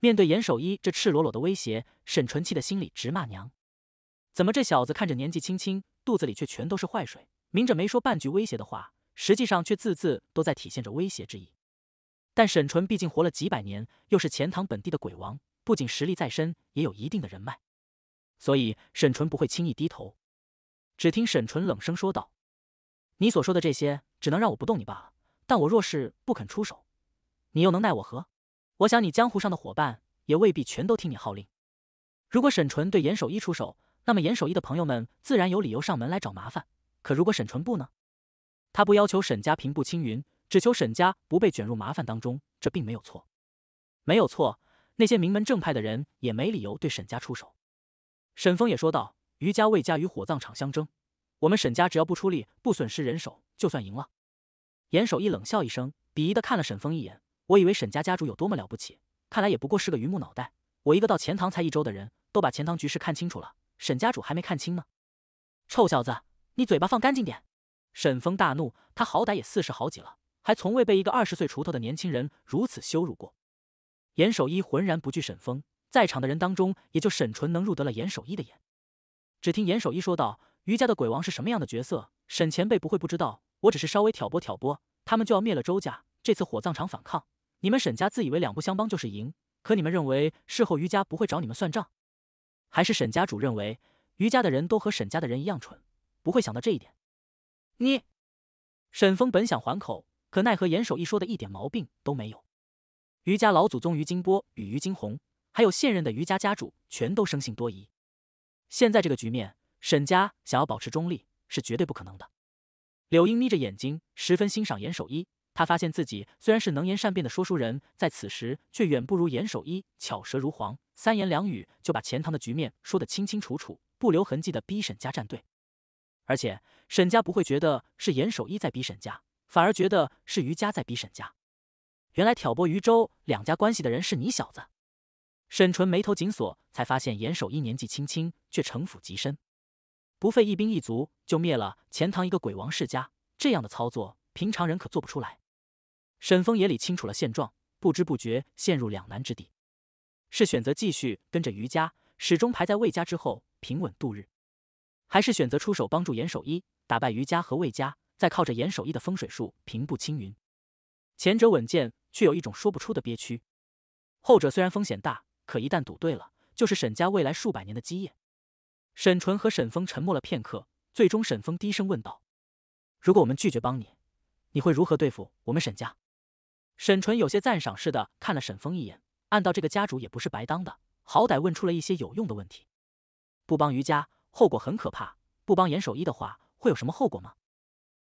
面对严守一这赤裸裸的威胁，沈纯气的心里直骂娘。怎么这小子看着年纪轻轻，肚子里却全都是坏水？明着没说半句威胁的话，实际上却字字都在体现着威胁之意。但沈纯毕竟活了几百年，又是钱塘本地的鬼王，不仅实力在身，也有一定的人脉，所以沈纯不会轻易低头。只听沈纯冷声说道：“你所说的这些，只能让我不动你罢了。但我若是不肯出手，你又能奈我何？”我想你江湖上的伙伴也未必全都听你号令。如果沈淳对严守一出手，那么严守一的朋友们自然有理由上门来找麻烦。可如果沈淳不呢？他不要求沈家平步青云，只求沈家不被卷入麻烦当中，这并没有错。没有错，那些名门正派的人也没理由对沈家出手。沈峰也说道：“于家、魏家与火葬场相争，我们沈家只要不出力、不损失人手，就算赢了。”严守一冷笑一声，鄙夷的看了沈峰一眼。我以为沈家家主有多么了不起，看来也不过是个榆木脑袋。我一个到钱塘才一周的人，都把钱塘局势看清楚了，沈家主还没看清呢。臭小子，你嘴巴放干净点！沈峰大怒，他好歹也四十好几了，还从未被一个二十岁锄头的年轻人如此羞辱过。严守一浑然不惧沈峰，在场的人当中，也就沈淳能入得了严守一的眼。只听严守一说道：“余家的鬼王是什么样的角色，沈前辈不会不知道。我只是稍微挑拨挑拨，他们就要灭了周家。这次火葬场反抗。”你们沈家自以为两不相帮就是赢，可你们认为事后于家不会找你们算账？还是沈家主认为于家的人都和沈家的人一样蠢，不会想到这一点？你，沈峰本想还口，可奈何严守一说的一点毛病都没有。于家老祖宗于金波与于金红，还有现任的于家家主，全都生性多疑。现在这个局面，沈家想要保持中立是绝对不可能的。柳英眯着眼睛，十分欣赏严守一。他发现自己虽然是能言善辩的说书人，在此时却远不如严守一巧舌如簧，三言两语就把钱塘的局面说得清清楚楚，不留痕迹的逼沈家站队。而且沈家不会觉得是严守一在逼沈家，反而觉得是于家在逼沈家。原来挑拨于周两家关系的人是你小子！沈淳眉头紧锁，才发现严守一年纪轻轻，却城府极深，不费一兵一卒就灭了钱塘一个鬼王世家，这样的操作，平常人可做不出来。沈峰眼里清楚了现状，不知不觉陷入两难之地：是选择继续跟着余家，始终排在魏家之后，平稳度日；还是选择出手帮助严守一，打败余家和魏家，再靠着严守一的风水术平步青云？前者稳健，却有一种说不出的憋屈；后者虽然风险大，可一旦赌对了，就是沈家未来数百年的基业。沈淳和沈峰沉默了片刻，最终沈峰低声问道：“如果我们拒绝帮你，你会如何对付我们沈家？”沈淳有些赞赏似的看了沈峰一眼，暗道这个家主也不是白当的，好歹问出了一些有用的问题。不帮余家，后果很可怕；不帮严守一的话，会有什么后果吗？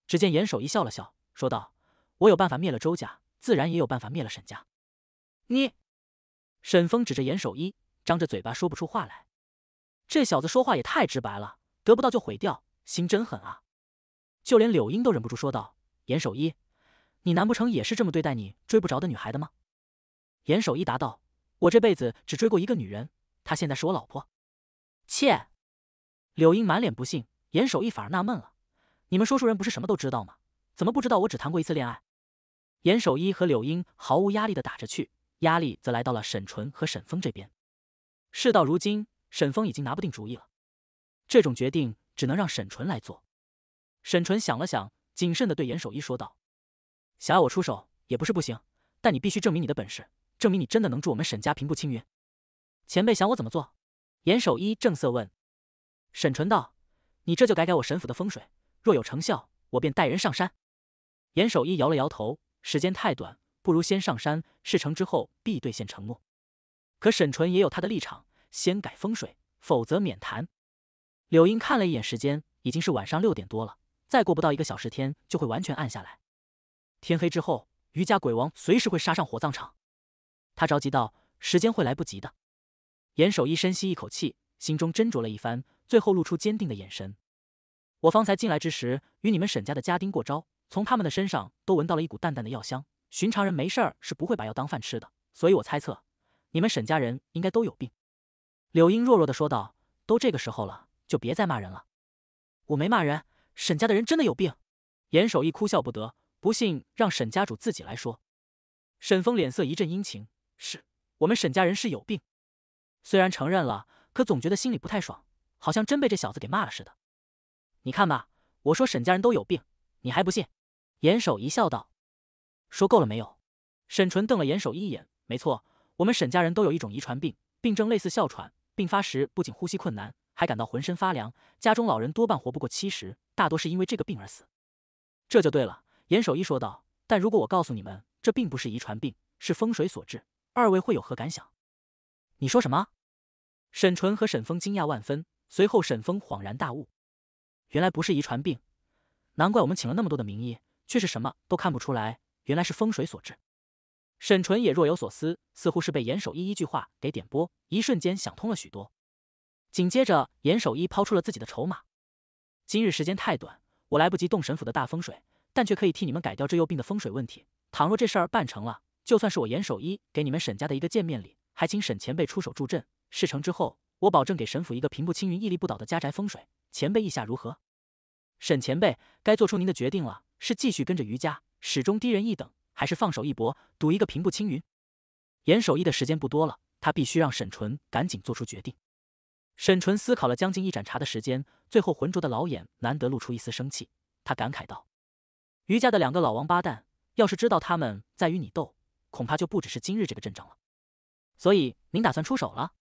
只见严守一笑了笑，说道：“我有办法灭了周家，自然也有办法灭了沈家。”你，沈峰指着严守一，张着嘴巴说不出话来。这小子说话也太直白了，得不到就毁掉，心真狠啊！就连柳英都忍不住说道：“严守一。”你难不成也是这么对待你追不着的女孩的吗？严守一答道：“我这辈子只追过一个女人，她现在是我老婆。”切！柳英满脸不信，严守一反而纳闷了：“你们说书人不是什么都知道吗？怎么不知道我只谈过一次恋爱？”严守一和柳英毫无压力的打着去，压力则来到了沈淳和沈峰这边。事到如今，沈峰已经拿不定主意了，这种决定只能让沈淳来做。沈淳想了想，谨慎的对严守一说道。想要我出手也不是不行，但你必须证明你的本事，证明你真的能助我们沈家平步青云。前辈想我怎么做？严守一正色问。沈淳道：“你这就改改我沈府的风水，若有成效，我便带人上山。”严守一摇了摇头：“时间太短，不如先上山。事成之后，必兑现承诺。”可沈淳也有他的立场，先改风水，否则免谈。柳英看了一眼时间，已经是晚上六点多了，再过不到一个小时，天就会完全暗下来。天黑之后，余家鬼王随时会杀上火葬场。他着急道：“时间会来不及的。”严守一深吸一口气，心中斟酌了一番，最后露出坚定的眼神：“我方才进来之时，与你们沈家的家丁过招，从他们的身上都闻到了一股淡淡的药香。寻常人没事儿是不会把药当饭吃的，所以我猜测，你们沈家人应该都有病。”柳英弱弱的说道：“都这个时候了，就别再骂人了。”“我没骂人，沈家的人真的有病。”严守一哭笑不得。不信，让沈家主自己来说。沈峰脸色一阵阴晴，是我们沈家人是有病，虽然承认了，可总觉得心里不太爽，好像真被这小子给骂了似的。你看吧，我说沈家人都有病，你还不信？严守一笑道：“说够了没有？”沈淳瞪了严守一一眼。没错，我们沈家人都有一种遗传病，病症类似哮喘，病发时不仅呼吸困难，还感到浑身发凉。家中老人多半活不过七十，大多是因为这个病而死。这就对了。严守一说道：“但如果我告诉你们，这并不是遗传病，是风水所致，二位会有何感想？”“你说什么？”沈淳和沈峰惊讶万分。随后，沈峰恍然大悟：“原来不是遗传病，难怪我们请了那么多的名医，却是什么都看不出来，原来是风水所致。”沈淳也若有所思，似乎是被严守一一句话给点拨，一瞬间想通了许多。紧接着，严守一抛出了自己的筹码：“今日时间太短，我来不及动沈府的大风水。”但却可以替你们改掉这幼病的风水问题。倘若这事儿办成了，就算是我严守一给你们沈家的一个见面礼，还请沈前辈出手助阵。事成之后，我保证给沈府一个平步青云、屹立不倒的家宅风水。前辈意下如何？沈前辈该做出您的决定了：是继续跟着余家，始终低人一等，还是放手一搏，赌一个平步青云？严守一的时间不多了，他必须让沈淳赶紧做出决定。沈淳思考了将近一盏茶的时间，最后浑浊的老眼难得露出一丝生气，他感慨道。余家的两个老王八蛋，要是知道他们在与你斗，恐怕就不只是今日这个阵仗了。所以您打算出手了？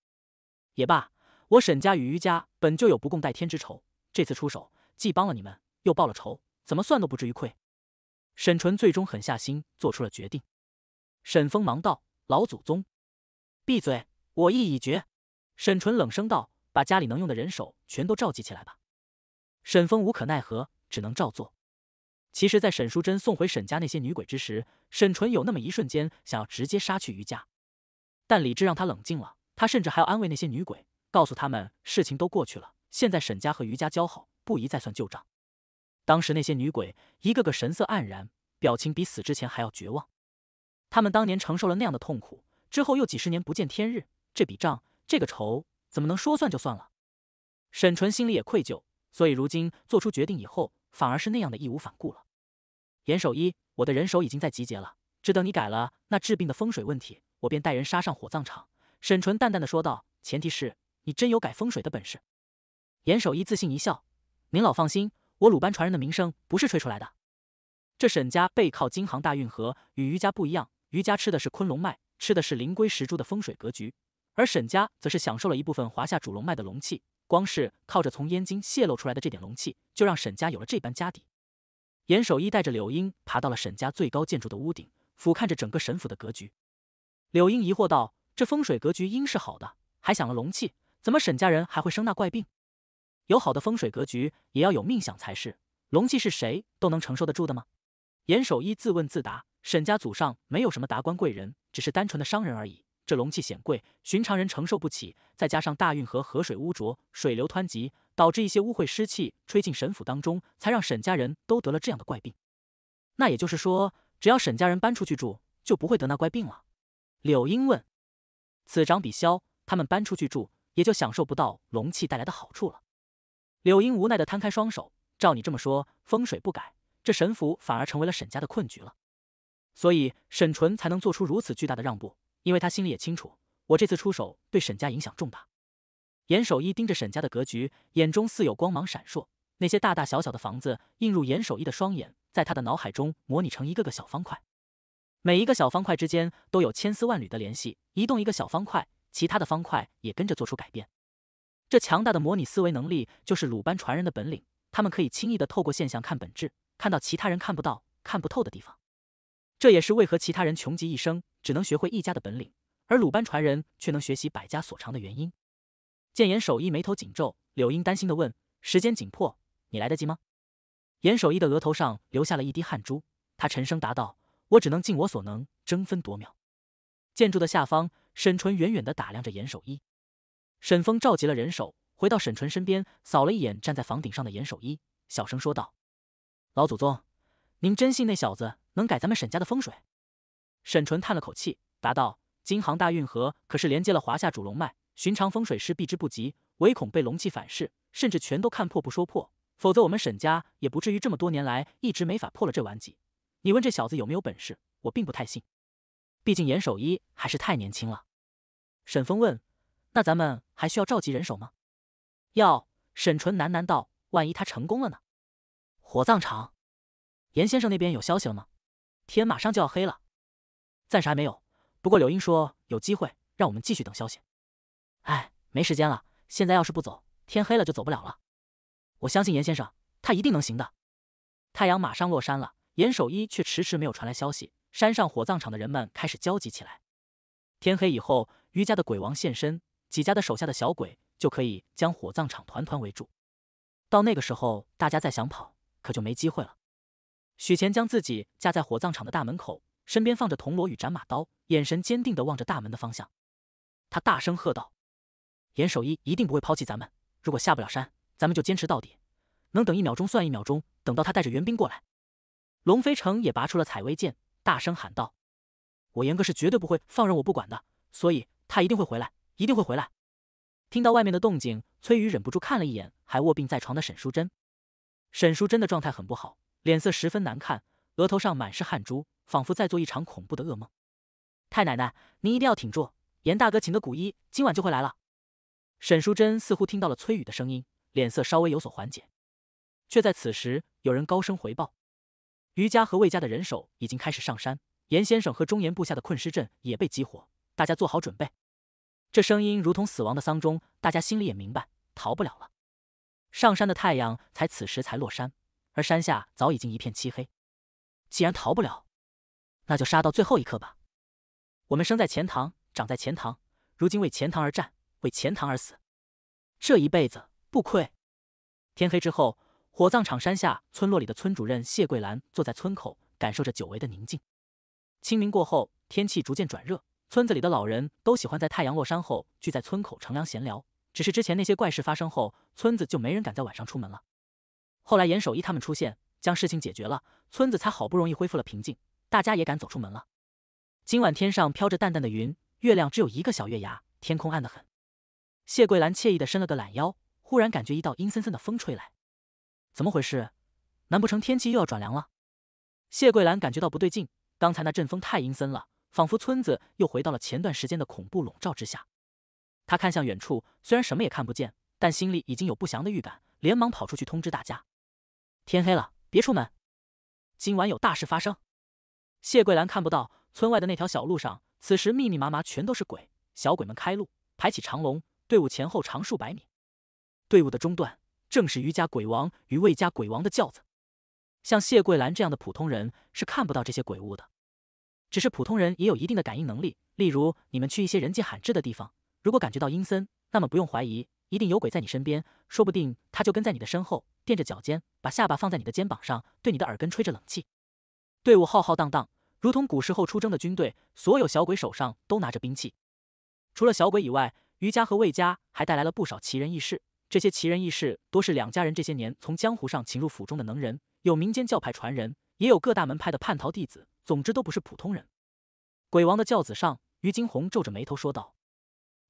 也罢，我沈家与余家本就有不共戴天之仇，这次出手既帮了你们，又报了仇，怎么算都不至于亏。沈淳最终狠下心，做出了决定。沈峰忙道：“老祖宗，闭嘴，我意已决。”沈淳冷声道：“把家里能用的人手全都召集起来吧。”沈峰无可奈何，只能照做。其实，在沈淑珍送回沈家那些女鬼之时，沈纯有那么一瞬间想要直接杀去余家，但理智让他冷静了。他甚至还要安慰那些女鬼，告诉他们事情都过去了，现在沈家和余家交好，不宜再算旧账。当时那些女鬼一个个神色黯然，表情比死之前还要绝望。他们当年承受了那样的痛苦，之后又几十年不见天日，这笔账、这个仇怎么能说算就算了？沈纯心里也愧疚，所以如今做出决定以后。反而是那样的义无反顾了。严守一，我的人手已经在集结了，只等你改了那治病的风水问题，我便带人杀上火葬场。”沈纯淡淡的说道，“前提是你真有改风水的本事。”严守一自信一笑：“您老放心，我鲁班传人的名声不是吹出来的。这沈家背靠京杭大运河，与余家不一样。余家吃的是昆龙脉，吃的是灵龟石珠的风水格局，而沈家则是享受了一部分华夏主龙脉的龙气。光是靠着从燕京泄露出来的这点龙气。”就让沈家有了这般家底。严守一带着柳英爬到了沈家最高建筑的屋顶，俯瞰着整个沈府的格局。柳英疑惑道：“这风水格局应是好的，还享了龙气，怎么沈家人还会生那怪病？有好的风水格局，也要有命享才是。龙气是谁都能承受得住的吗？”严守一自问自答：“沈家祖上没有什么达官贵人，只是单纯的商人而已。这龙气显贵，寻常人承受不起。再加上大运河河水污浊，水流湍急。”导致一些污秽湿气吹进神府当中，才让沈家人都得了这样的怪病。那也就是说，只要沈家人搬出去住，就不会得那怪病了。柳英问：“此长彼消，他们搬出去住，也就享受不到龙气带来的好处了。”柳英无奈的摊开双手：“照你这么说，风水不改，这沈府反而成为了沈家的困局了。所以沈淳才能做出如此巨大的让步，因为他心里也清楚，我这次出手对沈家影响重大。”严守一盯着沈家的格局，眼中似有光芒闪烁。那些大大小小的房子映入严守一的双眼，在他的脑海中模拟成一个个小方块。每一个小方块之间都有千丝万缕的联系，移动一个小方块，其他的方块也跟着做出改变。这强大的模拟思维能力就是鲁班传人的本领，他们可以轻易的透过现象看本质，看到其他人看不到、看不透的地方。这也是为何其他人穷极一生只能学会一家的本领，而鲁班传人却能学习百家所长的原因。见严守一眉头紧皱，柳英担心地问：“时间紧迫，你来得及吗？”严守一的额头上留下了一滴汗珠，他沉声答道：“我只能尽我所能，争分夺秒。”建筑的下方，沈淳远远地打量着严守一。沈峰召集了人手，回到沈淳身边，扫了一眼站在房顶上的严守一，小声说道：“老祖宗，您真信那小子能改咱们沈家的风水？”沈淳叹了口气，答道：“京杭大运河可是连接了华夏主龙脉。”寻常风水师避之不及，唯恐被龙气反噬，甚至全都看破不说破。否则，我们沈家也不至于这么多年来一直没法破了这顽疾。你问这小子有没有本事，我并不太信。毕竟严守一还是太年轻了。沈峰问：“那咱们还需要召集人手吗？”“要。”沈淳喃喃道：“万一他成功了呢？”火葬场，严先生那边有消息了吗？天马上就要黑了，暂时还没有。不过柳英说有机会，让我们继续等消息。哎，没时间了，现在要是不走，天黑了就走不了了。我相信严先生，他一定能行的。太阳马上落山了，严守一却迟迟没有传来消息，山上火葬场的人们开始焦急起来。天黑以后，余家的鬼王现身，几家的手下的小鬼就可以将火葬场团团围住。到那个时候，大家再想跑，可就没机会了。许前将自己架在火葬场的大门口，身边放着铜锣与斩马刀，眼神坚定地望着大门的方向。他大声喝道。严守一一定不会抛弃咱们。如果下不了山，咱们就坚持到底，能等一秒钟算一秒钟，等到他带着援兵过来。龙飞城也拔出了采薇剑，大声喊道：“我严哥是绝对不会放任我不管的，所以他一定会回来，一定会回来。”听到外面的动静，崔宇忍不住看了一眼还卧病在床的沈淑珍。沈淑珍的状态很不好，脸色十分难看，额头上满是汗珠，仿佛在做一场恐怖的噩梦。太奶奶，您一定要挺住，严大哥请的古医今晚就会来了。沈淑珍似乎听到了崔宇的声音，脸色稍微有所缓解，却在此时有人高声回报：“余家和魏家的人手已经开始上山，严先生和忠言部下的困尸阵也被激活，大家做好准备。”这声音如同死亡的丧钟，大家心里也明白，逃不了了。上山的太阳才此时才落山，而山下早已经一片漆黑。既然逃不了，那就杀到最后一刻吧。我们生在钱塘，长在钱塘，如今为钱塘而战。为钱塘而死，这一辈子不亏。天黑之后，火葬场山下村落里的村主任谢桂兰坐在村口，感受着久违的宁静。清明过后，天气逐渐转热，村子里的老人都喜欢在太阳落山后聚在村口乘凉闲聊。只是之前那些怪事发生后，村子就没人敢在晚上出门了。后来严守一他们出现，将事情解决了，村子才好不容易恢复了平静，大家也敢走出门了。今晚天上飘着淡淡的云，月亮只有一个小月牙，天空暗得很。谢桂兰惬意的伸了个懒腰，忽然感觉一道阴森森的风吹来，怎么回事？难不成天气又要转凉了？谢桂兰感觉到不对劲，刚才那阵风太阴森了，仿佛村子又回到了前段时间的恐怖笼罩之下。他看向远处，虽然什么也看不见，但心里已经有不祥的预感，连忙跑出去通知大家：天黑了，别出门，今晚有大事发生。谢桂兰看不到村外的那条小路上，此时密密麻麻全都是鬼，小鬼们开路，排起长龙。队伍前后长数百米，队伍的中段正是余家鬼王与魏家鬼王的轿子。像谢桂兰这样的普通人是看不到这些鬼物的，只是普通人也有一定的感应能力。例如，你们去一些人迹罕至的地方，如果感觉到阴森，那么不用怀疑，一定有鬼在你身边。说不定他就跟在你的身后，垫着脚尖，把下巴放在你的肩膀上，对你的耳根吹着冷气。队伍浩浩荡荡，如同古时候出征的军队。所有小鬼手上都拿着兵器，除了小鬼以外。于家和魏家还带来了不少奇人异事。这些奇人异事多是两家人这些年从江湖上请入府中的能人，有民间教派传人，也有各大门派的叛逃弟子，总之都不是普通人。鬼王的轿子上，于金红皱着眉头说道：“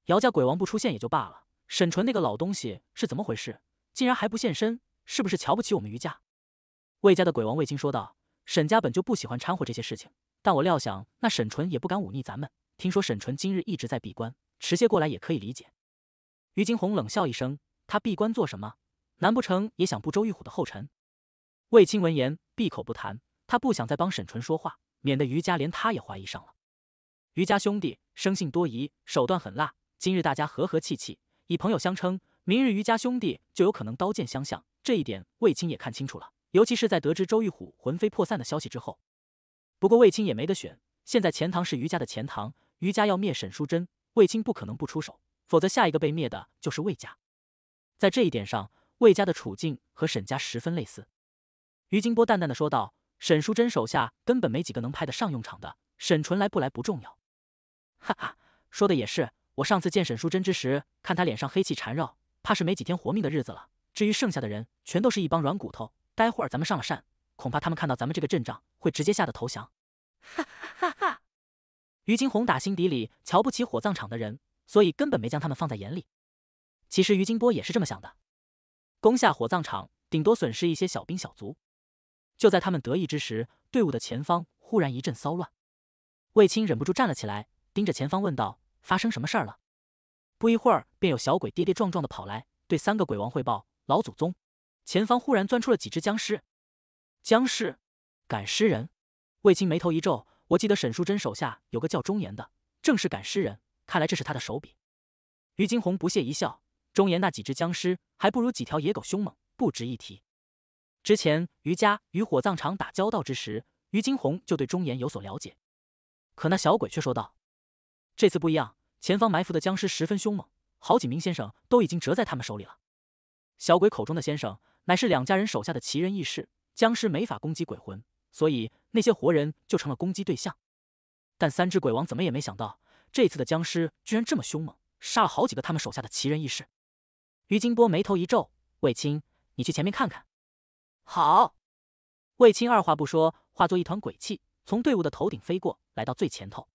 姚家鬼王不出现也就罢了，沈纯那个老东西是怎么回事？竟然还不现身，是不是瞧不起我们于家？”魏家的鬼王魏青说道：“沈家本就不喜欢掺和这些事情，但我料想那沈纯也不敢忤逆咱们。听说沈纯今日一直在闭关。”迟些过来也可以理解。于金鸿冷笑一声：“他闭关做什么？难不成也想步周玉虎的后尘？”卫青闻言闭口不谈，他不想再帮沈淳说话，免得于家连他也怀疑上了。于家兄弟生性多疑，手段狠辣。今日大家和和气气，以朋友相称；明日于家兄弟就有可能刀剑相向。这一点卫青也看清楚了。尤其是在得知周玉虎魂飞魄散的消息之后。不过卫青也没得选，现在钱塘是于家的钱塘，于家要灭沈淑贞。卫青不可能不出手，否则下一个被灭的就是卫家。在这一点上，魏家的处境和沈家十分类似。于金波淡淡的说道：“沈淑珍手下根本没几个能派得上用场的，沈纯来不来不重要。”哈哈，说的也是。我上次见沈淑珍之时，看她脸上黑气缠绕，怕是没几天活命的日子了。至于剩下的人，全都是一帮软骨头。待会儿咱们上了山，恐怕他们看到咱们这个阵仗，会直接吓得投降。哈哈哈哈。于金红打心底里瞧不起火葬场的人，所以根本没将他们放在眼里。其实于金波也是这么想的。攻下火葬场，顶多损失一些小兵小卒。就在他们得意之时，队伍的前方忽然一阵骚乱，卫青忍不住站了起来，盯着前方问道：“发生什么事儿了？”不一会儿，便有小鬼跌跌撞撞地跑来，对三个鬼王汇报：“老祖宗，前方忽然钻出了几只僵尸。”“僵尸？赶尸人？”卫青眉头一皱。我记得沈淑珍手下有个叫钟岩的，正是赶尸人。看来这是他的手笔。于金红不屑一笑：“钟岩那几只僵尸，还不如几条野狗凶猛，不值一提。”之前于家与火葬场打交道之时，于金红就对钟岩有所了解。可那小鬼却说道：“这次不一样，前方埋伏的僵尸十分凶猛，好几名先生都已经折在他们手里了。”小鬼口中的先生，乃是两家人手下的奇人异士，僵尸没法攻击鬼魂。所以那些活人就成了攻击对象，但三只鬼王怎么也没想到，这次的僵尸居然这么凶猛，杀了好几个他们手下的奇人异士。于金波眉头一皱：“卫青，你去前面看看。”“好。”卫青二话不说，化作一团鬼气，从队伍的头顶飞过来到最前头。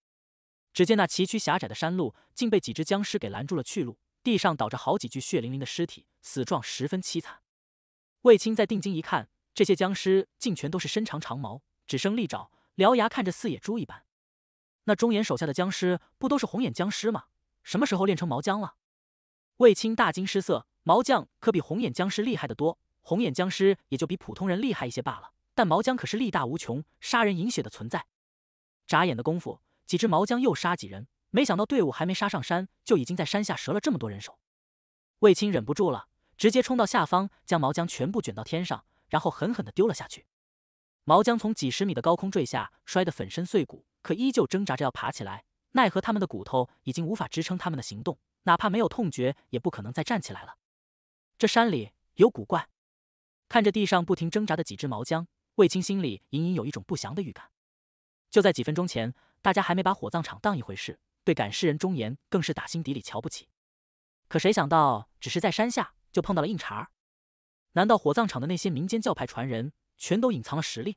只见那崎岖狭窄的山路，竟被几只僵尸给拦住了去路，地上倒着好几具血淋淋的尸体，死状十分凄惨。卫青再定睛一看。这些僵尸竟全都是身长长毛，只生利爪、獠牙，看着似野猪一般。那中眼手下的僵尸不都是红眼僵尸吗？什么时候练成毛僵了？卫青大惊失色，毛将可比红眼僵尸厉害得多，红眼僵尸也就比普通人厉害一些罢了。但毛僵可是力大无穷、杀人饮血的存在。眨眼的功夫，几只毛僵又杀几人。没想到队伍还没杀上山，就已经在山下折了这么多人手。卫青忍不住了，直接冲到下方，将毛僵全部卷到天上。然后狠狠的丢了下去，毛僵从几十米的高空坠下，摔得粉身碎骨，可依旧挣扎着要爬起来。奈何他们的骨头已经无法支撑他们的行动，哪怕没有痛觉，也不可能再站起来了。这山里有古怪，看着地上不停挣扎的几只毛浆，卫青心里隐隐有一种不祥的预感。就在几分钟前，大家还没把火葬场当一回事，对赶尸人忠言更是打心底里瞧不起。可谁想到，只是在山下就碰到了硬茬儿。难道火葬场的那些民间教派传人全都隐藏了实力？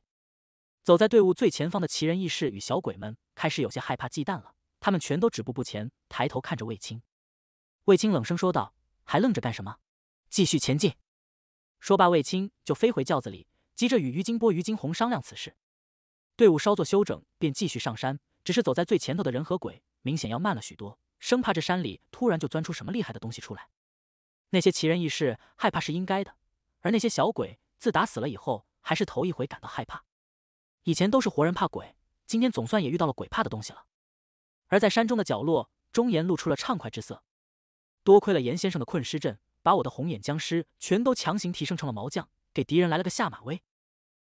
走在队伍最前方的奇人异士与小鬼们开始有些害怕忌惮了，他们全都止步不前，抬头看着卫青。卫青冷声说道：“还愣着干什么？继续前进！”说罢，卫青就飞回轿子里，急着与于金波、于金红商量此事。队伍稍作休整，便继续上山。只是走在最前头的人和鬼明显要慢了许多，生怕这山里突然就钻出什么厉害的东西出来。那些奇人异士害怕是应该的。而那些小鬼自打死了以后，还是头一回感到害怕。以前都是活人怕鬼，今天总算也遇到了鬼怕的东西了。而在山中的角落，钟言露出了畅快之色。多亏了严先生的困尸阵，把我的红眼僵尸全都强行提升成了毛将，给敌人来了个下马威。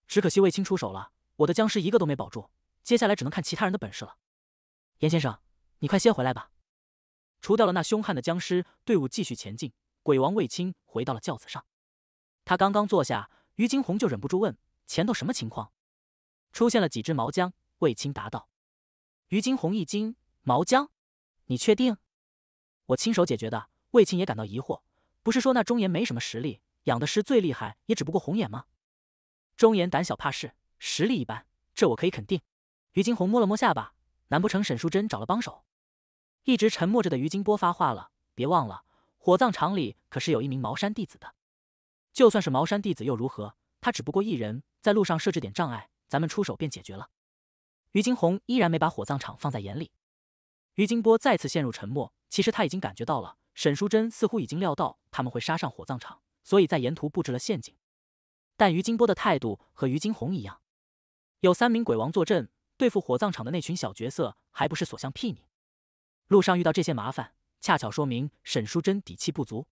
只可惜卫青出手了，我的僵尸一个都没保住。接下来只能看其他人的本事了。严先生，你快先回来吧。除掉了那凶悍的僵尸，队伍继续前进。鬼王卫青回到了轿子上。他刚刚坐下，于金红就忍不住问：“前头什么情况？”出现了几只毛浆。卫青答道。于金红一惊：“毛浆？你确定？”我亲手解决的。卫青也感到疑惑：“不是说那忠言没什么实力，养的师最厉害也只不过红眼吗？”忠言胆小怕事，实力一般，这我可以肯定。于金红摸了摸下巴：“难不成沈淑珍找了帮手？”一直沉默着的于金波发话了：“别忘了，火葬场里可是有一名茅山弟子的。”就算是茅山弟子又如何？他只不过一人，在路上设置点障碍，咱们出手便解决了。于金红依然没把火葬场放在眼里。于金波再次陷入沉默。其实他已经感觉到了，沈淑珍似乎已经料到他们会杀上火葬场，所以在沿途布置了陷阱。但于金波的态度和于金红一样，有三名鬼王坐镇，对付火葬场的那群小角色还不是所向披靡？路上遇到这些麻烦，恰巧说明沈淑珍底气不足。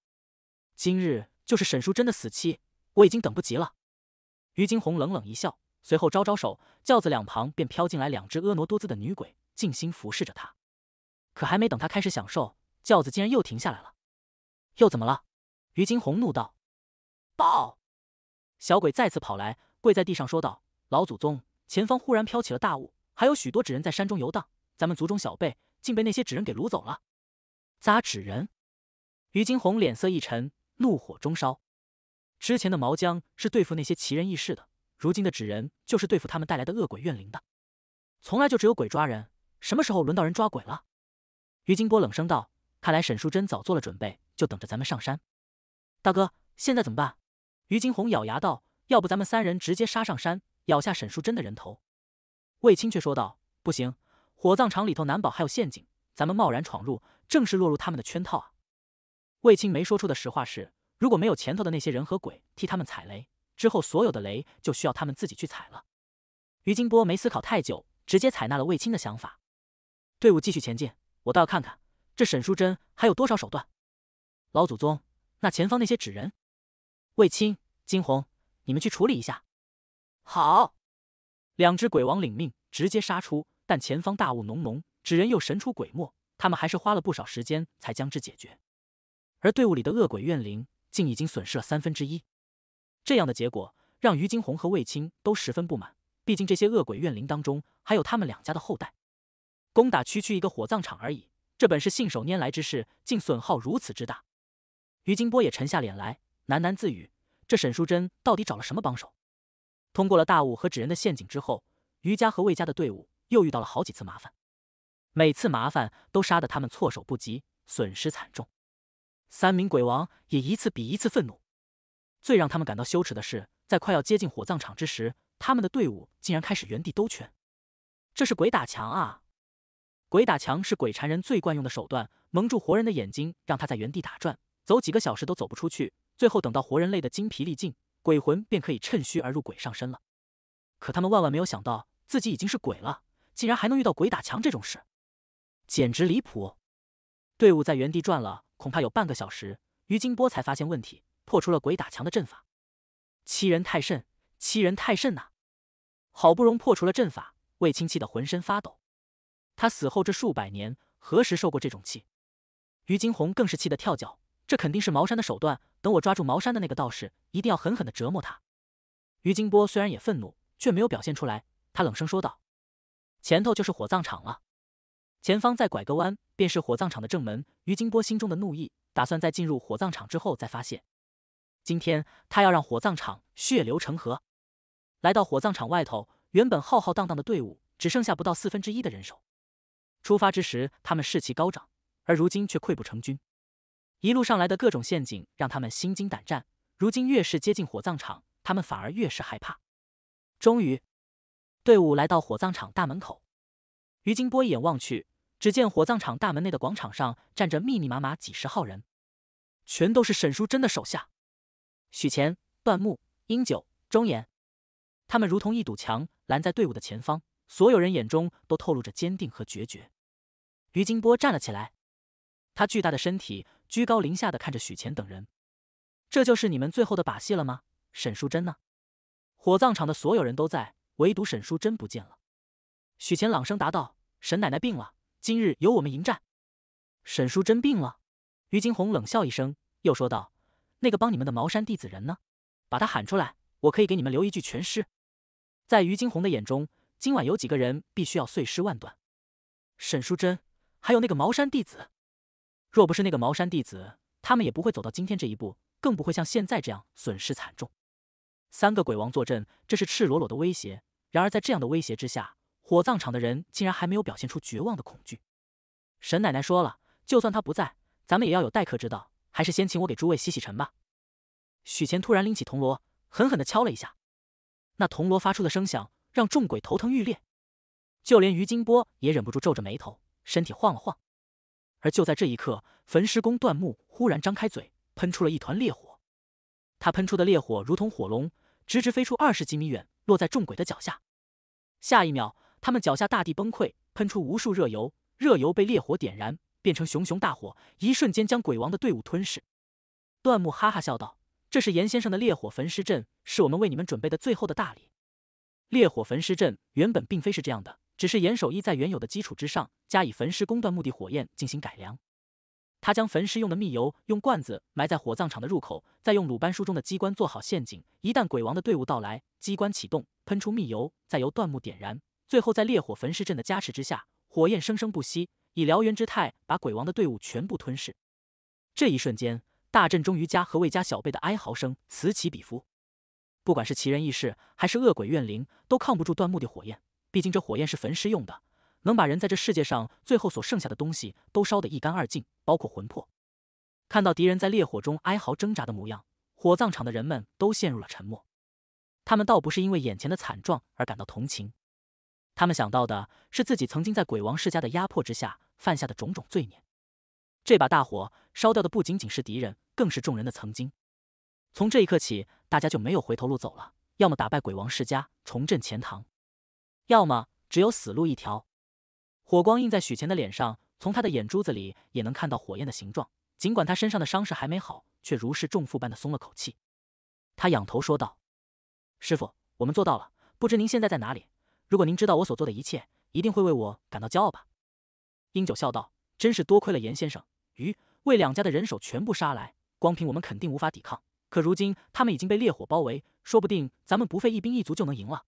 今日。就是沈淑珍的死期，我已经等不及了。于金红冷冷一笑，随后招招手，轿子两旁便飘进来两只婀娜多姿的女鬼，静心服侍着她。可还没等她开始享受，轿子竟然又停下来了。又怎么了？于金红怒道。报！小鬼再次跑来，跪在地上说道：“老祖宗，前方忽然飘起了大雾，还有许多纸人在山中游荡。咱们族中小辈竟被那些纸人给掳走了。”扎纸人？于金红脸色一沉。怒火中烧，之前的毛江是对付那些奇人异事的，如今的纸人就是对付他们带来的恶鬼怨灵的。从来就只有鬼抓人，什么时候轮到人抓鬼了？于金波冷声道：“看来沈淑珍早做了准备，就等着咱们上山。”大哥，现在怎么办？于金红咬牙道：“要不咱们三人直接杀上山，咬下沈淑珍的人头。”卫青却说道：“不行，火葬场里头难保还有陷阱，咱们贸然闯入，正是落入他们的圈套啊。”卫青没说出的实话是：如果没有前头的那些人和鬼替他们踩雷，之后所有的雷就需要他们自己去踩了。于金波没思考太久，直接采纳了卫青的想法。队伍继续前进，我倒要看看这沈淑珍还有多少手段。老祖宗，那前方那些纸人，卫青、金红，你们去处理一下。好，两只鬼王领命，直接杀出。但前方大雾浓浓，纸人又神出鬼没，他们还是花了不少时间才将之解决。而队伍里的恶鬼怨灵竟已经损失了三分之一，这样的结果让于金红和卫青都十分不满。毕竟这些恶鬼怨灵当中还有他们两家的后代，攻打区区一个火葬场而已，这本是信手拈来之事，竟损耗如此之大。于金波也沉下脸来，喃喃自语：“这沈淑珍到底找了什么帮手？”通过了大雾和纸人的陷阱之后，于家和魏家的队伍又遇到了好几次麻烦，每次麻烦都杀得他们措手不及，损失惨重。三名鬼王也一次比一次愤怒。最让他们感到羞耻的是，在快要接近火葬场之时，他们的队伍竟然开始原地兜圈。这是鬼打墙啊！鬼打墙是鬼缠人最惯用的手段，蒙住活人的眼睛，让他在原地打转，走几个小时都走不出去。最后等到活人累得精疲力尽，鬼魂便可以趁虚而入，鬼上身了。可他们万万没有想到，自己已经是鬼了，竟然还能遇到鬼打墙这种事，简直离谱！队伍在原地转了。恐怕有半个小时，于金波才发现问题，破除了鬼打墙的阵法，欺人太甚，欺人太甚呐！好不容易破除了阵法，卫青气得浑身发抖，他死后这数百年，何时受过这种气？于金红更是气得跳脚，这肯定是茅山的手段，等我抓住茅山的那个道士，一定要狠狠的折磨他。于金波虽然也愤怒，却没有表现出来，他冷声说道：“前头就是火葬场了。”前方再拐个弯，便是火葬场的正门。于金波心中的怒意，打算在进入火葬场之后再发泄。今天，他要让火葬场血流成河。来到火葬场外头，原本浩浩荡荡的队伍，只剩下不到四分之一的人手。出发之时，他们士气高涨，而如今却溃不成军。一路上来的各种陷阱，让他们心惊胆战。如今越是接近火葬场，他们反而越是害怕。终于，队伍来到火葬场大门口。于金波一眼望去。只见火葬场大门内的广场上站着密密麻麻几十号人，全都是沈淑珍的手下。许前、段木、英九、钟岩，他们如同一堵墙拦在队伍的前方。所有人眼中都透露着坚定和决绝。于金波站了起来，他巨大的身体居高临下的看着许钱等人：“这就是你们最后的把戏了吗？沈淑珍呢？火葬场的所有人都在，唯独沈淑珍不见了。”许钱朗声答道：“沈奶奶病了。”今日由我们迎战。沈淑珍病了，于金红冷笑一声，又说道：“那个帮你们的茅山弟子人呢？把他喊出来，我可以给你们留一具全尸。”在于金红的眼中，今晚有几个人必须要碎尸万段：沈淑珍，还有那个茅山弟子。若不是那个茅山弟子，他们也不会走到今天这一步，更不会像现在这样损失惨重。三个鬼王坐镇，这是赤裸裸的威胁。然而在这样的威胁之下，火葬场的人竟然还没有表现出绝望的恐惧。沈奶奶说了，就算她不在，咱们也要有待客之道，还是先请我给诸位洗洗尘吧。许前突然拎起铜锣，狠狠地敲了一下，那铜锣发出的声响让众鬼头疼欲裂，就连于金波也忍不住皱着眉头，身体晃了晃。而就在这一刻，焚尸工段木忽然张开嘴，喷出了一团烈火。他喷出的烈火如同火龙，直直飞出二十几米远，落在众鬼的脚下。下一秒。他们脚下大地崩溃，喷出无数热油，热油被烈火点燃，变成熊熊大火，一瞬间将鬼王的队伍吞噬。段木哈哈笑道：“这是严先生的烈火焚尸阵，是我们为你们准备的最后的大礼。”烈火焚尸阵原本并非是这样的，只是严守一在原有的基础之上加以焚尸攻断墓地火焰进行改良。他将焚尸用的密油用罐子埋在火葬场的入口，再用鲁班书中的机关做好陷阱。一旦鬼王的队伍到来，机关启动，喷出密油，再由段木点燃。最后，在烈火焚尸阵的加持之下，火焰生生不息，以燎原之态把鬼王的队伍全部吞噬。这一瞬间，大阵、中于家和魏家小辈的哀嚎声此起彼伏。不管是奇人异事，还是恶鬼怨灵，都抗不住断木的火焰。毕竟这火焰是焚尸用的，能把人在这世界上最后所剩下的东西都烧得一干二净，包括魂魄。看到敌人在烈火中哀嚎挣扎的模样，火葬场的人们都陷入了沉默。他们倒不是因为眼前的惨状而感到同情。他们想到的是自己曾经在鬼王世家的压迫之下犯下的种种罪孽。这把大火烧掉的不仅仅是敌人，更是众人的曾经。从这一刻起，大家就没有回头路走了，要么打败鬼王世家，重振钱塘，要么只有死路一条。火光映在许前的脸上，从他的眼珠子里也能看到火焰的形状。尽管他身上的伤势还没好，却如释重负般的松了口气。他仰头说道：“师傅，我们做到了。不知您现在在哪里？”如果您知道我所做的一切，一定会为我感到骄傲吧？”英九笑道，“真是多亏了严先生。于魏两家的人手全部杀来，光凭我们肯定无法抵抗。可如今他们已经被烈火包围，说不定咱们不费一兵一卒就能赢了。”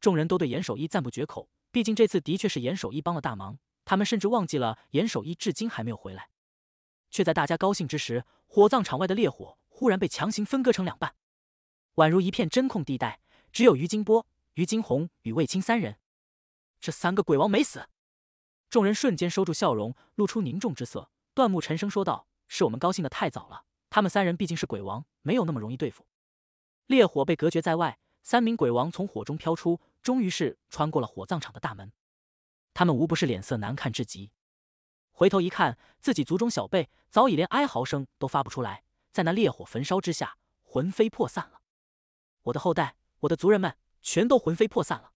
众人都对严守一赞不绝口，毕竟这次的确是严守一帮了大忙。他们甚至忘记了严守一至今还没有回来，却在大家高兴之时，火葬场外的烈火忽然被强行分割成两半，宛如一片真空地带，只有于金波。于金红与卫青三人，这三个鬼王没死。众人瞬间收住笑容，露出凝重之色。段木沉声说道：“是我们高兴的太早了。他们三人毕竟是鬼王，没有那么容易对付。”烈火被隔绝在外，三名鬼王从火中飘出，终于是穿过了火葬场的大门。他们无不是脸色难看至极，回头一看，自己族中小辈早已连哀嚎声都发不出来，在那烈火焚烧之下魂飞魄散了。我的后代，我的族人们。全都魂飞魄散了，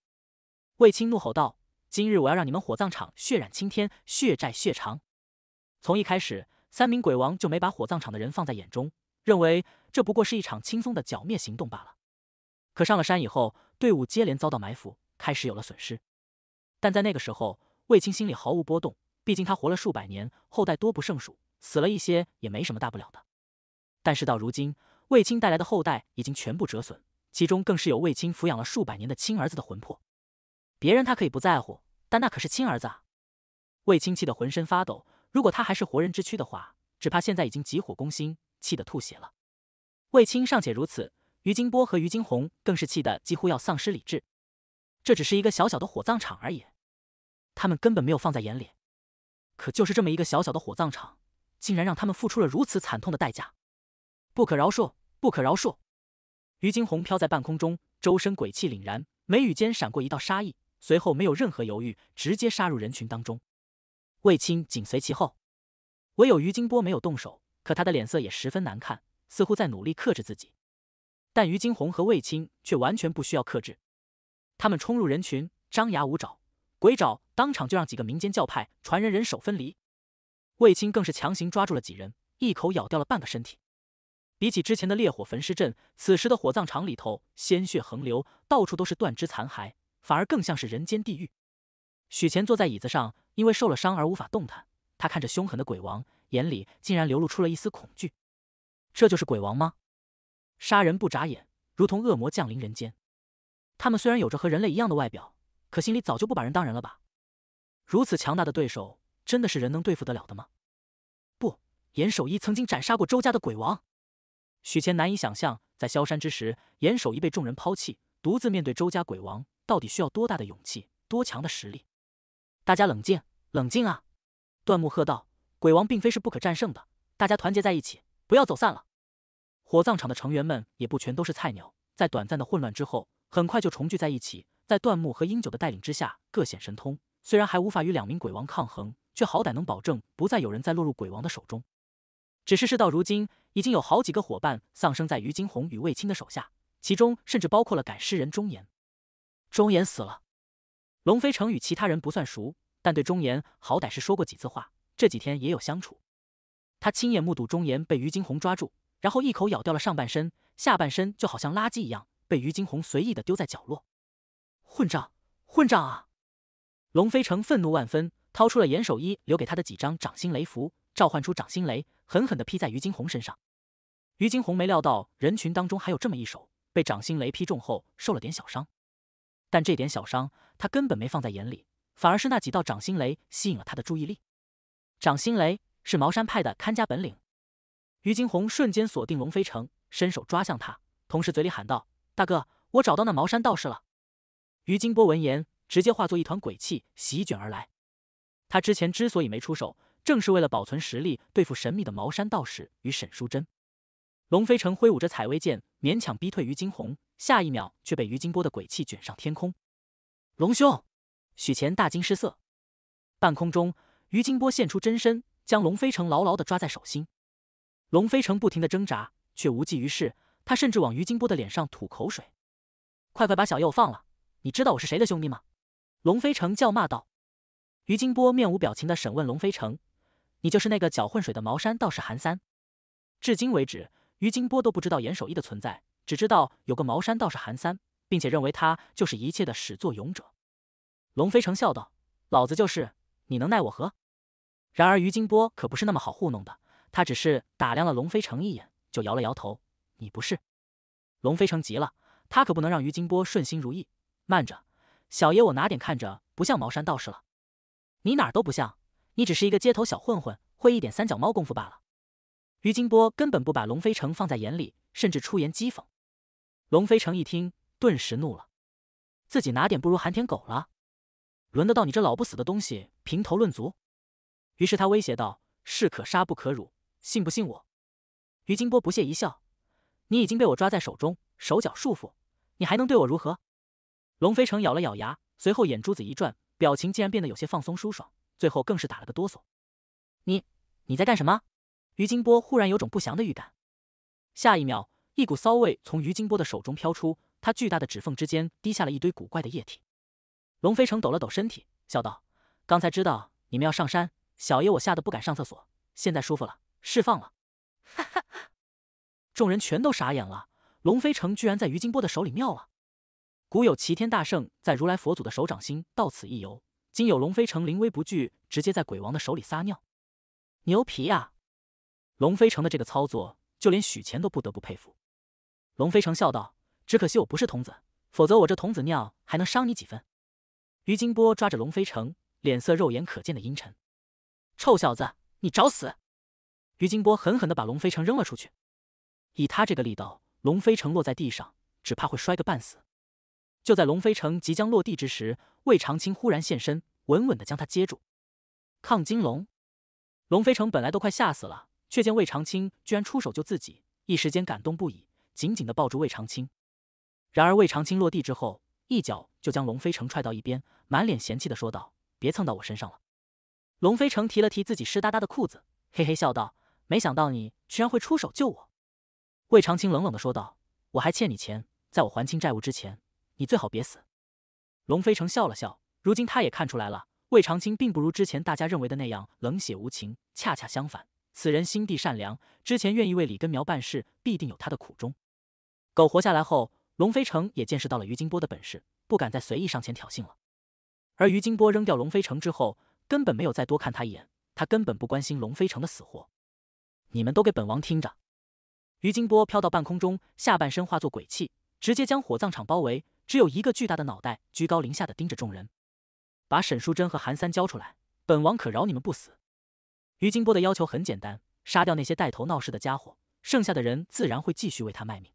卫青怒吼道：“今日我要让你们火葬场血染青天，血债血偿！”从一开始，三名鬼王就没把火葬场的人放在眼中，认为这不过是一场轻松的剿灭行动罢了。可上了山以后，队伍接连遭到埋伏，开始有了损失。但在那个时候，卫青心里毫无波动，毕竟他活了数百年，后代多不胜数，死了一些也没什么大不了的。但事到如今，卫青带来的后代已经全部折损。其中更是有卫青抚养了数百年的亲儿子的魂魄，别人他可以不在乎，但那可是亲儿子啊！卫青气得浑身发抖，如果他还是活人之躯的话，只怕现在已经急火攻心，气得吐血了。卫青尚且如此，于金波和于金红更是气得几乎要丧失理智。这只是一个小小的火葬场而已，他们根本没有放在眼里。可就是这么一个小小的火葬场，竟然让他们付出了如此惨痛的代价，不可饶恕！不可饶恕！于金鸿飘在半空中，周身鬼气凛然，眉宇间闪过一道杀意，随后没有任何犹豫，直接杀入人群当中。卫青紧随其后，唯有于金波没有动手，可他的脸色也十分难看，似乎在努力克制自己。但于金红和卫青却完全不需要克制，他们冲入人群，张牙舞爪，鬼爪当场就让几个民间教派传人人手分离。卫青更是强行抓住了几人，一口咬掉了半个身体。比起之前的烈火焚尸阵，此时的火葬场里头鲜血横流，到处都是断肢残骸，反而更像是人间地狱。许前坐在椅子上，因为受了伤而无法动弹。他看着凶狠的鬼王，眼里竟然流露出了一丝恐惧。这就是鬼王吗？杀人不眨眼，如同恶魔降临人间。他们虽然有着和人类一样的外表，可心里早就不把人当人了吧？如此强大的对手，真的是人能对付得了的吗？不，严守一曾经斩杀过周家的鬼王。许前难以想象，在萧山之时，严守一被众人抛弃，独自面对周家鬼王，到底需要多大的勇气，多强的实力？大家冷静，冷静啊！段木喝道：“鬼王并非是不可战胜的，大家团结在一起，不要走散了。”火葬场的成员们也不全都是菜鸟，在短暂的混乱之后，很快就重聚在一起，在段木和英九的带领之下，各显神通。虽然还无法与两名鬼王抗衡，却好歹能保证不再有人再落入鬼王的手中。只是事到如今，已经有好几个伙伴丧生在于金鸿与卫青的手下，其中甚至包括了赶尸人钟言。钟言死了。龙飞成与其他人不算熟，但对钟言好歹是说过几次话，这几天也有相处。他亲眼目睹钟言被于金鸿抓住，然后一口咬掉了上半身，下半身就好像垃圾一样被于金鸿随意的丢在角落。混账！混账啊！龙飞成愤怒万分，掏出了严守一留给他的几张掌心雷符，召唤出掌心雷。狠狠的劈在于金红身上，于金红没料到人群当中还有这么一手，被掌心雷劈中后受了点小伤，但这点小伤他根本没放在眼里，反而是那几道掌心雷吸引了他的注意力。掌心雷是茅山派的看家本领，于金红瞬间锁定龙飞城，伸手抓向他，同时嘴里喊道：“大哥，我找到那茅山道士了。”于金波闻言，直接化作一团鬼气席卷而来。他之前之所以没出手。正是为了保存实力，对付神秘的茅山道士与沈淑珍。龙飞城挥舞着采薇剑，勉强逼退于金鸿。下一秒却被于金波的鬼气卷上天空。龙兄，许前大惊失色。半空中，于金波现出真身，将龙飞城牢牢地抓在手心。龙飞城不停地挣扎，却无济于事。他甚至往于金波的脸上吐口水：“快快把小右放了！你知道我是谁的兄弟吗？”龙飞城叫骂道。于金波面无表情地审问龙飞城。你就是那个搅浑水的茅山道士韩三，至今为止，于金波都不知道严守义的存在，只知道有个茅山道士韩三，并且认为他就是一切的始作俑者。龙飞成笑道：“老子就是，你能奈我何？”然而于金波可不是那么好糊弄的，他只是打量了龙飞成一眼，就摇了摇头：“你不是。”龙飞成急了，他可不能让于金波顺心如意。慢着，小爷我哪点看着不像茅山道士了？你哪儿都不像。你只是一个街头小混混，会一点三脚猫功夫罢了。于金波根本不把龙飞成放在眼里，甚至出言讥讽。龙飞成一听，顿时怒了：自己哪点不如韩天狗了？轮得到你这老不死的东西评头论足？于是他威胁道：“士可杀不可辱，信不信我？”于金波不屑一笑：“你已经被我抓在手中，手脚束缚，你还能对我如何？”龙飞成咬了咬牙，随后眼珠子一转，表情竟然变得有些放松舒爽。最后更是打了个哆嗦，你，你在干什么？于金波忽然有种不祥的预感。下一秒，一股骚味从于金波的手中飘出，他巨大的指缝之间滴下了一堆古怪的液体。龙飞成抖了抖身体，笑道：“刚才知道你们要上山，小爷我吓得不敢上厕所，现在舒服了，释放了。”哈哈哈！众人全都傻眼了，龙飞成居然在于金波的手里妙了。古有齐天大圣在如来佛祖的手掌心到此一游。今有龙飞城临危不惧，直接在鬼王的手里撒尿，牛皮呀！龙飞城的这个操作，就连许钱都不得不佩服。龙飞城笑道：“只可惜我不是童子，否则我这童子尿还能伤你几分。”于金波抓着龙飞城，脸色肉眼可见的阴沉：“臭小子，你找死！”于金波狠狠地把龙飞城扔了出去，以他这个力道，龙飞城落在地上，只怕会摔个半死。就在龙飞城即将落地之时。魏长青忽然现身，稳稳地将他接住。亢金龙，龙飞成本来都快吓死了，却见魏长青居然出手救自己，一时间感动不已，紧紧地抱住魏长青。然而魏长青落地之后，一脚就将龙飞城踹到一边，满脸嫌弃地说道：“别蹭到我身上了。”龙飞城提了提自己湿哒哒的裤子，嘿嘿笑道：“没想到你居然会出手救我。”魏长青冷冷地说道：“我还欠你钱，在我还清债务之前，你最好别死。”龙飞城笑了笑，如今他也看出来了，魏长青并不如之前大家认为的那样冷血无情，恰恰相反，此人心地善良。之前愿意为李根苗办事，必定有他的苦衷。狗活下来后，龙飞城也见识到了于金波的本事，不敢再随意上前挑衅了。而于金波扔掉龙飞城之后，根本没有再多看他一眼，他根本不关心龙飞城的死活。你们都给本王听着！于金波飘到半空中，下半身化作鬼气，直接将火葬场包围。只有一个巨大的脑袋居高临下的盯着众人，把沈淑珍和韩三交出来，本王可饶你们不死。于金波的要求很简单，杀掉那些带头闹事的家伙，剩下的人自然会继续为他卖命。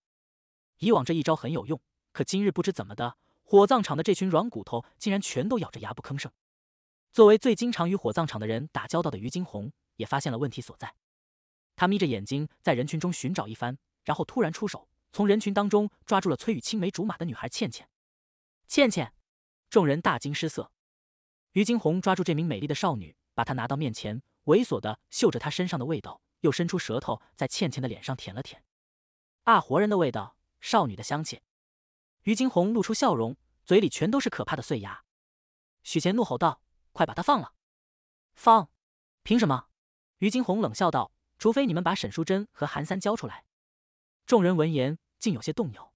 以往这一招很有用，可今日不知怎么的，火葬场的这群软骨头竟然全都咬着牙不吭声。作为最经常与火葬场的人打交道的于金红，也发现了问题所在。他眯着眼睛在人群中寻找一番，然后突然出手。从人群当中抓住了崔宇青梅竹马的女孩倩倩，倩倩，众人大惊失色。于金红抓住这名美丽的少女，把她拿到面前，猥琐的嗅着她身上的味道，又伸出舌头在倩倩的脸上舔了舔。啊，活人的味道，少女的香气。于金红露出笑容，嘴里全都是可怕的碎牙。许贤怒吼道：“快把她放了！放，凭什么？”于金红冷笑道：“除非你们把沈淑珍和韩三交出来。”众人闻言。竟有些动摇。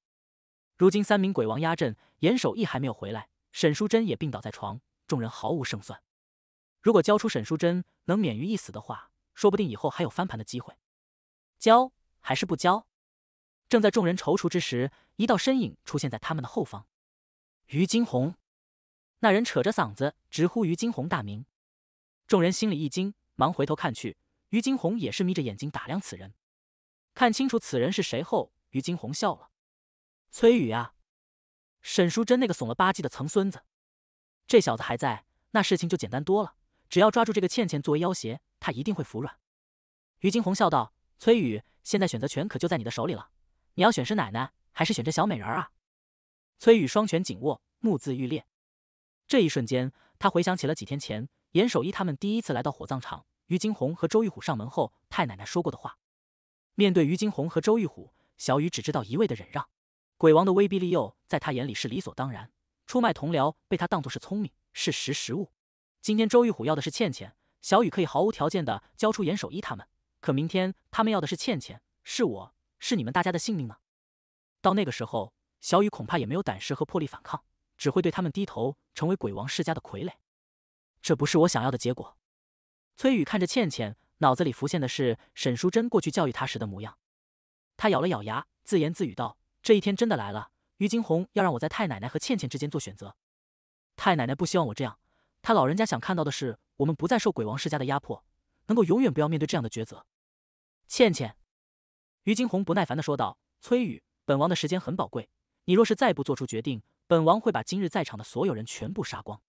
如今三名鬼王压阵，严守义还没有回来，沈淑珍也病倒在床，众人毫无胜算。如果交出沈淑珍，能免于一死的话，说不定以后还有翻盘的机会。交还是不交？正在众人踌躇之时，一道身影出现在他们的后方。于金红，那人扯着嗓子直呼于金红大名。众人心里一惊，忙回头看去。于金红也是眯着眼睛打量此人，看清楚此人是谁后。于金红笑了，崔宇啊，沈淑珍那个怂了吧唧的曾孙子，这小子还在，那事情就简单多了。只要抓住这个倩倩作为要挟，他一定会服软。于金红笑道：“崔宇，现在选择权可就在你的手里了，你要选是奶奶，还是选这小美人啊？”崔宇双拳紧握，目眦欲裂。这一瞬间，他回想起了几天前严守一他们第一次来到火葬场，于金红和周玉虎上门后太奶奶说过的话。面对于金红和周玉虎。小雨只知道一味的忍让，鬼王的威逼利诱在他眼里是理所当然。出卖同僚被他当做是聪明，是识时务。今天周玉虎要的是倩倩，小雨可以毫无条件的交出严守一他们。可明天他们要的是倩倩，是我，是你们大家的性命呢？到那个时候，小雨恐怕也没有胆识和魄力反抗，只会对他们低头，成为鬼王世家的傀儡。这不是我想要的结果。崔宇看着倩倩，脑子里浮现的是沈淑珍过去教育她时的模样。他咬了咬牙，自言自语道：“这一天真的来了，于金红要让我在太奶奶和倩倩之间做选择。太奶奶不希望我这样，他老人家想看到的是我们不再受鬼王世家的压迫，能够永远不要面对这样的抉择。”倩倩，于金红不耐烦的说道：“崔宇，本王的时间很宝贵，你若是再不做出决定，本王会把今日在场的所有人全部杀光，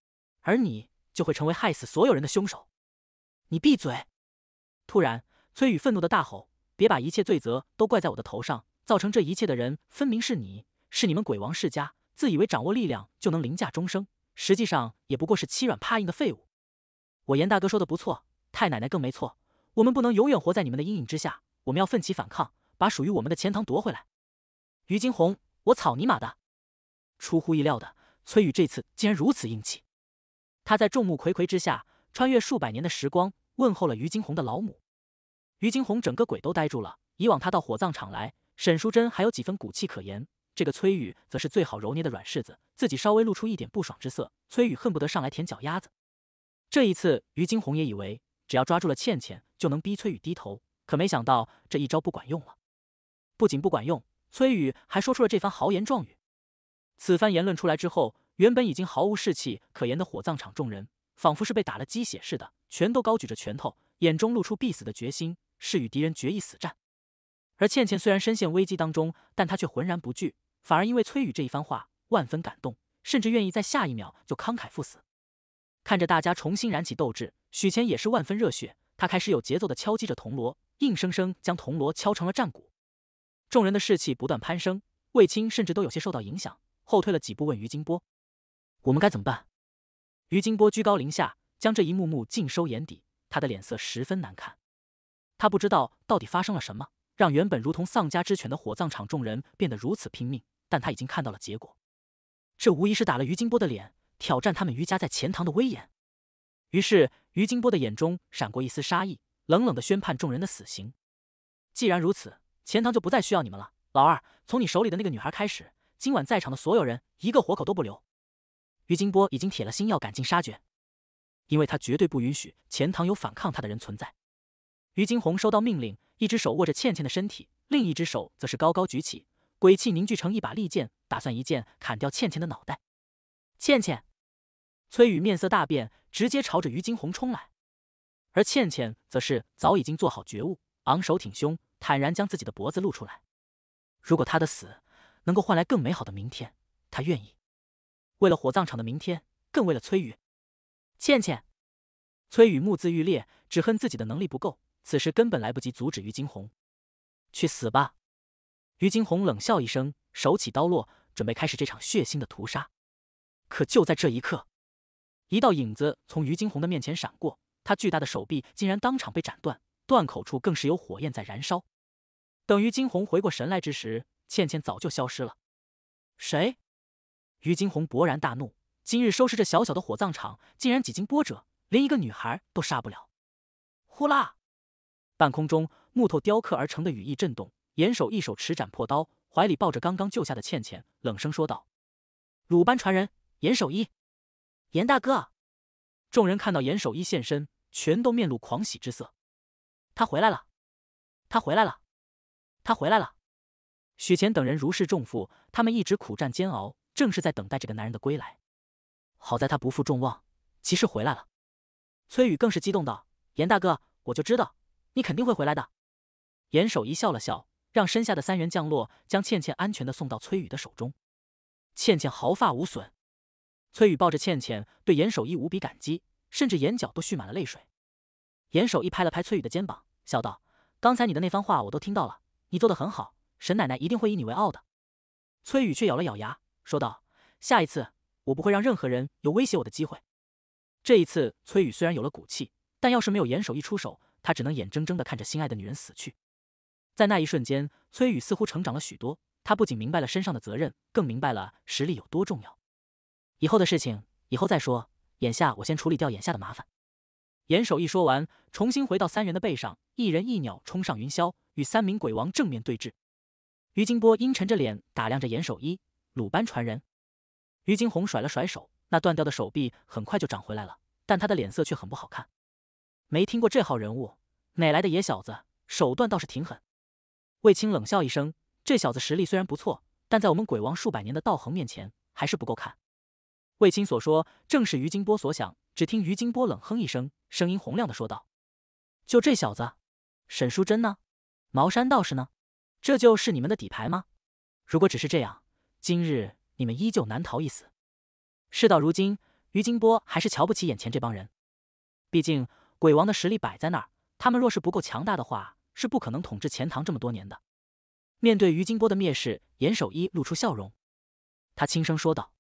而你就会成为害死所有人的凶手。”你闭嘴！突然，崔宇愤怒的大吼。别把一切罪责都怪在我的头上，造成这一切的人分明是你，是你们鬼王世家自以为掌握力量就能凌驾终生，实际上也不过是欺软怕硬的废物。我严大哥说的不错，太奶奶更没错，我们不能永远活在你们的阴影之下，我们要奋起反抗，把属于我们的钱塘夺回来。于金红，我草你妈的！出乎意料的，崔宇这次竟然如此硬气，他在众目睽睽之下穿越数百年的时光，问候了于金红的老母。于金红整个鬼都呆住了。以往他到火葬场来，沈淑珍还有几分骨气可言，这个崔宇则是最好揉捏的软柿子。自己稍微露出一点不爽之色，崔宇恨不得上来舔脚丫子。这一次，于金红也以为只要抓住了倩倩，就能逼崔宇低头，可没想到这一招不管用了。不仅不管用，崔宇还说出了这番豪言壮语。此番言论出来之后，原本已经毫无士气可言的火葬场众人，仿佛是被打了鸡血似的，全都高举着拳头，眼中露出必死的决心。是与敌人决一死战，而倩倩虽然身陷危机当中，但她却浑然不惧，反而因为崔宇这一番话万分感动，甚至愿意在下一秒就慷慨赴死。看着大家重新燃起斗志，许谦也是万分热血，他开始有节奏的敲击着铜锣，硬生生将铜锣敲成了战鼓。众人的士气不断攀升，卫青甚至都有些受到影响，后退了几步问于金波：“我们该怎么办？”于金波居高临下，将这一幕幕尽收眼底，他的脸色十分难看。他不知道到底发生了什么，让原本如同丧家之犬的火葬场众人变得如此拼命。但他已经看到了结果，这无疑是打了于金波的脸，挑战他们于家在钱塘的威严。于是，于金波的眼中闪过一丝杀意，冷冷的宣判众人的死刑。既然如此，钱塘就不再需要你们了。老二，从你手里的那个女孩开始，今晚在场的所有人一个活口都不留。于金波已经铁了心要赶尽杀绝，因为他绝对不允许钱塘有反抗他的人存在。于金红收到命令，一只手握着倩倩的身体，另一只手则是高高举起，鬼气凝聚成一把利剑，打算一剑砍掉倩倩的脑袋。倩倩，崔宇面色大变，直接朝着于金红冲来，而倩倩则是早已经做好觉悟，昂首挺胸，坦然将自己的脖子露出来。如果他的死能够换来更美好的明天，他愿意。为了火葬场的明天，更为了崔宇，倩倩，崔宇目眦欲裂，只恨自己的能力不够。此时根本来不及阻止于金红，去死吧！于金红冷笑一声，手起刀落，准备开始这场血腥的屠杀。可就在这一刻，一道影子从于金红的面前闪过，他巨大的手臂竟然当场被斩断，断口处更是有火焰在燃烧。等于金红回过神来之时，倩倩早就消失了。谁？于金红勃然大怒，今日收拾这小小的火葬场，竟然几经波折，连一个女孩都杀不了。呼啦！半空中，木头雕刻而成的羽翼震动。严守一手持斩破刀，怀里抱着刚刚救下的倩倩，冷声说道：“鲁班传人，严守一，严大哥。”众人看到严守一现身，全都面露狂喜之色：“他回来了！他回来了！他回来了！”许前等人如释重负，他们一直苦战煎熬，正是在等待这个男人的归来。好在他不负众望，及时回来了。崔宇更是激动道：“严大哥，我就知道！”你肯定会回来的，严守一笑了笑，让身下的三人降落，将倩倩安全的送到崔宇的手中。倩倩毫发无损，崔宇抱着倩倩，对严守一无比感激，甚至眼角都蓄满了泪水。严守一拍了拍崔宇的肩膀，笑道：“刚才你的那番话我都听到了，你做的很好，沈奶奶一定会以你为傲的。”崔宇却咬了咬牙，说道：“下一次我不会让任何人有威胁我的机会。”这一次崔宇虽然有了骨气，但要是没有严守一出手。他只能眼睁睁的看着心爱的女人死去，在那一瞬间，崔宇似乎成长了许多。他不仅明白了身上的责任，更明白了实力有多重要。以后的事情以后再说，眼下我先处理掉眼下的麻烦。严守一说完，重新回到三元的背上，一人一鸟冲上云霄，与三名鬼王正面对峙。于金波阴沉着脸打量着严守一，鲁班传人。于金红甩了甩手，那断掉的手臂很快就长回来了，但他的脸色却很不好看。没听过这号人物，哪来的野小子？手段倒是挺狠。卫青冷笑一声：“这小子实力虽然不错，但在我们鬼王数百年的道恒面前，还是不够看。”卫青所说，正是于金波所想。只听于金波冷哼一声，声音洪亮的说道：“就这小子，沈淑珍呢？茅山道士呢？这就是你们的底牌吗？如果只是这样，今日你们依旧难逃一死。事到如今，于金波还是瞧不起眼前这帮人，毕竟……”鬼王的实力摆在那儿，他们若是不够强大的话，是不可能统治钱塘这么多年的。面对于金波的蔑视，严守一露出笑容，他轻声说道：“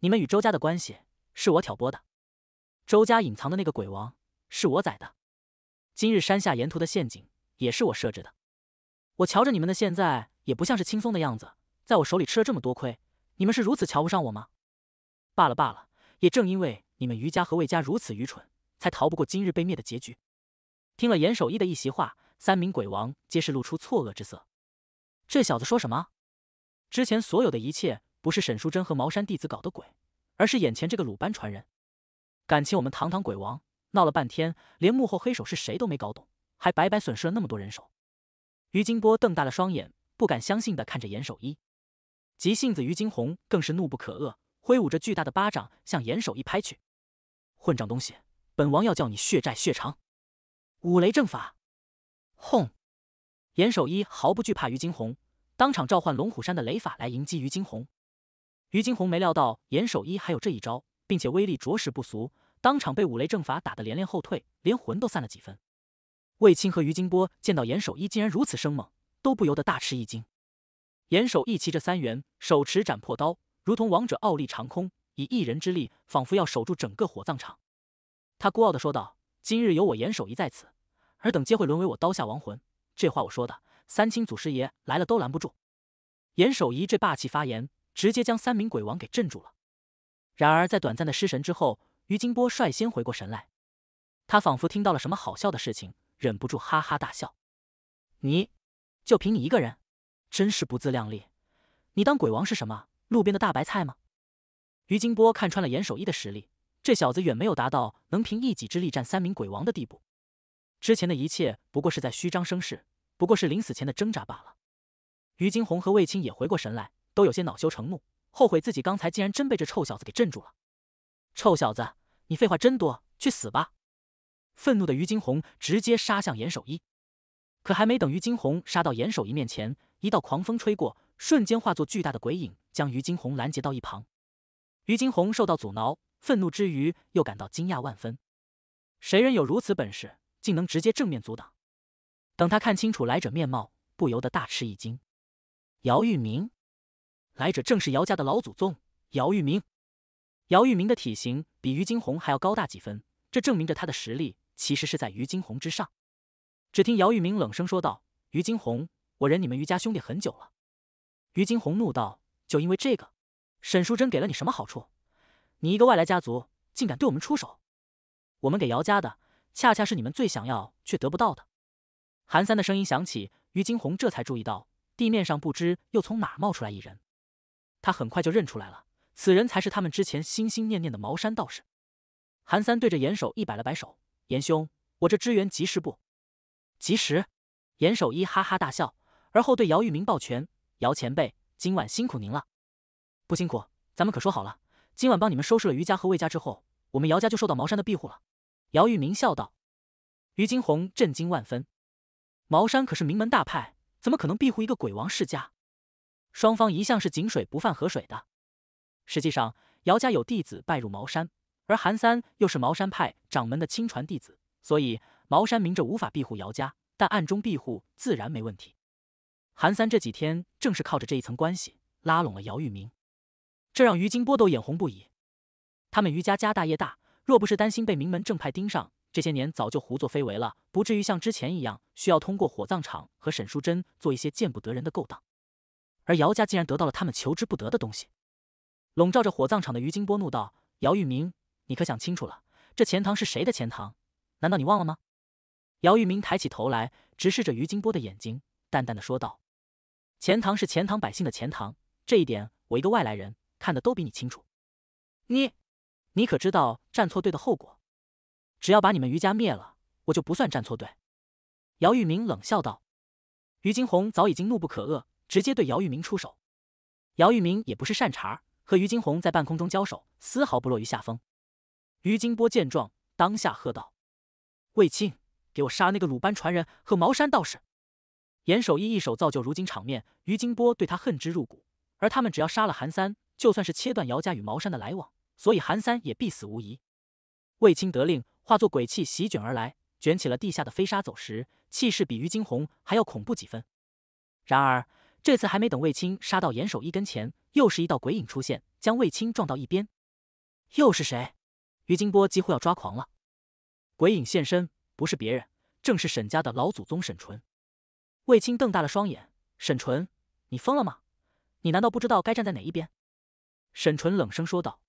你们与周家的关系是我挑拨的，周家隐藏的那个鬼王是我宰的，今日山下沿途的陷阱也是我设置的。我瞧着你们的现在也不像是轻松的样子，在我手里吃了这么多亏，你们是如此瞧不上我吗？罢了罢了，也正因为你们余家和魏家如此愚蠢。”才逃不过今日被灭的结局。听了严守一的一席话，三名鬼王皆是露出错愕之色。这小子说什么？之前所有的一切不是沈淑珍和茅山弟子搞的鬼，而是眼前这个鲁班传人？感情我们堂堂鬼王闹了半天，连幕后黑手是谁都没搞懂，还白白损失了那么多人手？于金波瞪大了双眼，不敢相信的看着严守一。急性子于金红更是怒不可遏，挥舞着巨大的巴掌向严守一拍去。混账东西！本王要叫你血债血偿！五雷正法，轰！严守一毫不惧怕于金红，当场召唤龙虎山的雷法来迎击于金红。于金红没料到严守一还有这一招，并且威力着实不俗，当场被五雷正法打得连连后退，连魂都散了几分。卫青和于金波见到严守一竟然如此生猛，都不由得大吃一惊。严守一骑着三元，手持斩破刀，如同王者傲立长空，以一人之力，仿佛要守住整个火葬场。他孤傲的说道：“今日有我严守一在此，尔等皆会沦为我刀下亡魂。”这话我说的，三清祖师爷来了都拦不住。严守一这霸气发言，直接将三名鬼王给镇住了。然而在短暂的失神之后，于金波率先回过神来，他仿佛听到了什么好笑的事情，忍不住哈哈大笑：“你，就凭你一个人，真是不自量力！你当鬼王是什么？路边的大白菜吗？”于金波看穿了严守一的实力。这小子远没有达到能凭一己之力战三名鬼王的地步，之前的一切不过是在虚张声势，不过是临死前的挣扎罢了。于金红和魏青也回过神来，都有些恼羞成怒，后悔自己刚才竟然真被这臭小子给镇住了。臭小子，你废话真多，去死吧！愤怒的于金红直接杀向严守一，可还没等于金红杀到严守一面前，一道狂风吹过，瞬间化作巨大的鬼影，将于金红拦截到一旁。于金红受到阻挠。愤怒之余，又感到惊讶万分。谁人有如此本事，竟能直接正面阻挡？等他看清楚来者面貌，不由得大吃一惊。姚玉明，来者正是姚家的老祖宗姚玉明。姚玉明的体型比于金红还要高大几分，这证明着他的实力其实是在于金红之上。只听姚玉明冷声说道：“于金红，我忍你们余家兄弟很久了。”于金红怒道：“就因为这个，沈淑珍给了你什么好处？”你一个外来家族，竟敢对我们出手？我们给姚家的，恰恰是你们最想要却得不到的。韩三的声音响起，于金红这才注意到地面上不知又从哪冒出来一人。他很快就认出来了，此人才是他们之前心心念念的茅山道士。韩三对着严守一摆了摆手：“严兄，我这支援及时不？”“及时。”严守一哈哈大笑，而后对姚玉明抱拳：“姚前辈，今晚辛苦您了。”“不辛苦，咱们可说好了。”今晚帮你们收拾了于家和魏家之后，我们姚家就受到茅山的庇护了。”姚玉明笑道。于金红震惊万分：“茅山可是名门大派，怎么可能庇护一个鬼王世家？双方一向是井水不犯河水的。实际上，姚家有弟子拜入茅山，而韩三又是茅山派掌门的亲传弟子，所以茅山明着无法庇护姚家，但暗中庇护自然没问题。韩三这几天正是靠着这一层关系，拉拢了姚玉明。”这让于金波都眼红不已。他们于家家大业大，若不是担心被名门正派盯上，这些年早就胡作非为了，不至于像之前一样需要通过火葬场和沈淑珍做一些见不得人的勾当。而姚家竟然得到了他们求之不得的东西。笼罩着火葬场的于金波怒道：“姚玉明，你可想清楚了？这钱塘是谁的钱塘？难道你忘了吗？”姚玉明抬起头来，直视着于金波的眼睛，淡淡的说道：“钱塘是钱塘百姓的钱塘，这一点我一个外来人。”看的都比你清楚，你，你可知道站错队的后果？只要把你们余家灭了，我就不算站错队。”姚玉明冷笑道。于金红早已经怒不可遏，直接对姚玉明出手。姚玉明也不是善茬，和于金红在半空中交手，丝毫不落于下风。于金波见状，当下喝道：“卫青，给我杀那个鲁班传人和茅山道士！”严守一一手造就如今场面，于金波对他恨之入骨，而他们只要杀了韩三。就算是切断姚家与茅山的来往，所以韩三也必死无疑。卫青得令，化作鬼气席卷而来，卷起了地下的飞沙走石，气势比于惊鸿还要恐怖几分。然而这次还没等卫青杀到严守一跟前，又是一道鬼影出现，将卫青撞到一边。又是谁？于金波几乎要抓狂了。鬼影现身，不是别人，正是沈家的老祖宗沈淳。卫青瞪大了双眼：“沈淳，你疯了吗？你难道不知道该站在哪一边？”沈纯冷声说道：“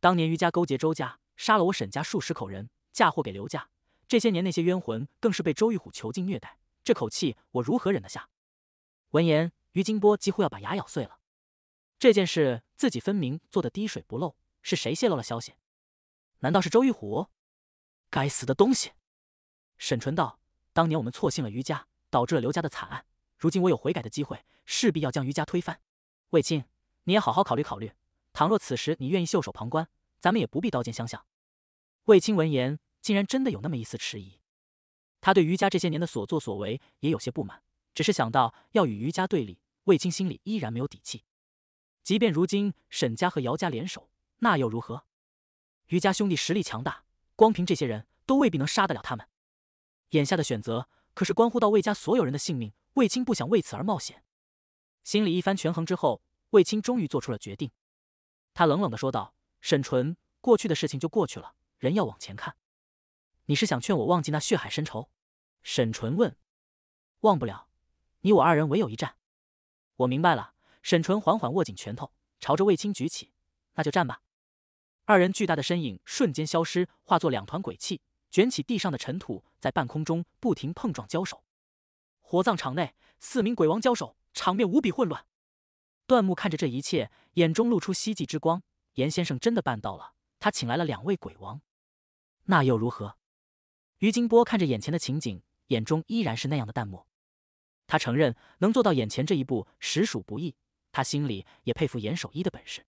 当年于家勾结周家，杀了我沈家数十口人，嫁祸给刘家。这些年那些冤魂更是被周玉虎囚禁虐待，这口气我如何忍得下？”闻言，于金波几乎要把牙咬碎了。这件事自己分明做的滴水不漏，是谁泄露了消息？难道是周玉虎？该死的东西！沈纯道：“当年我们错信了于家，导致了刘家的惨案。如今我有悔改的机会，势必要将于家推翻。”卫青。你也好好考虑考虑，倘若此时你愿意袖手旁观，咱们也不必刀剑相向。卫青闻言，竟然真的有那么一丝迟疑。他对于家这些年的所作所为也有些不满，只是想到要与于家对立，卫青心里依然没有底气。即便如今沈家和姚家联手，那又如何？于家兄弟实力强大，光凭这些人都未必能杀得了他们。眼下的选择可是关乎到魏家所有人的性命，卫青不想为此而冒险。心里一番权衡之后。卫青终于做出了决定，他冷冷的说道：“沈淳，过去的事情就过去了，人要往前看。你是想劝我忘记那血海深仇？”沈淳问，“忘不了，你我二人唯有一战。”我明白了。沈淳缓缓握紧拳头，朝着卫青举起：“那就战吧！”二人巨大的身影瞬间消失，化作两团鬼气，卷起地上的尘土，在半空中不停碰撞交手。火葬场内，四名鬼王交手，场面无比混乱。段木看着这一切，眼中露出希冀之光。严先生真的办到了，他请来了两位鬼王。那又如何？于金波看着眼前的情景，眼中依然是那样的淡漠。他承认能做到眼前这一步实属不易，他心里也佩服严守一的本事。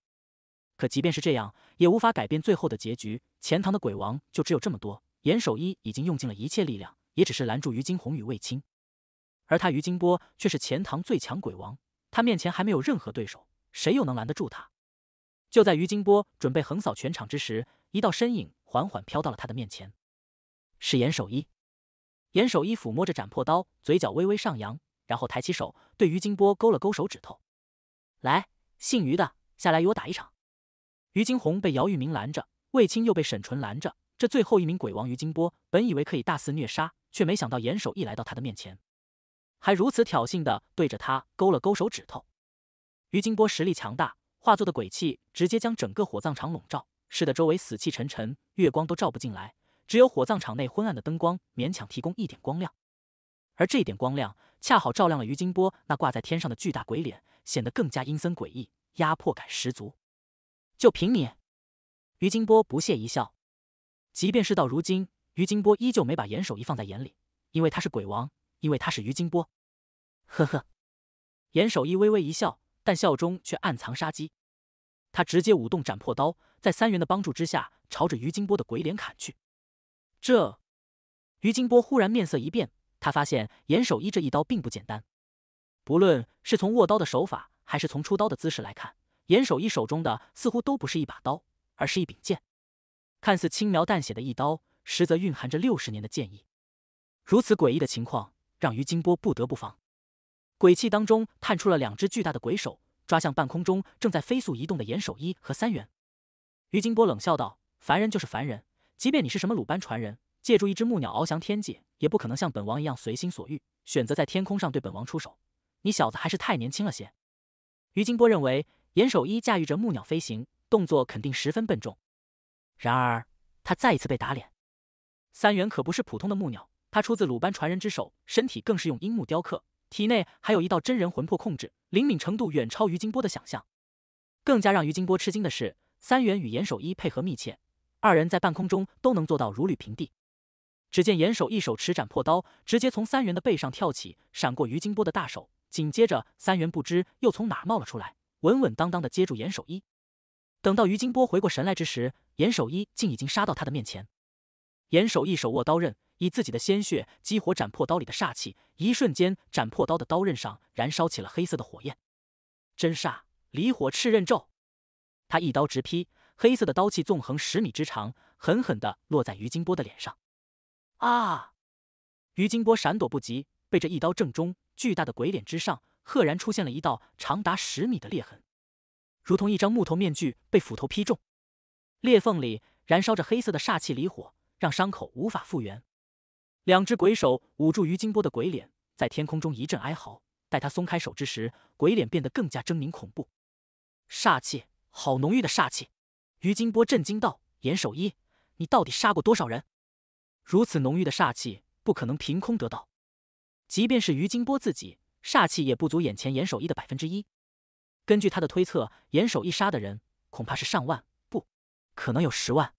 可即便是这样，也无法改变最后的结局。钱塘的鬼王就只有这么多，严守一已经用尽了一切力量，也只是拦住于金红与卫青。而他于金波却是钱塘最强鬼王。他面前还没有任何对手，谁又能拦得住他？就在于金波准备横扫全场之时，一道身影缓缓飘到了他的面前，是严守一。严守一抚摸着斩破刀，嘴角微微上扬，然后抬起手，对于金波勾了勾手指头：“来，姓于的，下来与我打一场。”于金红被姚玉明拦着，卫青又被沈纯拦着，这最后一名鬼王于金波，本以为可以大肆虐杀，却没想到严守一来到他的面前。还如此挑衅的对着他勾了勾手指头。于金波实力强大，化作的鬼气直接将整个火葬场笼罩。使得周围死气沉沉，月光都照不进来，只有火葬场内昏暗的灯光勉强提供一点光亮。而这一点光亮，恰好照亮了于金波那挂在天上的巨大鬼脸，显得更加阴森诡异，压迫感十足。就凭你？于金波不屑一笑。即便是到如今，于金波依旧没把严守一放在眼里，因为他是鬼王。因为他是于金波，呵呵。严守一微微一笑，但笑中却暗藏杀机。他直接舞动斩破刀，在三元的帮助之下，朝着于金波的鬼脸砍去。这，于金波忽然面色一变，他发现严守一这一刀并不简单。不论是从握刀的手法，还是从出刀的姿势来看，严守一手中的似乎都不是一把刀，而是一柄剑。看似轻描淡写的一刀，实则蕴含着六十年的剑意。如此诡异的情况。让于金波不得不防，鬼气当中探出了两只巨大的鬼手，抓向半空中正在飞速移动的严守一和三元。于金波冷笑道：“凡人就是凡人，即便你是什么鲁班传人，借助一只木鸟翱翔天界，也不可能像本王一样随心所欲，选择在天空上对本王出手。你小子还是太年轻了些。”于金波认为，严守一驾驭着木鸟飞行，动作肯定十分笨重。然而，他再一次被打脸，三元可不是普通的木鸟。他出自鲁班传人之手，身体更是用樱木雕刻，体内还有一道真人魂魄控制，灵敏程度远超于金波的想象。更加让于金波吃惊的是，三元与严守一配合密切，二人在半空中都能做到如履平地。只见严守一手持斩破刀，直接从三元的背上跳起，闪过于金波的大手，紧接着三元不知又从哪冒了出来，稳稳当当的接住严守一。等到于金波回过神来之时，严守一竟已经杀到他的面前，严守一手握刀刃。以自己的鲜血激活斩破刀里的煞气，一瞬间，斩破刀的刀刃上燃烧起了黑色的火焰。真煞离火赤刃咒，他一刀直劈，黑色的刀气纵横十米之长，狠狠地落在于金波的脸上。啊！于金波闪躲不及，被这一刀正中。巨大的鬼脸之上，赫然出现了一道长达十米的裂痕，如同一张木头面具被斧头劈中。裂缝里燃烧着黑色的煞气离火，让伤口无法复原。两只鬼手捂住于金波的鬼脸，在天空中一阵哀嚎。待他松开手之时，鬼脸变得更加狰狞恐怖，煞气好浓郁的煞气！于金波震惊道：“严守一，你到底杀过多少人？如此浓郁的煞气，不可能凭空得到。即便是于金波自己，煞气也不足眼前严守一的百分之一。根据他的推测，严守一杀的人恐怕是上万，不可能有十万。”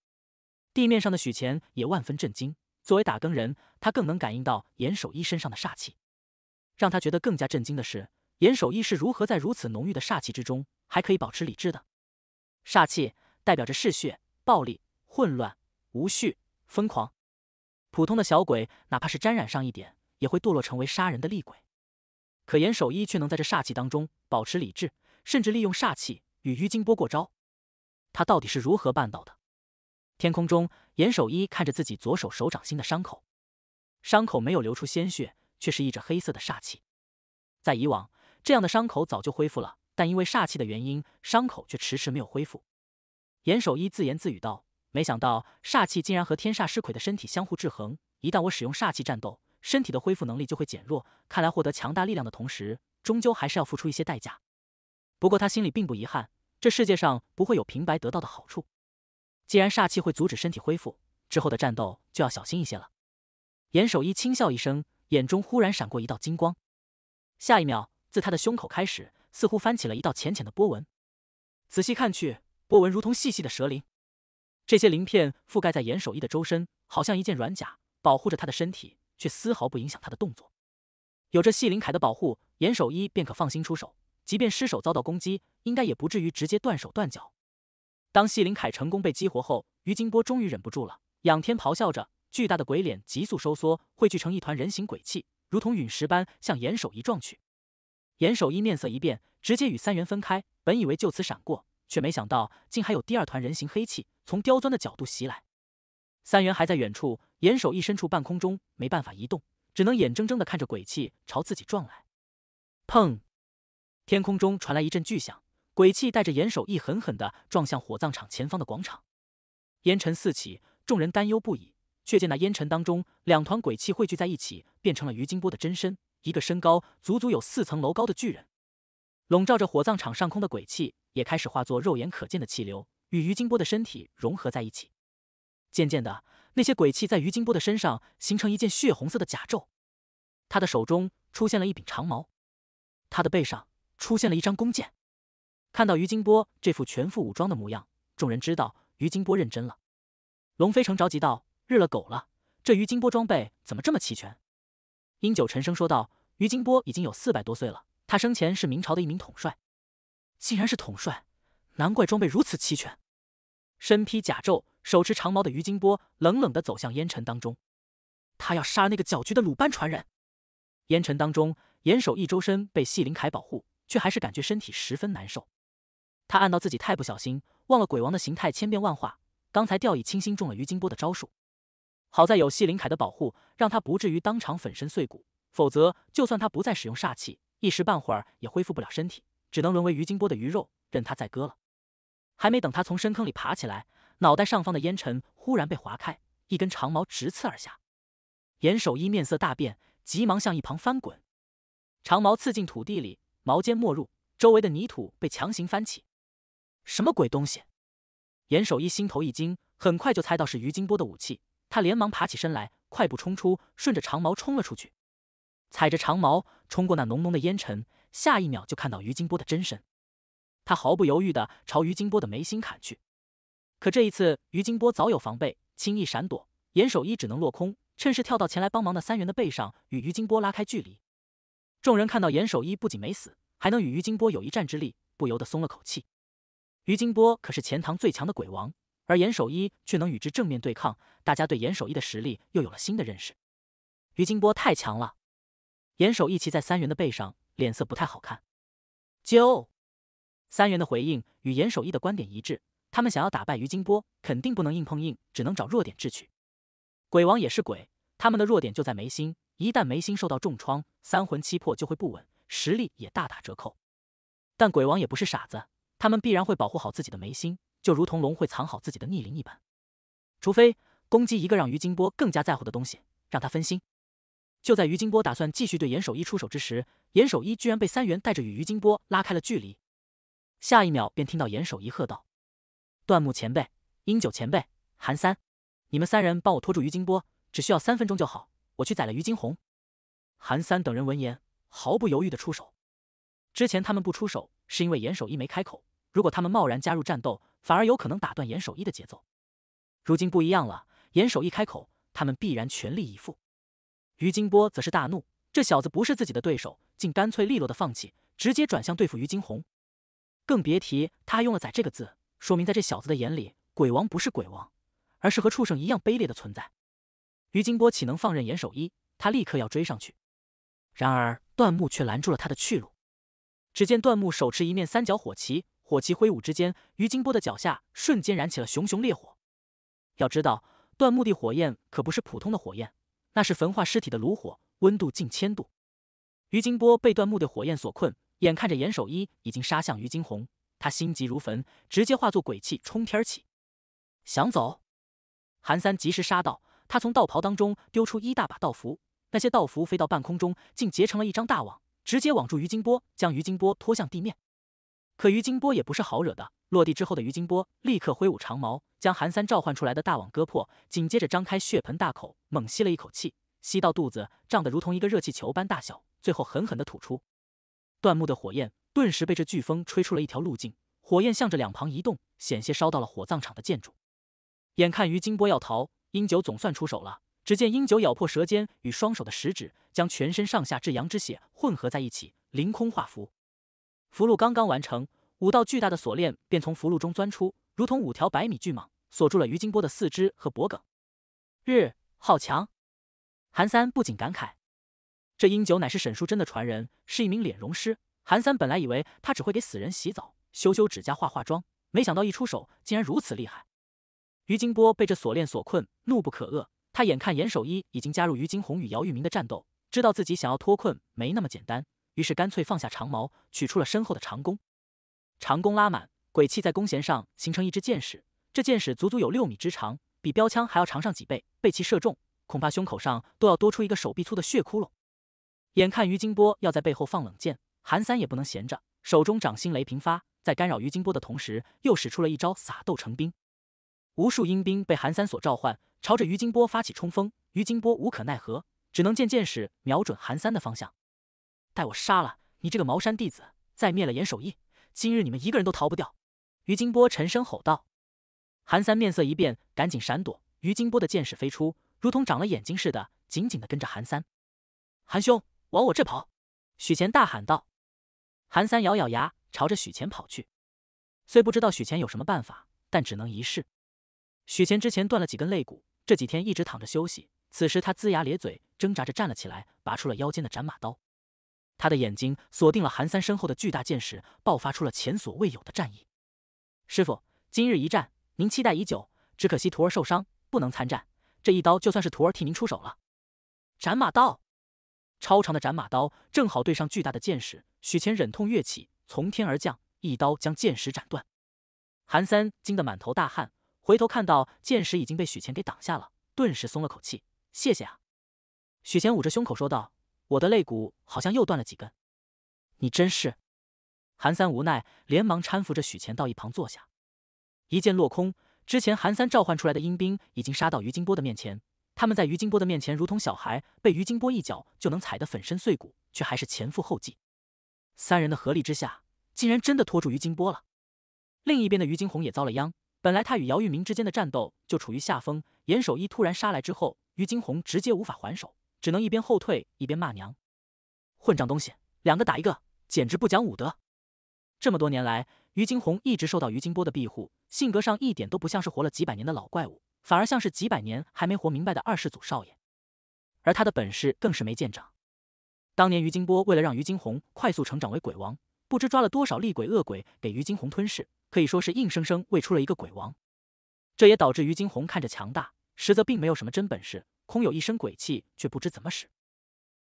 地面上的许钱也万分震惊。作为打更人，他更能感应到严守一身上的煞气。让他觉得更加震惊的是，严守一是如何在如此浓郁的煞气之中，还可以保持理智的？煞气代表着嗜血、暴力、混乱、无序、疯狂。普通的小鬼，哪怕是沾染上一点，也会堕落成为杀人的厉鬼。可严守一却能在这煞气当中保持理智，甚至利用煞气与于金波过招。他到底是如何办到的？天空中，严守一看着自己左手手掌心的伤口，伤口没有流出鲜血，却是一着黑色的煞气。在以往，这样的伤口早就恢复了，但因为煞气的原因，伤口却迟迟没有恢复。严守一自言自语道：“没想到煞气竟然和天煞尸魁的身体相互制衡，一旦我使用煞气战斗，身体的恢复能力就会减弱。看来获得强大力量的同时，终究还是要付出一些代价。”不过他心里并不遗憾，这世界上不会有平白得到的好处。既然煞气会阻止身体恢复，之后的战斗就要小心一些了。严守一轻笑一声，眼中忽然闪过一道金光，下一秒自他的胸口开始，似乎翻起了一道浅浅的波纹。仔细看去，波纹如同细细的蛇鳞，这些鳞片覆盖在严守一的周身，好像一件软甲，保护着他的身体，却丝毫不影响他的动作。有着细鳞铠的保护，严守一便可放心出手，即便失手遭到攻击，应该也不至于直接断手断脚。当谢林凯成功被激活后，于金波终于忍不住了，仰天咆哮着，巨大的鬼脸急速收缩，汇聚成一团人形鬼气，如同陨石般向严守一撞去。严守一面色一变，直接与三元分开。本以为就此闪过，却没想到竟还有第二团人形黑气从刁钻的角度袭来。三元还在远处，严守一身处半空中，没办法移动，只能眼睁睁地看着鬼气朝自己撞来。砰！天空中传来一阵巨响。鬼气带着严守义狠狠地撞向火葬场前方的广场，烟尘四起，众人担忧不已。却见那烟尘当中，两团鬼气汇聚在一起，变成了于金波的真身，一个身高足足有四层楼高的巨人。笼罩着火葬场上空的鬼气也开始化作肉眼可见的气流，与于金波的身体融合在一起。渐渐的，那些鬼气在于金波的身上形成一件血红色的甲胄，他的手中出现了一柄长矛，他的背上出现了一张弓箭。看到于金波这副全副武装的模样，众人知道于金波认真了。龙飞城着急道：“日了狗了！这于金波装备怎么这么齐全？”殷九沉声说道：“于金波已经有四百多岁了，他生前是明朝的一名统帅，竟然是统帅，难怪装备如此齐全。”身披甲胄、手持长矛的于金波冷冷的走向烟尘当中，他要杀那个搅局的鲁班传人。烟尘当中，严守一周身被系灵铠保护，却还是感觉身体十分难受。他暗道自己太不小心，忘了鬼王的形态千变万化，刚才掉以轻心中了于金波的招数。好在有谢林凯的保护，让他不至于当场粉身碎骨，否则就算他不再使用煞气，一时半会儿也恢复不了身体，只能沦为于金波的鱼肉，任他宰割了。还没等他从深坑里爬起来，脑袋上方的烟尘忽然被划开，一根长矛直刺而下。严守一面色大变，急忙向一旁翻滚。长矛刺进土地里，矛尖没入，周围的泥土被强行翻起。什么鬼东西！严守一心头一惊，很快就猜到是于金波的武器。他连忙爬起身来，快步冲出，顺着长矛冲了出去，踩着长矛冲过那浓浓的烟尘。下一秒就看到于金波的真身，他毫不犹豫的朝于金波的眉心砍去。可这一次，于金波早有防备，轻易闪躲，严守一只能落空。趁势跳到前来帮忙的三元的背上，与于金波拉开距离。众人看到严守一不仅没死，还能与于金波有一战之力，不由得松了口气。于金波可是钱塘最强的鬼王，而严守一却能与之正面对抗，大家对严守一的实力又有了新的认识。于金波太强了。严守一骑在三元的背上，脸色不太好看。就，三元的回应与严守一的观点一致，他们想要打败于金波，肯定不能硬碰硬，只能找弱点智取。鬼王也是鬼，他们的弱点就在眉心，一旦眉心受到重创，三魂七魄就会不稳，实力也大打折扣。但鬼王也不是傻子。他们必然会保护好自己的眉心，就如同龙会藏好自己的逆鳞一般。除非攻击一个让于金波更加在乎的东西，让他分心。就在于金波打算继续对严守一出手之时，严守一居然被三元带着与于金波拉开了距离。下一秒，便听到严守一喝道：“段木前辈，英九前辈，韩三，你们三人帮我拖住于金波，只需要三分钟就好，我去宰了于金红。”韩三等人闻言，毫不犹豫的出手。之前他们不出手，是因为严守一没开口。如果他们贸然加入战斗，反而有可能打断严守一的节奏。如今不一样了，严守一开口，他们必然全力以赴。于金波则是大怒，这小子不是自己的对手，竟干脆利落的放弃，直接转向对付于金红。更别提他还用了“宰”这个字，说明在这小子的眼里，鬼王不是鬼王，而是和畜生一样卑劣的存在。于金波岂能放任严守一？他立刻要追上去，然而段木却拦住了他的去路。只见段木手持一面三角火旗。火气挥舞之间，于金波的脚下瞬间燃起了熊熊烈火。要知道，断木的火焰可不是普通的火焰，那是焚化尸体的炉火，温度近千度。于金波被断木的火焰所困，眼看着严守一已经杀向于金红，他心急如焚，直接化作鬼气冲天起。想走？韩三及时杀到，他从道袍当中丢出一大把道符，那些道符飞到半空中，竟结成了一张大网，直接网住于金波，将于金波拖向地面。可于金波也不是好惹的，落地之后的于金波立刻挥舞长矛，将韩三召唤出来的大网割破，紧接着张开血盆大口，猛吸了一口气，吸到肚子胀得如同一个热气球般大小，最后狠狠地吐出。断木的火焰顿时被这飓风吹出了一条路径，火焰向着两旁移动，险些烧到了火葬场的建筑。眼看于金波要逃，英九总算出手了。只见英九咬破舌尖与双手的食指，将全身上下至阳之血混合在一起，凌空画符。符箓刚刚完成，五道巨大的锁链便从符箓中钻出，如同五条百米巨蟒，锁住了于金波的四肢和脖颈。日，好强！韩三不仅感慨，这英九乃是沈淑珍的传人，是一名脸容师。韩三本来以为他只会给死人洗澡、修修指甲、化化妆，没想到一出手竟然如此厉害。于金波被这锁链所困，怒不可遏。他眼看严守一已经加入于金红与姚玉明的战斗，知道自己想要脱困没那么简单。于是干脆放下长矛，取出了身后的长弓。长弓拉满，鬼气在弓弦上形成一支箭矢，这箭矢足足有六米之长，比标枪还要长上几倍。被其射中，恐怕胸口上都要多出一个手臂粗的血窟窿。眼看于金波要在背后放冷箭，韩三也不能闲着，手中掌心雷频发，在干扰于金波的同时，又使出了一招撒豆成兵，无数阴兵被韩三所召唤，朝着于金波发起冲锋。于金波无可奈何，只能见箭矢瞄准韩三的方向。待我杀了你这个茅山弟子，再灭了严守义，今日你们一个人都逃不掉！”于金波沉声吼道。韩三面色一变，赶紧闪躲。于金波的剑矢飞出，如同长了眼睛似的，紧紧的跟着韩三。韩兄，往我这跑！”许前大喊道。韩三咬咬牙，朝着许前跑去。虽不知道许前有什么办法，但只能一试。许前之前断了几根肋骨，这几天一直躺着休息。此时他龇牙咧嘴，挣扎着站了起来，拔出了腰间的斩马刀。他的眼睛锁定了韩三身后的巨大剑士，爆发出了前所未有的战意。师傅，今日一战，您期待已久，只可惜徒儿受伤，不能参战。这一刀就算是徒儿替您出手了。斩马刀，超长的斩马刀正好对上巨大的剑士。许谦忍痛跃起，从天而降，一刀将剑石斩断。韩三惊得满头大汗，回头看到剑石已经被许谦给挡下了，顿时松了口气。谢谢啊！许谦捂着胸口说道。我的肋骨好像又断了几根，你真是！韩三无奈，连忙搀扶着许钱到一旁坐下。一剑落空，之前韩三召唤出来的阴兵已经杀到于金波的面前，他们在于金波的面前如同小孩，被于金波一脚就能踩得粉身碎骨，却还是前赴后继。三人的合力之下，竟然真的拖住于金波了。另一边的于金红也遭了殃，本来他与姚玉明之间的战斗就处于下风，严守一突然杀来之后，于金红直接无法还手。只能一边后退一边骂娘：“混账东西，两个打一个，简直不讲武德！”这么多年来，于金红一直受到于金波的庇护，性格上一点都不像是活了几百年的老怪物，反而像是几百年还没活明白的二世祖少爷。而他的本事更是没见长。当年于金波为了让于金红快速成长为鬼王，不知抓了多少厉鬼恶鬼给于金红吞噬，可以说是硬生生喂出了一个鬼王。这也导致于金红看着强大，实则并没有什么真本事。空有一身鬼气，却不知怎么使。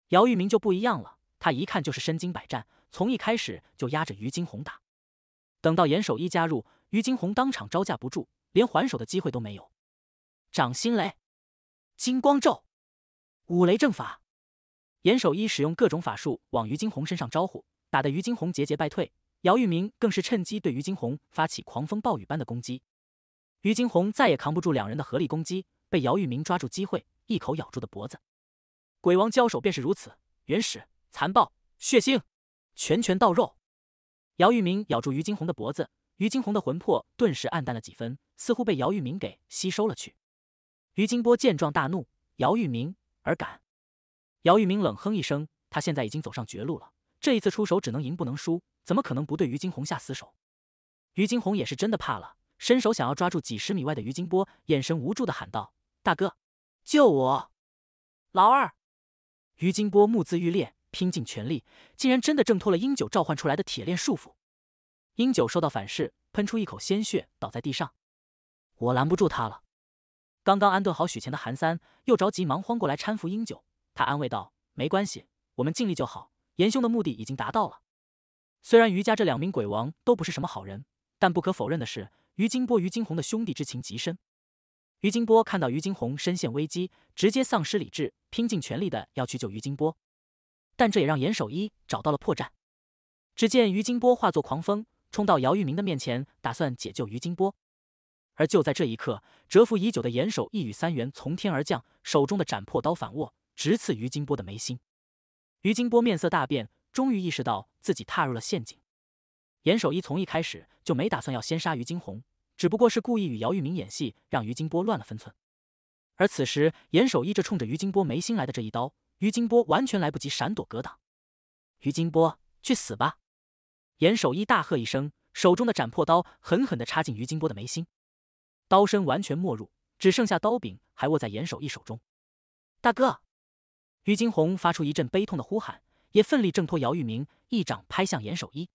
姚玉明就不一样了，他一看就是身经百战，从一开始就压着于金红打。等到严守一加入，于金红当场招架不住，连还手的机会都没有。掌心雷、金光咒、五雷正法，严守一使用各种法术往于金红身上招呼，打得于金红节节败退。姚玉明更是趁机对于金红发起狂风暴雨般的攻击。于金红再也扛不住两人的合力攻击，被姚玉明抓住机会。一口咬住的脖子，鬼王交手便是如此，原始、残暴、血腥，拳拳到肉。姚玉明咬住于金红的脖子，于金红的魂魄顿时暗淡了几分，似乎被姚玉明给吸收了去。于金波见状大怒：“姚玉明，尔敢！”姚玉明冷哼一声，他现在已经走上绝路了，这一次出手只能赢不能输，怎么可能不对于金红下死手？于金红也是真的怕了，伸手想要抓住几十米外的于金波，眼神无助的喊道：“大哥！”救我！老二，于金波目眦欲裂，拼尽全力，竟然真的挣脱了英九召唤出来的铁链束缚。英九受到反噬，喷出一口鲜血，倒在地上。我拦不住他了。刚刚安顿好许钱的韩三，又着急忙慌过来搀扶英九。他安慰道：“没关系，我们尽力就好。严兄的目的已经达到了。虽然于家这两名鬼王都不是什么好人，但不可否认的是，于金波、于金红的兄弟之情极深。”于金波看到于金红身陷危机，直接丧失理智，拼尽全力的要去救于金波，但这也让严守一找到了破绽。只见于金波化作狂风，冲到姚玉明的面前，打算解救于金波。而就在这一刻，蛰伏已久的严守一与三元从天而降，手中的斩破刀反握，直刺于金波的眉心。于金波面色大变，终于意识到自己踏入了陷阱。严守一从一开始就没打算要先杀于金红。只不过是故意与姚玉明演戏，让于金波乱了分寸。而此时，严守一这冲着于金波眉心来的这一刀，于金波完全来不及闪躲格挡。于金波，去死吧！严守一大喝一声，手中的斩破刀狠狠地插进于金波的眉心，刀身完全没入，只剩下刀柄还握在严守一手中。大哥！于金红发出一阵悲痛的呼喊，也奋力挣脱姚玉明，一掌拍向严守一。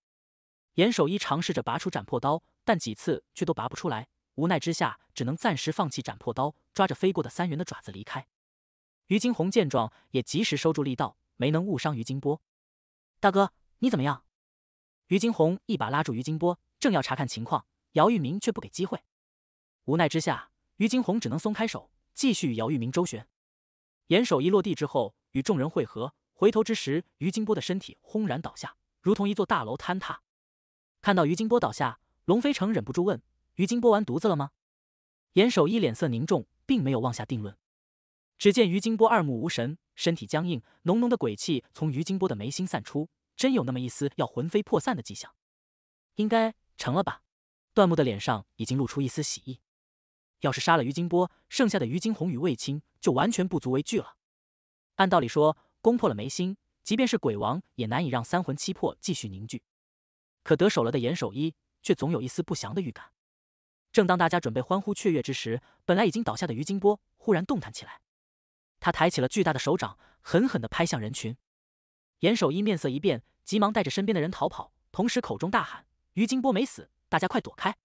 严守一尝试着拔出斩破刀，但几次却都拔不出来，无奈之下只能暂时放弃斩破刀，抓着飞过的三元的爪子离开。于金红见状也及时收住力道，没能误伤于金波。大哥，你怎么样？于金红一把拉住于金波，正要查看情况，姚玉明却不给机会。无奈之下，于金红只能松开手，继续与姚玉明周旋。严守一落地之后与众人汇合，回头之时，于金波的身体轰然倒下，如同一座大楼坍塌。看到于金波倒下，龙飞城忍不住问：“于金波完犊子了吗？”严守一脸色凝重，并没有妄下定论。只见于金波二目无神，身体僵硬，浓浓的鬼气从于金波的眉心散出，真有那么一丝要魂飞魄散的迹象。应该成了吧？段木的脸上已经露出一丝喜意。要是杀了于金波，剩下的于金红与卫青就完全不足为惧了。按道理说，攻破了眉心，即便是鬼王，也难以让三魂七魄继续凝聚。可得手了的严守一却总有一丝不祥的预感。正当大家准备欢呼雀跃之时，本来已经倒下的于金波忽然动弹起来，他抬起了巨大的手掌，狠狠的拍向人群。严守一面色一变，急忙带着身边的人逃跑，同时口中大喊：“于金波没死，大家快躲开！”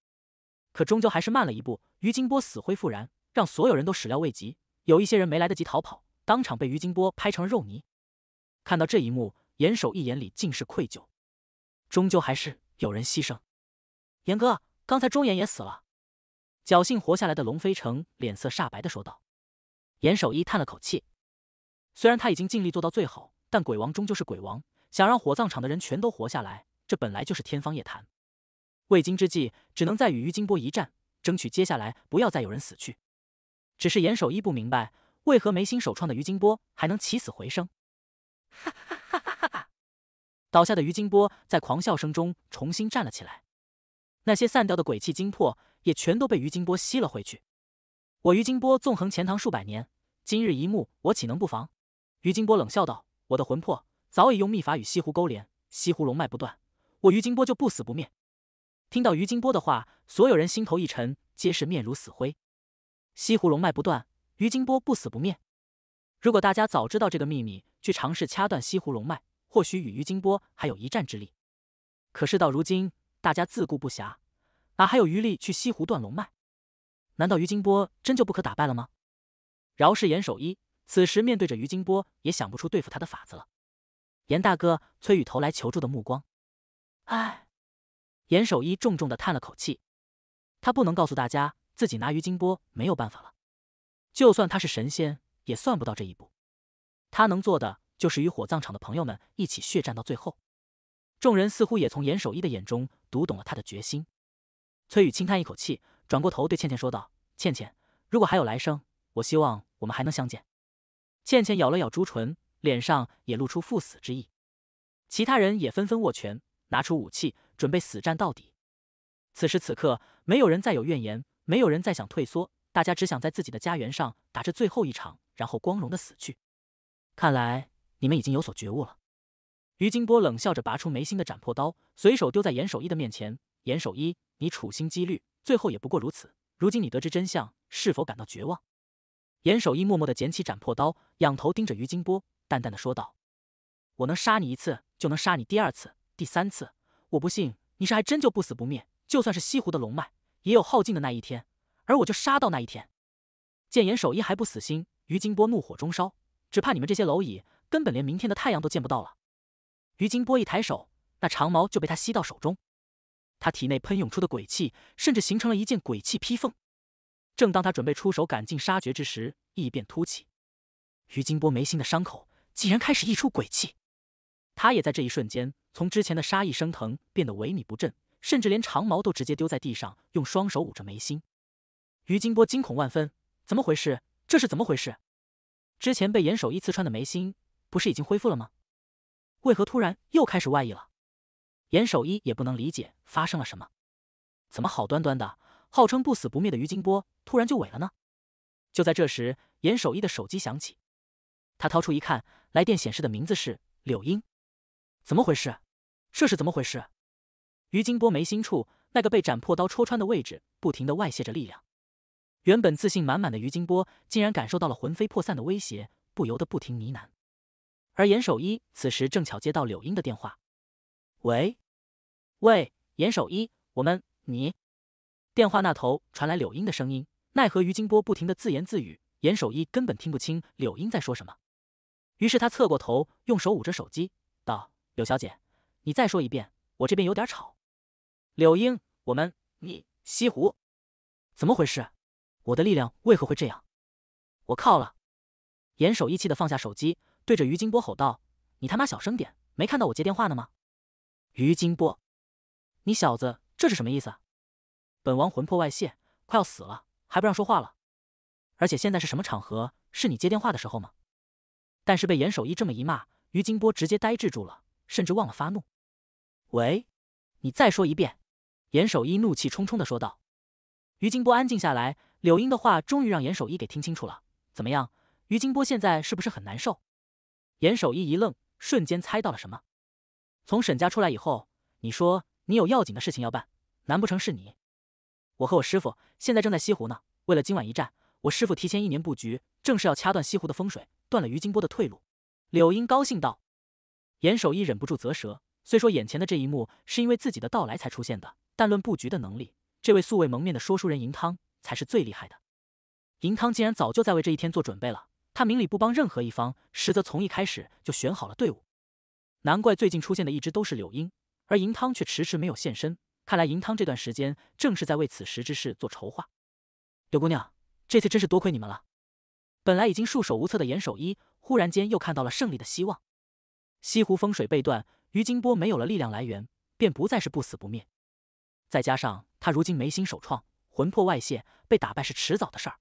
可终究还是慢了一步，于金波死灰复燃，让所有人都始料未及。有一些人没来得及逃跑，当场被于金波拍成了肉泥。看到这一幕，严守一眼里尽是愧疚。终究还是有人牺牲，严哥，刚才周言也死了。侥幸活下来的龙飞成脸色煞白的说道。严守一叹了口气，虽然他已经尽力做到最好，但鬼王终究是鬼王，想让火葬场的人全都活下来，这本来就是天方夜谭。未经之计，只能再与于金波一战，争取接下来不要再有人死去。只是严守一不明白，为何没心首创的于金波还能起死回生。哈哈。倒下的于金波在狂笑声中重新站了起来，那些散掉的鬼气精魄也全都被于金波吸了回去。我于金波纵横钱塘数百年，今日一幕我岂能不防？于金波冷笑道：“我的魂魄早已用秘法与西湖勾连，西湖龙脉不断，我于金波就不死不灭。”听到于金波的话，所有人心头一沉，皆是面如死灰。西湖龙脉不断，于金波不死不灭。如果大家早知道这个秘密，去尝试掐断西湖龙脉。或许与于金波还有一战之力，可事到如今，大家自顾不暇，哪还有余力去西湖断龙脉？难道于金波真就不可打败了吗？饶是严守一，此时面对着于金波，也想不出对付他的法子了。严大哥，崔宇投来求助的目光。唉，严守一重重的叹了口气，他不能告诉大家自己拿于金波没有办法了。就算他是神仙，也算不到这一步。他能做的。就是与火葬场的朋友们一起血战到最后。众人似乎也从严守一的眼中读懂了他的决心。崔宇轻叹一口气，转过头对倩倩说道：“倩倩，如果还有来生，我希望我们还能相见。”倩倩咬了咬朱唇，脸上也露出赴死之意。其他人也纷纷握拳，拿出武器，准备死战到底。此时此刻，没有人再有怨言，没有人再想退缩，大家只想在自己的家园上打这最后一场，然后光荣的死去。看来。你们已经有所觉悟了。于金波冷笑着拔出眉心的斩破刀，随手丢在严守一的面前。严守一，你处心积虑，最后也不过如此。如今你得知真相，是否感到绝望？严守一默默地捡起斩破刀，仰头盯着于金波，淡淡的说道：“我能杀你一次，就能杀你第二次、第三次。我不信你是还真就不死不灭。就算是西湖的龙脉，也有耗尽的那一天。而我就杀到那一天。”见严守一还不死心，于金波怒火中烧，只怕你们这些蝼蚁。根本连明天的太阳都见不到了。于金波一抬手，那长矛就被他吸到手中。他体内喷涌出的鬼气，甚至形成了一件鬼气披风。正当他准备出手赶尽杀绝之时，异变突起。于金波眉心的伤口竟然开始溢出鬼气。他也在这一瞬间，从之前的杀意升腾变得萎靡不振，甚至连长矛都直接丢在地上，用双手捂着眉心。于金波惊恐万分：怎么回事？这是怎么回事？之前被严守一刺穿的眉心。不是已经恢复了吗？为何突然又开始外溢了？严守一也不能理解发生了什么，怎么好端端的号称不死不灭的于金波突然就萎了呢？就在这时，严守一的手机响起，他掏出一看，来电显示的名字是柳英。怎么回事？这是怎么回事？于金波眉心处那个被斩破刀戳穿的位置不停的外泄着力量，原本自信满满的于金波竟然感受到了魂飞魄散的威胁，不由得不停呢喃。而严守一此时正巧接到柳英的电话，喂，喂，严守一，我们你。电话那头传来柳英的声音，奈何于金波不停的自言自语，严守一根本听不清柳英在说什么。于是他侧过头，用手捂着手机，道：“柳小姐，你再说一遍，我这边有点吵。”柳英，我们你西湖，怎么回事？我的力量为何会这样？我靠了！严守一气的放下手机。对着于金波吼道：“你他妈小声点！没看到我接电话呢吗？”于金波，你小子这是什么意思？本王魂魄外泄，快要死了，还不让说话了？而且现在是什么场合？是你接电话的时候吗？但是被严守一这么一骂，于金波直接呆滞住了，甚至忘了发怒。喂，你再说一遍！”严守一怒气冲冲的说道。于金波安静下来，柳英的话终于让严守一给听清楚了。怎么样？于金波现在是不是很难受？严守一一愣，瞬间猜到了什么。从沈家出来以后，你说你有要紧的事情要办，难不成是你？我和我师傅现在正在西湖呢。为了今晚一战，我师傅提前一年布局，正是要掐断西湖的风水，断了于金波的退路。柳英高兴道。严守一忍不住啧舌。虽说眼前的这一幕是因为自己的到来才出现的，但论布局的能力，这位素未蒙面的说书人银汤才是最厉害的。银汤竟然早就在为这一天做准备了。他明里不帮任何一方，实则从一开始就选好了队伍。难怪最近出现的一支都是柳莺，而银汤却迟迟没有现身。看来银汤这段时间正是在为此时之事做筹划。柳姑娘，这次真是多亏你们了。本来已经束手无策的严守一，忽然间又看到了胜利的希望。西湖风水被断，于金波没有了力量来源，便不再是不死不灭。再加上他如今眉心首创，魂魄外泄，被打败是迟早的事儿。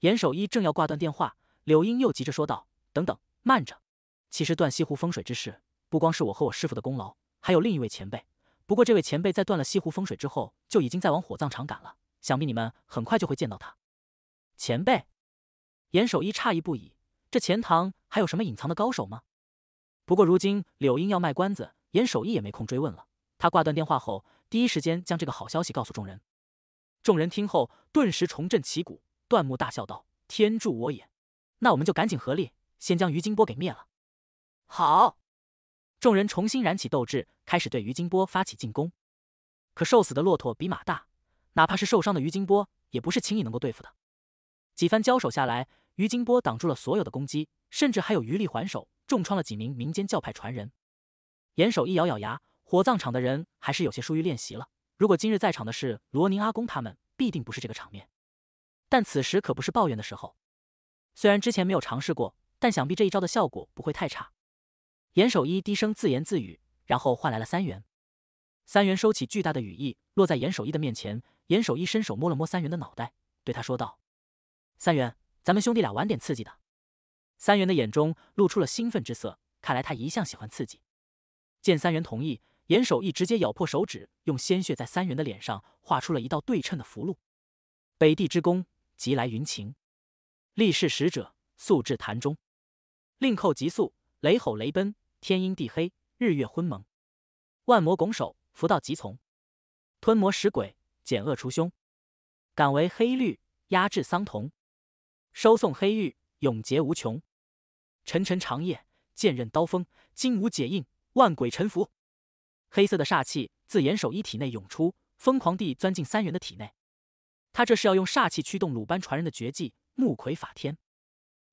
严守一正要挂断电话。柳英又急着说道：“等等，慢着！其实断西湖风水之事，不光是我和我师父的功劳，还有另一位前辈。不过这位前辈在断了西湖风水之后，就已经在往火葬场赶了。想必你们很快就会见到他。”前辈，严守一诧异不已：“这钱塘还有什么隐藏的高手吗？”不过如今柳英要卖关子，严守一也没空追问了。他挂断电话后，第一时间将这个好消息告诉众人。众人听后，顿时重振旗鼓。段木大笑道：“天助我也！”那我们就赶紧合力，先将于金波给灭了。好，众人重新燃起斗志，开始对于金波发起进攻。可瘦死的骆驼比马大，哪怕是受伤的于金波，也不是轻易能够对付的。几番交手下来，于金波挡住了所有的攻击，甚至还有余力还手，重创了几名民间教派传人。严守一咬咬牙，火葬场的人还是有些疏于练习了。如果今日在场的是罗宁阿公他们，必定不是这个场面。但此时可不是抱怨的时候。虽然之前没有尝试过，但想必这一招的效果不会太差。严守一低声自言自语，然后换来了三元。三元收起巨大的羽翼，落在严守一的面前。严守一伸手摸了摸三元的脑袋，对他说道：“三元，咱们兄弟俩玩点刺激的。”三元的眼中露出了兴奋之色，看来他一向喜欢刺激。见三元同意，严守一直接咬破手指，用鲜血在三元的脸上画出了一道对称的符箓。北地之弓，即来云情。力士使者速至坛中，令寇急速，雷吼雷奔，天阴地黑，日月昏蒙。万魔拱手，福道即从，吞魔食鬼，剪恶除凶，敢为黑绿，压制桑桐，收送黑玉，永劫无穷。沉沉长夜，剑刃刀锋，金无解印，万鬼臣服。黑色的煞气自严守一体内涌出，疯狂地钻进三元的体内。他这是要用煞气驱动鲁班传人的绝技。木魁法天，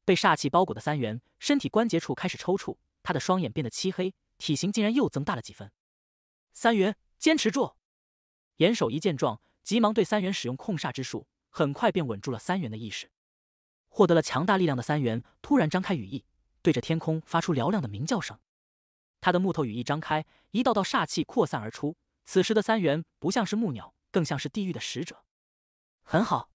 被煞气包裹的三元身体关节处开始抽搐，他的双眼变得漆黑，体型竟然又增大了几分。三元，坚持住！严守一见状，急忙对三元使用控煞之术，很快便稳住了三元的意识。获得了强大力量的三元突然张开羽翼，对着天空发出嘹亮的鸣叫声。他的木头羽翼张开，一道道煞气扩散而出。此时的三元不像是木鸟，更像是地狱的使者。很好。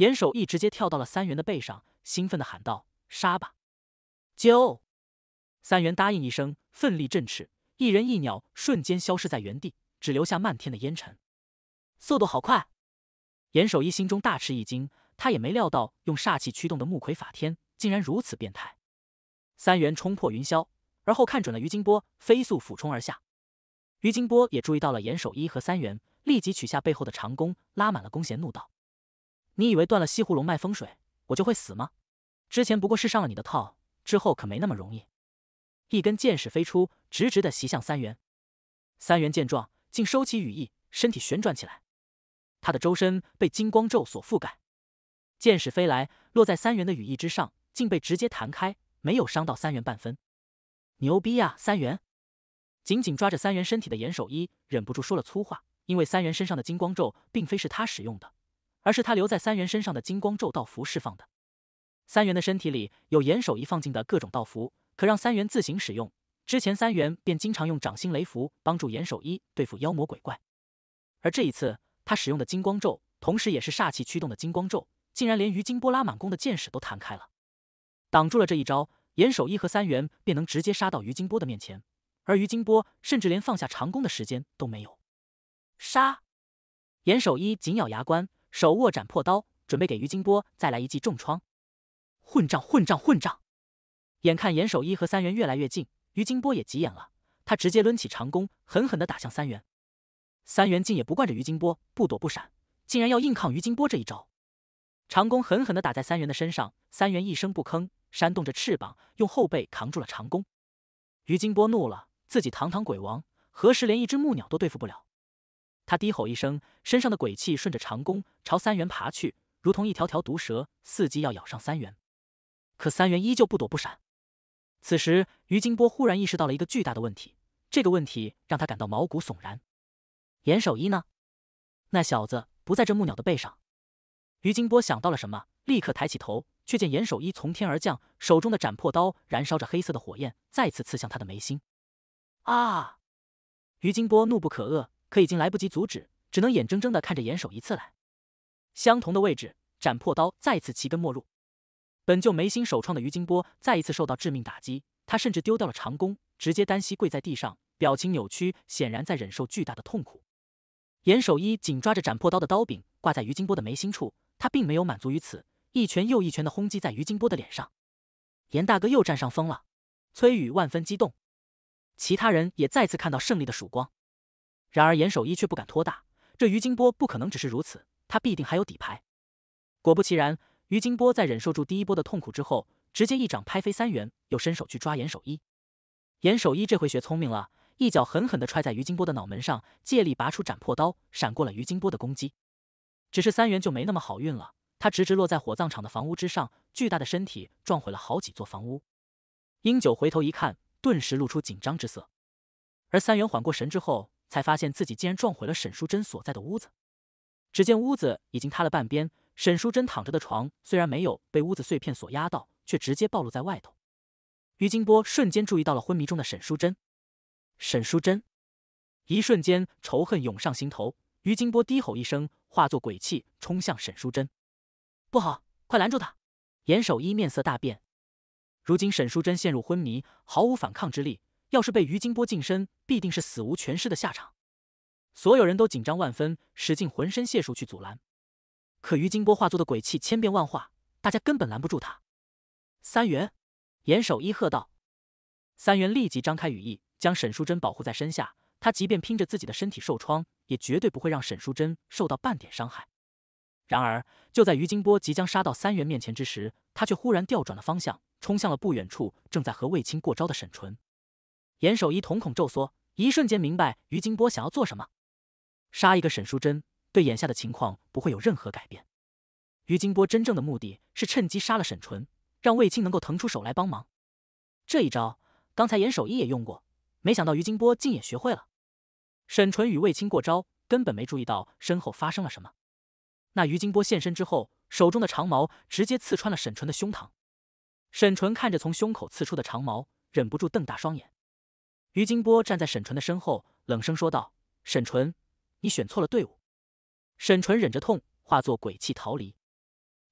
严守一直接跳到了三元的背上，兴奋的喊道：“杀吧！”啾！三元答应一声，奋力振翅，一人一鸟瞬间消失在原地，只留下漫天的烟尘。速度好快！严守一心中大吃一惊，他也没料到用煞气驱动的木魁法天竟然如此变态。三元冲破云霄，而后看准了于金波，飞速俯冲而下。于金波也注意到了严守一和三元，立即取下背后的长弓，拉满了弓弦，怒道。你以为断了西湖龙脉风水，我就会死吗？之前不过是上了你的套，之后可没那么容易。一根箭矢飞出，直直的袭向三元。三元见状，竟收起羽翼，身体旋转起来。他的周身被金光咒所覆盖。箭矢飞来，落在三元的羽翼之上，竟被直接弹开，没有伤到三元半分。牛逼呀！三元紧紧抓着三元身体的严守一忍不住说了粗话，因为三元身上的金光咒并非是他使用的。而是他留在三元身上的金光咒道符释放的。三元的身体里有严守一放进的各种道符，可让三元自行使用。之前三元便经常用掌心雷符帮助严守一对付妖魔鬼怪。而这一次，他使用的金光咒，同时也是煞气驱动的金光咒，竟然连于金波拉满弓的箭矢都弹开了，挡住了这一招。严守一和三元便能直接杀到于金波的面前，而于金波甚至连放下长弓的时间都没有。杀！严守一紧咬牙关。手握斩破刀，准备给于金波再来一记重创。混账！混账！混账！眼看严守一和三元越来越近，于金波也急眼了，他直接抡起长弓，狠狠的打向三元。三元竟也不惯着于金波，不躲不闪，竟然要硬抗于金波这一招。长弓狠狠的打在三元的身上，三元一声不吭，扇动着翅膀，用后背扛住了长弓。于金波怒了，自己堂堂鬼王，何时连一只木鸟都对付不了？他低吼一声，身上的鬼气顺着长弓朝三元爬去，如同一条条毒蛇，伺机要咬上三元。可三元依旧不躲不闪。此时，于金波忽然意识到了一个巨大的问题，这个问题让他感到毛骨悚然。严守一呢？那小子不在这木鸟的背上。于金波想到了什么，立刻抬起头，却见严守一从天而降，手中的斩破刀燃烧着黑色的火焰，再次刺向他的眉心。啊！于金波怒不可遏。可已经来不及阻止，只能眼睁睁的看着严守一次来。相同的位置，斩破刀再次齐根没入。本就眉心首创的于金波再一次受到致命打击，他甚至丢掉了长弓，直接单膝跪在地上，表情扭曲，显然在忍受巨大的痛苦。严守一紧抓着斩破刀的刀柄，挂在于金波的眉心处。他并没有满足于此，一拳又一拳的轰击在于金波的脸上。严大哥又占上风了！崔宇万分激动，其他人也再次看到胜利的曙光。然而严守一却不敢拖大，这于金波不可能只是如此，他必定还有底牌。果不其然，于金波在忍受住第一波的痛苦之后，直接一掌拍飞三元，又伸手去抓严守一。严守一这回学聪明了，一脚狠狠的踹在于金波的脑门上，借力拔出斩破刀，闪过了于金波的攻击。只是三元就没那么好运了，他直直落在火葬场的房屋之上，巨大的身体撞毁了好几座房屋。英九回头一看，顿时露出紧张之色。而三元缓过神之后。才发现自己竟然撞毁了沈淑珍所在的屋子，只见屋子已经塌了半边，沈淑珍躺着的床虽然没有被屋子碎片所压到，却直接暴露在外头。于金波瞬间注意到了昏迷中的沈淑珍，沈淑珍，一瞬间仇恨涌上心头，于金波低吼一声，化作鬼气冲向沈淑珍。不好，快拦住他！严守一面色大变，如今沈淑珍陷入昏迷，毫无反抗之力。要是被于金波近身，必定是死无全尸的下场。所有人都紧张万分，使尽浑身解数去阻拦。可于金波化作的鬼气千变万化，大家根本拦不住他。三元严守一喝道：“三元立即张开羽翼，将沈淑珍保护在身下。他即便拼着自己的身体受创，也绝对不会让沈淑珍受到半点伤害。”然而，就在于金波即将杀到三元面前之时，他却忽然调转了方向，冲向了不远处正在和卫青过招的沈淳。严守一瞳孔骤缩，一瞬间明白于金波想要做什么。杀一个沈淑珍，对眼下的情况不会有任何改变。于金波真正的目的是趁机杀了沈淳，让卫青能够腾出手来帮忙。这一招，刚才严守一也用过，没想到于金波竟也学会了。沈淳与卫青过招，根本没注意到身后发生了什么。那于金波现身之后，手中的长矛直接刺穿了沈淳的胸膛。沈淳看着从胸口刺出的长矛，忍不住瞪大双眼。于金波站在沈纯的身后，冷声说道：“沈纯，你选错了队伍。”沈纯忍着痛，化作鬼气逃离。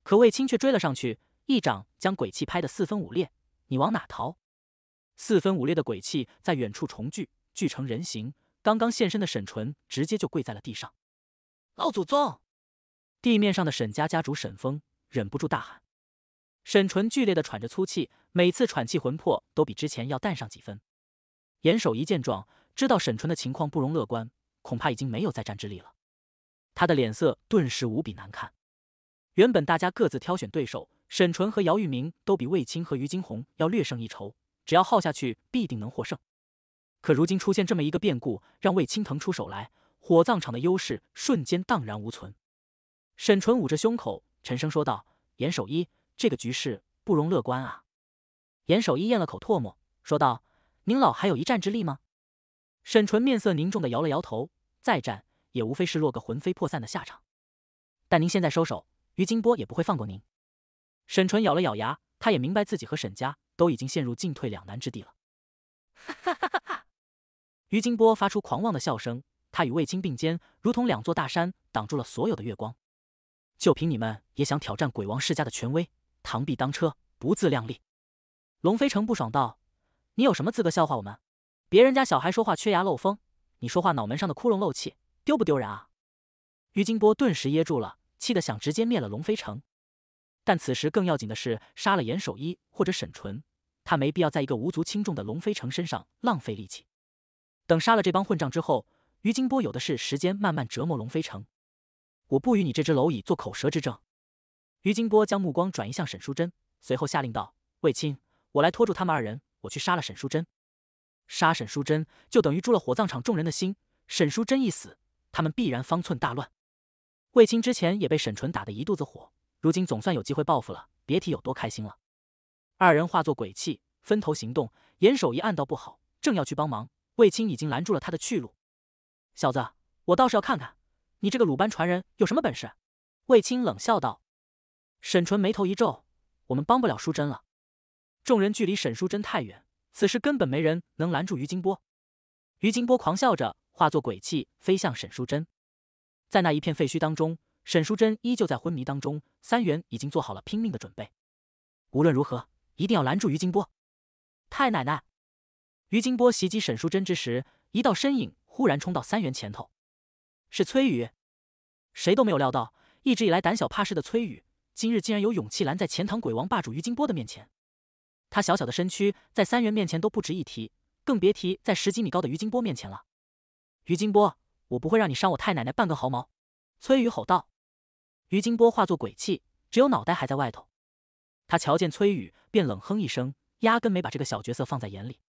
可卫青却追了上去，一掌将鬼气拍得四分五裂。“你往哪逃？”四分五裂的鬼气在远处重聚，聚成人形。刚刚现身的沈纯直接就跪在了地上。“老祖宗！”地面上的沈家家主沈峰忍不住大喊。沈纯剧烈的喘着粗气，每次喘气，魂魄都比之前要淡上几分。严守一见状，知道沈纯的情况不容乐观，恐怕已经没有再战之力了。他的脸色顿时无比难看。原本大家各自挑选对手，沈纯和姚玉明都比卫青和于金红要略胜一筹，只要耗下去，必定能获胜。可如今出现这么一个变故，让卫青腾出手来，火葬场的优势瞬间荡然无存。沈纯捂着胸口，沉声说道：“严守一，这个局势不容乐观啊！”严守一咽了口唾沫，说道。您老还有一战之力吗？沈淳面色凝重的摇了摇头，再战也无非是落个魂飞魄散的下场。但您现在收手，于金波也不会放过您。沈淳咬了咬牙，他也明白自己和沈家都已经陷入进退两难之地了。哈哈哈哈！于金波发出狂妄的笑声，他与卫青并肩，如同两座大山挡住了所有的月光。就凭你们也想挑战鬼王世家的权威？螳臂当车，不自量力！龙飞成不爽道。你有什么资格笑话我们？别人家小孩说话缺牙漏风，你说话脑门上的窟窿漏气，丢不丢人啊？于金波顿时噎住了，气得想直接灭了龙飞城。但此时更要紧的是杀了严守一或者沈纯，他没必要在一个无足轻重的龙飞城身上浪费力气。等杀了这帮混账之后，于金波有的是时间慢慢折磨龙飞城。我不与你这只蝼蚁做口舌之争。于金波将目光转移向沈淑珍，随后下令道：“卫青，我来拖住他们二人。”我去杀了沈淑珍。杀沈淑珍就等于诛了火葬场众人的心。沈淑珍一死，他们必然方寸大乱。卫青之前也被沈淳打得一肚子火，如今总算有机会报复了，别提有多开心了。二人化作鬼气，分头行动。严守一暗道不好，正要去帮忙，卫青已经拦住了他的去路。小子，我倒是要看看你这个鲁班传人有什么本事。卫青冷笑道。沈淳眉头一皱，我们帮不了淑珍了。众人距离沈淑珍太远，此时根本没人能拦住于金波。于金波狂笑着，化作鬼气飞向沈淑珍。在那一片废墟当中，沈淑珍依旧在昏迷当中。三元已经做好了拼命的准备，无论如何，一定要拦住于金波。太奶奶！于金波袭击沈淑珍之时，一道身影忽然冲到三元前头，是崔宇。谁都没有料到，一直以来胆小怕事的崔宇，今日竟然有勇气拦在钱塘鬼王霸主于金波的面前。他小小的身躯在三元面前都不值一提，更别提在十几米高的于金波面前了。于金波，我不会让你伤我太奶奶半根毫毛！崔宇吼道。于金波化作鬼气，只有脑袋还在外头。他瞧见崔宇，便冷哼一声，压根没把这个小角色放在眼里。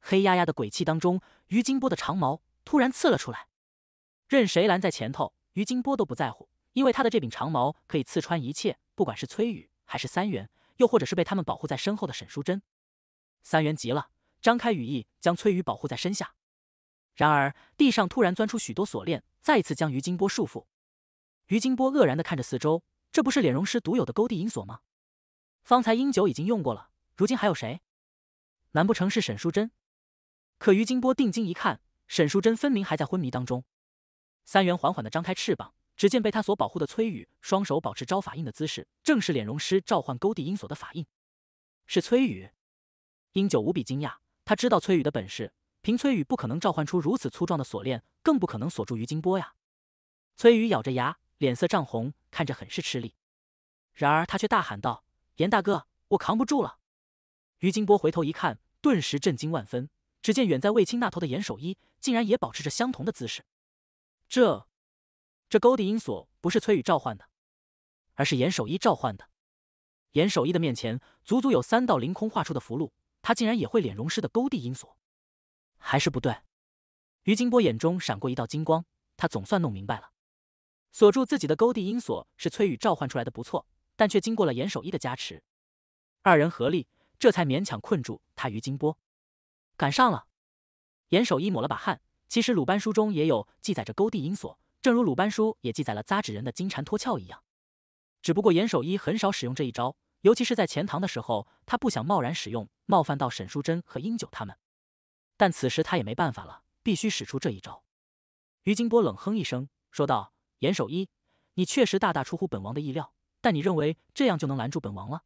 黑压压的鬼气当中，于金波的长矛突然刺了出来。任谁拦在前头，于金波都不在乎，因为他的这柄长矛可以刺穿一切，不管是崔宇还是三元。又或者是被他们保护在身后的沈淑珍。三元急了，张开羽翼将崔宇保护在身下。然而地上突然钻出许多锁链，再一次将于金波束缚。于金波愕然的看着四周，这不是脸容师独有的勾地银锁吗？方才英九已经用过了，如今还有谁？难不成是沈淑珍？可于金波定睛一看，沈淑珍分明还在昏迷当中。三元缓缓的张开翅膀。只见被他所保护的崔宇双手保持招法印的姿势，正是脸容师召唤勾地阴锁的法印。是崔宇，英九无比惊讶，他知道崔宇的本事，凭崔宇不可能召唤出如此粗壮的锁链，更不可能锁住于金波呀。崔宇咬着牙，脸色涨红，看着很是吃力。然而他却大喊道：“严大哥，我扛不住了！”于金波回头一看，顿时震惊万分。只见远在卫青那头的严守一，竟然也保持着相同的姿势。这……这勾地阴锁不是崔宇召唤的，而是严守一召唤的。严守一的面前足足有三道凌空画出的符箓，他竟然也会脸容师的勾地阴锁，还是不对。于金波眼中闪过一道金光，他总算弄明白了。锁住自己的勾地阴锁是崔宇召唤出来的，不错，但却经过了严守一的加持，二人合力这才勉强困住他。于金波赶上了，严守一抹了把汗。其实鲁班书中也有记载着勾地阴锁。正如鲁班书也记载了扎纸人的金蝉脱壳一样，只不过严守一很少使用这一招，尤其是在钱塘的时候，他不想贸然使用，冒犯到沈淑珍和英九他们。但此时他也没办法了，必须使出这一招。于金波冷哼一声，说道：“严守一，你确实大大出乎本王的意料，但你认为这样就能拦住本王了？”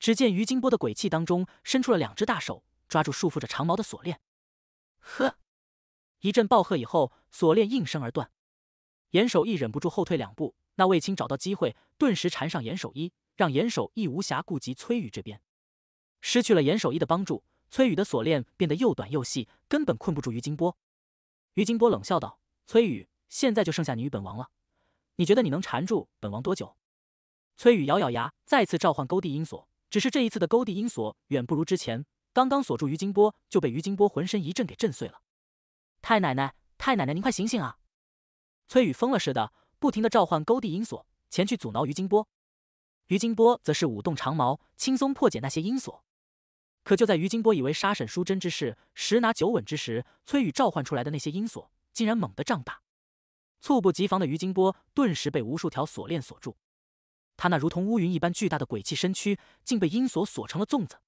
只见于金波的鬼气当中伸出了两只大手，抓住束缚着长矛的锁链。呵，一阵暴喝以后，锁链应声而断。严守一忍不住后退两步，那卫青找到机会，顿时缠上严守一，让严守一无暇顾及崔宇这边。失去了严守一的帮助，崔宇的锁链变得又短又细，根本困不住于金波。于金波冷笑道：“崔宇，现在就剩下你与本王了，你觉得你能缠住本王多久？”崔宇咬咬牙，再次召唤勾地阴锁，只是这一次的勾地阴锁远不如之前，刚刚锁住于金波就被于金波浑身一震给震碎了。“太奶奶，太奶奶，您快醒醒啊！”崔宇疯了似的，不停的召唤勾地阴锁前去阻挠于金波。于金波则是舞动长矛，轻松破解那些阴锁。可就在于金波以为杀沈淑贞之事十拿九稳之时，崔宇召唤出来的那些阴锁竟然猛地胀大，猝不及防的于金波顿时被无数条锁链锁住。他那如同乌云一般巨大的鬼气身躯，竟被阴锁锁成了粽子。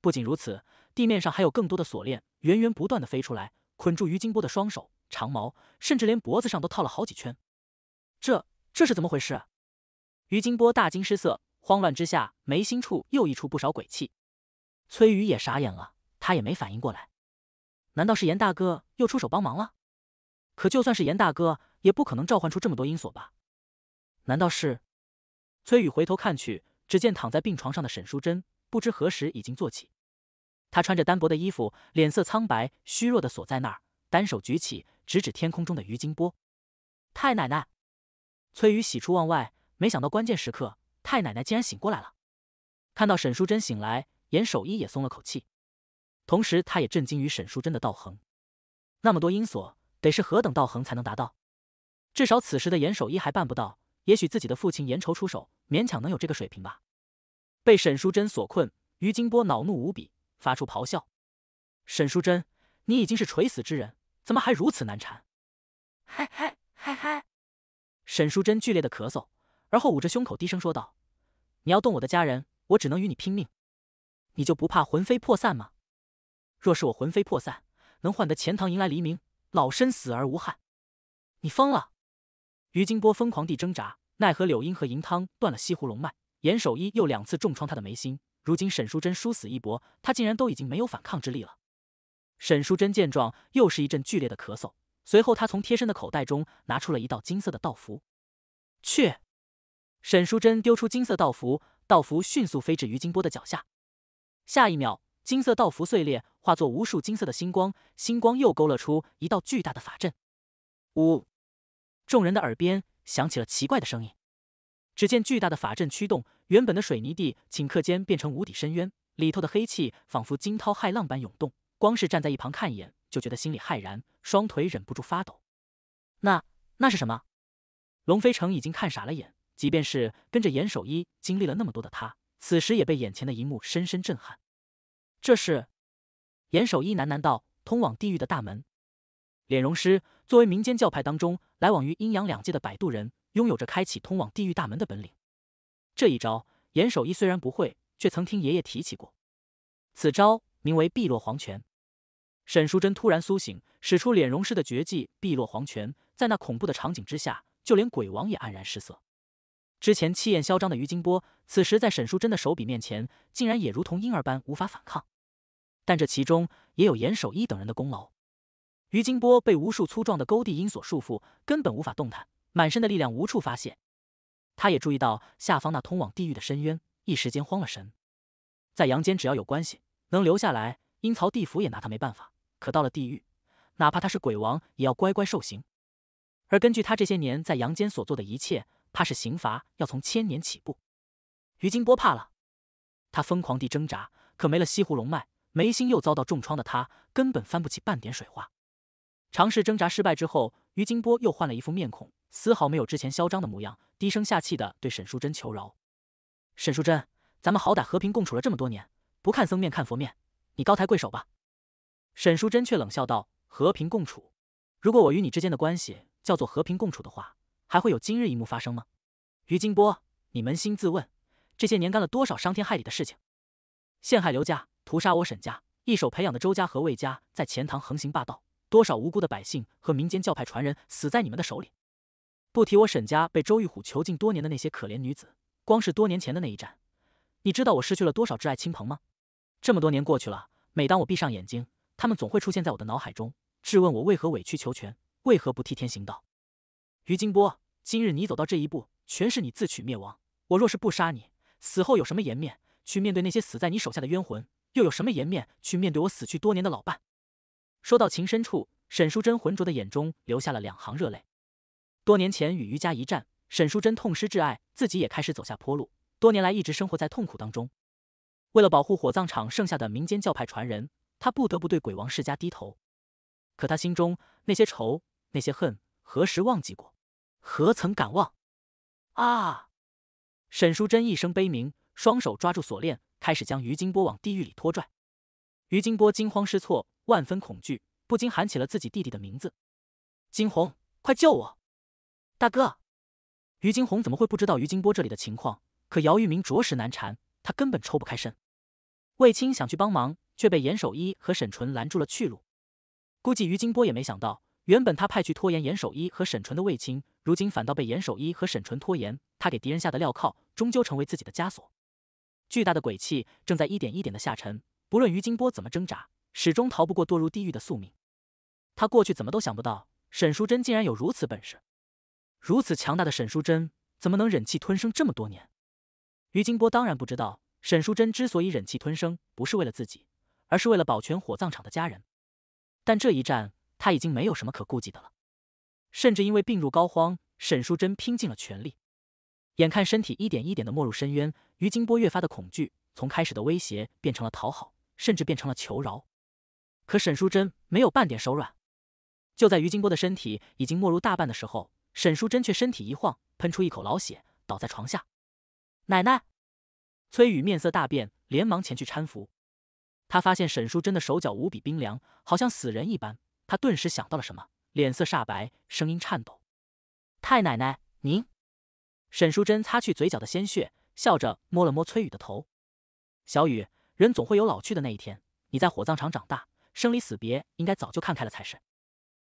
不仅如此，地面上还有更多的锁链源源不断地飞出来，捆住于金波的双手。长矛，甚至连脖子上都套了好几圈，这这是怎么回事？于金波大惊失色，慌乱之下，眉心处又溢出不少鬼气。崔宇也傻眼了，他也没反应过来，难道是严大哥又出手帮忙了？可就算是严大哥，也不可能召唤出这么多阴锁吧？难道是？崔宇回头看去，只见躺在病床上的沈淑珍不知何时已经坐起，他穿着单薄的衣服，脸色苍白，虚弱的锁在那儿，单手举起。指指天空中的于金波，太奶奶，崔宇喜出望外，没想到关键时刻太奶奶竟然醒过来了。看到沈淑珍醒来，严守一也松了口气，同时他也震惊于沈淑珍的道行，那么多阴锁，得是何等道行才能达到？至少此时的严守一还办不到，也许自己的父亲严愁出手，勉强能有这个水平吧。被沈淑珍所困，于金波恼怒无比，发出咆哮：“沈淑珍，你已经是垂死之人！”怎么还如此难缠？嗨嗨嗨嗨！沈淑珍剧烈的咳嗽，而后捂着胸口低声说道：“你要动我的家人，我只能与你拼命。你就不怕魂飞魄散吗？若是我魂飞魄散，能换得钱塘迎来黎明，老身死而无憾。”你疯了！于金波疯狂地挣扎，奈何柳英和银汤断了西湖龙脉，严守一又两次重创他的眉心。如今沈淑珍殊死一搏，他竟然都已经没有反抗之力了。沈淑珍见状，又是一阵剧烈的咳嗽。随后，她从贴身的口袋中拿出了一道金色的道符。去！沈淑珍丢出金色道符，道符迅速飞至于金波的脚下。下一秒，金色道符碎裂，化作无数金色的星光。星光又勾勒出一道巨大的法阵。呜！众人的耳边响起了奇怪的声音。只见巨大的法阵驱动，原本的水泥地顷刻间变成无底深渊，里头的黑气仿佛惊涛骇浪般涌动。光是站在一旁看一眼，就觉得心里骇然，双腿忍不住发抖。那那是什么？龙飞成已经看傻了眼。即便是跟着严守一经历了那么多的他，此时也被眼前的一幕深深震撼。这是严守一喃喃道：“通往地狱的大门。”脸容师作为民间教派当中来往于阴阳两界的摆渡人，拥有着开启通往地狱大门的本领。这一招，严守一虽然不会，却曾听爷爷提起过。此招。名为“碧落黄泉”。沈淑珍突然苏醒，使出脸容师的绝技“碧落黄泉”。在那恐怖的场景之下，就连鬼王也黯然失色。之前气焰嚣张的于金波，此时在沈淑珍的手笔面前，竟然也如同婴儿般无法反抗。但这其中也有严守一等人的功劳。于金波被无数粗壮的勾地阴所束缚，根本无法动弹，满身的力量无处发泄。他也注意到下方那通往地狱的深渊，一时间慌了神。在阳间，只要有关系。能留下来，阴曹地府也拿他没办法。可到了地狱，哪怕他是鬼王，也要乖乖受刑。而根据他这些年在阳间所做的一切，怕是刑罚要从千年起步。于金波怕了，他疯狂地挣扎，可没了西湖龙脉，眉心又遭到重创的他，根本翻不起半点水花。尝试挣扎失败之后，于金波又换了一副面孔，丝毫没有之前嚣张的模样，低声下气地对沈淑珍求饶：“沈淑珍，咱们好歹和平共处了这么多年。”不看僧面看佛面，你高抬贵手吧。沈淑珍却冷笑道：“和平共处？如果我与你之间的关系叫做和平共处的话，还会有今日一幕发生吗？”于金波，你扪心自问，这些年干了多少伤天害理的事情？陷害刘家，屠杀我沈家，一手培养的周家和魏家在钱塘横行霸道，多少无辜的百姓和民间教派传人死在你们的手里？不提我沈家被周玉虎囚禁多年的那些可怜女子，光是多年前的那一战，你知道我失去了多少挚爱亲朋吗？这么多年过去了，每当我闭上眼睛，他们总会出现在我的脑海中，质问我为何委曲求全，为何不替天行道。于金波，今日你走到这一步，全是你自取灭亡。我若是不杀你，死后有什么颜面去面对那些死在你手下的冤魂？又有什么颜面去面对我死去多年的老伴？说到情深处，沈淑珍浑浊的眼中流下了两行热泪。多年前与余家一战，沈淑珍痛失挚爱，自己也开始走下坡路。多年来一直生活在痛苦当中。为了保护火葬场剩下的民间教派传人，他不得不对鬼王世家低头。可他心中那些仇、那些恨，何时忘记过？何曾敢忘？啊！沈淑珍一声悲鸣，双手抓住锁链，开始将于金波往地狱里拖拽。于金波惊慌失措，万分恐惧，不禁喊起了自己弟弟的名字：“金红，快救我！大哥！”于金红怎么会不知道于金波这里的情况？可姚玉明着实难缠，他根本抽不开身。卫青想去帮忙，却被严守一和沈纯拦住了去路。估计于金波也没想到，原本他派去拖延严守一和沈纯的卫青，如今反倒被严守一和沈纯拖延。他给敌人下的镣铐，终究成为自己的枷锁。巨大的鬼气正在一点一点的下沉，不论于金波怎么挣扎，始终逃不过堕入地狱的宿命。他过去怎么都想不到，沈淑珍竟然有如此本事。如此强大的沈淑珍怎么能忍气吞声这么多年？于金波当然不知道。沈淑珍之所以忍气吞声，不是为了自己，而是为了保全火葬场的家人。但这一战，他已经没有什么可顾忌的了，甚至因为病入膏肓，沈淑珍拼尽了全力。眼看身体一点一点的没入深渊，于金波越发的恐惧，从开始的威胁变成了讨好，甚至变成了求饶。可沈淑珍没有半点手软。就在于金波的身体已经没入大半的时候，沈淑珍却身体一晃，喷出一口老血，倒在床下。奶奶。崔宇面色大变，连忙前去搀扶。他发现沈淑珍的手脚无比冰凉，好像死人一般。他顿时想到了什么，脸色煞白，声音颤抖：“太奶奶，您……”沈淑珍擦去嘴角的鲜血，笑着摸了摸崔宇的头：“小雨，人总会有老去的那一天。你在火葬场长大，生离死别，应该早就看开了才是。”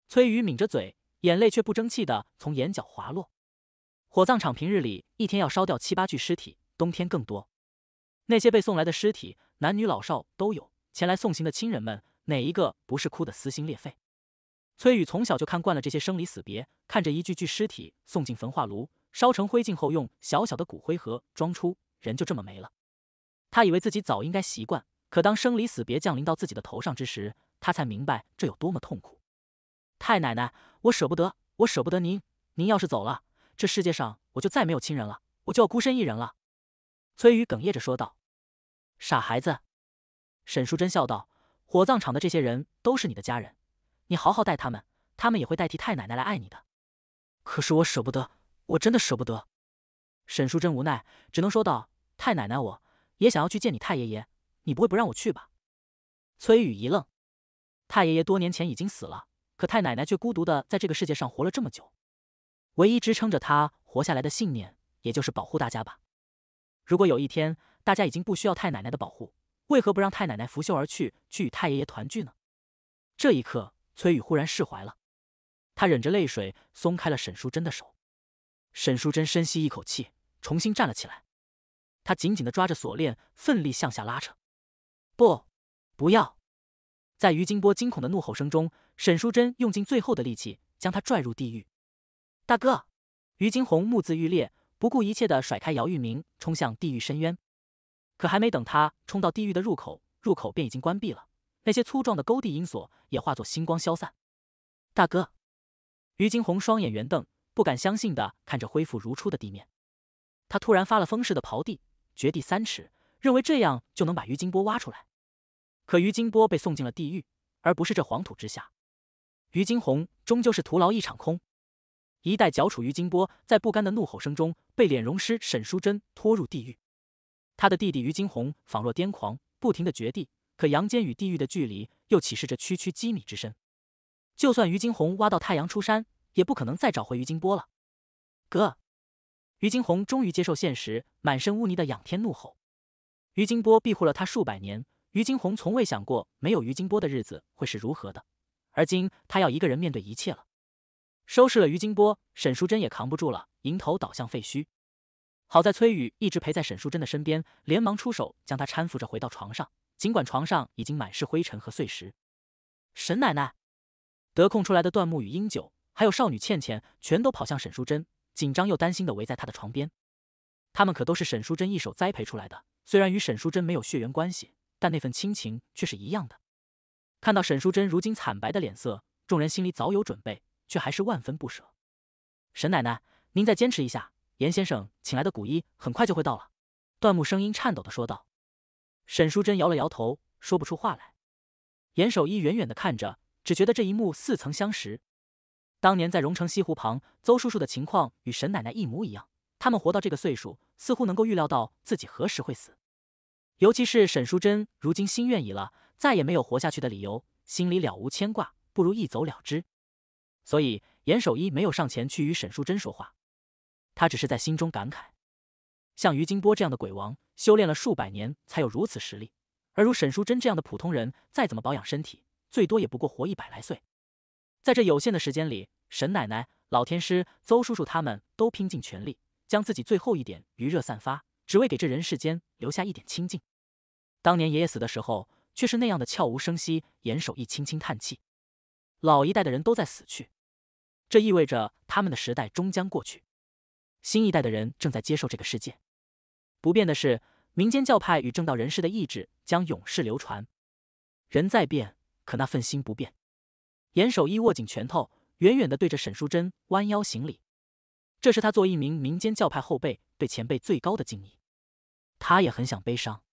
崔宇抿着嘴，眼泪却不争气的从眼角滑落。火葬场平日里一天要烧掉七八具尸体，冬天更多。那些被送来的尸体，男女老少都有。前来送行的亲人们，哪一个不是哭得撕心裂肺？崔宇从小就看惯了这些生离死别，看着一具具尸体送进焚化炉，烧成灰烬后，用小小的骨灰盒装出人，就这么没了。他以为自己早应该习惯，可当生离死别降临到自己的头上之时，他才明白这有多么痛苦。太奶奶，我舍不得，我舍不得您。您要是走了，这世界上我就再没有亲人了，我就要孤身一人了。崔宇哽咽着说道：“傻孩子。”沈淑珍笑道：“火葬场的这些人都是你的家人，你好好待他们，他们也会代替太奶奶来爱你的。”可是我舍不得，我真的舍不得。沈淑珍无奈，只能说道：“太奶奶，我也想要去见你太爷爷，你不会不让我去吧？”崔宇一愣：“太爷爷多年前已经死了，可太奶奶却孤独的在这个世界上活了这么久，唯一支撑着他活下来的信念，也就是保护大家吧。”如果有一天大家已经不需要太奶奶的保护，为何不让太奶奶拂袖而去，去与太爷爷团聚呢？这一刻，崔宇忽然释怀了，他忍着泪水松开了沈淑珍的手。沈淑珍深吸一口气，重新站了起来，她紧紧地抓着锁链，奋力向下拉扯。不，不要！在于金波惊恐的怒吼声中，沈淑珍用尽最后的力气将他拽入地狱。大哥，于金红目眦欲裂。不顾一切的甩开姚玉明，冲向地狱深渊。可还没等他冲到地狱的入口，入口便已经关闭了。那些粗壮的勾地银索也化作星光消散。大哥，于金红双眼圆瞪，不敢相信的看着恢复如初的地面。他突然发了疯似的刨地，掘地三尺，认为这样就能把于金波挖出来。可于金波被送进了地狱，而不是这黄土之下。于金红终究是徒劳一场空。一代剿处于金波，在不甘的怒吼声中，被脸容师沈淑珍拖入地狱。他的弟弟于金红仿若癫狂，不停的掘地。可阳间与地狱的距离，又岂是这区区几米之深？就算于金红挖到太阳出山，也不可能再找回于金波了。哥！于金红终于接受现实，满身污泥的仰天怒吼。于金波庇护了他数百年，于金红从未想过没有于金波的日子会是如何的。而今，他要一个人面对一切了。收拾了于金波，沈淑珍也扛不住了，迎头倒向废墟。好在崔宇一直陪在沈淑珍的身边，连忙出手将她搀扶着回到床上。尽管床上已经满是灰尘和碎石，沈奶奶得空出来的段木与英九，还有少女倩倩，全都跑向沈淑珍，紧张又担心的围在她的床边。他们可都是沈淑珍一手栽培出来的，虽然与沈淑珍没有血缘关系，但那份亲情却是一样的。看到沈淑珍如今惨白的脸色，众人心里早有准备。却还是万分不舍。沈奶奶，您再坚持一下，严先生请来的古医很快就会到了。”段木声音颤抖的说道。沈淑珍摇了摇头，说不出话来。严守一远远的看着，只觉得这一幕似曾相识。当年在荣城西湖旁，邹叔叔的情况与沈奶奶一模一样。他们活到这个岁数，似乎能够预料到自己何时会死。尤其是沈淑珍，如今心愿已了，再也没有活下去的理由，心里了无牵挂，不如一走了之。所以，严守一没有上前去与沈淑珍说话，他只是在心中感慨：像于金波这样的鬼王，修炼了数百年才有如此实力；而如沈淑珍这样的普通人，再怎么保养身体，最多也不过活一百来岁。在这有限的时间里，沈奶奶、老天师、邹叔叔他们都拼尽全力，将自己最后一点余热散发，只为给这人世间留下一点清净。当年爷爷死的时候，却是那样的悄无声息。严守一轻轻叹气。老一代的人都在死去，这意味着他们的时代终将过去。新一代的人正在接受这个世界。不变的是，民间教派与正道人士的意志将永世流传。人在变，可那份心不变。严守一握紧拳头，远远的对着沈淑珍弯腰行礼。这是他作为一名民间教派后辈对前辈最高的敬意。他也很想悲伤，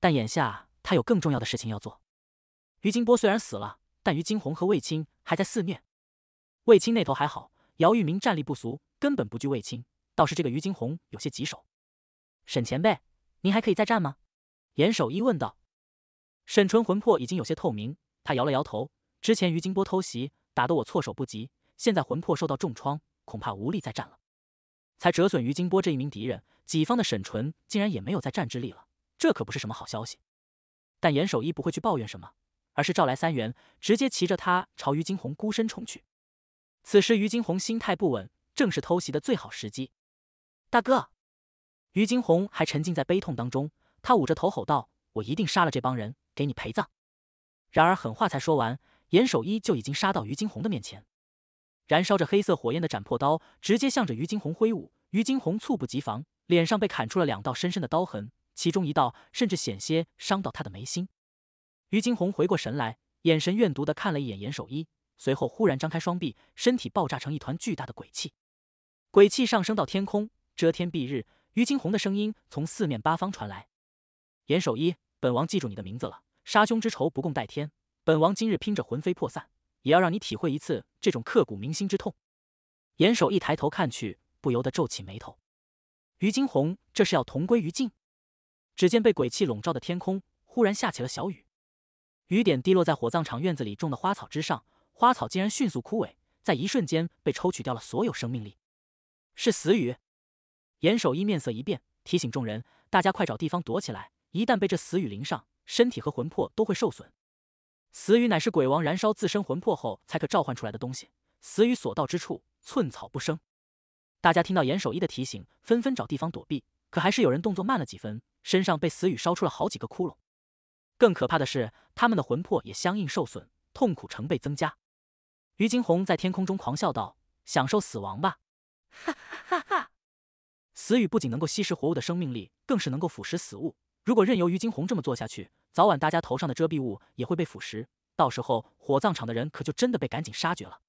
但眼下他有更重要的事情要做。于金波虽然死了。但于金鸿和卫青还在肆虐。卫青那头还好，姚玉明战力不俗，根本不惧卫青。倒是这个于金鸿有些棘手。沈前辈，您还可以再战吗？严守一问道。沈淳魂魄已经有些透明，他摇了摇头。之前于金波偷袭，打得我措手不及，现在魂魄受到重创，恐怕无力再战了。才折损于金波这一名敌人，己方的沈淳竟然也没有再战之力了，这可不是什么好消息。但严守一不会去抱怨什么。而是召来三元，直接骑着他朝于金红孤身冲去。此时于金红心态不稳，正是偷袭的最好时机。大哥，于金红还沉浸在悲痛当中，他捂着头吼道：“我一定杀了这帮人，给你陪葬！”然而狠话才说完，严守一就已经杀到于金红的面前，燃烧着黑色火焰的斩破刀直接向着于金红挥舞。于金红猝不及防，脸上被砍出了两道深深的刀痕，其中一道甚至险些伤到他的眉心。于金红回过神来，眼神怨毒的看了一眼严守一，随后忽然张开双臂，身体爆炸成一团巨大的鬼气，鬼气上升到天空，遮天蔽日。于金红的声音从四面八方传来：“严守一，本王记住你的名字了，杀兄之仇不共戴天，本王今日拼着魂飞魄散，也要让你体会一次这种刻骨铭心之痛。”严守一抬头看去，不由得皱起眉头。于金红这是要同归于尽？只见被鬼气笼罩的天空，忽然下起了小雨。雨点滴落在火葬场院子里种的花草之上，花草竟然迅速枯萎，在一瞬间被抽取掉了所有生命力。是死雨！严守一面色一变，提醒众人：“大家快找地方躲起来，一旦被这死雨淋上，身体和魂魄都会受损。死雨乃是鬼王燃烧自身魂魄后才可召唤出来的东西，死雨所到之处，寸草不生。”大家听到严守一的提醒，纷纷找地方躲避，可还是有人动作慢了几分，身上被死雨烧出了好几个窟窿。更可怕的是，他们的魂魄也相应受损，痛苦成倍增加。于金鸿在天空中狂笑道：“享受死亡吧！”哈哈哈！死雨不仅能够吸食活物的生命力，更是能够腐蚀死物。如果任由于金鸿这么做下去，早晚大家头上的遮蔽物也会被腐蚀，到时候火葬场的人可就真的被赶紧杀绝了。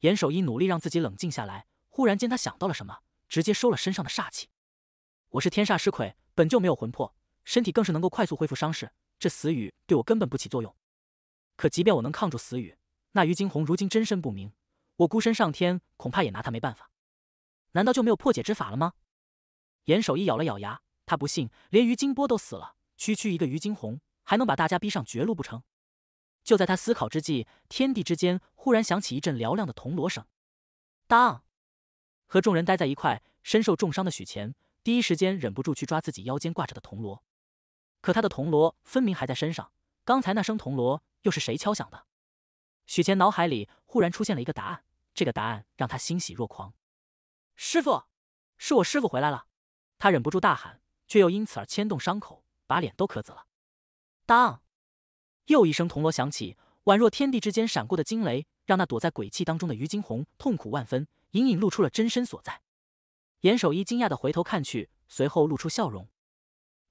严守一努力让自己冷静下来，忽然间他想到了什么，直接收了身上的煞气。我是天煞尸魁，本就没有魂魄，身体更是能够快速恢复伤势。这死雨对我根本不起作用，可即便我能抗住死雨，那于金红如今真身不明，我孤身上天恐怕也拿他没办法。难道就没有破解之法了吗？严守一咬了咬牙，他不信，连于金波都死了，区区一个于金红还能把大家逼上绝路不成？就在他思考之际，天地之间忽然响起一阵嘹亮的铜锣声，当。和众人待在一块，身受重伤的许前第一时间忍不住去抓自己腰间挂着的铜锣。可他的铜锣分明还在身上，刚才那声铜锣又是谁敲响的？许前脑海里忽然出现了一个答案，这个答案让他欣喜若狂。师傅，是我师傅回来了！他忍不住大喊，却又因此而牵动伤口，把脸都磕紫了。当，又一声铜锣响起，宛若天地之间闪过的惊雷，让那躲在鬼气当中的于金红痛苦万分，隐隐露出了真身所在。严守一惊讶的回头看去，随后露出笑容。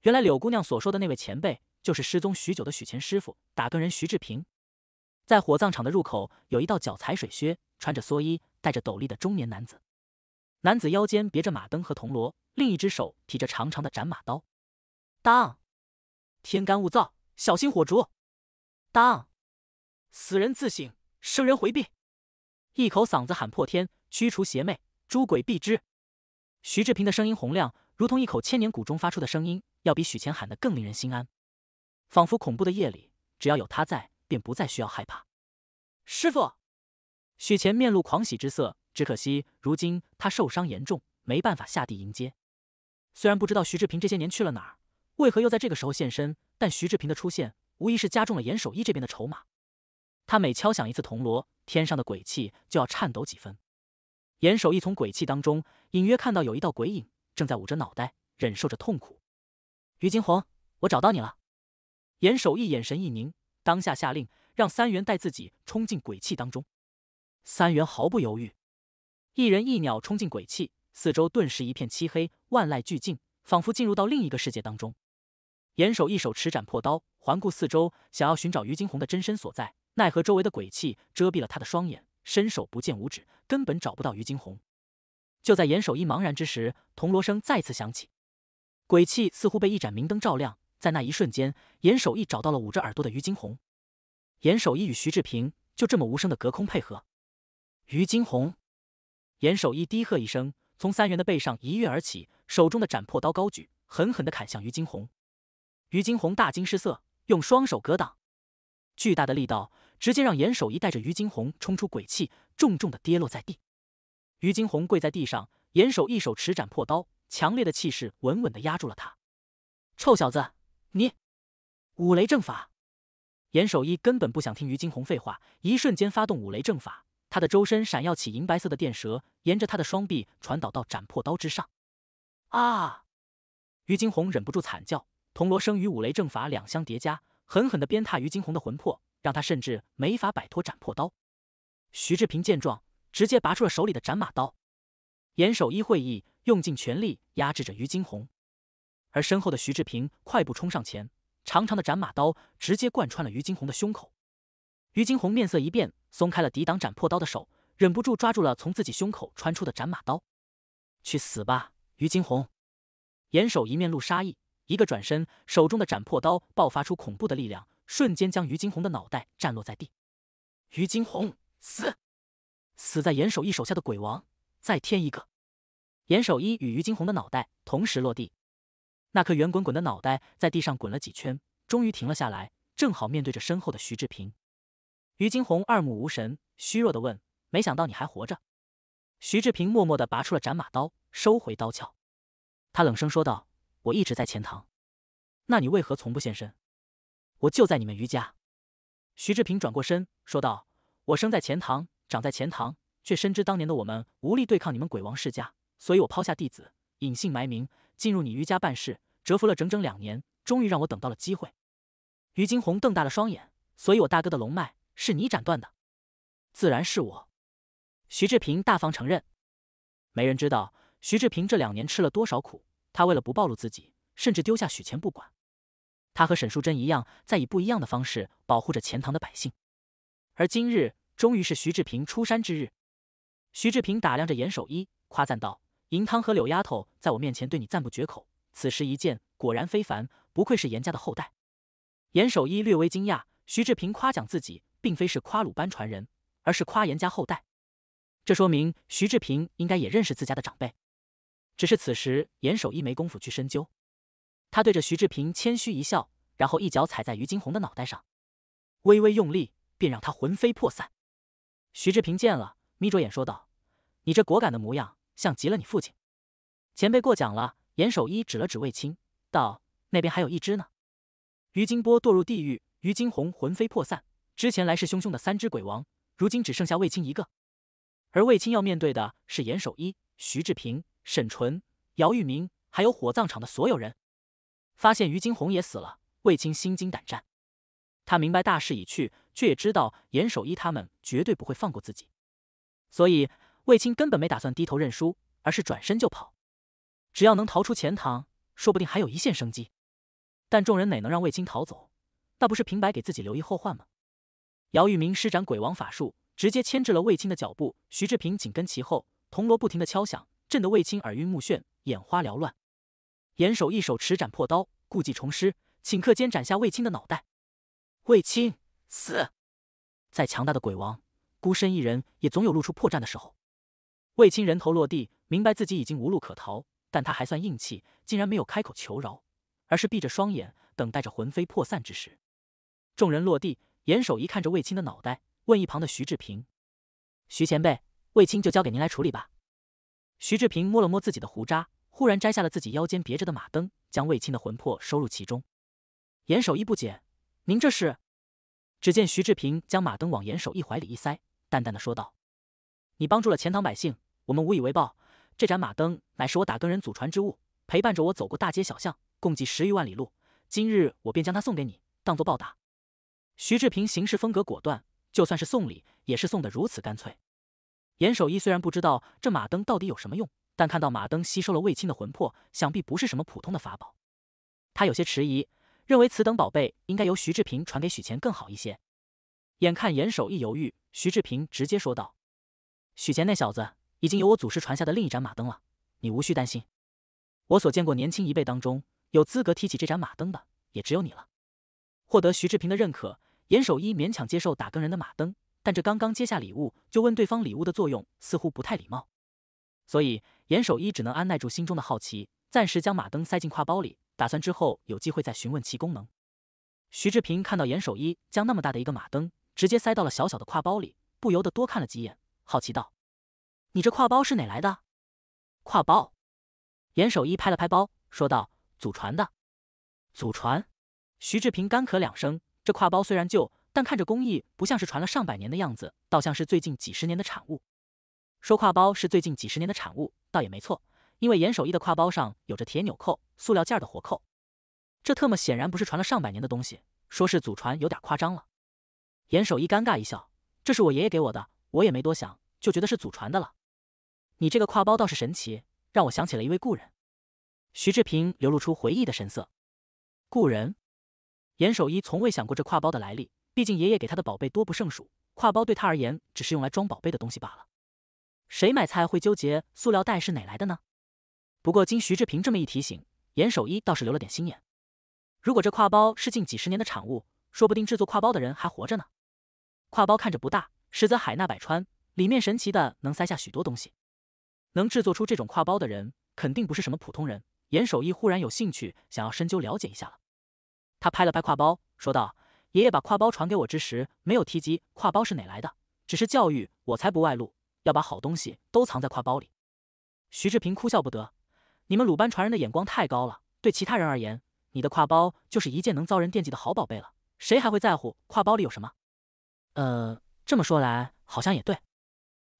原来柳姑娘所说的那位前辈，就是失踪许久的许钱师傅打更人徐志平。在火葬场的入口，有一道脚踩水靴、穿着蓑衣、戴着斗笠的中年男子。男子腰间别着马灯和铜锣，另一只手提着长长的斩马刀。当，天干物燥，小心火烛。当，死人自省，生人回避。一口嗓子喊破天，驱除邪魅，诸鬼避之。徐志平的声音洪亮。如同一口千年古钟发出的声音，要比许前喊得更令人心安，仿佛恐怖的夜里，只要有他在，便不再需要害怕。师傅，许前面露狂喜之色，只可惜如今他受伤严重，没办法下地迎接。虽然不知道徐志平这些年去了哪儿，为何又在这个时候现身，但徐志平的出现无疑是加重了严守义这边的筹码。他每敲响一次铜锣，天上的鬼气就要颤抖几分。严守义从鬼气当中隐约看到有一道鬼影。正在捂着脑袋忍受着痛苦，于金红，我找到你了！严守义眼神一凝，当下下令让三元带自己冲进鬼气当中。三元毫不犹豫，一人一鸟冲进鬼气，四周顿时一片漆黑，万籁俱静，仿佛进入到另一个世界当中。严守一手持斩破刀，环顾四周，想要寻找于金红的真身所在，奈何周围的鬼气遮蔽了他的双眼，伸手不见五指，根本找不到于金红。就在严守一茫然之时，铜锣声再次响起，鬼气似乎被一盏明灯照亮。在那一瞬间，严守一找到了捂着耳朵的于金红。严守一与徐志平就这么无声的隔空配合。于金红，严守一低喝一声，从三元的背上一跃而起，手中的斩破刀高举，狠狠的砍向于金红。于金红大惊失色，用双手格挡，巨大的力道直接让严守一带着于金红冲出鬼气，重重的跌落在地。于金红跪在地上，严守一手持斩破刀，强烈的气势稳稳的压住了他。臭小子，你五雷正法！严守一根本不想听于金红废话，一瞬间发动五雷正法，他的周身闪耀起银白色的电蛇，沿着他的双臂传导到斩破刀之上。啊！于金红忍不住惨叫，铜锣声与五雷正法两相叠加，狠狠的鞭挞于金红的魂魄，让他甚至没法摆脱斩破刀。徐志平见状。直接拔出了手里的斩马刀，严守一会意，用尽全力压制着于金红，而身后的徐志平快步冲上前，长长的斩马刀直接贯穿了于金红的胸口。于金红面色一变，松开了抵挡斩破刀的手，忍不住抓住了从自己胸口穿出的斩马刀。去死吧，于金红！严守一面露杀意，一个转身，手中的斩破刀爆发出恐怖的力量，瞬间将于金红的脑袋斩落在地。于金红，死！死在严守一手下的鬼王，再添一个。严守一与于金红的脑袋同时落地，那颗圆滚滚的脑袋在地上滚了几圈，终于停了下来，正好面对着身后的徐志平。于金红二目无神，虚弱的问：“没想到你还活着。”徐志平默默的拔出了斩马刀，收回刀鞘。他冷声说道：“我一直在钱塘，那你为何从不现身？”“我就在你们余家。”徐志平转过身说道：“我生在钱塘。”长在钱塘，却深知当年的我们无力对抗你们鬼王世家，所以我抛下弟子，隐姓埋名进入你余家办事，蛰伏了整整两年，终于让我等到了机会。于金红瞪大了双眼，所以我大哥的龙脉是你斩断的，自然是我。徐志平大方承认，没人知道徐志平这两年吃了多少苦，他为了不暴露自己，甚至丢下许钱不管。他和沈淑珍一样，在以不一样的方式保护着钱塘的百姓，而今日。终于是徐志平出山之日，徐志平打量着严守一，夸赞道：“银汤和柳丫头在我面前对你赞不绝口，此时一见，果然非凡，不愧是严家的后代。”严守一略微惊讶，徐志平夸奖自己，并非是夸鲁班传人，而是夸严家后代。这说明徐志平应该也认识自家的长辈。只是此时严守一没工夫去深究，他对着徐志平谦虚一笑，然后一脚踩在于金红的脑袋上，微微用力，便让他魂飞魄散。徐志平见了，眯着眼说道：“你这果敢的模样，像极了你父亲。”前辈过奖了。严守一指了指卫青，道：“那边还有一只呢。”于金波堕入地狱，于金红魂飞魄散。之前来势汹汹的三只鬼王，如今只剩下卫青一个。而卫青要面对的是严守一、徐志平、沈纯、姚玉明，还有火葬场的所有人。发现于金红也死了，卫青心惊胆战。他明白大势已去。却也知道严守一他们绝对不会放过自己，所以卫青根本没打算低头认输，而是转身就跑。只要能逃出钱塘，说不定还有一线生机。但众人哪能让卫青逃走？那不是平白给自己留一后患吗？姚玉明施展鬼王法术，直接牵制了卫青的脚步。徐志平紧跟其后，铜锣不停的敲响，震得卫青耳晕目眩，眼花缭乱。严守一手持斩破刀，故技重施，顷刻间斩下卫青的脑袋。卫青。死！再强大的鬼王，孤身一人也总有露出破绽的时候。卫青人头落地，明白自己已经无路可逃，但他还算硬气，竟然没有开口求饶，而是闭着双眼，等待着魂飞魄散之时。众人落地，严守一看着卫青的脑袋，问一旁的徐志平：“徐前辈，卫青就交给您来处理吧。”徐志平摸了摸自己的胡渣，忽然摘下了自己腰间别着的马灯，将卫青的魂魄收入其中。严守一不解：“您这是？”只见徐志平将马灯往严守一怀里一塞，淡淡的说道：“你帮助了钱塘百姓，我们无以为报。这盏马灯乃是我打更人祖传之物，陪伴着我走过大街小巷，共计十余万里路。今日我便将它送给你，当作报答。”徐志平行事风格果断，就算是送礼，也是送得如此干脆。严守一虽然不知道这马灯到底有什么用，但看到马灯吸收了卫青的魂魄，想必不是什么普通的法宝。他有些迟疑。认为此等宝贝应该由徐志平传给许钱更好一些。眼看严守一犹豫，徐志平直接说道：“许钱那小子已经有我祖师传下的另一盏马灯了，你无需担心。我所见过年轻一辈当中有资格提起这盏马灯的，也只有你了。”获得徐志平的认可，严守一勉强接受打更人的马灯，但这刚刚接下礼物就问对方礼物的作用，似乎不太礼貌，所以严守一只能安耐住心中的好奇，暂时将马灯塞进挎包里。打算之后有机会再询问其功能。徐志平看到严守一将那么大的一个马灯直接塞到了小小的挎包里，不由得多看了几眼，好奇道：“你这挎包是哪来的？”挎包，严守一拍了拍包，说道：“祖传的。”祖传，徐志平干咳两声。这挎包虽然旧，但看着工艺不像是传了上百年的样子，倒像是最近几十年的产物。说挎包是最近几十年的产物，倒也没错。因为严守一的挎包上有着铁纽扣、塑料件的活扣，这特么显然不是传了上百年的东西，说是祖传有点夸张了。严守一尴尬一笑：“这是我爷爷给我的，我也没多想，就觉得是祖传的了。”你这个挎包倒是神奇，让我想起了一位故人。徐志平流露出回忆的神色。故人严守一从未想过这挎包的来历，毕竟爷爷给他的宝贝多不胜数，挎包对他而言只是用来装宝贝的东西罢了。谁买菜会纠结塑料袋是哪来的呢？不过经徐志平这么一提醒，严守一倒是留了点心眼。如果这挎包是近几十年的产物，说不定制作挎包的人还活着呢。挎包看着不大，实则海纳百川，里面神奇的能塞下许多东西。能制作出这种挎包的人，肯定不是什么普通人。严守一忽然有兴趣，想要深究了解一下了。他拍了拍挎包，说道：“爷爷把挎包传给我之时，没有提及挎包是哪来的，只是教育我才不外露，要把好东西都藏在挎包里。”徐志平哭笑不得。你们鲁班传人的眼光太高了，对其他人而言，你的挎包就是一件能遭人惦记的好宝贝了，谁还会在乎挎包里有什么？呃，这么说来好像也对。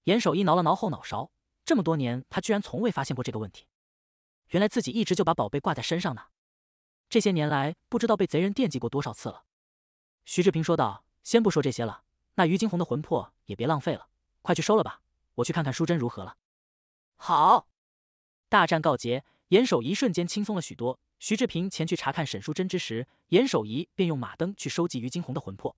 严守一挠了挠后脑勺，这么多年他居然从未发现过这个问题，原来自己一直就把宝贝挂在身上呢。这些年来不知道被贼人惦记过多少次了。徐志平说道：“先不说这些了，那于金红的魂魄也别浪费了，快去收了吧。我去看看淑贞如何了。”好。大战告捷，严守一瞬间轻松了许多。徐志平前去查看沈淑珍之时，严守一便用马灯去收集于金红的魂魄。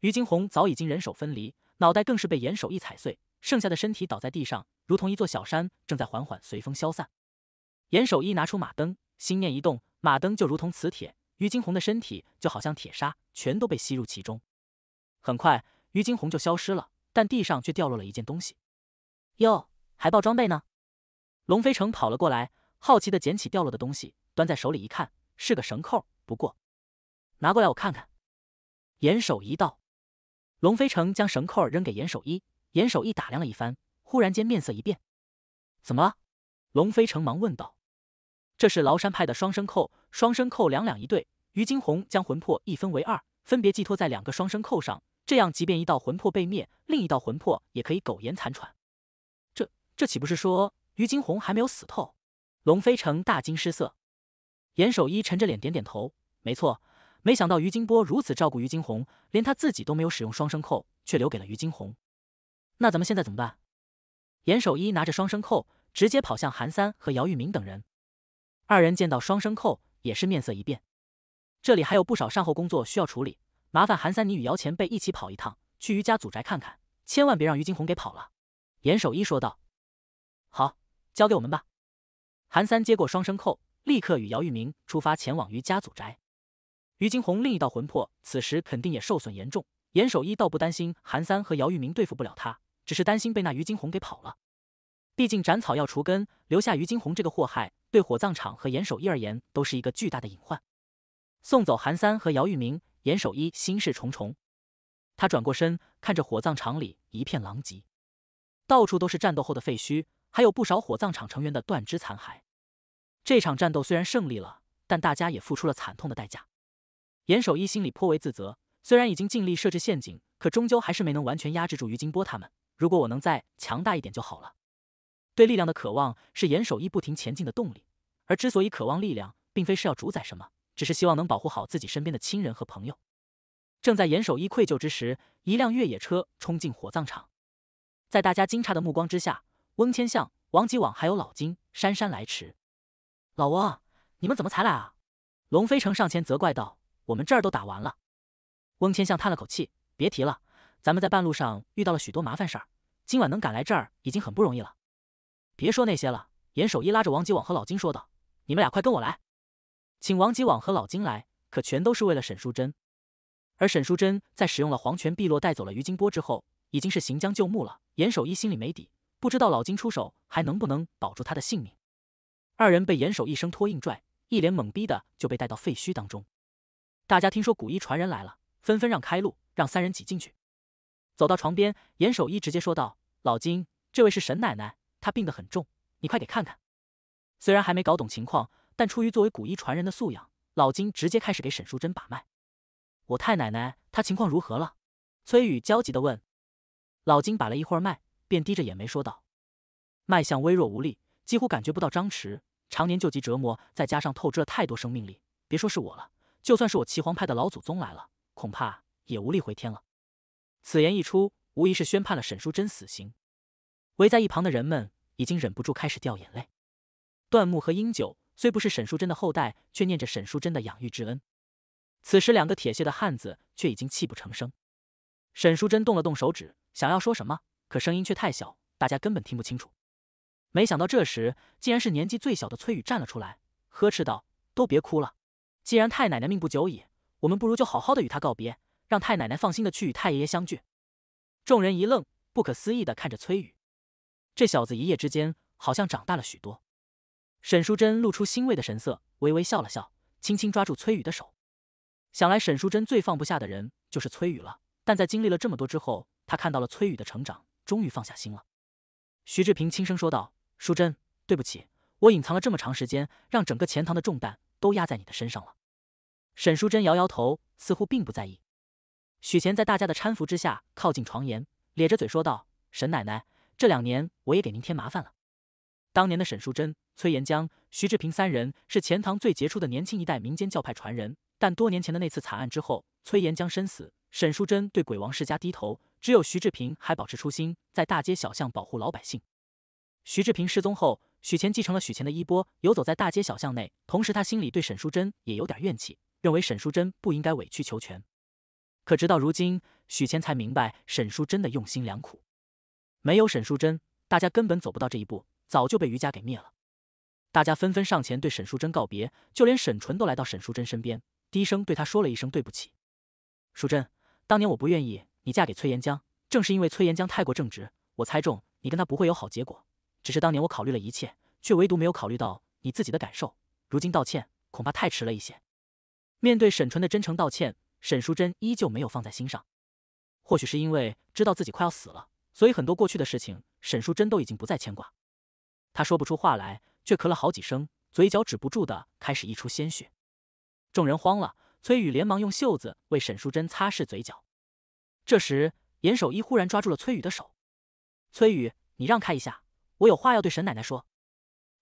于金红早已经人手分离，脑袋更是被严守一踩碎，剩下的身体倒在地上，如同一座小山，正在缓缓随风消散。严守一拿出马灯，心念一动，马灯就如同磁铁，于金红的身体就好像铁砂，全都被吸入其中。很快，于金红就消失了，但地上却掉落了一件东西。哟，还爆装备呢！龙飞成跑了过来，好奇的捡起掉落的东西，端在手里一看，是个绳扣。不过，拿过来我看看。严守一道，龙飞成将绳扣扔给严守一，严守一打量了一番，忽然间面色一变。怎么？了？龙飞成忙问道。这是崂山派的双生扣，双生扣两两一对。于金红将魂魄一分为二，分别寄托在两个双生扣上，这样即便一道魂魄被灭，另一道魂魄也可以苟延残喘。这这岂不是说？于金红还没有死透，龙飞成大惊失色。严守一沉着脸点点头，没错。没想到于金波如此照顾于金红，连他自己都没有使用双生扣，却留给了于金红。那咱们现在怎么办？严守一拿着双生扣，直接跑向韩三和姚玉明等人。二人见到双生扣，也是面色一变。这里还有不少善后工作需要处理，麻烦韩三你与姚前辈一起跑一趟，去于家祖宅看看，千万别让于金红给跑了。严守一说道：“好。”交给我们吧。韩三接过双生扣，立刻与姚玉明出发前往于家祖宅。于金红另一道魂魄此时肯定也受损严重。严守一倒不担心韩三和姚玉明对付不了他，只是担心被那于金红给跑了。毕竟斩草要除根，留下于金红这个祸害，对火葬场和严守一而言都是一个巨大的隐患。送走韩三和姚玉明，严守一心事重重。他转过身，看着火葬场里一片狼藉，到处都是战斗后的废墟。还有不少火葬场成员的断肢残骸。这场战斗虽然胜利了，但大家也付出了惨痛的代价。严守一心里颇为自责，虽然已经尽力设置陷阱，可终究还是没能完全压制住于金波他们。如果我能再强大一点就好了。对力量的渴望是严守一不停前进的动力，而之所以渴望力量，并非是要主宰什么，只是希望能保护好自己身边的亲人和朋友。正在严守一愧疚之时，一辆越野车冲进火葬场，在大家惊诧的目光之下。翁千相、王吉网还有老金姗姗来迟。老翁，你们怎么才来啊？龙飞城上前责怪道：“我们这儿都打完了。”翁千相叹了口气：“别提了，咱们在半路上遇到了许多麻烦事儿，今晚能赶来这儿已经很不容易了。”别说那些了。严守一拉着王吉网和老金说道：“你们俩快跟我来，请王吉网和老金来，可全都是为了沈淑珍。”而沈淑珍在使用了黄泉碧落带走了于金波之后，已经是行将就木了。严守一心里没底。”不知道老金出手还能不能保住他的性命。二人被严守一生拖硬拽，一脸懵逼的就被带到废墟当中。大家听说古一传人来了，纷纷让开路，让三人挤进去。走到床边，严守一直接说道：“老金，这位是沈奶奶，她病得很重，你快给看看。”虽然还没搞懂情况，但出于作为古一传人的素养，老金直接开始给沈淑珍把脉。“我太奶奶她情况如何了？”崔宇焦急的问。老金把了一会儿脉。便低着眼眉说道：“脉象微弱无力，几乎感觉不到。”张弛常年旧疾折磨，再加上透支了太多生命力，别说是我了，就算是我齐皇派的老祖宗来了，恐怕也无力回天了。此言一出，无疑是宣判了沈淑珍死刑。围在一旁的人们已经忍不住开始掉眼泪。段木和英九虽不是沈淑珍的后代，却念着沈淑珍的养育之恩。此时，两个铁血的汉子却已经泣不成声。沈淑珍动了动手指，想要说什么。可声音却太小，大家根本听不清楚。没想到这时，竟然是年纪最小的崔宇站了出来，呵斥道：“都别哭了！既然太奶奶命不久矣，我们不如就好好的与她告别，让太奶奶放心的去与太爷爷相聚。”众人一愣，不可思议的看着崔宇。这小子一夜之间好像长大了许多。沈淑珍露出欣慰的神色，微微笑了笑，轻轻抓住崔宇的手。想来沈淑珍最放不下的人就是崔宇了，但在经历了这么多之后，她看到了崔宇的成长。终于放下心了，徐志平轻声说道：“淑珍，对不起，我隐藏了这么长时间，让整个钱塘的重担都压在你的身上了。”沈淑珍摇摇头，似乎并不在意。许钱在大家的搀扶之下靠近床沿，咧着嘴说道：“沈奶奶，这两年我也给您添麻烦了。”当年的沈淑珍、崔延江、徐志平三人是钱塘最杰出的年轻一代民间教派传人，但多年前的那次惨案之后，崔延江身死，沈淑珍对鬼王世家低头。只有徐志平还保持初心，在大街小巷保护老百姓。徐志平失踪后，许钱继承了许钱的衣钵，游走在大街小巷内。同时，他心里对沈淑珍也有点怨气，认为沈淑珍不应该委曲求全。可直到如今，许钱才明白沈淑珍的用心良苦。没有沈淑珍，大家根本走不到这一步，早就被余家给灭了。大家纷纷上前对沈淑珍告别，就连沈纯都来到沈淑珍身边，低声对她说了一声对不起：“淑珍，当年我不愿意。”你嫁给崔延江，正是因为崔延江太过正直，我猜中你跟他不会有好结果。只是当年我考虑了一切，却唯独没有考虑到你自己的感受。如今道歉，恐怕太迟了一些。面对沈纯的真诚道歉，沈淑珍依旧没有放在心上。或许是因为知道自己快要死了，所以很多过去的事情，沈淑珍都已经不再牵挂。她说不出话来，却咳了好几声，嘴角止不住的开始溢出鲜血。众人慌了，崔宇连忙用袖子为沈淑珍擦拭嘴角。这时，严守一忽然抓住了崔宇的手。崔宇，你让开一下，我有话要对沈奶奶说。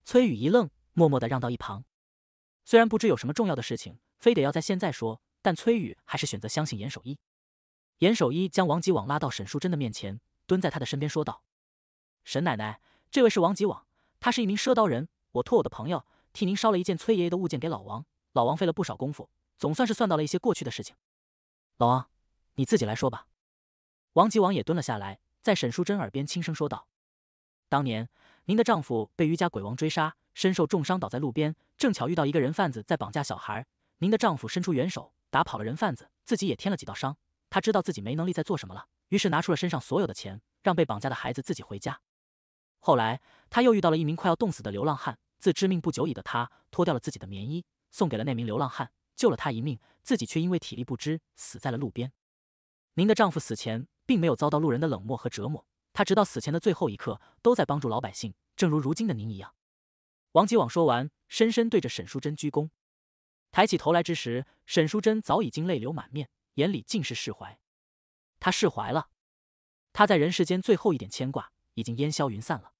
崔宇一愣，默默的让到一旁。虽然不知有什么重要的事情，非得要在现在说，但崔宇还是选择相信严守一。严守一将王吉网拉到沈淑珍的面前，蹲在他的身边说道：“沈奶奶，这位是王吉网，他是一名赊刀人。我托我的朋友，替您捎了一件崔爷爷的物件给老王。老王费了不少功夫，总算是算到了一些过去的事情。老王，你自己来说吧。”王吉王也蹲了下来，在沈淑珍耳边轻声说道：“当年您的丈夫被余家鬼王追杀，身受重伤，倒在路边。正巧遇到一个人贩子在绑架小孩，您的丈夫伸出援手，打跑了人贩子，自己也添了几道伤。他知道自己没能力再做什么了，于是拿出了身上所有的钱，让被绑架的孩子自己回家。后来他又遇到了一名快要冻死的流浪汉，自知命不久矣的他脱掉了自己的棉衣，送给了那名流浪汉，救了他一命，自己却因为体力不支，死在了路边。”您的丈夫死前并没有遭到路人的冷漠和折磨，他直到死前的最后一刻都在帮助老百姓，正如如今的您一样。王吉网说完，深深对着沈淑珍鞠躬，抬起头来之时，沈淑珍早已经泪流满面，眼里尽是释怀。她释怀了，她在人世间最后一点牵挂已经烟消云散了。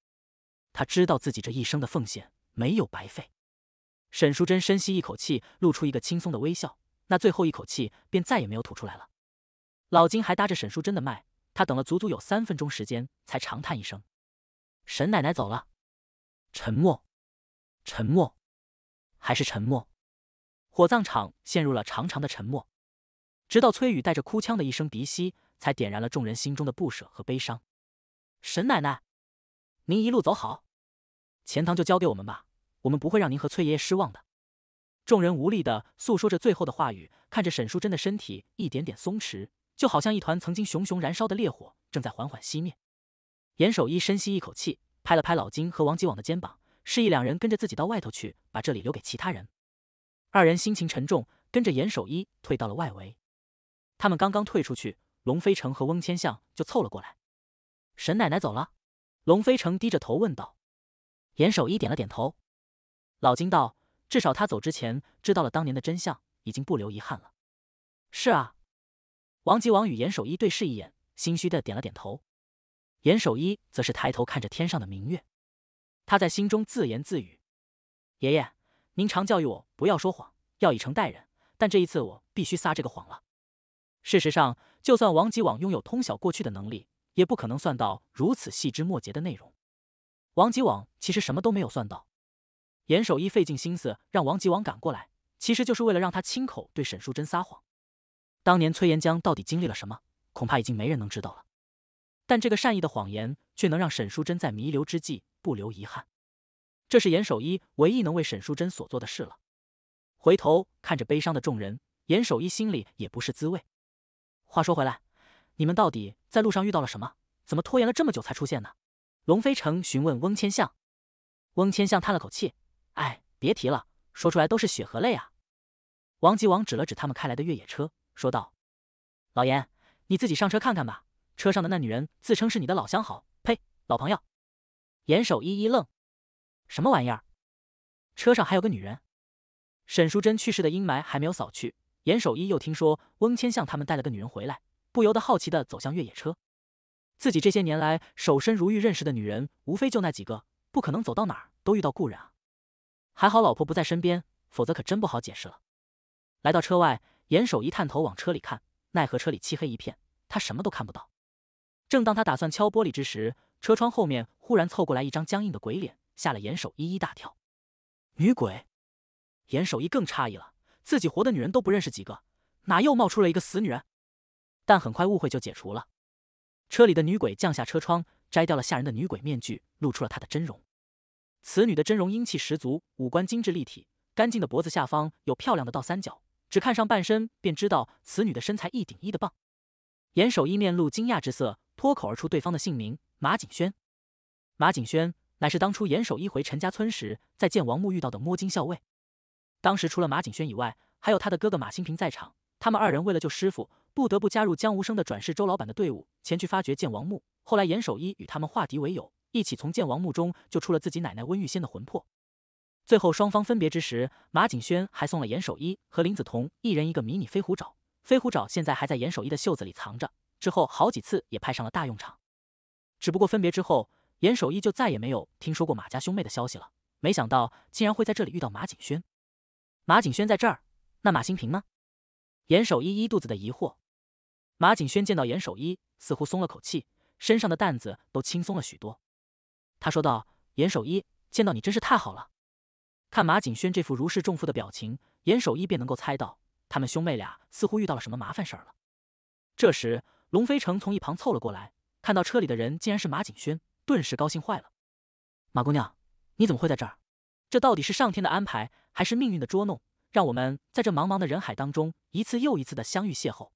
他知道自己这一生的奉献没有白费。沈淑珍深吸一口气，露出一个轻松的微笑，那最后一口气便再也没有吐出来了。老金还搭着沈淑珍的脉，他等了足足有三分钟时间，才长叹一声：“沈奶奶走了。”沉默，沉默，还是沉默。火葬场陷入了长长的沉默，直到崔宇带着哭腔的一声鼻息，才点燃了众人心中的不舍和悲伤。“沈奶奶，您一路走好。”钱塘就交给我们吧，我们不会让您和崔爷爷失望的。”众人无力的诉说着最后的话语，看着沈淑珍的身体一点点松弛。就好像一团曾经熊熊燃烧的烈火，正在缓缓熄灭。严守一深吸一口气，拍了拍老金和王吉往的肩膀，示意两人跟着自己到外头去，把这里留给其他人。二人心情沉重，跟着严守一退到了外围。他们刚刚退出去，龙飞城和翁千相就凑了过来。沈奶奶走了，龙飞城低着头问道。严守一点了点头。老金道：“至少他走之前知道了当年的真相，已经不留遗憾了。”是啊。王吉王与严守一对视一眼，心虚的点了点头。严守一则是抬头看着天上的明月，他在心中自言自语：“爷爷，您常教育我不要说谎，要以诚待人，但这一次我必须撒这个谎了。”事实上，就算王吉往拥有通晓过去的能力，也不可能算到如此细枝末节的内容。王吉往其实什么都没有算到。严守一费尽心思让王吉往赶过来，其实就是为了让他亲口对沈淑珍撒谎。当年崔延江到底经历了什么？恐怕已经没人能知道了。但这个善意的谎言却能让沈淑珍在弥留之际不留遗憾。这是严守一唯一能为沈淑珍所做的事了。回头看着悲伤的众人，严守一心里也不是滋味。话说回来，你们到底在路上遇到了什么？怎么拖延了这么久才出现呢？龙飞城询问翁千相。翁千相叹了口气：“哎，别提了，说出来都是血和泪啊。”王吉王指了指他们开来的越野车。说道：“老严，你自己上车看看吧。车上的那女人自称是你的老相好，呸，老朋友。”严守一一愣：“什么玩意儿？车上还有个女人？”沈淑珍去世的阴霾还没有扫去，严守一又听说翁千向他们带了个女人回来，不由得好奇的走向越野车。自己这些年来守身如玉认识的女人，无非就那几个，不可能走到哪儿都遇到故人啊。还好老婆不在身边，否则可真不好解释了。来到车外。严守一探头往车里看，奈何车里漆黑一片，他什么都看不到。正当他打算敲玻璃之时，车窗后面忽然凑过来一张僵硬的鬼脸，吓了严守一一大跳。女鬼，严守一更诧异了，自己活的女人都不认识几个，哪又冒出了一个死女人？但很快误会就解除了。车里的女鬼降下车窗，摘掉了吓人的女鬼面具，露出了她的真容。此女的真容英气十足，五官精致立体，干净的脖子下方有漂亮的倒三角。只看上半身，便知道此女的身材一顶一的棒。严守一面露惊讶之色，脱口而出对方的姓名：马景轩。马景轩乃是当初严守一回陈家村时，在见王墓遇到的摸金校尉。当时除了马景轩以外，还有他的哥哥马新平在场。他们二人为了救师傅，不得不加入江无声的转世周老板的队伍，前去发掘剑王墓。后来严守一与他们化敌为友，一起从剑王墓中救出了自己奶奶温玉仙的魂魄。最后，双方分别之时，马景轩还送了严守一和林子彤一人一个迷你飞虎爪。飞虎爪现在还在严守一的袖子里藏着，之后好几次也派上了大用场。只不过分别之后，严守一就再也没有听说过马家兄妹的消息了。没想到竟然会在这里遇到马景轩。马景轩在这儿，那马新平呢？严守一一肚子的疑惑。马景轩见到严守一，似乎松了口气，身上的担子都轻松了许多。他说道：“严守一，见到你真是太好了。”看马景轩这副如释重负的表情，严守一便能够猜到他们兄妹俩似乎遇到了什么麻烦事儿了。这时，龙飞城从一旁凑了过来，看到车里的人竟然是马景轩，顿时高兴坏了。马姑娘，你怎么会在这儿？这到底是上天的安排，还是命运的捉弄，让我们在这茫茫的人海当中一次又一次的相遇邂逅？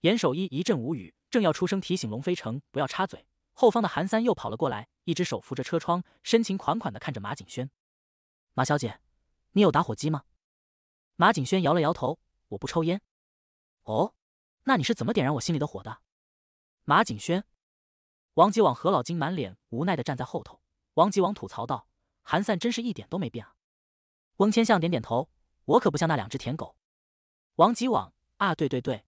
严守一一阵无语，正要出声提醒龙飞城不要插嘴，后方的韩三又跑了过来，一只手扶着车窗，深情款款的看着马景轩。马小姐，你有打火机吗？马景轩摇了摇头，我不抽烟。哦，那你是怎么点燃我心里的火的？马景轩。王吉往何老金满脸无奈的站在后头。王吉往吐槽道：“韩散真是一点都没变啊。”翁千向点点头，我可不像那两只舔狗。王吉往啊，对对对，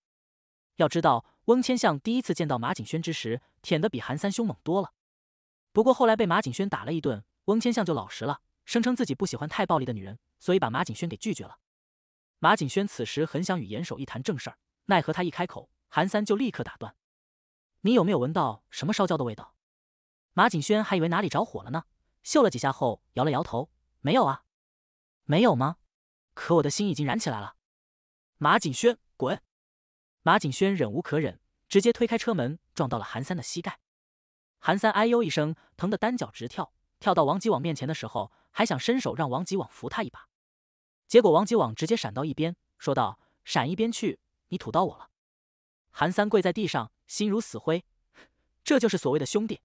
要知道，翁千向第一次见到马景轩之时，舔的比韩三凶猛多了。不过后来被马景轩打了一顿，翁千向就老实了。声称自己不喜欢太暴力的女人，所以把马景轩给拒绝了。马景轩此时很想与严守一谈正事儿，奈何他一开口，韩三就立刻打断：“你有没有闻到什么烧焦的味道？”马景轩还以为哪里着火了呢，嗅了几下后摇了摇头：“没有啊，没有吗？可我的心已经燃起来了。”马景轩滚！马景轩忍无可忍，直接推开车门，撞到了韩三的膝盖。韩三哎呦一声，疼得单脚直跳，跳到王吉网面前的时候。还想伸手让王吉网扶他一把，结果王吉网直接闪到一边，说道：“闪一边去，你吐到我了。”韩三跪在地上，心如死灰。这就是所谓的兄弟？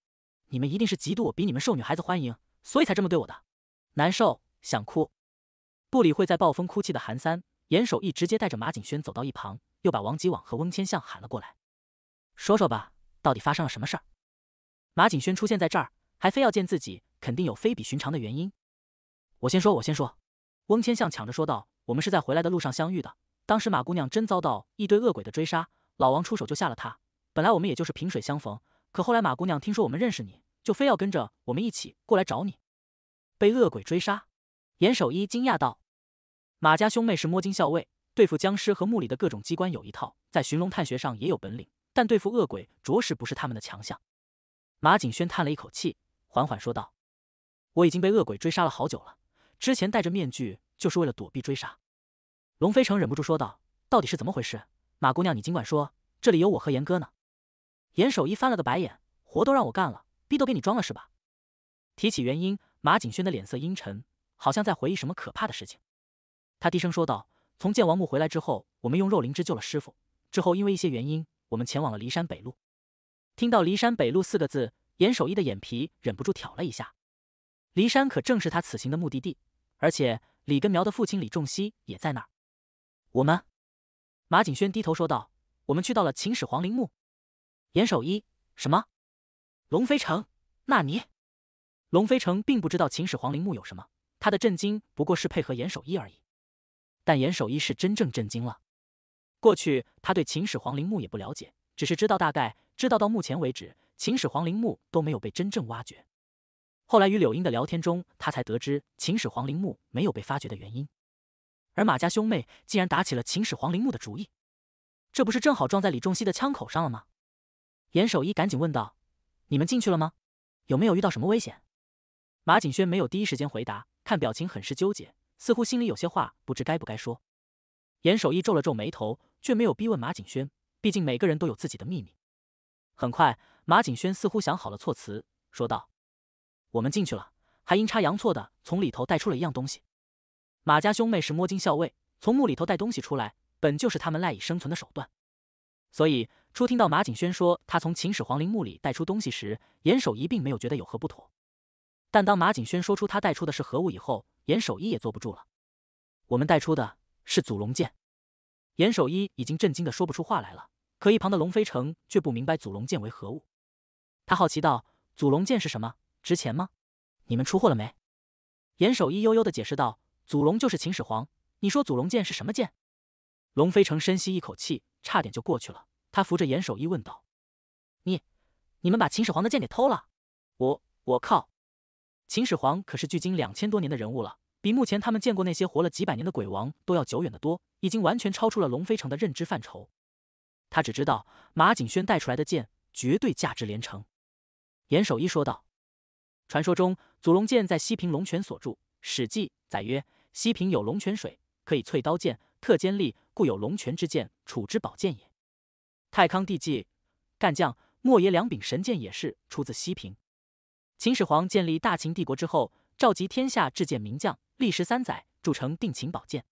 你们一定是嫉妒我比你们受女孩子欢迎，所以才这么对我的。难受，想哭。不理会在暴风哭泣的韩三，严守义直接带着马景轩走到一旁，又把王吉网和翁千相喊了过来，说说吧，到底发生了什么事儿？马景轩出现在这儿，还非要见自己，肯定有非比寻常的原因。我先说，我先说。翁千相抢着说道：“我们是在回来的路上相遇的。当时马姑娘真遭到一堆恶鬼的追杀，老王出手就吓了她。本来我们也就是萍水相逢，可后来马姑娘听说我们认识你，就非要跟着我们一起过来找你。”被恶鬼追杀，严守一惊讶道：“马家兄妹是摸金校尉，对付僵尸和墓里的各种机关有一套，在寻龙探穴上也有本领，但对付恶鬼着实不是他们的强项。”马景轩叹了一口气，缓缓说道：“我已经被恶鬼追杀了好久了。”之前戴着面具就是为了躲避追杀，龙飞城忍不住说道：“到底是怎么回事？马姑娘，你尽管说。这里有我和严哥呢。”严守一翻了个白眼：“活都让我干了，逼都给你装了是吧？”提起原因，马景轩的脸色阴沉，好像在回忆什么可怕的事情。他低声说道：“从剑王墓回来之后，我们用肉灵芝救了师傅。之后因为一些原因，我们前往了骊山北路。”听到“骊山北路”四个字，严守一的眼皮忍不住挑了一下。骊山可正是他此行的目的地。而且李根苗的父亲李仲熙也在那儿。我们，马景轩低头说道：“我们去到了秦始皇陵墓。”严守一，什么？龙飞城？纳尼？龙飞城并不知道秦始皇陵墓有什么，他的震惊不过是配合严守一而已。但严守一是真正震惊了。过去他对秦始皇陵墓也不了解，只是知道大概，知道到目前为止，秦始皇陵墓都没有被真正挖掘。后来与柳英的聊天中，他才得知秦始皇陵墓没有被发掘的原因，而马家兄妹竟然打起了秦始皇陵墓的主意，这不是正好撞在李仲熙的枪口上了吗？严守一赶紧问道：“你们进去了吗？有没有遇到什么危险？”马景轩没有第一时间回答，看表情很是纠结，似乎心里有些话不知该不该说。严守一皱了皱眉头，却没有逼问马景轩，毕竟每个人都有自己的秘密。很快，马景轩似乎想好了措辞，说道。我们进去了，还阴差阳错的从里头带出了一样东西。马家兄妹是摸金校尉，从墓里头带东西出来，本就是他们赖以生存的手段。所以，初听到马景轩说他从秦始皇陵墓里带出东西时，严守一并没有觉得有何不妥。但当马景轩说出他带出的是何物以后，严守一也坐不住了。我们带出的是祖龙剑。严守一已经震惊的说不出话来了，可一旁的龙飞城却不明白祖龙剑为何物。他好奇道：“祖龙剑是什么？”值钱吗？你们出货了没？严守一悠悠的解释道：“祖龙就是秦始皇，你说祖龙剑是什么剑？”龙飞成深吸一口气，差点就过去了。他扶着严守一问道：“你，你们把秦始皇的剑给偷了？我我靠！秦始皇可是距今两千多年的人物了，比目前他们见过那些活了几百年的鬼王都要久远的多，已经完全超出了龙飞成的认知范畴。他只知道马景轩带出来的剑绝对价值连城。”严守一说道。传说中，祖龙剑在西平龙泉所铸，《史记》载曰：“西平有龙泉水，可以淬刀剑，特尖利，故有龙泉之剑，楚之宝剑也。”太康帝纪，干将、莫邪两柄神剑也是出自西平。秦始皇建立大秦帝国之后，召集天下制剑名将，历时三载，铸成定秦宝剑。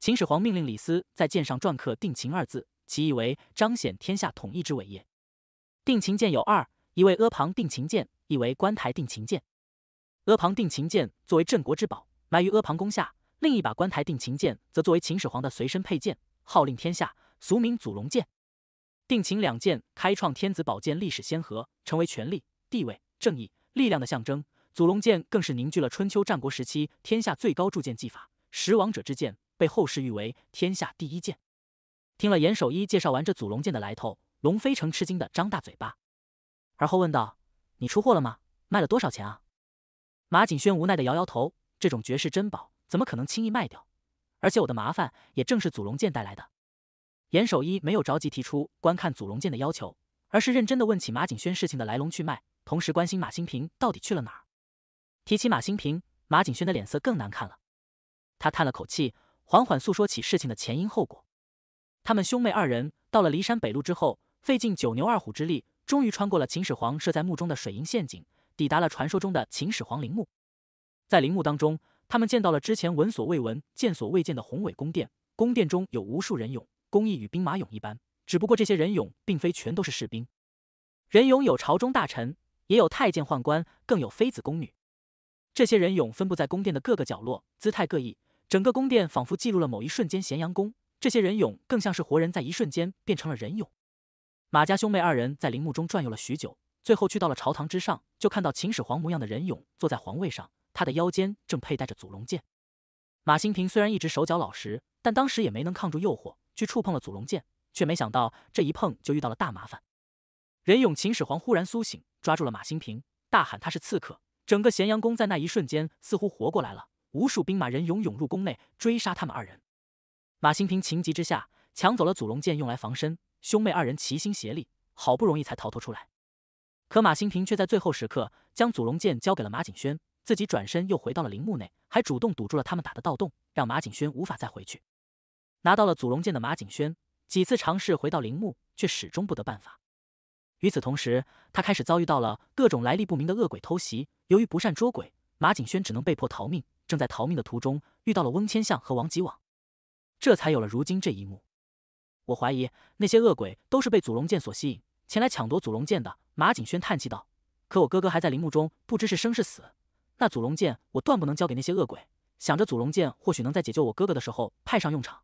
秦始皇命令李斯在剑上篆刻“定秦”二字，其意为彰显天下统一之伟业。定秦剑有二，一为阿房定秦剑。意为关台定情剑，阿房定情剑作为镇国之宝，埋于阿房宫下；另一把关台定情剑则作为秦始皇的随身佩剑，号令天下，俗名祖龙剑。定情两剑开创天子宝剑历史先河，成为权力、地位、正义、力量的象征。祖龙剑更是凝聚了春秋战国时期天下最高铸剑技法，十王者之剑，被后世誉为天下第一剑。听了严守一介绍完这祖龙剑的来头，龙飞成吃惊的张大嘴巴，而后问道。你出货了吗？卖了多少钱啊？马景轩无奈的摇摇头，这种绝世珍宝怎么可能轻易卖掉？而且我的麻烦也正是祖龙剑带来的。严守一没有着急提出观看祖龙剑的要求，而是认真的问起马景轩事情的来龙去脉，同时关心马新平到底去了哪儿。提起马新平，马景轩的脸色更难看了，他叹了口气，缓缓诉说起事情的前因后果。他们兄妹二人到了骊山北路之后，费尽九牛二虎之力。终于穿过了秦始皇设在墓中的水银陷阱，抵达了传说中的秦始皇陵墓。在陵墓当中，他们见到了之前闻所未闻、见所未见的宏伟宫殿。宫殿中有无数人俑，工艺与兵马俑一般，只不过这些人俑并非全都是士兵，人俑有朝中大臣，也有太监宦官，更有妃子宫女。这些人俑分布在宫殿的各个角落，姿态各异，整个宫殿仿佛记录了某一瞬间咸阳宫。这些人俑更像是活人在一瞬间变成了人俑。马家兄妹二人在陵墓中转悠了许久，最后去到了朝堂之上，就看到秦始皇模样的任勇坐在皇位上，他的腰间正佩戴着祖龙剑。马新平虽然一直手脚老实，但当时也没能抗住诱惑，去触碰了祖龙剑，却没想到这一碰就遇到了大麻烦。任勇秦始皇忽然苏醒，抓住了马新平，大喊他是刺客。整个咸阳宫在那一瞬间似乎活过来了，无数兵马人涌涌入宫内追杀他们二人。马新平情急之下抢走了祖龙剑，用来防身。兄妹二人齐心协力，好不容易才逃脱出来。可马新平却在最后时刻将祖龙剑交给了马景轩，自己转身又回到了陵墓内，还主动堵住了他们打的盗洞，让马景轩无法再回去。拿到了祖龙剑的马景轩几次尝试回到陵墓，却始终不得办法。与此同时，他开始遭遇到了各种来历不明的恶鬼偷袭。由于不善捉鬼，马景轩只能被迫逃命。正在逃命的途中，遇到了翁千象和王吉网，这才有了如今这一幕。我怀疑那些恶鬼都是被祖龙剑所吸引前来抢夺祖龙剑的。马景轩叹气道：“可我哥哥还在陵墓中，不知是生是死。那祖龙剑我断不能交给那些恶鬼。想着祖龙剑或许能在解救我哥哥的时候派上用场。”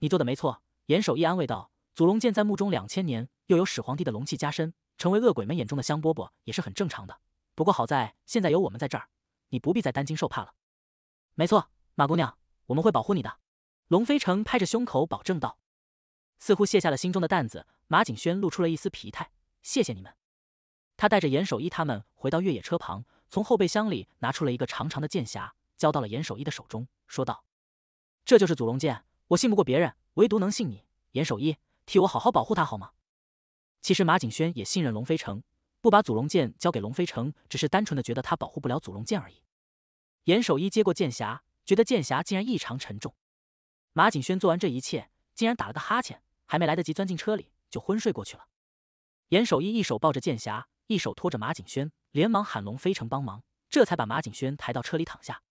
你做的没错，严守义安慰道：“祖龙剑在墓中两千年，又有始皇帝的龙气加身，成为恶鬼们眼中的香饽饽也是很正常的。不过好在现在有我们在这儿，你不必再担惊受怕了。”没错，马姑娘，我们会保护你的。龙飞成拍着胸口保证道。似乎卸下了心中的担子，马景轩露出了一丝疲态。谢谢你们。他带着严守一他们回到越野车旁，从后备箱里拿出了一个长长的剑匣，交到了严守一的手中，说道：“这就是祖龙剑，我信不过别人，唯独能信你。严守一，替我好好保护他，好吗？”其实马景轩也信任龙飞城，不把祖龙剑交给龙飞城，只是单纯的觉得他保护不了祖龙剑而已。严守一接过剑匣，觉得剑匣竟然异常沉重。马景轩做完这一切，竟然打了个哈欠。还没来得及钻进车里，就昏睡过去了。严守一一手抱着剑匣，一手拖着马景轩，连忙喊龙飞城帮忙，这才把马景轩抬到车里躺下。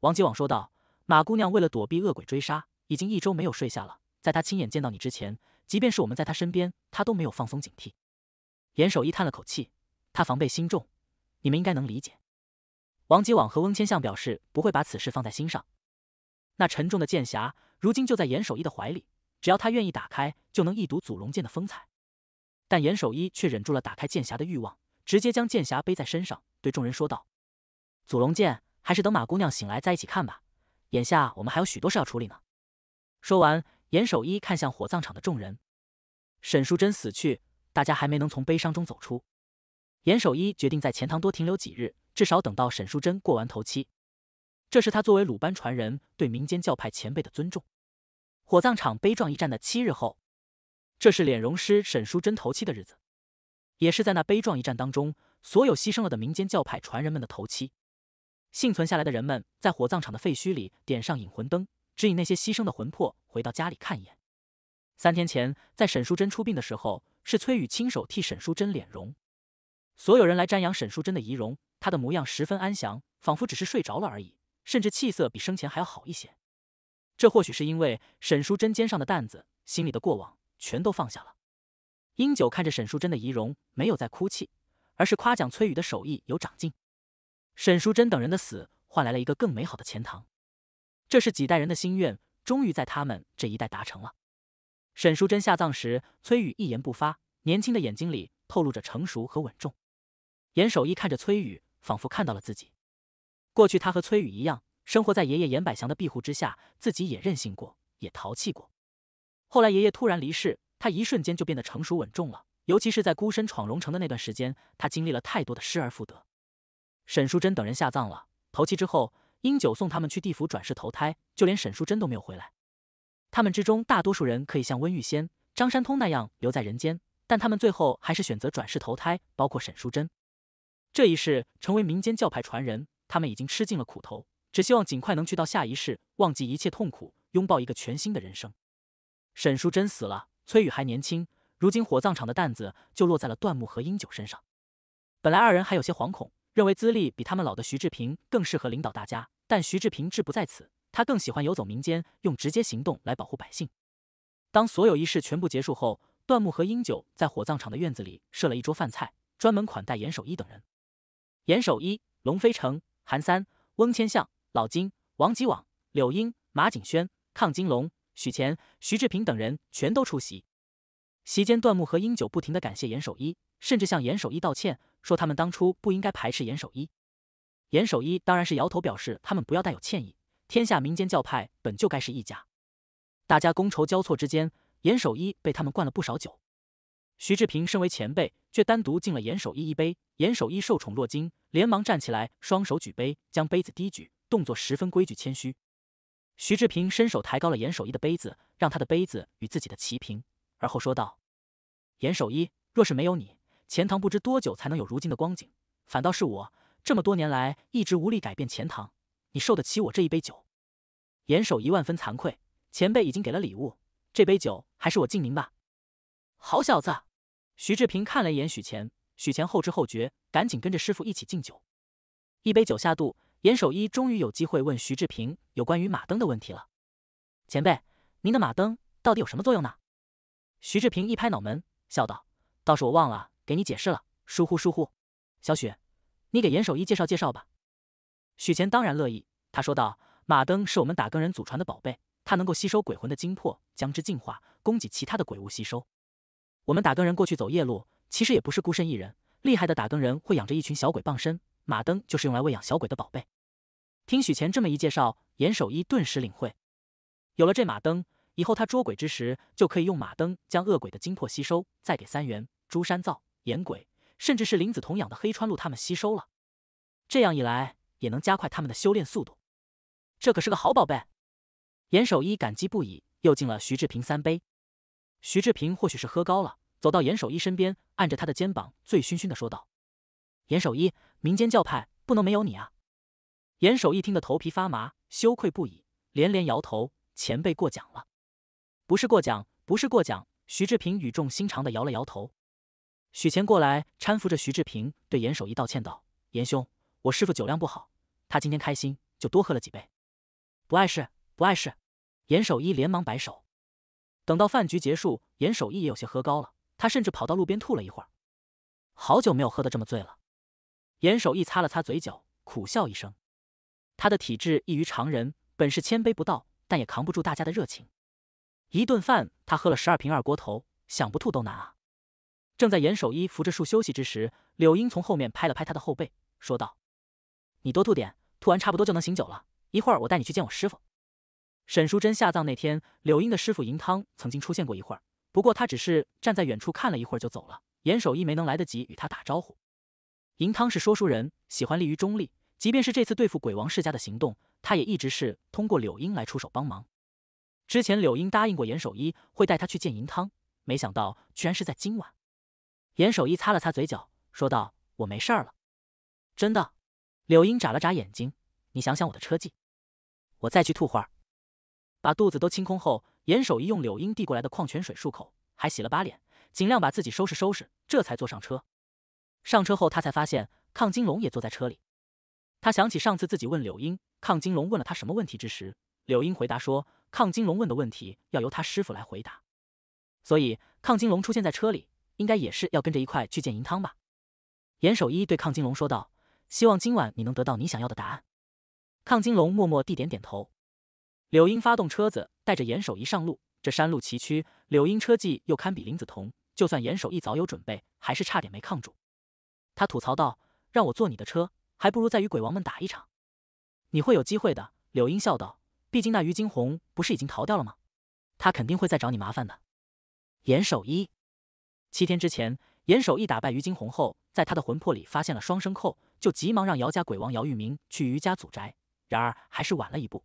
王吉网说道：“马姑娘为了躲避恶鬼追杀，已经一周没有睡下了。在她亲眼见到你之前，即便是我们在她身边，她都没有放松警惕。”严守一叹了口气：“她防备心重，你们应该能理解。”王吉网和翁千相表示不会把此事放在心上。那沉重的剑匣，如今就在严守一的怀里。只要他愿意打开，就能一睹祖龙剑的风采。但严守一却忍住了打开剑匣的欲望，直接将剑匣背在身上，对众人说道：“祖龙剑还是等马姑娘醒来再一起看吧。眼下我们还有许多事要处理呢。”说完，严守一看向火葬场的众人。沈淑珍死去，大家还没能从悲伤中走出。严守一决定在钱塘多停留几日，至少等到沈淑珍过完头七。这是他作为鲁班传人对民间教派前辈的尊重。火葬场悲壮一战的七日后，这是脸容师沈淑珍头七的日子，也是在那悲壮一战当中所有牺牲了的民间教派传人们的头七。幸存下来的人们在火葬场的废墟里点上引魂灯，指引那些牺牲的魂魄回到家里看一眼。三天前，在沈淑珍出殡的时候，是崔宇亲手替沈淑珍脸容。所有人来瞻仰沈淑珍的仪容，她的模样十分安详，仿佛只是睡着了而已，甚至气色比生前还要好一些。这或许是因为沈淑珍肩上的担子、心里的过往全都放下了。英九看着沈淑珍的仪容，没有再哭泣，而是夸奖崔宇的手艺有长进。沈淑珍等人的死，换来了一个更美好的钱塘。这是几代人的心愿，终于在他们这一代达成了。沈淑珍下葬时，崔宇一言不发，年轻的眼睛里透露着成熟和稳重。严守一看着崔宇，仿佛看到了自己。过去他和崔宇一样。生活在爷爷严百祥的庇护之下，自己也任性过，也淘气过。后来爷爷突然离世，他一瞬间就变得成熟稳重了。尤其是在孤身闯荣城的那段时间，他经历了太多的失而复得。沈淑珍等人下葬了，头七之后，英九送他们去地府转世投胎，就连沈淑珍都没有回来。他们之中，大多数人可以像温玉仙、张山通那样留在人间，但他们最后还是选择转世投胎，包括沈淑珍。这一世成为民间教派传人，他们已经吃尽了苦头。只希望尽快能去到下一世，忘记一切痛苦，拥抱一个全新的人生。沈淑真死了，崔宇还年轻，如今火葬场的担子就落在了段木和英九身上。本来二人还有些惶恐，认为资历比他们老的徐志平更适合领导大家，但徐志平志不在此，他更喜欢游走民间，用直接行动来保护百姓。当所有仪式全部结束后，段木和英九在火葬场的院子里设了一桌饭菜，专门款待严守一等人。严守一、龙飞城、韩三、翁千相、老金、王吉往、柳英、马景轩、亢金龙、许前、徐志平等人全都出席。席间，段木和英九不停地感谢严守一，甚至向严守一道歉，说他们当初不应该排斥严守一。严守一当然是摇头表示他们不要带有歉意，天下民间教派本就该是一家。大家觥筹交错之间，严守一被他们灌了不少酒。徐志平身为前辈，却单独敬了严守一一杯。严守一受宠若惊，连忙站起来，双手举杯，将杯子低举。动作十分规矩谦虚，徐志平伸手抬高了严守一的杯子，让他的杯子与自己的齐平，而后说道：“严守一，若是没有你，钱塘不知多久才能有如今的光景。反倒是我，这么多年来一直无力改变钱塘，你受得起我这一杯酒？”严守一万分惭愧，前辈已经给了礼物，这杯酒还是我敬您吧。好小子，徐志平看了一眼许前，许前后知后觉，赶紧跟着师傅一起敬酒。一杯酒下肚。严守一终于有机会问徐志平有关于马灯的问题了。前辈，您的马灯到底有什么作用呢？徐志平一拍脑门，笑道：“倒是我忘了给你解释了，疏忽疏忽。”小许，你给严守一介绍介绍吧。许前当然乐意，他说道：“马灯是我们打更人祖传的宝贝，它能够吸收鬼魂的精魄，将之净化，供给其他的鬼物吸收。我们打更人过去走夜路，其实也不是孤身一人，厉害的打更人会养着一群小鬼傍身，马灯就是用来喂养小鬼的宝贝。”听许前这么一介绍，严守一顿时领会。有了这马灯，以后他捉鬼之时就可以用马灯将恶鬼的精魄吸收，再给三元、朱山造、阎鬼，甚至是林子彤养的黑川鹿他们吸收了。这样一来，也能加快他们的修炼速度。这可是个好宝贝！严守一感激不已，又敬了徐志平三杯。徐志平或许是喝高了，走到严守一身边，按着他的肩膀，醉醺醺地说道：“严守一，民间教派不能没有你啊！”严守一听的头皮发麻，羞愧不已，连连摇头：“前辈过奖了，不是过奖，不是过奖。”徐志平语重心长的摇了摇头。许钱过来搀扶着徐志平，对严守一道歉道：“严兄，我师傅酒量不好，他今天开心就多喝了几杯，不碍事，不碍事。”严守一连忙摆手。等到饭局结束，严守一也有些喝高了，他甚至跑到路边吐了一会儿。好久没有喝的这么醉了。严守一擦了擦嘴角，苦笑一声。他的体质异于常人，本是千杯不到，但也扛不住大家的热情。一顿饭，他喝了十二瓶二锅头，想不吐都难啊！正在严守一扶着树休息之时，柳英从后面拍了拍他的后背，说道：“你多吐点，吐完差不多就能醒酒了。一会儿我带你去见我师傅。”沈淑珍下葬那天，柳英的师傅银汤曾经出现过一会儿，不过他只是站在远处看了一会儿就走了，严守一没能来得及与他打招呼。银汤是说书人，喜欢立于中立。即便是这次对付鬼王世家的行动，他也一直是通过柳英来出手帮忙。之前柳英答应过严守一，会带他去见银汤，没想到居然是在今晚。严守一擦了擦嘴角，说道：“我没事儿了，真的。”柳英眨了眨眼睛：“你想想我的车技，我再去吐会儿，把肚子都清空后。”严守一用柳英递过来的矿泉水漱口，还洗了把脸，尽量把自己收拾收拾，这才坐上车。上车后，他才发现亢金龙也坐在车里。他想起上次自己问柳英，抗金龙问了他什么问题之时，柳英回答说，抗金龙问的问题要由他师傅来回答，所以抗金龙出现在车里，应该也是要跟着一块去见银汤吧。严守一对抗金龙说道：“希望今晚你能得到你想要的答案。”抗金龙默默地点点头。柳英发动车子，带着严守一上路。这山路崎岖，柳英车技又堪比林子彤，就算严守一早有准备，还是差点没抗住。他吐槽道：“让我坐你的车。”还不如再与鬼王们打一场，你会有机会的。”柳英笑道，“毕竟那于金红不是已经逃掉了吗？他肯定会再找你麻烦的。”严守一，七天之前，严守一打败于金红后，在他的魂魄里发现了双生扣，就急忙让姚家鬼王姚玉明去于家祖宅，然而还是晚了一步。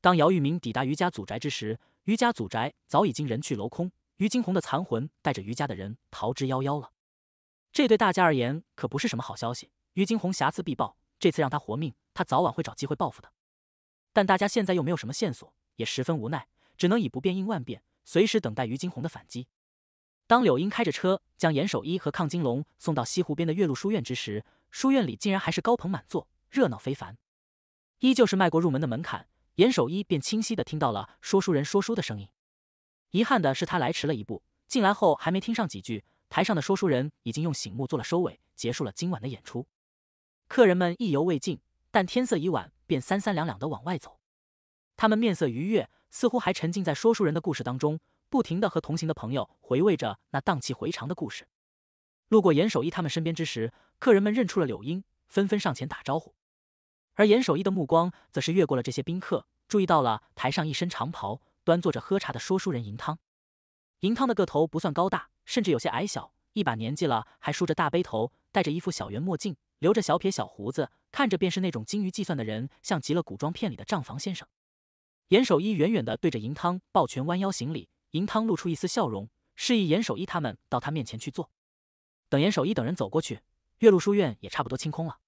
当姚玉明抵达于家祖宅之时，于家祖宅早已经人去楼空，于金红的残魂带着于家的人逃之夭夭了。这对大家而言可不是什么好消息。于金红瑕疵必报，这次让他活命，他早晚会找机会报复的。但大家现在又没有什么线索，也十分无奈，只能以不变应万变，随时等待于金红的反击。当柳英开着车将严守一和亢金龙送到西湖边的岳麓书院之时，书院里竟然还是高朋满座，热闹非凡。依旧是迈过入门的门槛，严守一便清晰的听到了说书人说书的声音。遗憾的是他来迟了一步，进来后还没听上几句，台上的说书人已经用醒木做了收尾，结束了今晚的演出。客人们意犹未尽，但天色已晚，便三三两两地往外走。他们面色愉悦，似乎还沉浸在说书人的故事当中，不停地和同行的朋友回味着那荡气回肠的故事。路过严守一他们身边之时，客人们认出了柳英，纷纷上前打招呼。而严守一的目光则是越过了这些宾客，注意到了台上一身长袍、端坐着喝茶的说书人银汤。银汤的个头不算高大，甚至有些矮小，一把年纪了还梳着大背头，戴着一副小圆墨镜。留着小撇小胡子，看着便是那种精于计算的人，像极了古装片里的账房先生。严守一远远地对着银汤抱拳弯腰行礼，银汤露出一丝笑容，示意严守一他们到他面前去坐。等严守一等人走过去，岳麓书院也差不多清空了。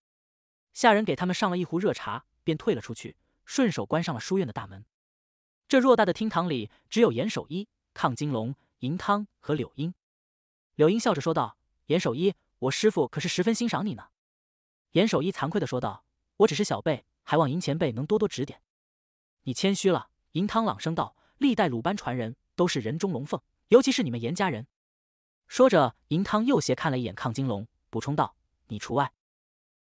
下人给他们上了一壶热茶，便退了出去，顺手关上了书院的大门。这偌大的厅堂里，只有严守一、亢金龙、银汤和柳英。柳英笑着说道：“严守一，我师父可是十分欣赏你呢。”严守一惭愧的说道：“我只是小辈，还望银前辈能多多指点。”你谦虚了，银汤朗声道：“历代鲁班传人都是人中龙凤，尤其是你们严家人。”说着，银汤又斜看了一眼抗金龙，补充道：“你除外。”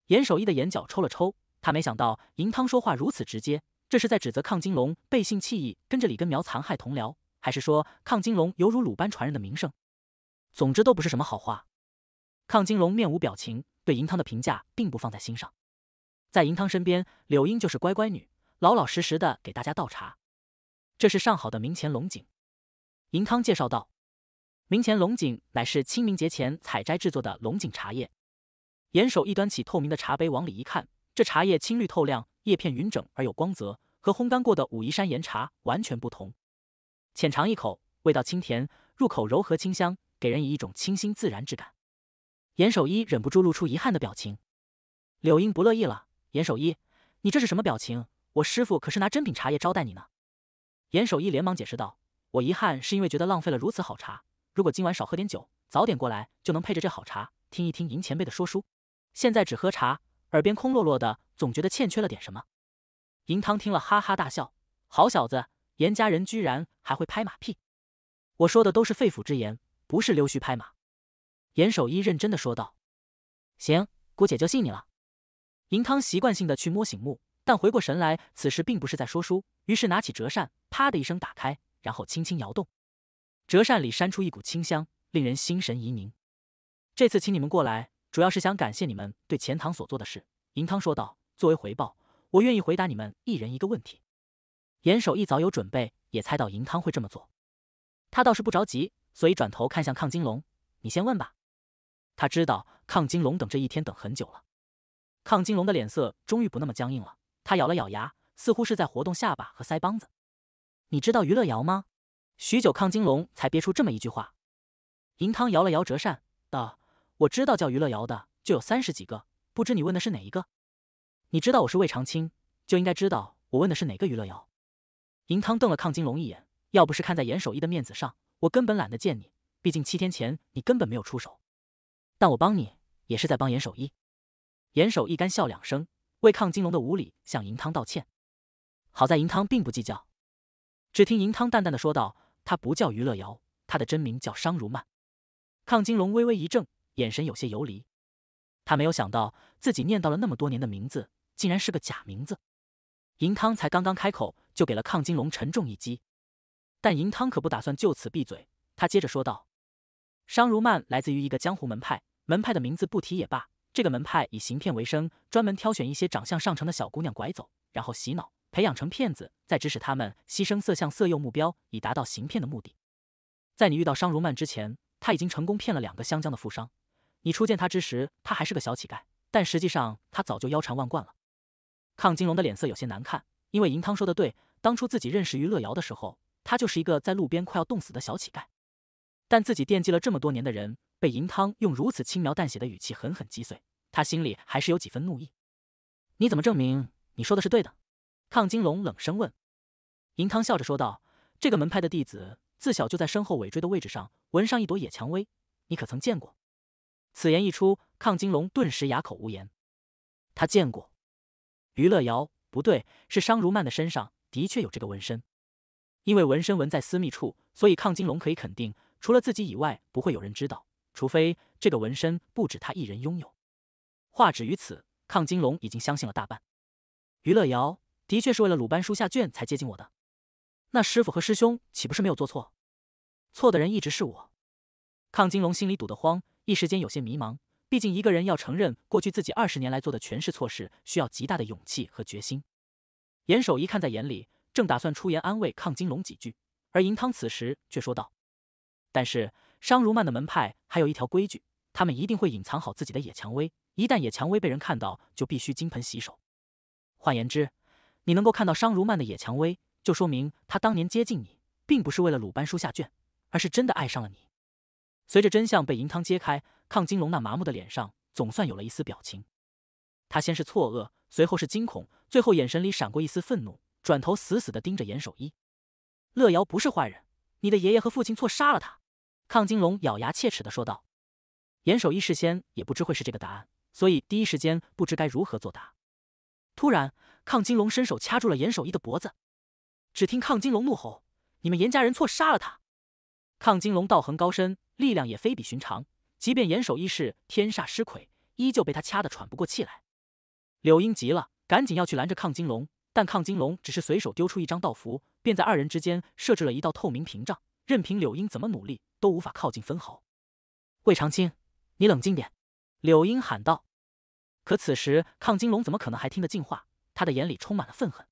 严守一的眼角抽了抽，他没想到银汤说话如此直接，这是在指责抗金龙背信弃义，跟着李根苗残害同僚，还是说抗金龙犹如鲁班传人的名声？总之都不是什么好话。亢金龙面无表情，对银汤的评价并不放在心上。在银汤身边，柳英就是乖乖女，老老实实的给大家倒茶。这是上好的明前龙井，银汤介绍道。明前龙井乃是清明节前采摘制作的龙井茶叶。严守一端起透明的茶杯，往里一看，这茶叶青绿透亮，叶片匀整而有光泽，和烘干过的武夷山岩茶完全不同。浅尝一口，味道清甜，入口柔和清香，给人以一种清新自然之感。严守一忍不住露出遗憾的表情，柳英不乐意了：“严守一，你这是什么表情？我师傅可是拿珍品茶叶招待你呢。”严守一连忙解释道：“我遗憾是因为觉得浪费了如此好茶，如果今晚少喝点酒，早点过来，就能配着这好茶听一听银前辈的说书。现在只喝茶，耳边空落落的，总觉得欠缺了点什么。”银汤听了哈哈大笑：“好小子，严家人居然还会拍马屁！我说的都是肺腑之言，不是溜须拍马。”严守一认真的说道：“行，姑姐就信你了。”银汤习惯性的去摸醒木，但回过神来，此时并不是在说书，于是拿起折扇，啪的一声打开，然后轻轻摇动，折扇里扇出一股清香，令人心神怡宁。这次请你们过来，主要是想感谢你们对钱塘所做的事。”银汤说道，“作为回报，我愿意回答你们一人一个问题。”严守一早有准备，也猜到银汤会这么做，他倒是不着急，所以转头看向亢金龙：“你先问吧。”他知道抗金龙等这一天等很久了，抗金龙的脸色终于不那么僵硬了。他咬了咬牙，似乎是在活动下巴和腮帮子。你知道余乐瑶吗？许久，抗金龙才憋出这么一句话。银汤摇了摇折扇，道：“我知道叫余乐瑶的就有三十几个，不知你问的是哪一个？你知道我是魏长青，就应该知道我问的是哪个余乐瑶。”银汤瞪了抗金龙一眼，要不是看在严守义的面子上，我根本懒得见你。毕竟七天前你根本没有出手。但我帮你，也是在帮严守一。严守一干笑两声，为抗金龙的无礼向银汤道歉。好在银汤并不计较，只听银汤淡淡的说道：“他不叫于乐瑶，他的真名叫商如曼。”抗金龙微微一怔，眼神有些游离。他没有想到自己念叨了那么多年的名字，竟然是个假名字。银汤才刚刚开口，就给了抗金龙沉重一击。但银汤可不打算就此闭嘴，他接着说道：“商如曼来自于一个江湖门派。”门派的名字不提也罢。这个门派以行骗为生，专门挑选一些长相上乘的小姑娘拐走，然后洗脑，培养成骗子，再指使他们牺牲色相，色诱目标，以达到行骗的目的。在你遇到商如曼之前，他已经成功骗了两个湘江的富商。你初见他之时，他还是个小乞丐，但实际上他早就腰缠万贯了。亢金龙的脸色有些难看，因为银汤说的对，当初自己认识于乐瑶的时候，他就是一个在路边快要冻死的小乞丐，但自己惦记了这么多年的人。被银汤用如此轻描淡写的语气狠狠击碎，他心里还是有几分怒意。你怎么证明你说的是对的？亢金龙冷声问。银汤笑着说道：“这个门派的弟子自小就在身后尾椎的位置上纹上一朵野蔷薇，你可曾见过？”此言一出，亢金龙顿时哑口无言。他见过。于乐瑶，不对，是商如曼的身上的确有这个纹身。因为纹身纹在私密处，所以亢金龙可以肯定，除了自己以外，不会有人知道。除非这个纹身不止他一人拥有。话止于此，抗金龙已经相信了大半。余乐瑶的确是为了鲁班书下卷才接近我的，那师傅和师兄岂不是没有做错？错的人一直是我。抗金龙心里堵得慌，一时间有些迷茫。毕竟一个人要承认过去自己二十年来做的全是错事，需要极大的勇气和决心。严守一看在眼里，正打算出言安慰抗金龙几句，而银汤此时却说道：“但是。”商如曼的门派还有一条规矩，他们一定会隐藏好自己的野蔷薇。一旦野蔷薇被人看到，就必须金盆洗手。换言之，你能够看到商如曼的野蔷薇，就说明他当年接近你，并不是为了鲁班书下卷，而是真的爱上了你。随着真相被银汤揭开，亢金龙那麻木的脸上总算有了一丝表情。他先是错愕，随后是惊恐，最后眼神里闪过一丝愤怒，转头死死地盯着严守一。乐瑶不是坏人，你的爷爷和父亲错杀了他。亢金龙咬牙切齿的说道：“严守一事先也不知会是这个答案，所以第一时间不知该如何作答。”突然，亢金龙伸手掐住了严守一的脖子，只听亢金龙怒吼：“你们严家人错杀了他！”亢金龙道行高深，力量也非比寻常，即便严守一是天煞尸魁，依旧被他掐得喘不过气来。柳英急了，赶紧要去拦着亢金龙，但亢金龙只是随手丢出一张道符，便在二人之间设置了一道透明屏障，任凭柳英怎么努力。都无法靠近分毫。魏长青，你冷静点！”柳英喊道。可此时，抗金龙怎么可能还听得进话？他的眼里充满了愤恨。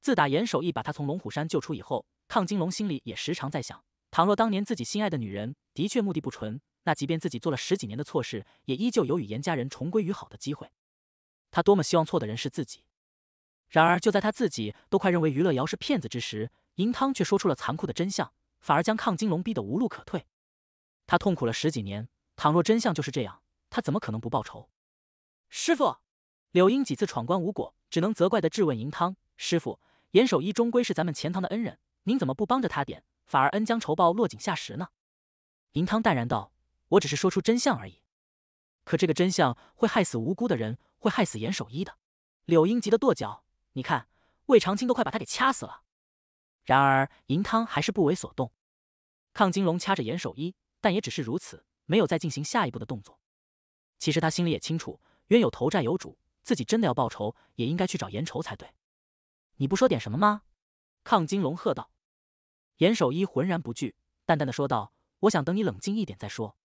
自打严守义把他从龙虎山救出以后，抗金龙心里也时常在想：倘若当年自己心爱的女人的确目的不纯，那即便自己做了十几年的错事，也依旧有与严家人重归于好的机会。他多么希望错的人是自己！然而，就在他自己都快认为于乐瑶是骗子之时，银汤却说出了残酷的真相。反而将亢金龙逼得无路可退，他痛苦了十几年。倘若真相就是这样，他怎么可能不报仇？师傅，柳英几次闯关无果，只能责怪的质问银汤师傅：“严守一终归是咱们钱塘的恩人，您怎么不帮着他点，反而恩将仇报，落井下石呢？”银汤淡然道：“我只是说出真相而已，可这个真相会害死无辜的人，会害死严守一的。”柳英急得跺脚：“你看，魏长青都快把他给掐死了。”然而，银汤还是不为所动。亢金龙掐着严守一，但也只是如此，没有再进行下一步的动作。其实他心里也清楚，冤有头债有主，自己真的要报仇，也应该去找严仇才对。你不说点什么吗？亢金龙喝道。严守一浑然不惧，淡淡的说道：“我想等你冷静一点再说。”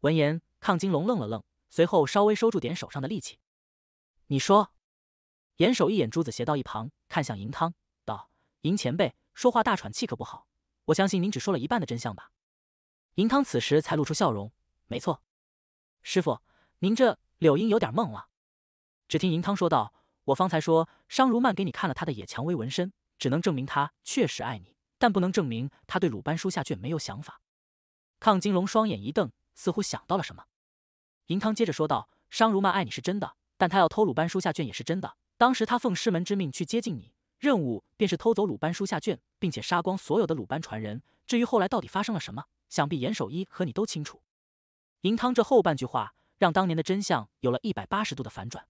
闻言，亢金龙愣了愣，随后稍微收住点手上的力气。你说？严守一眼珠子斜到一旁，看向银汤。银前辈说话大喘气可不好，我相信您只说了一半的真相吧。银汤此时才露出笑容，没错，师傅，您这柳英有点懵了。只听银汤说道：“我方才说商如曼给你看了她的野蔷薇纹身，只能证明她确实爱你，但不能证明他对鲁班书下卷没有想法。”亢金龙双眼一瞪，似乎想到了什么。银汤接着说道：“商如曼爱你是真的，但他要偷鲁班书下卷也是真的。当时他奉师门之命去接近你。”任务便是偷走鲁班书下卷，并且杀光所有的鲁班传人。至于后来到底发生了什么，想必严守一和你都清楚。银汤这后半句话让当年的真相有了一百八十度的反转。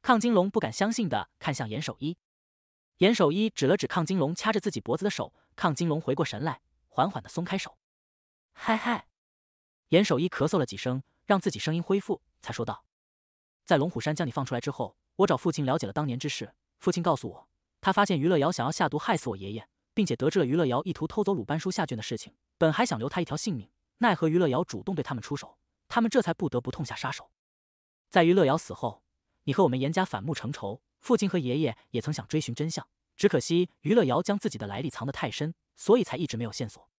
亢金龙不敢相信的看向严守一，严守一指了指亢金龙掐着自己脖子的手，亢金龙回过神来，缓缓的松开手。嗨嗨，严守一咳嗽了几声，让自己声音恢复，才说道：“在龙虎山将你放出来之后，我找父亲了解了当年之事，父亲告诉我。”他发现于乐瑶想要下毒害死我爷爷，并且得知了于乐瑶意图偷走鲁班书下卷的事情。本还想留他一条性命，奈何于乐瑶主动对他们出手，他们这才不得不痛下杀手。在于乐瑶死后，你和我们严家反目成仇。父亲和爷爷也曾想追寻真相，只可惜于乐瑶将自己的来历藏得太深，所以才一直没有线索。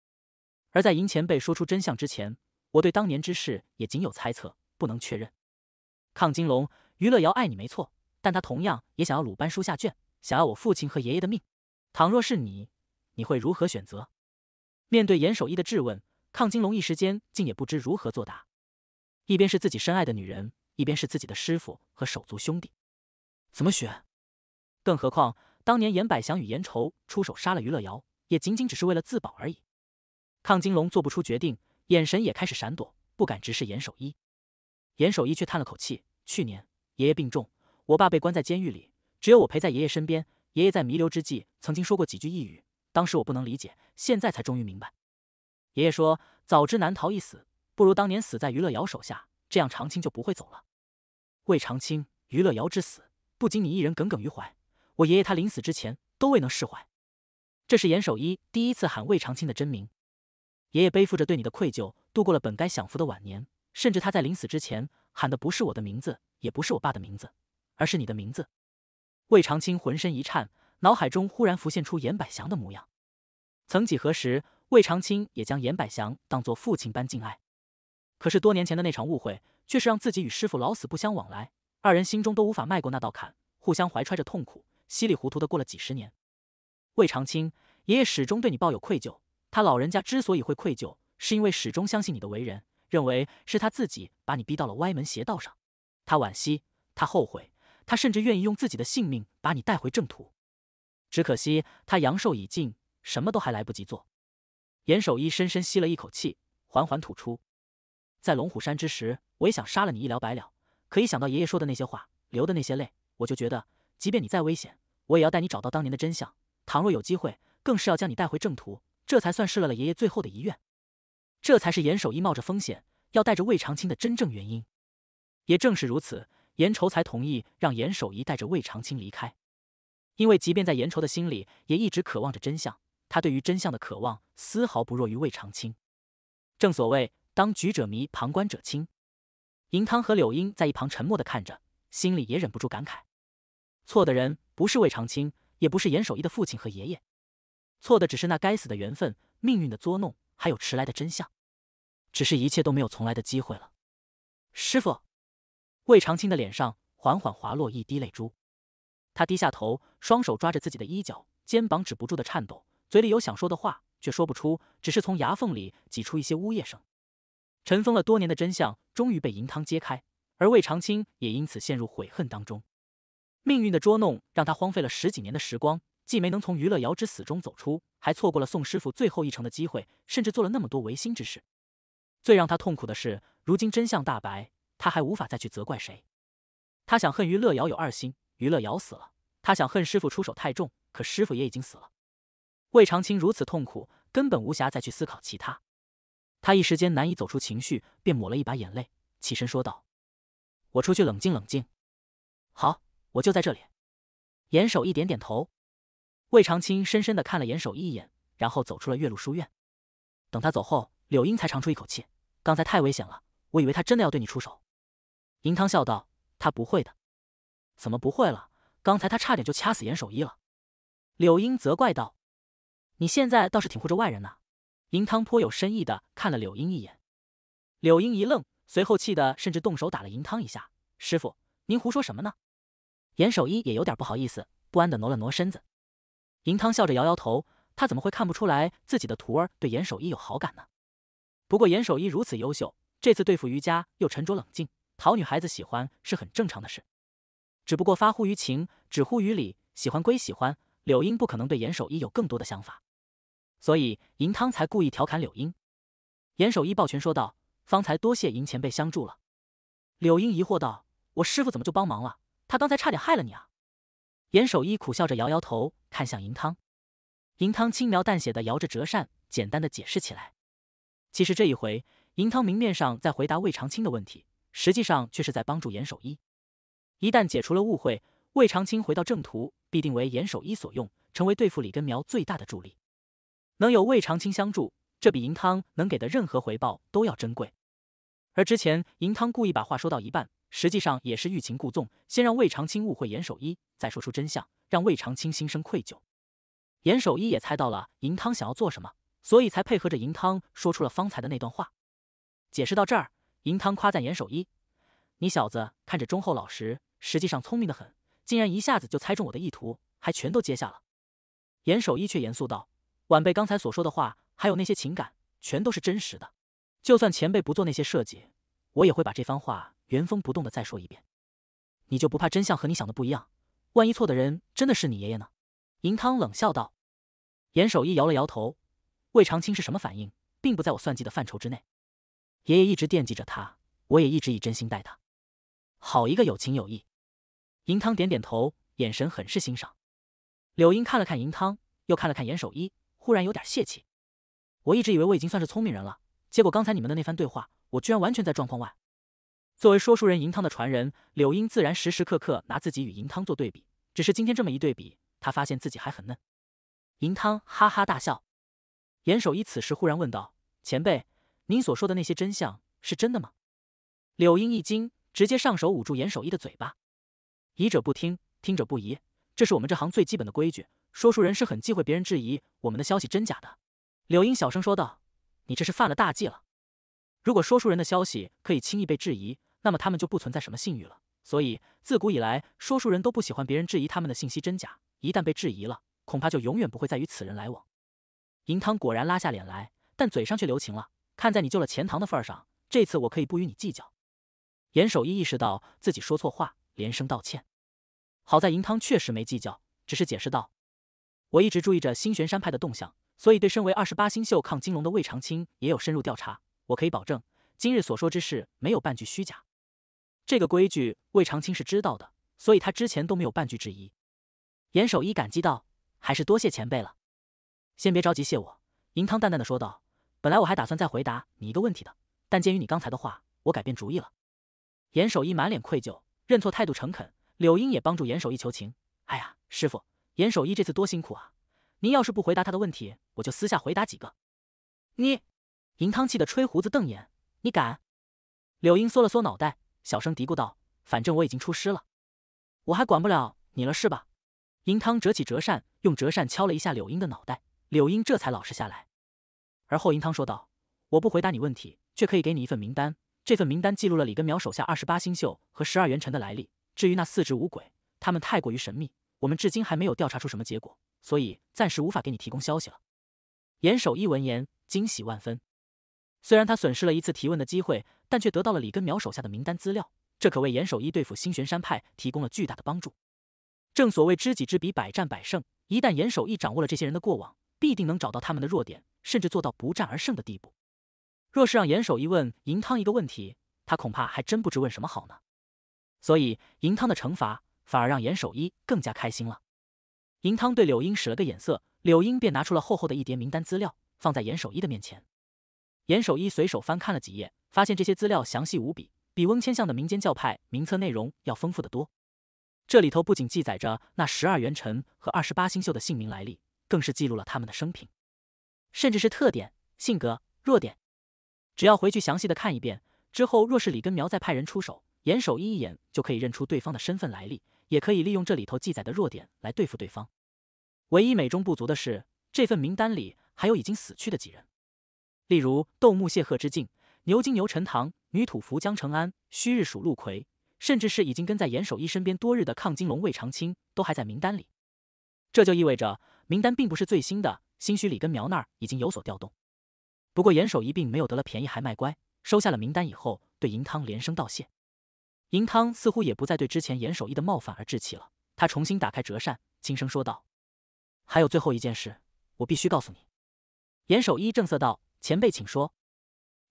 而在银前辈说出真相之前，我对当年之事也仅有猜测，不能确认。抗金龙，于乐瑶爱你没错，但他同样也想要鲁班书下卷。想要我父亲和爷爷的命，倘若是你，你会如何选择？面对严守一的质问，抗金龙一时间竟也不知如何作答。一边是自己深爱的女人，一边是自己的师傅和手足兄弟，怎么选？更何况当年严百祥与严愁出手杀了于乐瑶，也仅仅只是为了自保而已。抗金龙做不出决定，眼神也开始闪躲，不敢直视严守一。严守一却叹了口气：“去年爷爷病重，我爸被关在监狱里。”只有我陪在爷爷身边。爷爷在弥留之际曾经说过几句呓语，当时我不能理解，现在才终于明白。爷爷说：“早知难逃一死，不如当年死在于乐瑶手下，这样长青就不会走了。”魏长青，于乐瑶之死，不仅你一人耿耿于怀，我爷爷他临死之前都未能释怀。这是严守一第一次喊魏长青的真名。爷爷背负着对你的愧疚，度过了本该享福的晚年，甚至他在临死之前喊的不是我的名字，也不是我爸的名字，而是你的名字。魏长青浑身一颤，脑海中忽然浮现出严百祥的模样。曾几何时，魏长青也将严百祥当做父亲般敬爱。可是多年前的那场误会，却是让自己与师傅老死不相往来。二人心中都无法迈过那道坎，互相怀揣着痛苦，稀里糊涂的过了几十年。魏长青爷爷始终对你抱有愧疚，他老人家之所以会愧疚，是因为始终相信你的为人，认为是他自己把你逼到了歪门邪道上。他惋惜，他后悔。他甚至愿意用自己的性命把你带回正途，只可惜他阳寿已尽，什么都还来不及做。严守一深深吸了一口气，缓缓吐出：“在龙虎山之时，我也想杀了你一了百了。可一想到爷爷说的那些话，流的那些泪，我就觉得，即便你再危险，我也要带你找到当年的真相。倘若有机会，更是要将你带回正途，这才算是了了爷爷最后的遗愿。这才是严守一冒着风险要带着魏长青的真正原因。也正是如此。”严愁才同意让严守仪带着魏长青离开，因为即便在严愁的心里，也一直渴望着真相。他对于真相的渴望丝毫不弱于魏长青。正所谓当局者迷，旁观者清。银汤和柳英在一旁沉默的看着，心里也忍不住感慨：错的人不是魏长青，也不是严守一的父亲和爷爷，错的只是那该死的缘分、命运的捉弄，还有迟来的真相。只是一切都没有重来的机会了。师傅。魏长青的脸上缓缓滑落一滴泪珠，他低下头，双手抓着自己的衣角，肩膀止不住的颤抖，嘴里有想说的话却说不出，只是从牙缝里挤出一些呜咽声。尘封了多年的真相终于被银汤揭开，而魏长青也因此陷入悔恨当中。命运的捉弄让他荒废了十几年的时光，既没能从娱乐瑶之死中走出，还错过了宋师傅最后一程的机会，甚至做了那么多违心之事。最让他痛苦的是，如今真相大白。他还无法再去责怪谁，他想恨于乐瑶有二心，于乐瑶死了；他想恨师傅出手太重，可师傅也已经死了。魏长青如此痛苦，根本无暇再去思考其他，他一时间难以走出情绪，便抹了一把眼泪，起身说道：“我出去冷静冷静。”“好，我就在这里。”严守一点点头。魏长青深深的看了严守一眼，然后走出了岳麓书院。等他走后，柳英才长出一口气：“刚才太危险了，我以为他真的要对你出手。”银汤笑道：“他不会的，怎么不会了？刚才他差点就掐死严守一了。”柳英责怪道：“你现在倒是挺护着外人呢。”银汤颇有深意的看了柳英一眼，柳英一愣，随后气的甚至动手打了银汤一下。“师傅，您胡说什么呢？”严守一也有点不好意思，不安的挪了挪身子。银汤笑着摇摇头：“他怎么会看不出来自己的徒儿对严守一有好感呢？”不过严守一如此优秀，这次对付余家又沉着冷静。讨女孩子喜欢是很正常的事，只不过发乎于情，止乎于理。喜欢归喜欢，柳英不可能对严守一有更多的想法，所以银汤才故意调侃柳英。严守一抱拳说道：“方才多谢银前辈相助了。”柳英疑惑道：“我师傅怎么就帮忙了？他刚才差点害了你啊！”严守一苦笑着摇摇头，看向银汤。银汤轻描淡写的摇着折扇，简单的解释起来。其实这一回，银汤明面上在回答魏长青的问题。实际上却是在帮助严守一。一旦解除了误会，魏长青回到正途，必定为严守一所用，成为对付李根苗最大的助力。能有魏长青相助，这比银汤能给的任何回报都要珍贵。而之前银汤故意把话说到一半，实际上也是欲擒故纵，先让魏长青误会严守一，再说出真相，让魏长青心生愧疚。严守一也猜到了银汤想要做什么，所以才配合着银汤说出了方才的那段话。解释到这儿。银汤夸赞严守一：“你小子看着忠厚老实，实际上聪明的很，竟然一下子就猜中我的意图，还全都接下了。”严守一却严肃道：“晚辈刚才所说的话，还有那些情感，全都是真实的。就算前辈不做那些设计，我也会把这番话原封不动的再说一遍。你就不怕真相和你想的不一样？万一错的人真的是你爷爷呢？”银汤冷笑道。严守一摇了摇头：“魏长青是什么反应，并不在我算计的范畴之内。”爷爷一直惦记着他，我也一直以真心待他。好一个有情有义！银汤点点头，眼神很是欣赏。柳英看了看银汤，又看了看严守一，忽然有点泄气。我一直以为我已经算是聪明人了，结果刚才你们的那番对话，我居然完全在状况外。作为说书人银汤的传人，柳英自然时时刻刻拿自己与银汤做对比。只是今天这么一对比，他发现自己还很嫩。银汤哈哈大笑。严守一此时忽然问道：“前辈。”您所说的那些真相是真的吗？柳英一惊，直接上手捂住严守一的嘴巴。疑者不听，听者不疑，这是我们这行最基本的规矩。说书人是很忌讳别人质疑我们的消息真假的。柳英小声说道：“你这是犯了大忌了。如果说书人的消息可以轻易被质疑，那么他们就不存在什么信誉了。所以自古以来，说书人都不喜欢别人质疑他们的信息真假。一旦被质疑了，恐怕就永远不会再与此人来往。”银汤果然拉下脸来，但嘴上却留情了。看在你救了钱塘的份上，这次我可以不与你计较。严守一意识到自己说错话，连声道歉。好在银汤确实没计较，只是解释道：“我一直注意着星玄山派的动向，所以对身为二十八星宿抗金龙的魏长青也有深入调查。我可以保证，今日所说之事没有半句虚假。”这个规矩，魏长青是知道的，所以他之前都没有半句质疑。严守一感激道：“还是多谢前辈了。”先别着急谢我，银汤淡淡的说道。本来我还打算再回答你一个问题的，但鉴于你刚才的话，我改变主意了。严守一满脸愧疚，认错态度诚恳。柳英也帮助严守一求情。哎呀，师傅，严守一这次多辛苦啊！您要是不回答他的问题，我就私下回答几个。你，银汤气得吹胡子瞪眼，你敢？柳英缩了缩脑袋，小声嘀咕道：“反正我已经出师了，我还管不了你了是吧？”银汤折起折扇，用折扇敲了一下柳英的脑袋，柳英这才老实下来。而后，银汤说道：“我不回答你问题，却可以给你一份名单。这份名单记录了李根苗手下二十八星宿和十二元辰的来历。至于那四只五鬼，他们太过于神秘，我们至今还没有调查出什么结果，所以暂时无法给你提供消息了。”严守一闻言，惊喜万分。虽然他损失了一次提问的机会，但却得到了李根苗手下的名单资料，这可为严守一对付星玄山派提供了巨大的帮助。正所谓知己知彼，百战百胜。一旦严守一掌握了这些人的过往，必定能找到他们的弱点。甚至做到不战而胜的地步。若是让严守一问银汤一个问题，他恐怕还真不知问什么好呢。所以，银汤的惩罚反而让严守一更加开心了。银汤对柳英使了个眼色，柳英便拿出了厚厚的一叠名单资料，放在严守一的面前。严守一随手翻看了几页，发现这些资料详细无比，比翁千象的民间教派名册内容要丰富得多。这里头不仅记载着那十二元辰和二十八星宿的姓名来历，更是记录了他们的生平。甚至是特点、性格、弱点，只要回去详细的看一遍。之后，若是李根苗再派人出手，严守一一眼就可以认出对方的身份来历，也可以利用这里头记载的弱点来对付对方。唯一美中不足的是，这份名单里还有已经死去的几人，例如斗木谢赫之境、牛金牛陈唐、女土福江成安、虚日属陆葵，甚至是已经跟在严守一身边多日的抗金龙魏长青，都还在名单里。这就意味着名单并不是最新的。兴许李根苗那儿已经有所调动，不过严守一并没有得了便宜还卖乖，收下了名单以后，对银汤连声道谢。银汤似乎也不再对之前严守一的冒犯而置气了，他重新打开折扇，轻声说道：“还有最后一件事，我必须告诉你。”严守一正色道：“前辈，请说。”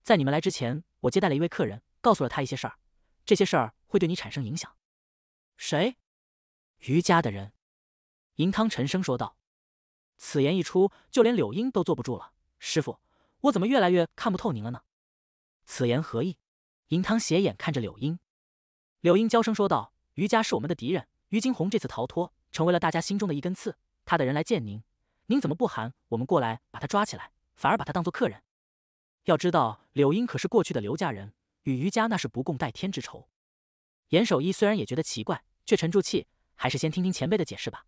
在你们来之前，我接待了一位客人，告诉了他一些事儿，这些事儿会对你产生影响。谁？余家的人。银汤沉声说道。此言一出，就连柳英都坐不住了。师傅，我怎么越来越看不透您了呢？此言何意？银汤斜眼看着柳英，柳英娇声说道：“于家是我们的敌人，于金鸿这次逃脱，成为了大家心中的一根刺。他的人来见您，您怎么不喊我们过来把他抓起来，反而把他当做客人？要知道，柳英可是过去的刘家人，与于家那是不共戴天之仇。”严守一虽然也觉得奇怪，却沉住气，还是先听听前辈的解释吧。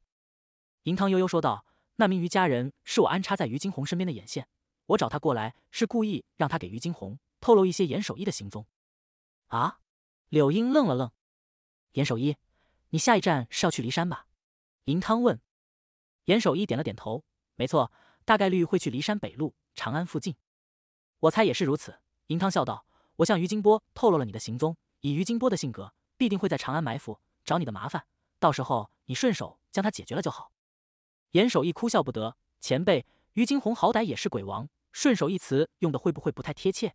银汤悠悠说道。那名于家人是我安插在于金红身边的眼线，我找他过来是故意让他给于金红透露一些严守一的行踪。啊！柳英愣了愣。严守一，你下一站是要去骊山吧？银汤问。严守一点了点头，没错，大概率会去骊山北路长安附近。我猜也是如此。银汤笑道：“我向于金波透露了你的行踪，以于金波的性格，必定会在长安埋伏找你的麻烦。到时候你顺手将他解决了就好。”严守义哭笑不得：“前辈，于金红好歹也是鬼王，顺手一词用的会不会不太贴切？”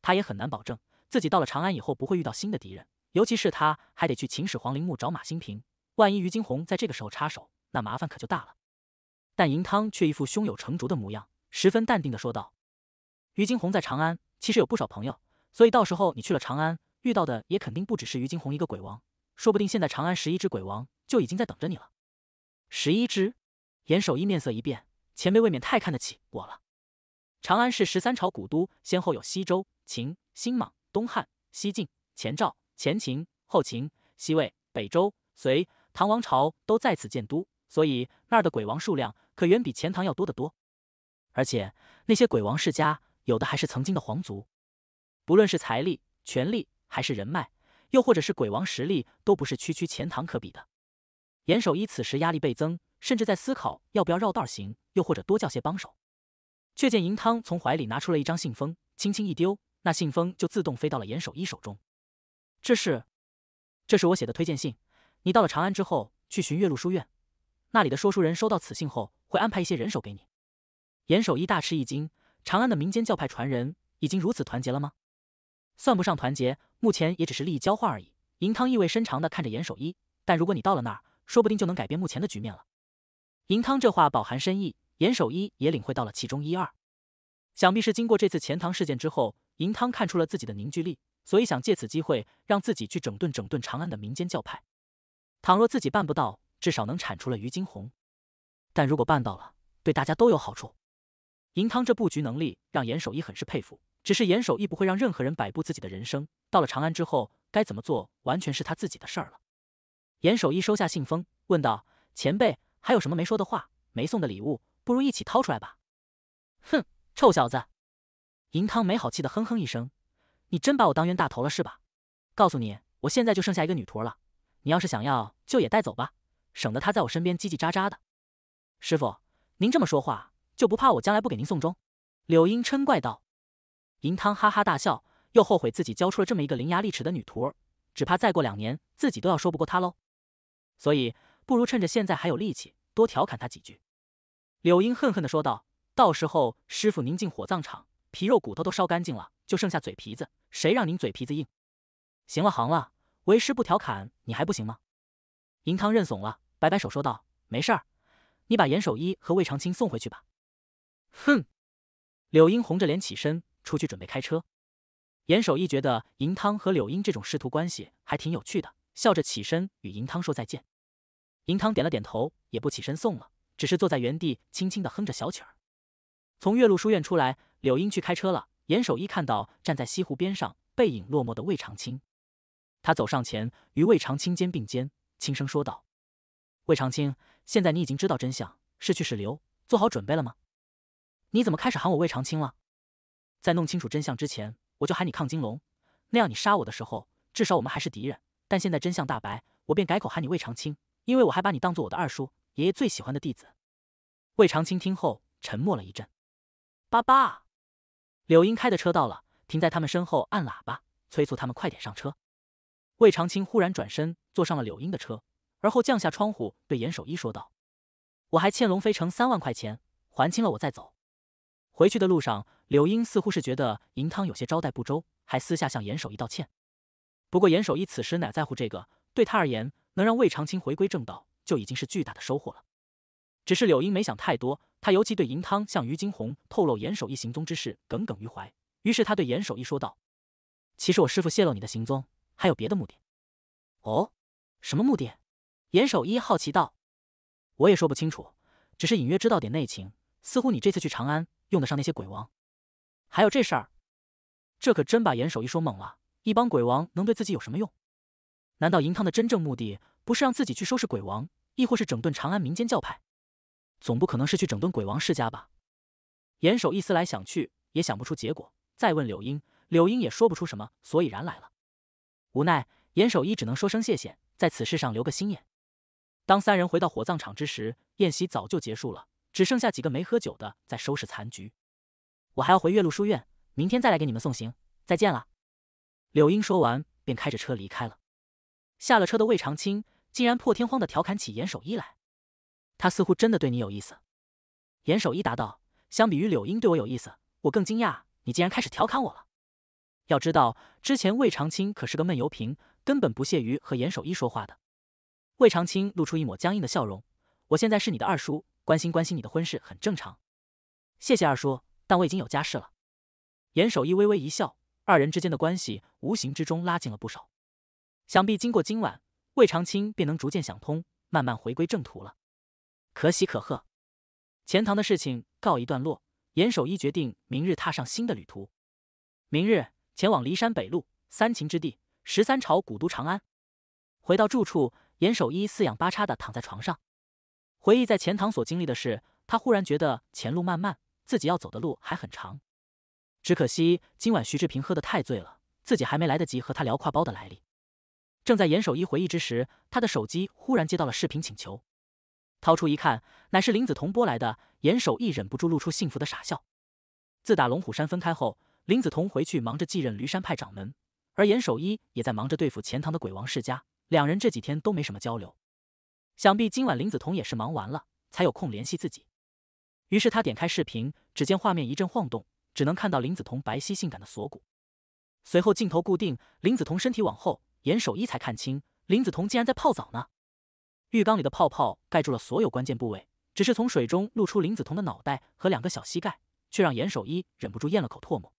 他也很难保证自己到了长安以后不会遇到新的敌人，尤其是他还得去秦始皇陵墓找马新平，万一于金红在这个时候插手，那麻烦可就大了。但银汤却一副胸有成竹的模样，十分淡定的说道：“于金红在长安其实有不少朋友，所以到时候你去了长安，遇到的也肯定不只是于金红一个鬼王，说不定现在长安十一只鬼王就已经在等着你了，十一只。”严守一面色一变，前辈未免太看得起我了。长安是十三朝古都，先后有西周、秦、新莽、东汉、西晋、前赵、前秦、后秦、西魏、北周、隋、唐王朝都在此建都，所以那儿的鬼王数量可远比钱塘要多得多。而且那些鬼王世家，有的还是曾经的皇族，不论是财力、权力，还是人脉，又或者是鬼王实力，都不是区区钱塘可比的。严守一此时压力倍增。甚至在思考要不要绕道行，又或者多叫些帮手。却见银汤从怀里拿出了一张信封，轻轻一丢，那信封就自动飞到了严守一手中。这是，这是我写的推荐信。你到了长安之后，去寻岳麓书院，那里的说书人收到此信后，会安排一些人手给你。严守一大吃一惊：，长安的民间教派传人已经如此团结了吗？算不上团结，目前也只是利益交换而已。银汤意味深长的看着严守一，但如果你到了那儿，说不定就能改变目前的局面了。银汤这话饱含深意，严守一也领会到了其中一二。想必是经过这次钱塘事件之后，银汤看出了自己的凝聚力，所以想借此机会让自己去整顿整顿长安的民间教派。倘若自己办不到，至少能铲除了于金红；但如果办到了，对大家都有好处。银汤这布局能力让严守一很是佩服。只是严守一不会让任何人摆布自己的人生。到了长安之后，该怎么做，完全是他自己的事儿了。严守一收下信封，问道：“前辈。”还有什么没说的话、没送的礼物，不如一起掏出来吧！哼，臭小子，银汤没好气的哼哼一声：“你真把我当冤大头了是吧？告诉你，我现在就剩下一个女徒了，你要是想要，就也带走吧，省得她在我身边叽叽喳喳的。”师傅，您这么说话，就不怕我将来不给您送终？”柳英嗔怪道。银汤哈哈大笑，又后悔自己教出了这么一个伶牙俐齿的女徒，只怕再过两年，自己都要说不过她喽。所以。不如趁着现在还有力气，多调侃他几句。”柳英恨恨的说道，“到时候师傅您进火葬场，皮肉骨头都烧干净了，就剩下嘴皮子，谁让您嘴皮子硬？”“行了，行了，为师不调侃你还不行吗？”银汤认怂了，摆摆手说道：“没事儿，你把严守一和魏长青送回去吧。”“哼！”柳英红着脸起身，出去准备开车。严守一觉得银汤和柳英这种师徒关系还挺有趣的，笑着起身与银汤说再见。银汤点了点头，也不起身送了，只是坐在原地，轻轻地哼着小曲儿。从岳麓书院出来，柳英去开车了。严守一看到站在西湖边上背影落寞的魏长青，他走上前，与魏长青肩并肩，轻声说道：“魏长青，现在你已经知道真相，是去是留，做好准备了吗？你怎么开始喊我魏长青了？在弄清楚真相之前，我就喊你亢金龙，那样你杀我的时候，至少我们还是敌人。但现在真相大白，我便改口喊你魏长青。”因为我还把你当做我的二叔，爷爷最喜欢的弟子。魏长青听后沉默了一阵。爸爸，柳英开的车到了，停在他们身后，按喇叭催促他们快点上车。魏长青忽然转身坐上了柳英的车，而后降下窗户，对严守一说道：“我还欠龙飞成三万块钱，还清了我再走。”回去的路上，柳英似乎是觉得银汤有些招待不周，还私下向严守一道歉。不过严守一此时哪在乎这个？对他而言。能让魏长青回归正道，就已经是巨大的收获了。只是柳英没想太多，他尤其对银汤向于金红透露严守一行踪之事耿耿于怀。于是他对严守一说道：“其实我师父泄露你的行踪，还有别的目的。”“哦，什么目的？”严守一好奇道。“我也说不清楚，只是隐约知道点内情。似乎你这次去长安，用得上那些鬼王。”“还有这事儿？”这可真把严守一说懵了。一帮鬼王能对自己有什么用？难道银汤的真正目的不是让自己去收拾鬼王，亦或是整顿长安民间教派？总不可能是去整顿鬼王世家吧？严守一思来想去也想不出结果，再问柳英，柳英也说不出什么所以然来了。无奈，严守一只能说声谢谢，在此事上留个心眼。当三人回到火葬场之时，宴席早就结束了，只剩下几个没喝酒的在收拾残局。我还要回岳麓书院，明天再来给你们送行。再见了。柳英说完，便开着车离开了。下了车的魏长青竟然破天荒的调侃起严守一来，他似乎真的对你有意思。严守一答道：“相比于柳英对我有意思，我更惊讶你竟然开始调侃我了。要知道，之前魏长青可是个闷油瓶，根本不屑于和严守一说话的。”魏长青露出一抹僵硬的笑容：“我现在是你的二叔，关心关心你的婚事很正常。”谢谢二叔，但我已经有家室了。严守一微微一笑，二人之间的关系无形之中拉近了不少。想必经过今晚，魏长青便能逐渐想通，慢慢回归正途了。可喜可贺！钱塘的事情告一段落，严守一决定明日踏上新的旅途。明日前往骊山北路三秦之地，十三朝古都长安。回到住处，严守一四仰八叉的躺在床上，回忆在钱塘所经历的事，他忽然觉得前路漫漫，自己要走的路还很长。只可惜今晚徐志平喝得太醉了，自己还没来得及和他聊挎包的来历。正在严守一回忆之时，他的手机忽然接到了视频请求。掏出一看，乃是林子彤拨来的。严守一忍不住露出幸福的傻笑。自打龙虎山分开后，林子彤回去忙着继任驴山派掌门，而严守一也在忙着对付钱塘的鬼王世家，两人这几天都没什么交流。想必今晚林子彤也是忙完了，才有空联系自己。于是他点开视频，只见画面一阵晃动，只能看到林子彤白皙性感的锁骨。随后镜头固定，林子彤身体往后。严守一才看清林子彤竟然在泡澡呢，浴缸里的泡泡盖住了所有关键部位，只是从水中露出林子彤的脑袋和两个小膝盖，却让严守一忍不住咽了口唾沫。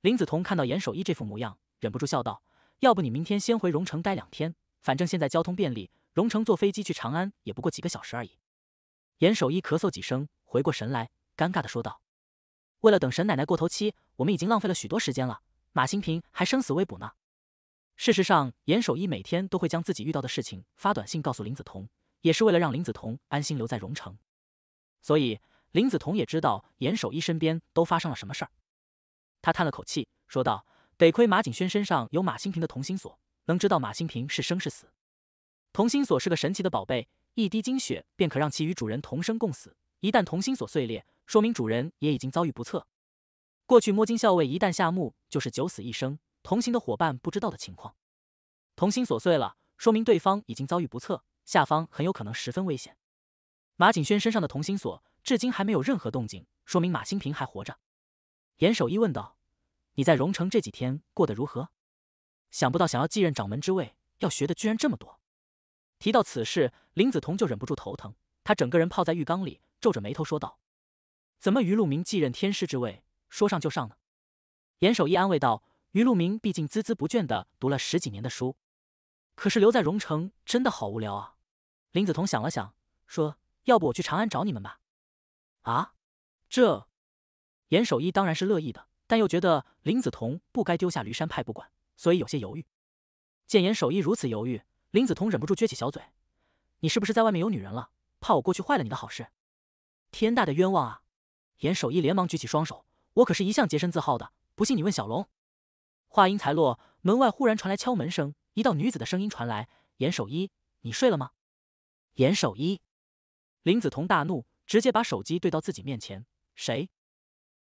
林子彤看到严守一这副模样，忍不住笑道：“要不你明天先回荣城待两天，反正现在交通便利，荣城坐飞机去长安也不过几个小时而已。”严守一咳嗽几声，回过神来，尴尬的说道：“为了等沈奶奶过头期，我们已经浪费了许多时间了，马新平还生死未卜呢。”事实上，严守一每天都会将自己遇到的事情发短信告诉林子彤，也是为了让林子彤安心留在荣城。所以，林子彤也知道严守一身边都发生了什么事儿。他叹了口气，说道：“得亏马景轩身上有马新平的同心锁，能知道马新平是生是死。同心锁是个神奇的宝贝，一滴精血便可让其与主人同生共死。一旦同心锁碎裂，说明主人也已经遭遇不测。过去摸金校尉一旦下墓，就是九死一生。”同行的伙伴不知道的情况，同心锁碎了，说明对方已经遭遇不测，下方很有可能十分危险。马景轩身上的同心锁至今还没有任何动静，说明马新平还活着。严守一问道：“你在荣城这几天过得如何？想不到想要继任掌门之位，要学的居然这么多。”提到此事，林子彤就忍不住头疼，他整个人泡在浴缸里，皱着眉头说道：“怎么于路明继任天师之位，说上就上呢？”严守一安慰道。于路明毕竟孜孜不倦的读了十几年的书，可是留在荣城真的好无聊啊。林子彤想了想，说：“要不我去长安找你们吧？”啊，这严守一当然是乐意的，但又觉得林子彤不该丢下驴山派不管，所以有些犹豫。见严守一如此犹豫，林子彤忍不住撅起小嘴：“你是不是在外面有女人了？怕我过去坏了你的好事？天大的冤枉啊！”严守一连忙举起双手：“我可是一向洁身自好的，不信你问小龙。”话音才落，门外忽然传来敲门声，一道女子的声音传来：“严守一，你睡了吗？”严守一，林子彤大怒，直接把手机对到自己面前：“谁？”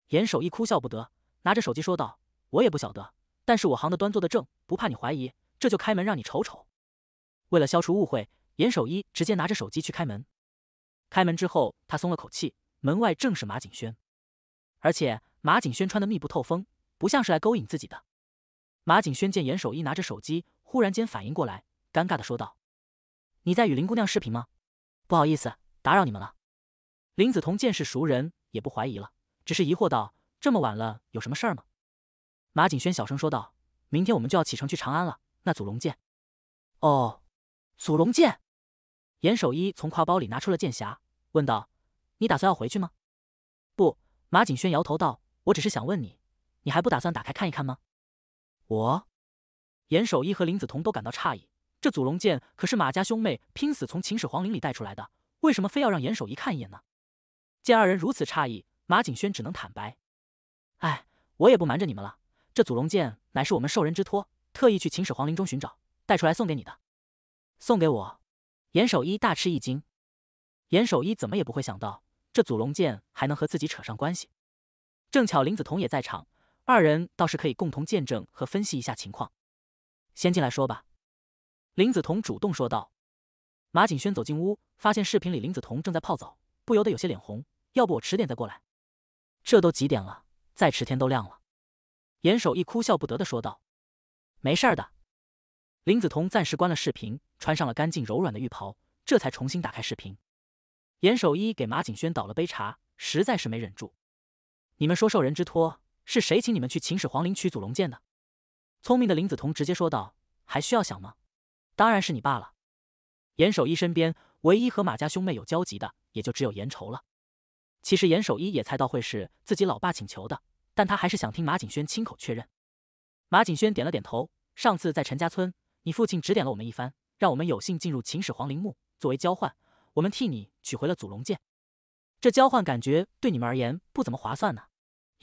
严守一哭笑不得，拿着手机说道：“我也不晓得，但是我行的端，坐的正，不怕你怀疑，这就开门让你瞅瞅。”为了消除误会，严守一直接拿着手机去开门。开门之后，他松了口气，门外正是马景轩，而且马景轩穿的密不透风，不像是来勾引自己的。马景轩见严守一拿着手机，忽然间反应过来，尴尬的说道：“你在与林姑娘视频吗？不好意思，打扰你们了。”林子彤见是熟人，也不怀疑了，只是疑惑道：“这么晚了，有什么事儿吗？”马景轩小声说道：“明天我们就要启程去长安了，那祖龙剑。”“哦，祖龙剑。”严守一从挎包里拿出了剑匣，问道：“你打算要回去吗？”“不。”马景轩摇头道：“我只是想问你，你还不打算打开看一看吗？”我，严守一和林子彤都感到诧异，这祖龙剑可是马家兄妹拼死从秦始皇陵里带出来的，为什么非要让严守一看一眼呢？见二人如此诧异，马景轩只能坦白：“哎，我也不瞒着你们了，这祖龙剑乃是我们受人之托，特意去秦始皇陵中寻找，带出来送给你的。”送给我？严守一大吃一惊。严守一怎么也不会想到，这祖龙剑还能和自己扯上关系。正巧林子彤也在场。二人倒是可以共同见证和分析一下情况，先进来说吧。林子彤主动说道。马景轩走进屋，发现视频里林子彤正在泡澡，不由得有些脸红。要不我迟点再过来？这都几点了？再迟天都亮了。严守一哭笑不得的说道：“没事的。”林子彤暂时关了视频，穿上了干净柔软的浴袍，这才重新打开视频。严守一给马景轩倒了杯茶，实在是没忍住：“你们说受人之托。”是谁请你们去秦始皇陵取祖龙剑的？聪明的林子彤直接说道：“还需要想吗？当然是你爸了。”严守一身边唯一和马家兄妹有交集的，也就只有严愁了。其实严守一也猜到会是自己老爸请求的，但他还是想听马景轩亲口确认。马景轩点了点头：“上次在陈家村，你父亲指点了我们一番，让我们有幸进入秦始皇陵墓。作为交换，我们替你取回了祖龙剑。这交换感觉对你们而言不怎么划算呢。”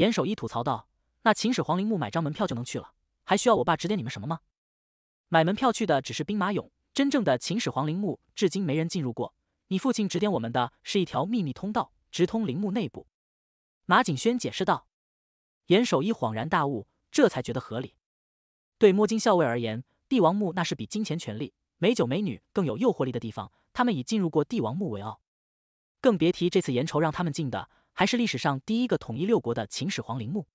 严守一吐槽道：“那秦始皇陵墓买张门票就能去了，还需要我爸指点你们什么吗？买门票去的只是兵马俑，真正的秦始皇陵墓至今没人进入过。你父亲指点我们的是一条秘密通道，直通陵墓内部。”马景轩解释道。严守一恍然大悟，这才觉得合理。对摸金校尉而言，帝王墓那是比金钱、权力、美酒、美女更有诱惑力的地方，他们以进入过帝王墓为傲，更别提这次严仇让他们进的。还是历史上第一个统一六国的秦始皇陵墓，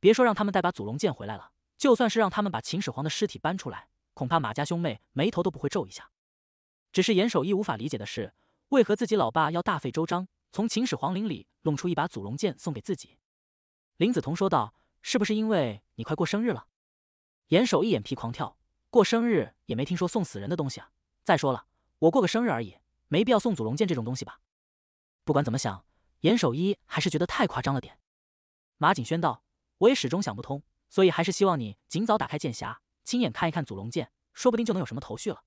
别说让他们带把祖龙剑回来了，就算是让他们把秦始皇的尸体搬出来，恐怕马家兄妹眉头都不会皱一下。只是严守一无法理解的是，为何自己老爸要大费周章从秦始皇陵里弄出一把祖龙剑送给自己？林子彤说道：“是不是因为你快过生日了？”严守一眼皮狂跳，过生日也没听说送死人的东西啊！再说了，我过个生日而已，没必要送祖龙剑这种东西吧？不管怎么想。严守一还是觉得太夸张了点。马景轩道：“我也始终想不通，所以还是希望你尽早打开剑匣，亲眼看一看祖龙剑，说不定就能有什么头绪了。”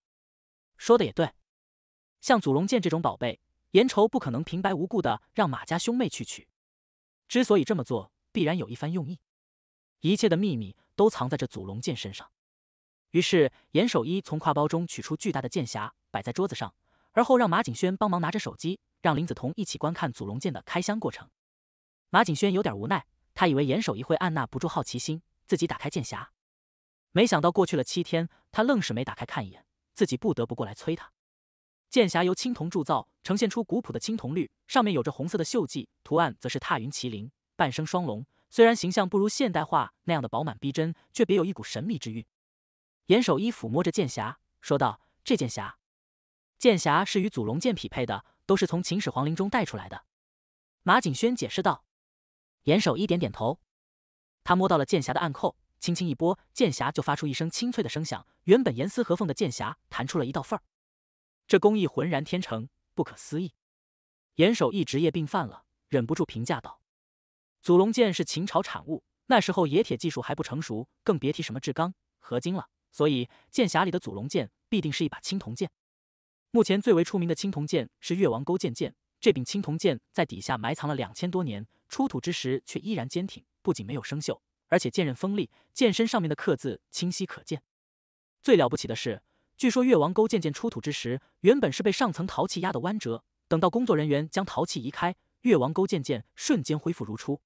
说的也对，像祖龙剑这种宝贝，严愁不可能平白无故的让马家兄妹去取，之所以这么做，必然有一番用意。一切的秘密都藏在这祖龙剑身上。于是严守一从挎包中取出巨大的剑匣，摆在桌子上，而后让马景轩帮忙拿着手机。让林子彤一起观看祖龙剑的开箱过程。马景轩有点无奈，他以为严守一会按捺不住好奇心，自己打开剑匣，没想到过去了七天，他愣是没打开看一眼，自己不得不过来催他。剑匣由青铜铸造，呈现出古朴的青铜绿，上面有着红色的锈迹，图案则是踏云麒麟、半生双龙。虽然形象不如现代化那样的饱满逼真，却别有一股神秘之韵。严守一抚摸着剑匣，说道：“这剑匣，剑匣是与祖龙剑匹配的。”都是从秦始皇陵中带出来的，马景轩解释道。严守一点点头，他摸到了剑匣的暗扣，轻轻一拨，剑匣就发出一声清脆的声响。原本严丝合缝的剑匣弹出了一道缝儿，这工艺浑然天成，不可思议。严守一职业病犯了，忍不住评价道：“祖龙剑是秦朝产物，那时候冶铁技术还不成熟，更别提什么制钢、合金了。所以剑匣里的祖龙剑必定是一把青铜剑。”目前最为出名的青铜剑是越王勾践剑。这柄青铜剑在底下埋藏了两千多年，出土之时却依然坚挺，不仅没有生锈，而且剑刃锋利，剑身上面的刻字清晰可见。最了不起的是，据说越王勾践剑出土之时，原本是被上层陶器压得弯折，等到工作人员将陶器移开，越王勾践剑瞬间恢复如初。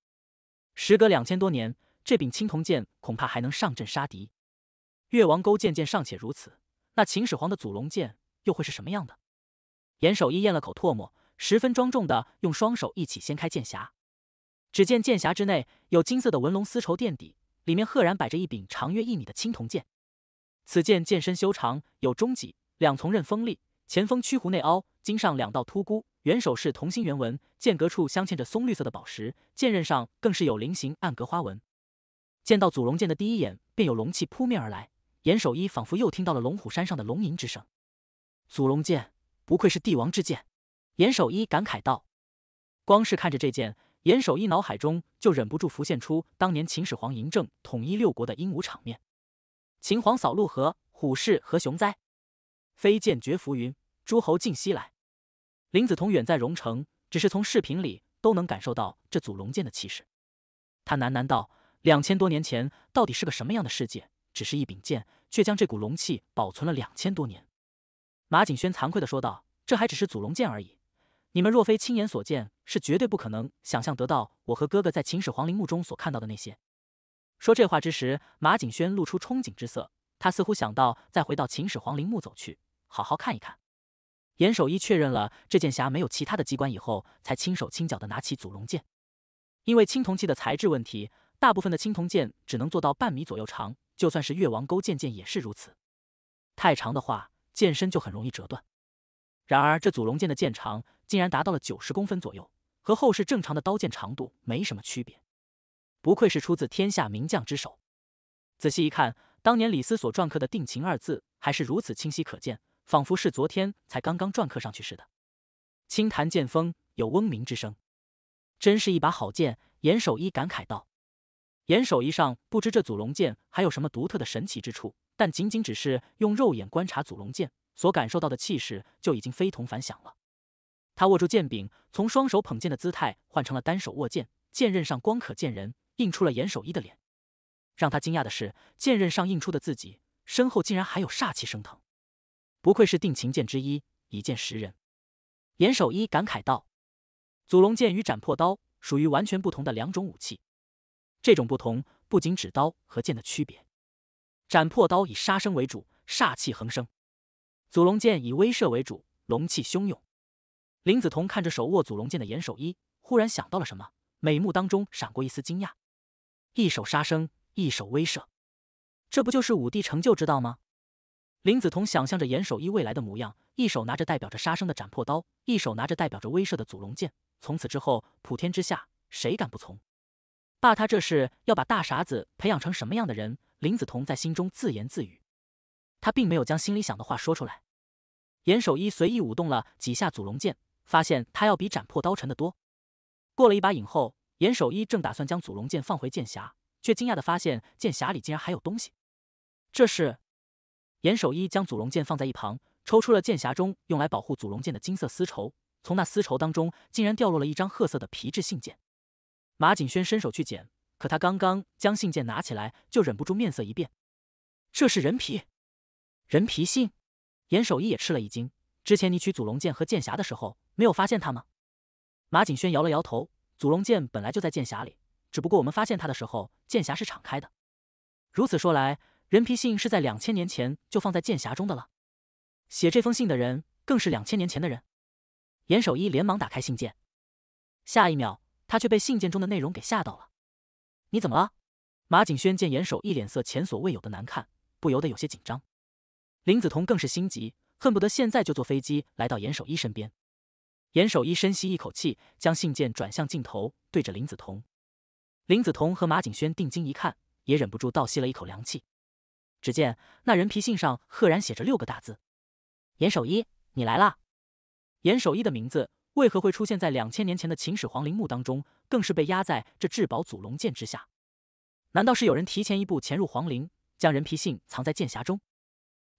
时隔两千多年，这柄青铜剑恐怕还能上阵杀敌。越王勾践剑尚且如此，那秦始皇的祖龙剑？又会是什么样的？严守一咽了口唾沫，十分庄重的用双手一起掀开剑匣。只见剑匣之内有金色的纹龙丝绸垫底，里面赫然摆着一柄长约一米的青铜剑。此剑剑身修长，有中脊，两重刃锋利，前锋曲弧内凹，经上两道突箍，元首是同心圆纹，剑格处镶嵌着松绿色的宝石，剑刃上更是有菱形暗格花纹。见到祖龙剑的第一眼，便有龙气扑面而来，严守一仿佛又听到了龙虎山上的龙吟之声。祖龙剑，不愧是帝王之剑。”严守一感慨道，“光是看着这剑，严守一脑海中就忍不住浮现出当年秦始皇嬴政统一六国的英武场面。秦皇扫六合，虎视何雄哉？飞剑绝浮云，诸侯尽西来。”林子彤远在荣城，只是从视频里都能感受到这祖龙剑的气势。他喃喃道：“两千多年前，到底是个什么样的世界？只是一柄剑，却将这股龙气保存了两千多年。”马景轩惭愧地说道：“这还只是祖龙剑而已，你们若非亲眼所见，是绝对不可能想象得到我和哥哥在秦始皇陵墓中所看到的那些。”说这话之时，马景轩露出憧憬之色，他似乎想到再回到秦始皇陵墓走去，好好看一看。严守一确认了这剑匣没有其他的机关以后，才轻手轻脚地拿起祖龙剑。因为青铜器的材质问题，大部分的青铜剑只能做到半米左右长，就算是越王勾践剑也是如此。太长的话，剑身就很容易折断。然而，这祖龙剑的剑长竟然达到了九十公分左右，和后世正常的刀剑长度没什么区别。不愧是出自天下名将之手。仔细一看，当年李斯所篆刻的“定情”二字还是如此清晰可见，仿佛是昨天才刚刚篆刻上去似的。轻弹剑锋，有嗡鸣之声，真是一把好剑。严守一感慨道：“严守一上不知这祖龙剑还有什么独特的神奇之处。”但仅仅只是用肉眼观察祖龙剑所感受到的气势，就已经非同凡响了。他握住剑柄，从双手捧剑的姿态换成了单手握剑，剑刃上光可见人，映出了严守一的脸。让他惊讶的是，剑刃上映出的自己身后竟然还有煞气升腾。不愧是定情剑之一，一剑识人。严守一感慨道：“祖龙剑与斩破刀属于完全不同的两种武器。这种不同不仅指刀和剑的区别。”斩破刀以杀生为主，煞气横生；祖龙剑以威慑为主，龙气汹涌。林子彤看着手握祖龙剑的严守一，忽然想到了什么，美目当中闪过一丝惊讶。一手杀生，一手威慑，这不就是武帝成就之道吗？林子彤想象着严守一未来的模样，一手拿着代表着杀生的斩破刀，一手拿着代表着威慑的祖龙剑，从此之后，普天之下，谁敢不从？爸，他这是要把大傻子培养成什么样的人？林子彤在心中自言自语。他并没有将心里想的话说出来。严守一随意舞动了几下祖龙剑，发现他要比斩破刀沉得多。过了一把瘾后，严守一正打算将祖龙剑放回剑匣，却惊讶地发现剑匣里竟然还有东西。这是严守一将祖龙剑放在一旁，抽出了剑匣中用来保护祖龙剑的金色丝绸，从那丝绸当中竟然掉落了一张褐色的皮质信件。马景轩伸手去捡，可他刚刚将信件拿起来，就忍不住面色一变。这是人皮，人皮信。严守一也吃了一惊。之前你取祖龙剑和剑匣的时候，没有发现它吗？马景轩摇了摇头。祖龙剑本来就在剑匣里，只不过我们发现它的时候，剑匣是敞开的。如此说来，人皮信是在两千年前就放在剑匣中的了。写这封信的人，更是两千年前的人。严守一连忙打开信件，下一秒。他却被信件中的内容给吓到了。你怎么了？马景轩见严守一脸色前所未有的难看，不由得有些紧张。林子彤更是心急，恨不得现在就坐飞机来到严守一身边。严守一深吸一口气，将信件转向镜头，对着林子彤。林子彤和马景轩定睛一看，也忍不住倒吸了一口凉气。只见那人皮信上赫然写着六个大字：“严守一，你来啦。”严守一的名字。为何会出现在两千年前的秦始皇陵墓当中？更是被压在这至宝祖龙剑之下。难道是有人提前一步潜入皇陵，将人皮信藏在剑匣中？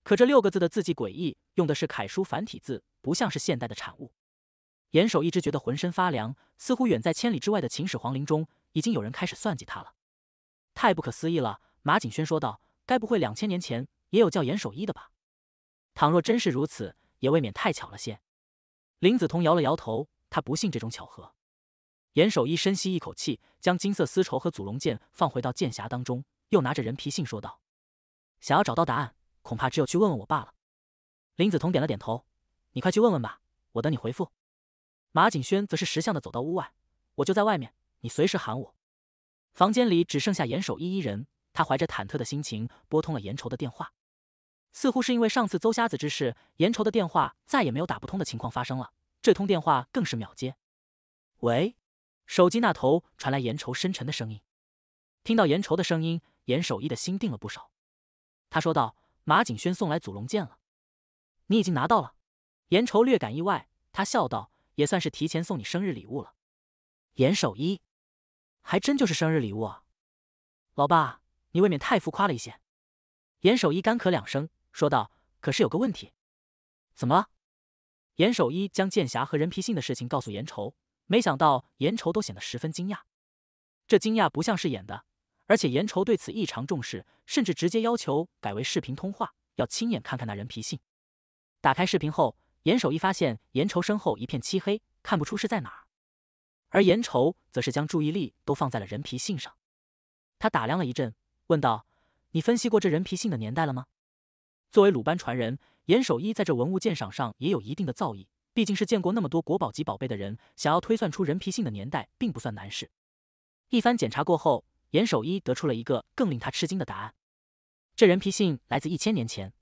可这六个字的字迹诡异，用的是楷书繁体字，不像是现代的产物。严守一直觉得浑身发凉，似乎远在千里之外的秦始皇陵中，已经有人开始算计他了。太不可思议了！马景轩说道：“该不会两千年前也有叫严守一的吧？倘若真是如此，也未免太巧了些。”林子彤摇了摇头，他不信这种巧合。严守一深吸一口气，将金色丝绸和祖龙剑放回到剑匣当中，又拿着人皮信说道：“想要找到答案，恐怕只有去问问我爸了。”林子彤点了点头：“你快去问问吧，我等你回复。”马景轩则是识相的走到屋外：“我就在外面，你随时喊我。”房间里只剩下严守一一人，他怀着忐忑的心情拨通了严愁的电话。似乎是因为上次邹瞎子之事，严愁的电话再也没有打不通的情况发生了。这通电话更是秒接。喂，手机那头传来严愁深沉的声音。听到严愁的声音，严守一的心定了不少。他说道：“马景轩送来祖龙剑了，你已经拿到了。”严愁略感意外，他笑道：“也算是提前送你生日礼物了。”严守一，还真就是生日礼物啊，老爸，你未免太浮夸了一些。严守一干咳两声。说道：“可是有个问题，怎么了？”严守一将剑侠和人皮信的事情告诉严愁，没想到严愁都显得十分惊讶。这惊讶不像是演的，而且严愁对此异常重视，甚至直接要求改为视频通话，要亲眼看看那人皮信。打开视频后，严守一发现严愁身后一片漆黑，看不出是在哪儿。而严愁则是将注意力都放在了人皮信上。他打量了一阵，问道：“你分析过这人皮信的年代了吗？”作为鲁班传人，严守一在这文物鉴赏上也有一定的造诣。毕竟是见过那么多国宝级宝贝的人，想要推算出人皮信的年代，并不算难事。一番检查过后，严守一得出了一个更令他吃惊的答案：这人皮信来自一千年前。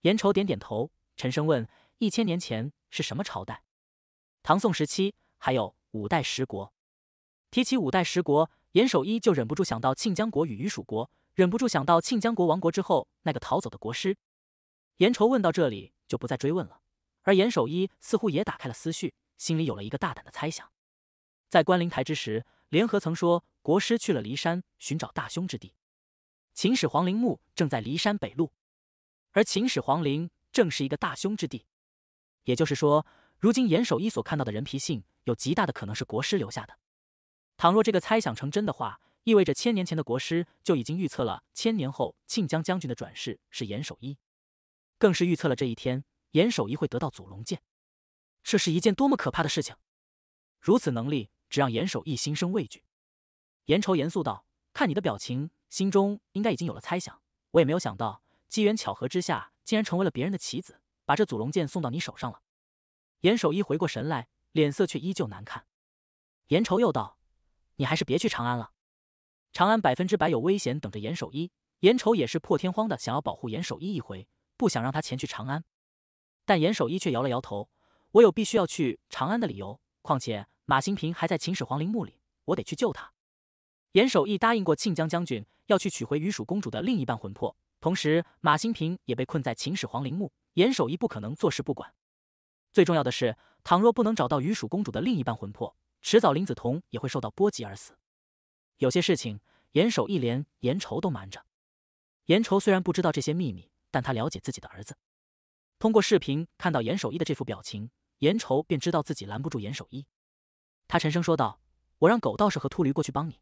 严愁点点头，沉声问：“一千年前是什么朝代？”“唐宋时期，还有五代十国。”提起五代十国，严守一就忍不住想到庆江国与虞蜀国。忍不住想到庆江国亡国之后那个逃走的国师，严愁问到这里就不再追问了。而严守一似乎也打开了思绪，心里有了一个大胆的猜想。在观灵台之时，联合曾说国师去了骊山寻找大凶之地，秦始皇陵墓正在骊山北麓，而秦始皇陵正是一个大凶之地。也就是说，如今严守一所看到的人皮信，有极大的可能是国师留下的。倘若这个猜想成真的话，意味着千年前的国师就已经预测了千年后庆江将军的转世是严守一，更是预测了这一天严守一会得到祖龙剑。这是一件多么可怕的事情！如此能力，只让严守一心生畏惧。严愁严肃道：“看你的表情，心中应该已经有了猜想。我也没有想到，机缘巧合之下，竟然成为了别人的棋子，把这祖龙剑送到你手上了。”严守一回过神来，脸色却依旧难看。严愁又道：“你还是别去长安了。”长安百分之百有危险，等着严守一。严丑也是破天荒的想要保护严守一一回，不想让他前去长安。但严守一却摇了摇头：“我有必须要去长安的理由。况且马新平还在秦始皇陵墓里，我得去救他。”严守一答应过庆江将军要去取回雨蜀公主的另一半魂魄，同时马新平也被困在秦始皇陵墓，严守一不可能坐视不管。最重要的是，倘若不能找到雨蜀公主的另一半魂魄，迟早林子彤也会受到波及而死。有些事情，严守一连严愁都瞒着。严愁虽然不知道这些秘密，但他了解自己的儿子。通过视频看到严守一的这副表情，严愁便知道自己拦不住严守一。他沉声说道：“我让狗道士和秃驴过去帮你。”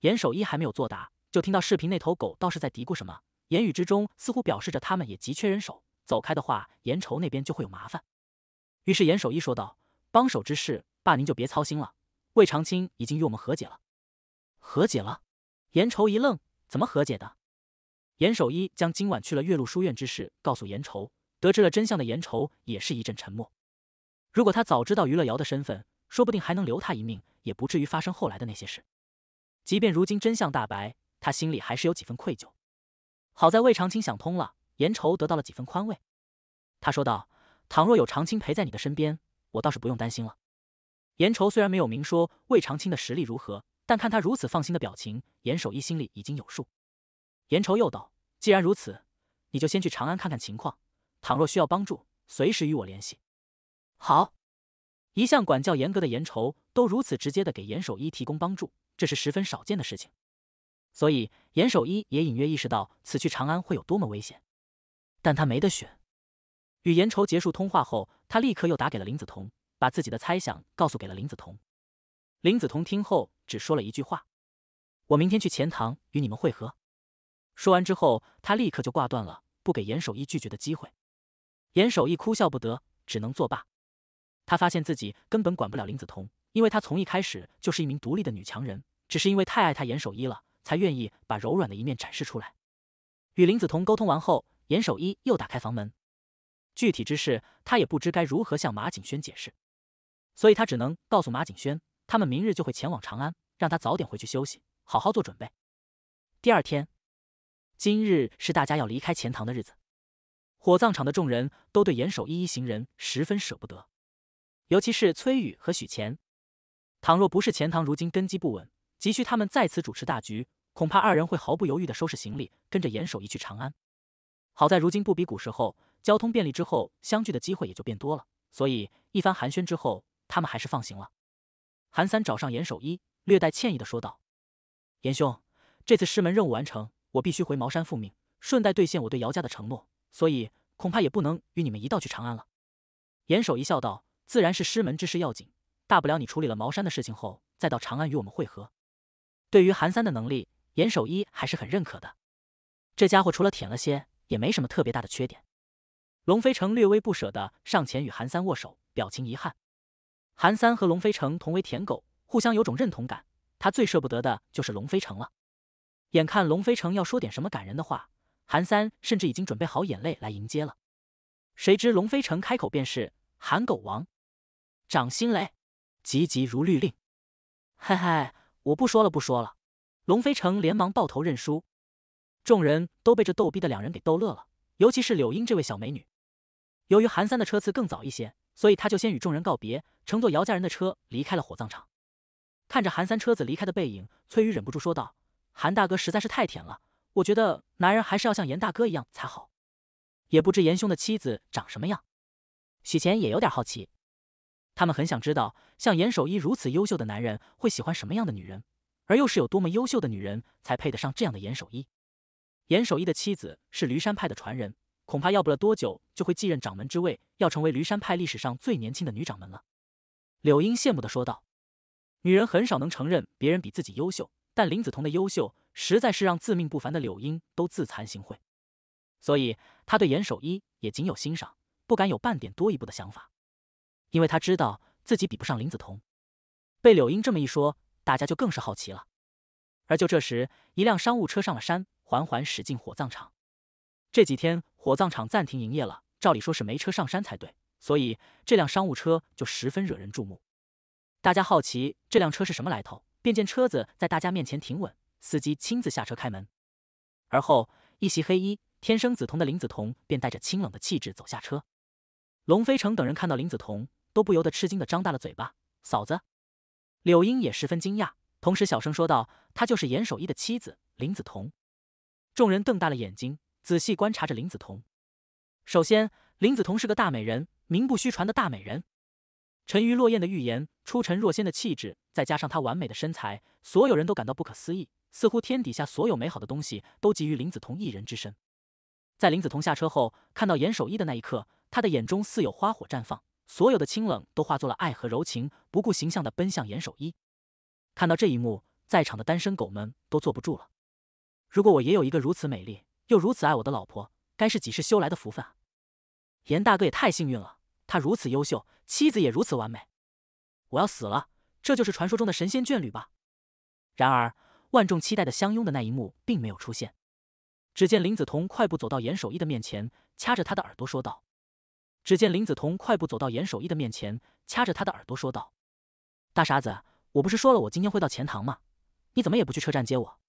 严守一还没有作答，就听到视频那头狗道士在嘀咕什么，言语之中似乎表示着他们也急缺人手。走开的话，严愁那边就会有麻烦。于是严守一说道：“帮手之事，爸您就别操心了。魏长青已经与我们和解了。”和解了，严愁一愣，怎么和解的？严守一将今晚去了岳麓书院之事告诉严愁，得知了真相的严愁也是一阵沉默。如果他早知道余乐瑶的身份，说不定还能留他一命，也不至于发生后来的那些事。即便如今真相大白，他心里还是有几分愧疚。好在魏长青想通了，严愁得到了几分宽慰。他说道：“倘若有长青陪在你的身边，我倒是不用担心了。”严愁虽然没有明说魏长青的实力如何。但看他如此放心的表情，严守一心里已经有数。严愁又道：“既然如此，你就先去长安看看情况。倘若需要帮助，随时与我联系。”好。一向管教严格的严愁都如此直接的给严守一提供帮助，这是十分少见的事情。所以严守一也隐约意识到此去长安会有多么危险，但他没得选。与严愁结束通话后，他立刻又打给了林子彤，把自己的猜想告诉给了林子彤。林子彤听后只说了一句话：“我明天去钱塘与你们会合。”说完之后，他立刻就挂断了，不给严守一拒绝的机会。严守一哭笑不得，只能作罢。他发现自己根本管不了林子彤，因为她从一开始就是一名独立的女强人，只是因为太爱他严守一了，才愿意把柔软的一面展示出来。与林子彤沟通完后，严守一又打开房门。具体之事，他也不知该如何向马景轩解释，所以他只能告诉马景轩。他们明日就会前往长安，让他早点回去休息，好好做准备。第二天，今日是大家要离开钱塘的日子，火葬场的众人都对严守一一行人十分舍不得，尤其是崔宇和许前。倘若不是钱塘如今根基不稳，急需他们再次主持大局，恐怕二人会毫不犹豫的收拾行李，跟着严守一去长安。好在如今不比古时候，交通便利之后，相聚的机会也就变多了。所以一番寒暄之后，他们还是放行了。韩三找上严守一，略带歉意的说道：“严兄，这次师门任务完成，我必须回茅山复命，顺带兑现我对姚家的承诺，所以恐怕也不能与你们一道去长安了。”严守一笑道：“自然是师门之事要紧，大不了你处理了茅山的事情后，再到长安与我们会合。”对于韩三的能力，严守一还是很认可的，这家伙除了舔了些，也没什么特别大的缺点。龙飞城略微不舍的上前与韩三握手，表情遗憾。韩三和龙飞城同为舔狗，互相有种认同感。他最舍不得的就是龙飞城了。眼看龙飞城要说点什么感人的话，韩三甚至已经准备好眼泪来迎接了。谁知龙飞城开口便是“韩狗王，掌心雷，急急如律令。”嘿嘿，我不说了，不说了。龙飞城连忙抱头认输。众人都被这逗逼的两人给逗乐了，尤其是柳英这位小美女。由于韩三的车次更早一些，所以他就先与众人告别。乘坐姚家人的车离开了火葬场，看着韩三车子离开的背影，崔宇忍不住说道：“韩大哥实在是太甜了，我觉得男人还是要像严大哥一样才好。也不知严兄的妻子长什么样。”许前也有点好奇，他们很想知道，像严守一如此优秀的男人会喜欢什么样的女人，而又是有多么优秀的女人才配得上这样的严守一。严守一的妻子是驴山派的传人，恐怕要不了多久就会继任掌门之位，要成为驴山派历史上最年轻的女掌门了。柳英羡慕的说道：“女人很少能承认别人比自己优秀，但林子彤的优秀实在是让自命不凡的柳英都自惭形秽，所以他对严守一也仅有欣赏，不敢有半点多一步的想法，因为他知道自己比不上林子彤。”被柳英这么一说，大家就更是好奇了。而就这时，一辆商务车上了山，缓缓驶进火葬场。这几天火葬场暂停营业了，照理说是没车上山才对。所以这辆商务车就十分惹人注目，大家好奇这辆车是什么来头，便见车子在大家面前停稳，司机亲自下车开门，而后一袭黑衣、天生紫瞳的林子彤便带着清冷的气质走下车。龙飞城等人看到林子彤，都不由得吃惊的张大了嘴巴。嫂子，柳英也十分惊讶，同时小声说道：“她就是严守一的妻子林子彤。”众人瞪大了眼睛，仔细观察着林子彤。首先，林子彤是个大美人。名不虚传的大美人，沉鱼落雁的预言，出尘若仙的气质，再加上她完美的身材，所有人都感到不可思议。似乎天底下所有美好的东西都集于林子彤一人之身。在林子彤下车后，看到严守一的那一刻，他的眼中似有花火绽放，所有的清冷都化作了爱和柔情，不顾形象的奔向严守一。看到这一幕，在场的单身狗们都坐不住了。如果我也有一个如此美丽又如此爱我的老婆，该是几世修来的福分啊！严大哥也太幸运了，他如此优秀，妻子也如此完美。我要死了，这就是传说中的神仙眷侣吧？然而，万众期待的相拥的那一幕并没有出现。只见林子彤快步走到严守一的面前，掐着他的耳朵说道：“只见林子彤快步走到严守一的面前，掐着他的耳朵说道，大傻子，我不是说了我今天会到钱塘吗？你怎么也不去车站接我？”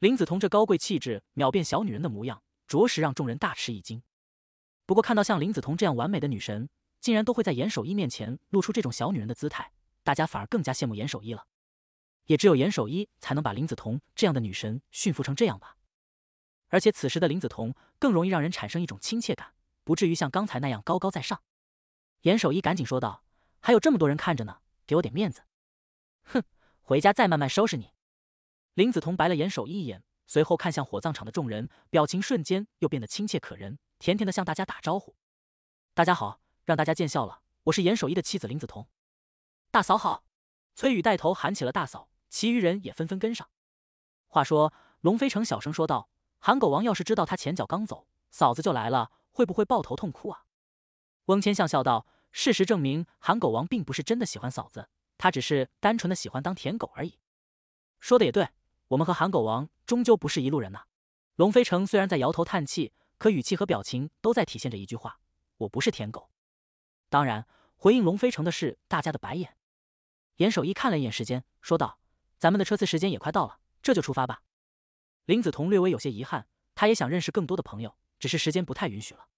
林子彤这高贵气质秒变小女人的模样，着实让众人大吃一惊。不过，看到像林子彤这样完美的女神，竟然都会在严守一面前露出这种小女人的姿态，大家反而更加羡慕严守一了。也只有严守一才能把林子彤这样的女神驯服成这样吧。而且，此时的林子彤更容易让人产生一种亲切感，不至于像刚才那样高高在上。严守一赶紧说道：“还有这么多人看着呢，给我点面子。”哼，回家再慢慢收拾你。林子彤白了严守一一眼，随后看向火葬场的众人，表情瞬间又变得亲切可人。甜甜的向大家打招呼：“大家好，让大家见笑了，我是严守一的妻子林子彤，大嫂好。”崔宇带头喊起了“大嫂”，其余人也纷纷跟上。话说，龙飞成小声说道：“韩狗王要是知道他前脚刚走，嫂子就来了，会不会抱头痛哭啊？”翁千向笑道：“事实证明，韩狗王并不是真的喜欢嫂子，他只是单纯的喜欢当舔狗而已。”说的也对，我们和韩狗王终究不是一路人呐。龙飞成虽然在摇头叹气。可语气和表情都在体现着一句话：“我不是舔狗。”当然，回应龙飞城的是大家的白眼。严守一看了一眼时间，说道：“咱们的车次时间也快到了，这就出发吧。”林子彤略微有些遗憾，他也想认识更多的朋友，只是时间不太允许了。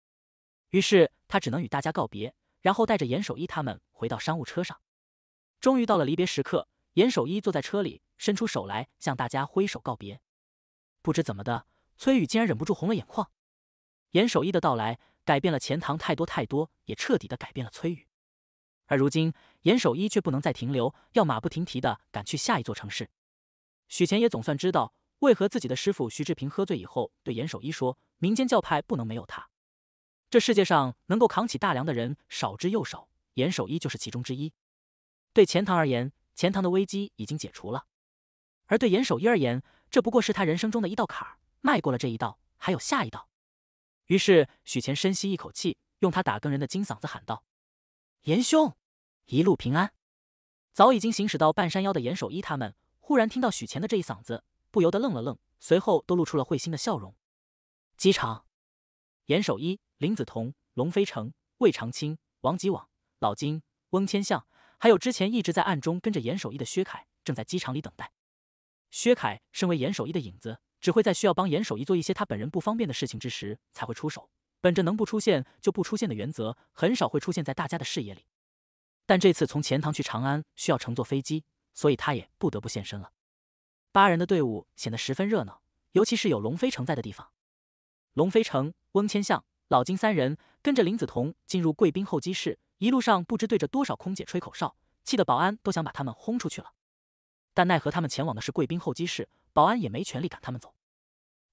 于是他只能与大家告别，然后带着严守一他们回到商务车上。终于到了离别时刻，严守一坐在车里，伸出手来向大家挥手告别。不知怎么的，崔宇竟然忍不住红了眼眶。严守一的到来改变了钱塘太多太多，也彻底的改变了崔宇。而如今，严守一却不能再停留，要马不停蹄的赶去下一座城市。许前也总算知道，为何自己的师傅徐志平喝醉以后对严守一说：“民间教派不能没有他。这世界上能够扛起大梁的人少之又少，严守一就是其中之一。”对钱塘而言，钱塘的危机已经解除了；而对严守一而言，这不过是他人生中的一道坎儿。迈过了这一道，还有下一道。于是许前深吸一口气，用他打更人的金嗓子喊道：“严兄，一路平安。”早已经行驶到半山腰的严守一他们，忽然听到许前的这一嗓子，不由得愣了愣，随后都露出了会心的笑容。机场，严守一、林子彤、龙飞城、魏长青、王吉往、老金、翁千相，还有之前一直在暗中跟着严守一的薛凯，正在机场里等待。薛凯身为严守一的影子。只会在需要帮严守一做一些他本人不方便的事情之时才会出手，本着能不出现就不出现的原则，很少会出现在大家的视野里。但这次从钱塘去长安需要乘坐飞机，所以他也不得不现身了。八人的队伍显得十分热闹，尤其是有龙飞城在的地方。龙飞城、翁千相、老金三人跟着林子彤进入贵宾候机室，一路上不知对着多少空姐吹口哨，气得保安都想把他们轰出去了。但奈何他们前往的是贵宾候机室，保安也没权利赶他们走。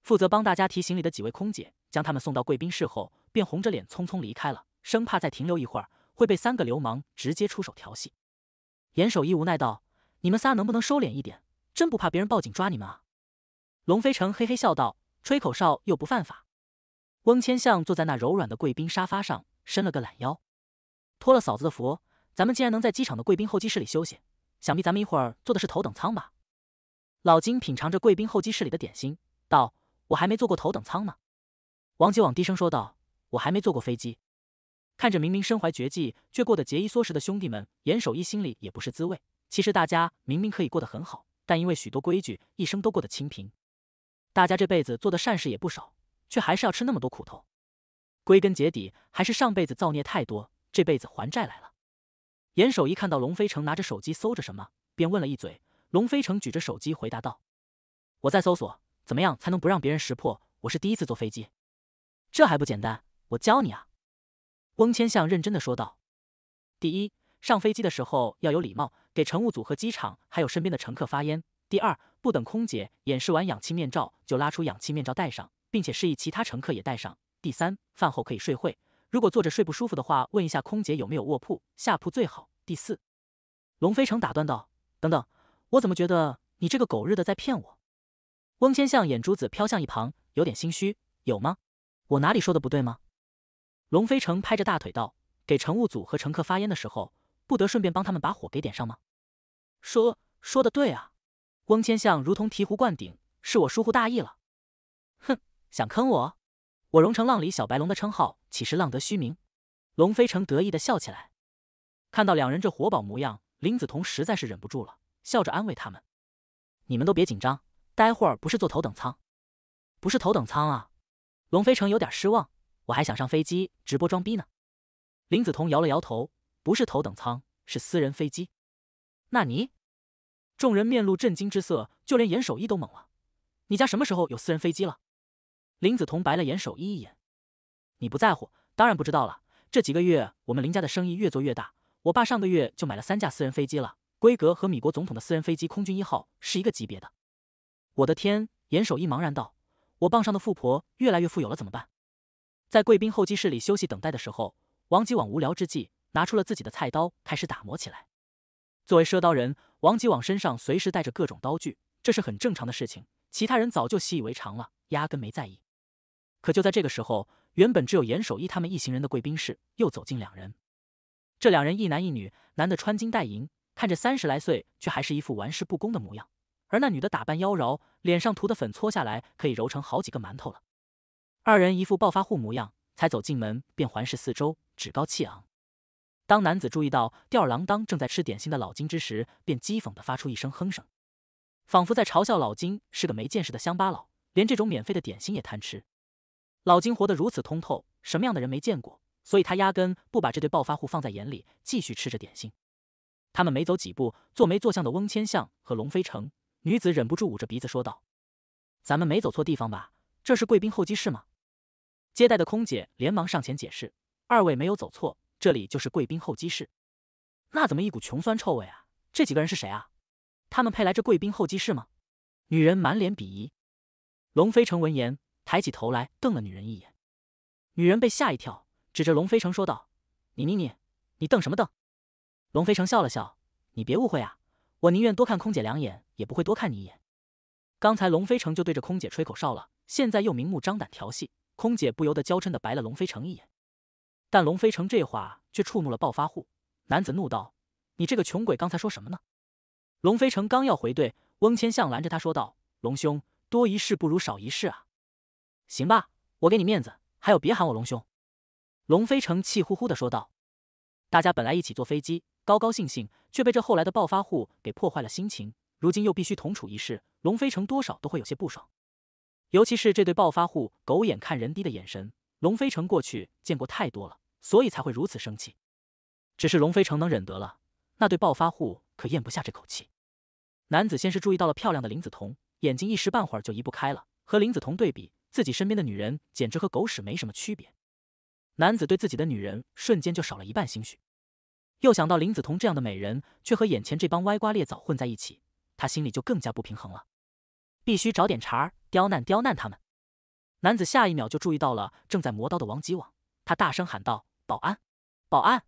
负责帮大家提行李的几位空姐将他们送到贵宾室后，便红着脸匆匆离开了，生怕再停留一会儿会被三个流氓直接出手调戏。严守一无奈道：“你们仨能不能收敛一点？真不怕别人报警抓你们啊？”龙飞城嘿嘿笑道：“吹口哨又不犯法。”翁千相坐在那柔软的贵宾沙发上，伸了个懒腰，托了嫂子的福，咱们竟然能在机场的贵宾候机室里休息，想必咱们一会儿坐的是头等舱吧？老金品尝着贵宾候机室里的点心，道。我还没坐过头等舱呢，王吉往低声说道。我还没坐过飞机。看着明明身怀绝技却过得节衣缩食的兄弟们，严守一心里也不是滋味。其实大家明明可以过得很好，但因为许多规矩，一生都过得清贫。大家这辈子做的善事也不少，却还是要吃那么多苦头。归根结底，还是上辈子造孽太多，这辈子还债来了。严守一看到龙飞城拿着手机搜着什么，便问了一嘴。龙飞城举着手机回答道：“我在搜索。”怎么样才能不让别人识破？我是第一次坐飞机，这还不简单？我教你啊！翁千向认真的说道。第一，上飞机的时候要有礼貌，给乘务组和机场还有身边的乘客发烟。第二，不等空姐演示完氧气面罩，就拉出氧气面罩戴上，并且示意其他乘客也戴上。第三，饭后可以睡会，如果坐着睡不舒服的话，问一下空姐有没有卧铺，下铺最好。第四，龙飞成打断道：“等等，我怎么觉得你这个狗日的在骗我？”翁千相眼珠子飘向一旁，有点心虚。有吗？我哪里说的不对吗？龙飞成拍着大腿道：“给乘务组和乘客发烟的时候，不得顺便帮他们把火给点上吗？”说说的对啊！翁千相如同醍醐灌顶，是我疏忽大意了。哼，想坑我？我荣城浪里小白龙的称号岂是浪得虚名？龙飞成得意的笑起来。看到两人这活宝模样，林子彤实在是忍不住了，笑着安慰他们：“你们都别紧张。”待会儿不是坐头等舱，不是头等舱啊！龙飞城有点失望，我还想上飞机直播装逼呢。林子彤摇了摇头，不是头等舱，是私人飞机。纳尼？众人面露震惊之色，就连严守一都懵了。你家什么时候有私人飞机了？林子彤白了严守一一眼，你不在乎，当然不知道了。这几个月我们林家的生意越做越大，我爸上个月就买了三架私人飞机了，规格和米国总统的私人飞机空军一号是一个级别的。我的天！严守一茫然道：“我傍上的富婆越来越富有了，怎么办？”在贵宾候机室里休息等待的时候，王吉往无聊之际拿出了自己的菜刀，开始打磨起来。作为赊刀人，王吉往身上随时带着各种刀具，这是很正常的事情，其他人早就习以为常了，压根没在意。可就在这个时候，原本只有严守一他们一行人的贵宾室又走进两人，这两人一男一女，男的穿金戴银，看着三十来岁，却还是一副玩世不恭的模样。而那女的打扮妖娆，脸上涂的粉搓下来可以揉成好几个馒头了。二人一副暴发户模样，才走进门便环视四周，趾高气昂。当男子注意到吊儿郎当正在吃点心的老金之时，便讥讽地发出一声哼声，仿佛在嘲笑老金是个没见识的乡巴佬，连这种免费的点心也贪吃。老金活得如此通透，什么样的人没见过，所以他压根不把这对暴发户放在眼里，继续吃着点心。他们没走几步，做没做相的翁千相和龙飞城。女子忍不住捂着鼻子说道：“咱们没走错地方吧？这是贵宾候机室吗？”接待的空姐连忙上前解释：“二位没有走错，这里就是贵宾候机室。”“那怎么一股穷酸臭味啊？这几个人是谁啊？他们配来这贵宾候机室吗？”女人满脸鄙夷。龙飞成闻言抬起头来瞪了女人一眼，女人被吓一跳，指着龙飞成说道：“你你你，你瞪什么瞪？”龙飞成笑了笑：“你别误会啊，我宁愿多看空姐两眼。”也不会多看你一眼。刚才龙飞成就对着空姐吹口哨了，现在又明目张胆调戏空姐，不由得娇嗔的白了龙飞成一眼。但龙飞成这话却触怒了暴发户男子，怒道：“你这个穷鬼，刚才说什么呢？”龙飞成刚要回怼，翁千向拦着他说道：“龙兄，多一事不如少一事啊。”行吧，我给你面子，还有别喊我龙兄。”龙飞成气呼呼的说道：“大家本来一起坐飞机，高高兴兴，却被这后来的暴发户给破坏了心情。”如今又必须同处一室，龙飞城多少都会有些不爽，尤其是这对暴发户狗眼看人低的眼神，龙飞城过去见过太多了，所以才会如此生气。只是龙飞城能忍得了，那对暴发户可咽不下这口气。男子先是注意到了漂亮的林子彤，眼睛一时半会儿就移不开了。和林子彤对比，自己身边的女人简直和狗屎没什么区别。男子对自己的女人瞬间就少了一半心绪，又想到林子彤这样的美人却和眼前这帮歪瓜裂枣混在一起。他心里就更加不平衡了，必须找点茬儿，刁难刁难他们。男子下一秒就注意到了正在磨刀的王吉往，他大声喊道：“保安，保安！”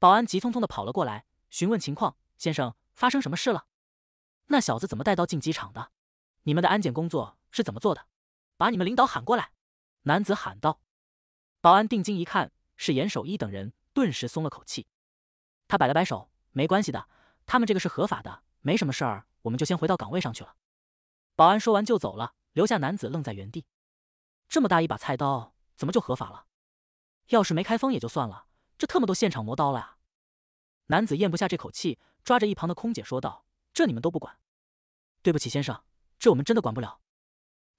保安急匆匆的跑了过来，询问情况：“先生，发生什么事了？那小子怎么带刀进机场的？你们的安检工作是怎么做的？把你们领导喊过来！”男子喊道。保安定睛一看，是严守一等人，顿时松了口气。他摆了摆手：“没关系的，他们这个是合法的。”没什么事儿，我们就先回到岗位上去了。保安说完就走了，留下男子愣在原地。这么大一把菜刀，怎么就合法了？要是没开封也就算了，这特么都现场磨刀了啊！男子咽不下这口气，抓着一旁的空姐说道：“这你们都不管？”对不起，先生，这我们真的管不了。”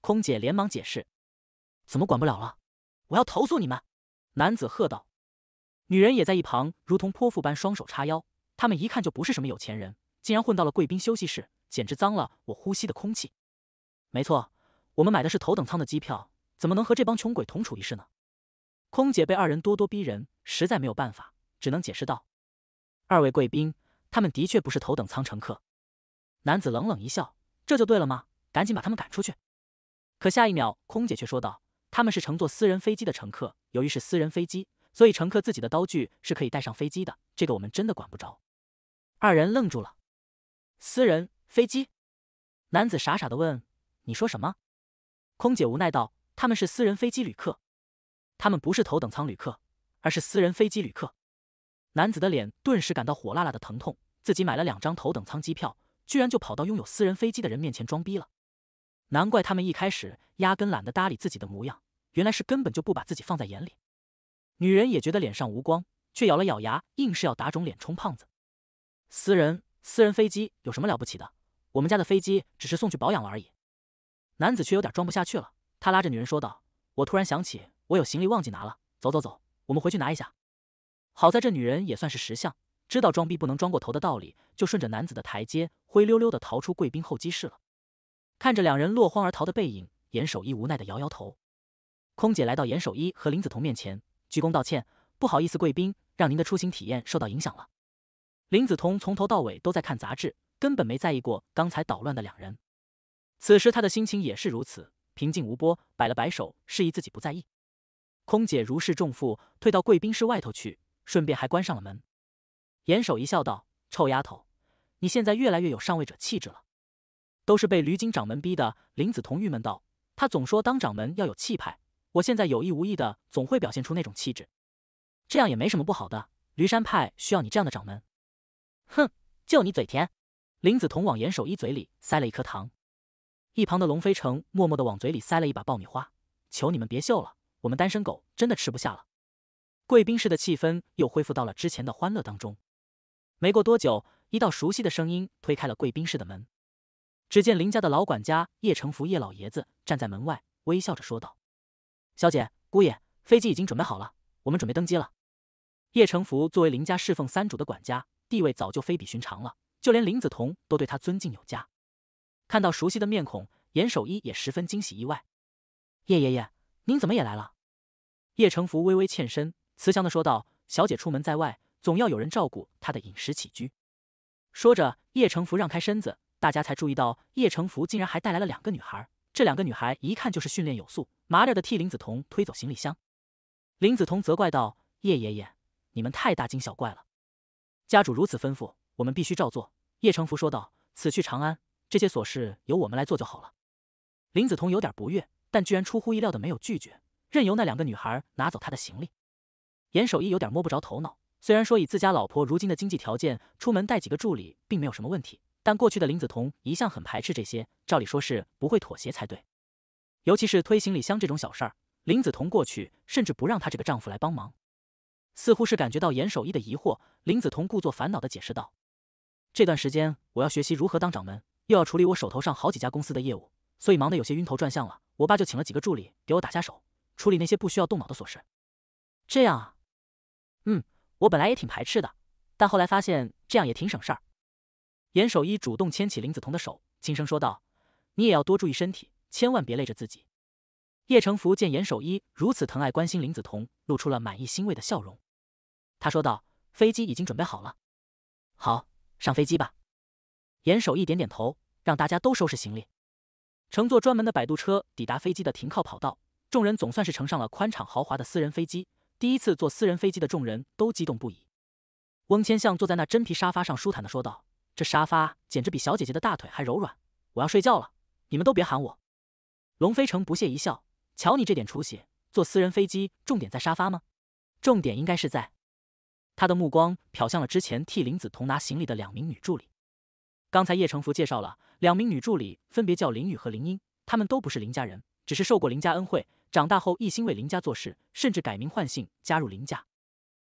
空姐连忙解释：“怎么管不了了？我要投诉你们！”男子喝道。女人也在一旁，如同泼妇般双手叉腰。他们一看就不是什么有钱人。竟然混到了贵宾休息室，简直脏了我呼吸的空气。没错，我们买的是头等舱的机票，怎么能和这帮穷鬼同处一室呢？空姐被二人咄咄逼人，实在没有办法，只能解释道：“二位贵宾，他们的确不是头等舱乘客。”男子冷冷一笑：“这就对了吗？赶紧把他们赶出去！”可下一秒，空姐却说道：“他们是乘坐私人飞机的乘客，由于是私人飞机，所以乘客自己的刀具是可以带上飞机的，这个我们真的管不着。”二人愣住了。私人飞机，男子傻傻的问：“你说什么？”空姐无奈道：“他们是私人飞机旅客，他们不是头等舱旅客，而是私人飞机旅客。”男子的脸顿时感到火辣辣的疼痛，自己买了两张头等舱机票，居然就跑到拥有私人飞机的人面前装逼了。难怪他们一开始压根懒得搭理自己的模样，原来是根本就不把自己放在眼里。女人也觉得脸上无光，却咬了咬牙，硬是要打肿脸充胖子。私人。私人飞机有什么了不起的？我们家的飞机只是送去保养了而已。男子却有点装不下去了，他拉着女人说道：“我突然想起我有行李忘记拿了，走走走，我们回去拿一下。”好在这女人也算是识相，知道装逼不能装过头的道理，就顺着男子的台阶，灰溜溜的逃出贵宾候机室了。看着两人落荒而逃的背影，严守一无奈的摇摇头。空姐来到严守一和林子彤面前，鞠躬道歉：“不好意思，贵宾，让您的出行体验受到影响了。”林子彤从头到尾都在看杂志，根本没在意过刚才捣乱的两人。此时他的心情也是如此平静无波，摆了摆手，示意自己不在意。空姐如释重负，退到贵宾室外头去，顺便还关上了门。严守一笑道：“臭丫头，你现在越来越有上位者气质了，都是被吕金掌门逼的。”林子彤郁闷道：“他总说当掌门要有气派，我现在有意无意的总会表现出那种气质，这样也没什么不好的。驴山派需要你这样的掌门。”哼，就你嘴甜！林子彤往严守一嘴里塞了一颗糖，一旁的龙飞城默默的往嘴里塞了一把爆米花。求你们别秀了，我们单身狗真的吃不下了。贵宾室的气氛又恢复到了之前的欢乐当中。没过多久，一道熟悉的声音推开了贵宾室的门，只见林家的老管家叶成福、叶老爷子站在门外，微笑着说道：“小姐，姑爷，飞机已经准备好了，我们准备登机了。”叶成福作为林家侍奉三主的管家。地位早就非比寻常了，就连林子彤都对他尊敬有加。看到熟悉的面孔，严守一也十分惊喜意外。叶爷爷，您怎么也来了？叶成福微微欠身，慈祥的说道：“小姐出门在外，总要有人照顾她的饮食起居。”说着，叶成福让开身子，大家才注意到叶成福竟然还带来了两个女孩。这两个女孩一看就是训练有素，麻利的替林子彤推走行李箱。林子彤责怪道：“叶爷爷，你们太大惊小怪了。”家主如此吩咐，我们必须照做。”叶成福说道，“此去长安，这些琐事由我们来做就好了。”林子彤有点不悦，但居然出乎意料的没有拒绝，任由那两个女孩拿走她的行李。严守一有点摸不着头脑。虽然说以自家老婆如今的经济条件，出门带几个助理并没有什么问题，但过去的林子彤一向很排斥这些，照理说是不会妥协才对。尤其是推行李箱这种小事儿，林子彤过去甚至不让她这个丈夫来帮忙。似乎是感觉到严守一的疑惑，林子彤故作烦恼的解释道：“这段时间我要学习如何当掌门，又要处理我手头上好几家公司的业务，所以忙得有些晕头转向了。我爸就请了几个助理给我打下手，处理那些不需要动脑的琐事。”这样啊，嗯，我本来也挺排斥的，但后来发现这样也挺省事儿。严守一主动牵起林子彤的手，轻声说道：“你也要多注意身体，千万别累着自己。”叶成福见严守一如此疼爱关心林子彤，露出了满意欣慰的笑容。他说道：“飞机已经准备好了，好上飞机吧。”严守一点点头，让大家都收拾行李，乘坐专门的摆渡车抵达飞机的停靠跑道。众人总算是乘上了宽敞豪华的私人飞机。第一次坐私人飞机的众人都激动不已。翁千向坐在那真皮沙发上，舒坦的说道：“这沙发简直比小姐姐的大腿还柔软，我要睡觉了，你们都别喊我。”龙飞成不屑一笑：“瞧你这点出息，坐私人飞机重点在沙发吗？重点应该是在……”他的目光瞟向了之前替林子彤拿行李的两名女助理。刚才叶成福介绍了，两名女助理分别叫林雨和林英，她们都不是林家人，只是受过林家恩惠，长大后一心为林家做事，甚至改名换姓加入林家。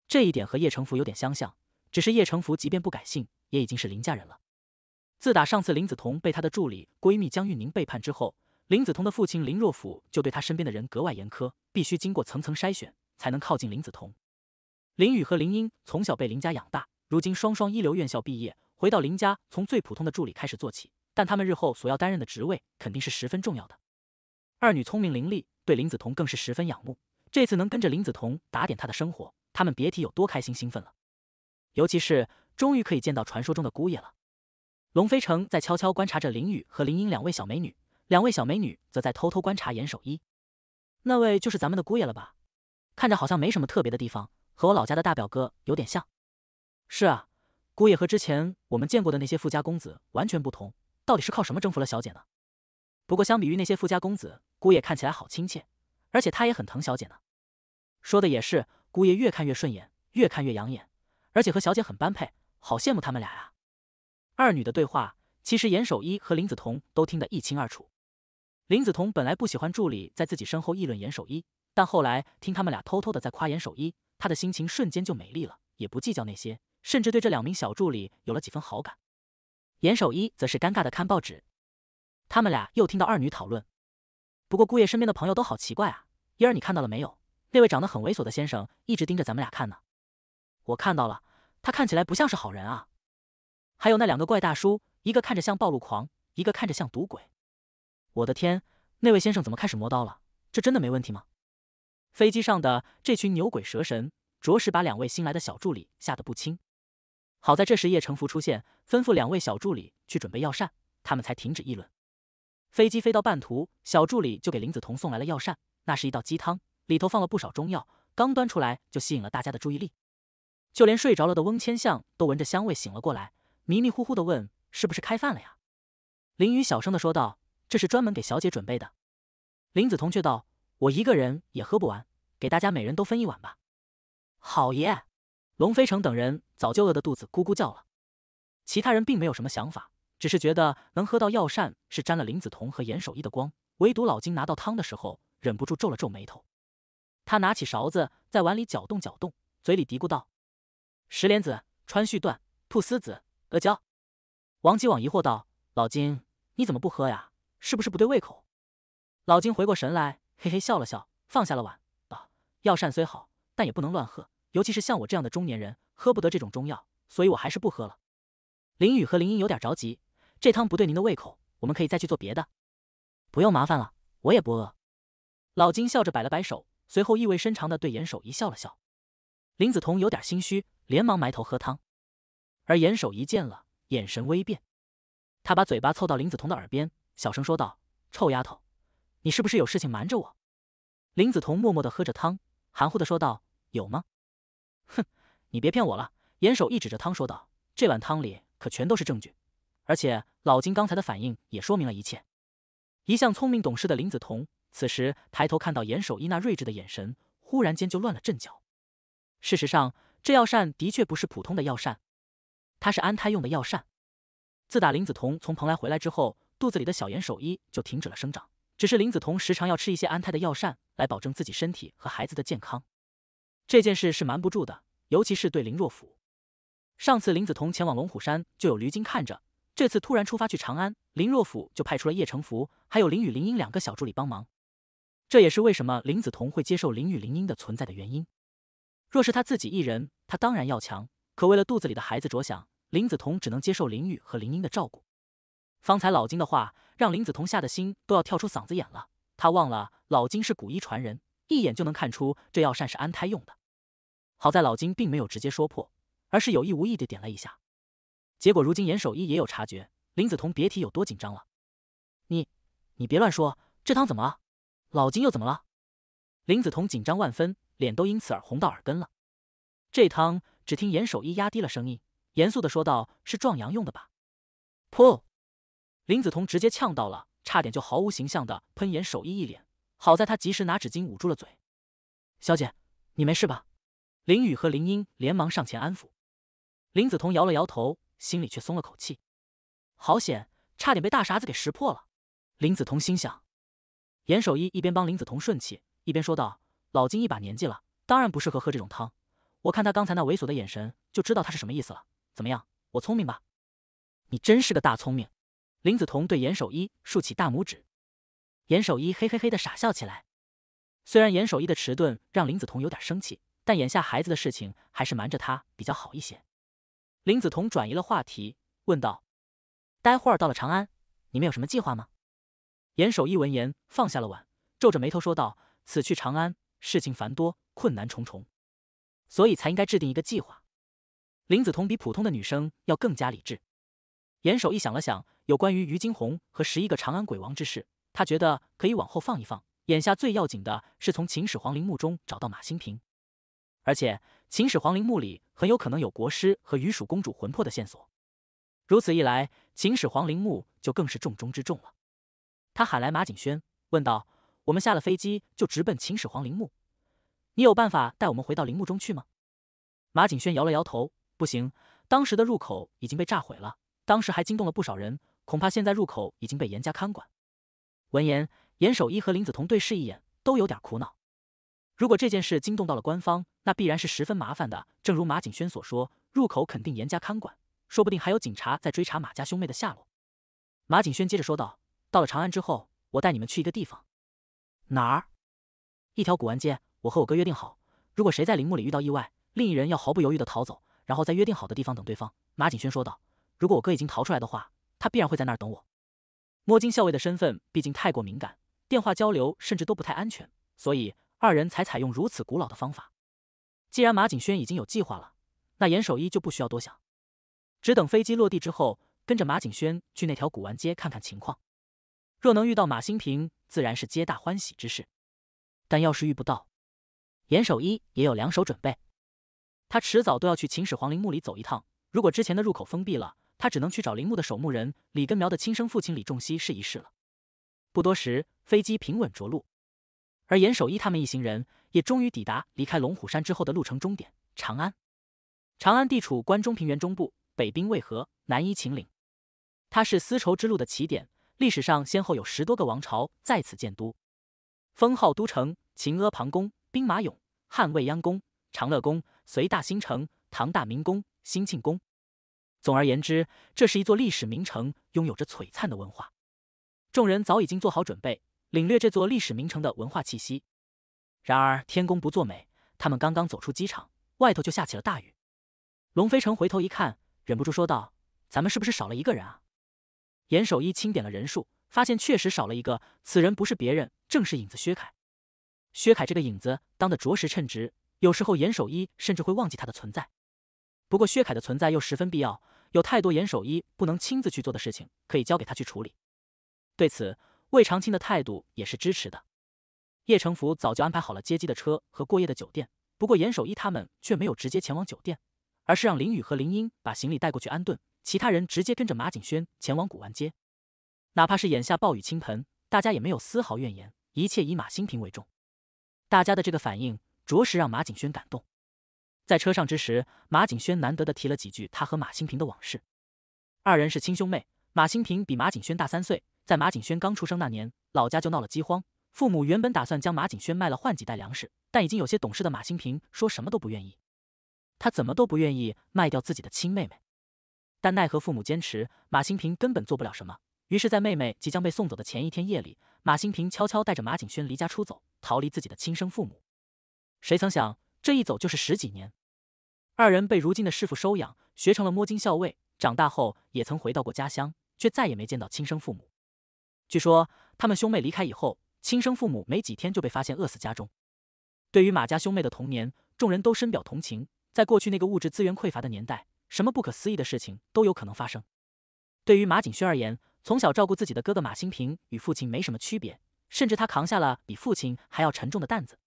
这一点和叶成福有点相像，只是叶成福即便不改姓，也已经是林家人了。自打上次林子彤被他的助理闺蜜江玉宁背叛之后，林子彤的父亲林若甫就对她身边的人格外严苛，必须经过层层筛选，才能靠近林子彤。林雨和林英从小被林家养大，如今双双一流院校毕业，回到林家，从最普通的助理开始做起。但他们日后所要担任的职位肯定是十分重要的。二女聪明伶俐，对林子彤更是十分仰慕。这次能跟着林子彤打点她的生活，他们别提有多开心兴奋了。尤其是终于可以见到传说中的姑爷了。龙飞城在悄悄观察着林雨和林英两位小美女，两位小美女则在偷偷观察严守一。那位就是咱们的姑爷了吧？看着好像没什么特别的地方。和我老家的大表哥有点像，是啊，姑爷和之前我们见过的那些富家公子完全不同。到底是靠什么征服了小姐呢？不过相比于那些富家公子，姑爷看起来好亲切，而且他也很疼小姐呢。说的也是，姑爷越看越顺眼，越看越养眼，而且和小姐很般配，好羡慕他们俩呀。二女的对话其实严守一和林子彤都听得一清二楚。林子彤本来不喜欢助理在自己身后议论严守一，但后来听他们俩偷偷的在夸严守一。他的心情瞬间就美丽了，也不计较那些，甚至对这两名小助理有了几分好感。严守一则是尴尬的看报纸。他们俩又听到二女讨论，不过姑爷身边的朋友都好奇怪啊。嫣儿，你看到了没有？那位长得很猥琐的先生一直盯着咱们俩看呢。我看到了，他看起来不像是好人啊。还有那两个怪大叔，一个看着像暴露狂，一个看着像赌鬼。我的天，那位先生怎么开始磨刀了？这真的没问题吗？飞机上的这群牛鬼蛇神，着实把两位新来的小助理吓得不轻。好在这时叶成福出现，吩咐两位小助理去准备药膳，他们才停止议论。飞机飞到半途，小助理就给林子彤送来了药膳，那是一道鸡汤，里头放了不少中药。刚端出来就吸引了大家的注意力，就连睡着了的翁千相都闻着香味醒了过来，迷迷糊糊的问：“是不是开饭了呀？”林雨小声的说道：“这是专门给小姐准备的。”林子彤却道。我一个人也喝不完，给大家每人都分一碗吧。好耶！龙飞城等人早就饿得肚子咕咕叫了，其他人并没有什么想法，只是觉得能喝到药膳是沾了林子彤和严守义的光。唯独老金拿到汤的时候，忍不住皱了皱眉头。他拿起勺子在碗里搅动搅动，嘴里嘀咕道：“石莲子、川续断、菟丝子、阿胶。”王继往疑惑道：“老金，你怎么不喝呀？是不是不对胃口？”老金回过神来。嘿嘿笑了笑，放下了碗，道：“药膳虽好，但也不能乱喝，尤其是像我这样的中年人，喝不得这种中药，所以我还是不喝了。”林雨和林英有点着急，这汤不对您的胃口，我们可以再去做别的。不用麻烦了，我也不饿。”老金笑着摆了摆手，随后意味深长的对严守一笑了笑。林子彤有点心虚，连忙埋头喝汤，而严守一见了，眼神微变，他把嘴巴凑到林子彤的耳边，小声说道：“臭丫头。”你是不是有事情瞒着我？林子彤默默的喝着汤，含糊的说道：“有吗？”哼，你别骗我了。”严守一指着汤说道：“这碗汤里可全都是证据，而且老金刚才的反应也说明了一切。”一向聪明懂事的林子彤，此时抬头看到严守一那睿智的眼神，忽然间就乱了阵脚。事实上，这药膳的确不是普通的药膳，它是安胎用的药膳。自打林子彤从蓬莱回来之后，肚子里的小严守一就停止了生长。只是林子彤时常要吃一些安胎的药膳，来保证自己身体和孩子的健康。这件事是瞒不住的，尤其是对林若甫。上次林子彤前往龙虎山就有驴精看着，这次突然出发去长安，林若甫就派出了叶成福，还有林雨、林英两个小助理帮忙。这也是为什么林子彤会接受林雨、林英的存在的原因。若是他自己一人，他当然要强，可为了肚子里的孩子着想，林子彤只能接受林雨和林英的照顾。方才老金的话让林子彤吓得心都要跳出嗓子眼了。他忘了老金是古医传人，一眼就能看出这药膳是安胎用的。好在老金并没有直接说破，而是有意无意的点了一下。结果如今严守一也有察觉，林子彤别提有多紧张了。你，你别乱说，这汤怎么了？老金又怎么了？林子彤紧张万分，脸都因此而红到耳根了。这汤，只听严守一压低了声音，严肃的说道：“是壮阳用的吧？”噗。林子彤直接呛到了，差点就毫无形象的喷颜守一一脸，好在他及时拿纸巾捂住了嘴。小姐，你没事吧？林雨和林英连忙上前安抚。林子彤摇了摇头，心里却松了口气，好险，差点被大傻子给识破了。林子彤心想，颜守一一边帮林子彤顺气，一边说道：“老金一把年纪了，当然不适合喝这种汤。我看他刚才那猥琐的眼神，就知道他是什么意思了。怎么样，我聪明吧？你真是个大聪明。”林子彤对严守一竖起大拇指，严守一嘿嘿嘿的傻笑起来。虽然严守一的迟钝让林子彤有点生气，但眼下孩子的事情还是瞒着他比较好一些。林子彤转移了话题，问道：“待会儿到了长安，你们有什么计划吗？”严守一闻言放下了碗，皱着眉头说道：“此去长安，事情繁多，困难重重，所以才应该制定一个计划。”林子彤比普通的女生要更加理智。严守一想了想。有关于于金鸿和十一个长安鬼王之事，他觉得可以往后放一放。眼下最要紧的是从秦始皇陵墓中找到马新平，而且秦始皇陵墓里很有可能有国师和鱼鼠公主魂魄的线索。如此一来，秦始皇陵墓就更是重中之重了。他喊来马景轩，问道：“我们下了飞机就直奔秦始皇陵墓，你有办法带我们回到陵墓中去吗？”马景轩摇了摇头：“不行，当时的入口已经被炸毁了，当时还惊动了不少人。”恐怕现在入口已经被严加看管。闻言，严守一和林子彤对视一眼，都有点苦恼。如果这件事惊动到了官方，那必然是十分麻烦的。正如马景轩所说，入口肯定严加看管，说不定还有警察在追查马家兄妹的下落。马景轩接着说道：“到了长安之后，我带你们去一个地方。哪儿？一条古玩街。我和我哥约定好，如果谁在陵墓里遇到意外，另一人要毫不犹豫地逃走，然后在约定好的地方等对方。”马景轩说道：“如果我哥已经逃出来的话。”他必然会在那儿等我。摸金校尉的身份毕竟太过敏感，电话交流甚至都不太安全，所以二人才采用如此古老的方法。既然马景轩已经有计划了，那严守一就不需要多想，只等飞机落地之后，跟着马景轩去那条古玩街看看情况。若能遇到马新平，自然是皆大欢喜之事。但要是遇不到，严守一也有两手准备。他迟早都要去秦始皇陵墓里走一趟，如果之前的入口封闭了，他只能去找陵墓的守墓人李根苗的亲生父亲李仲熙试一试了。不多时，飞机平稳着陆，而严守一他们一行人也终于抵达离开龙虎山之后的路程终点——长安。长安地处关中平原中部，北濒渭河，南依秦岭，它是丝绸之路的起点，历史上先后有十多个王朝在此建都，封号都城：秦阿房宫、兵马俑、汉未央宫、长乐宫、隋大兴城、唐大明宫、兴庆宫。总而言之，这是一座历史名城，拥有着璀璨的文化。众人早已经做好准备，领略这座历史名城的文化气息。然而天公不作美，他们刚刚走出机场，外头就下起了大雨。龙飞城回头一看，忍不住说道：“咱们是不是少了一个人啊？”严守一清点了人数，发现确实少了一个。此人不是别人，正是影子薛凯。薛凯这个影子当得着实称职，有时候严守一甚至会忘记他的存在。不过薛凯的存在又十分必要，有太多严守一不能亲自去做的事情，可以交给他去处理。对此，魏长青的态度也是支持的。叶成福早就安排好了接机的车和过夜的酒店，不过严守一他们却没有直接前往酒店，而是让林雨和林英把行李带过去安顿，其他人直接跟着马景轩前往古玩街。哪怕是眼下暴雨倾盆，大家也没有丝毫怨言，一切以马新平为重。大家的这个反应，着实让马景轩感动。在车上之时，马景轩难得的提了几句他和马新平的往事。二人是亲兄妹，马新平比马景轩大三岁。在马景轩刚出生那年，老家就闹了饥荒，父母原本打算将马景轩卖了换几袋粮食，但已经有些懂事的马新平说什么都不愿意。他怎么都不愿意卖掉自己的亲妹妹，但奈何父母坚持，马新平根本做不了什么。于是，在妹妹即将被送走的前一天夜里，马新平悄悄带着马景轩离家出走，逃离自己的亲生父母。谁曾想，这一走就是十几年。二人被如今的师傅收养，学成了摸金校尉。长大后也曾回到过家乡，却再也没见到亲生父母。据说他们兄妹离开以后，亲生父母没几天就被发现饿死家中。对于马家兄妹的童年，众人都深表同情。在过去那个物质资源匮乏的年代，什么不可思议的事情都有可能发生。对于马景轩而言，从小照顾自己的哥哥马新平与父亲没什么区别，甚至他扛下了比父亲还要沉重的担子。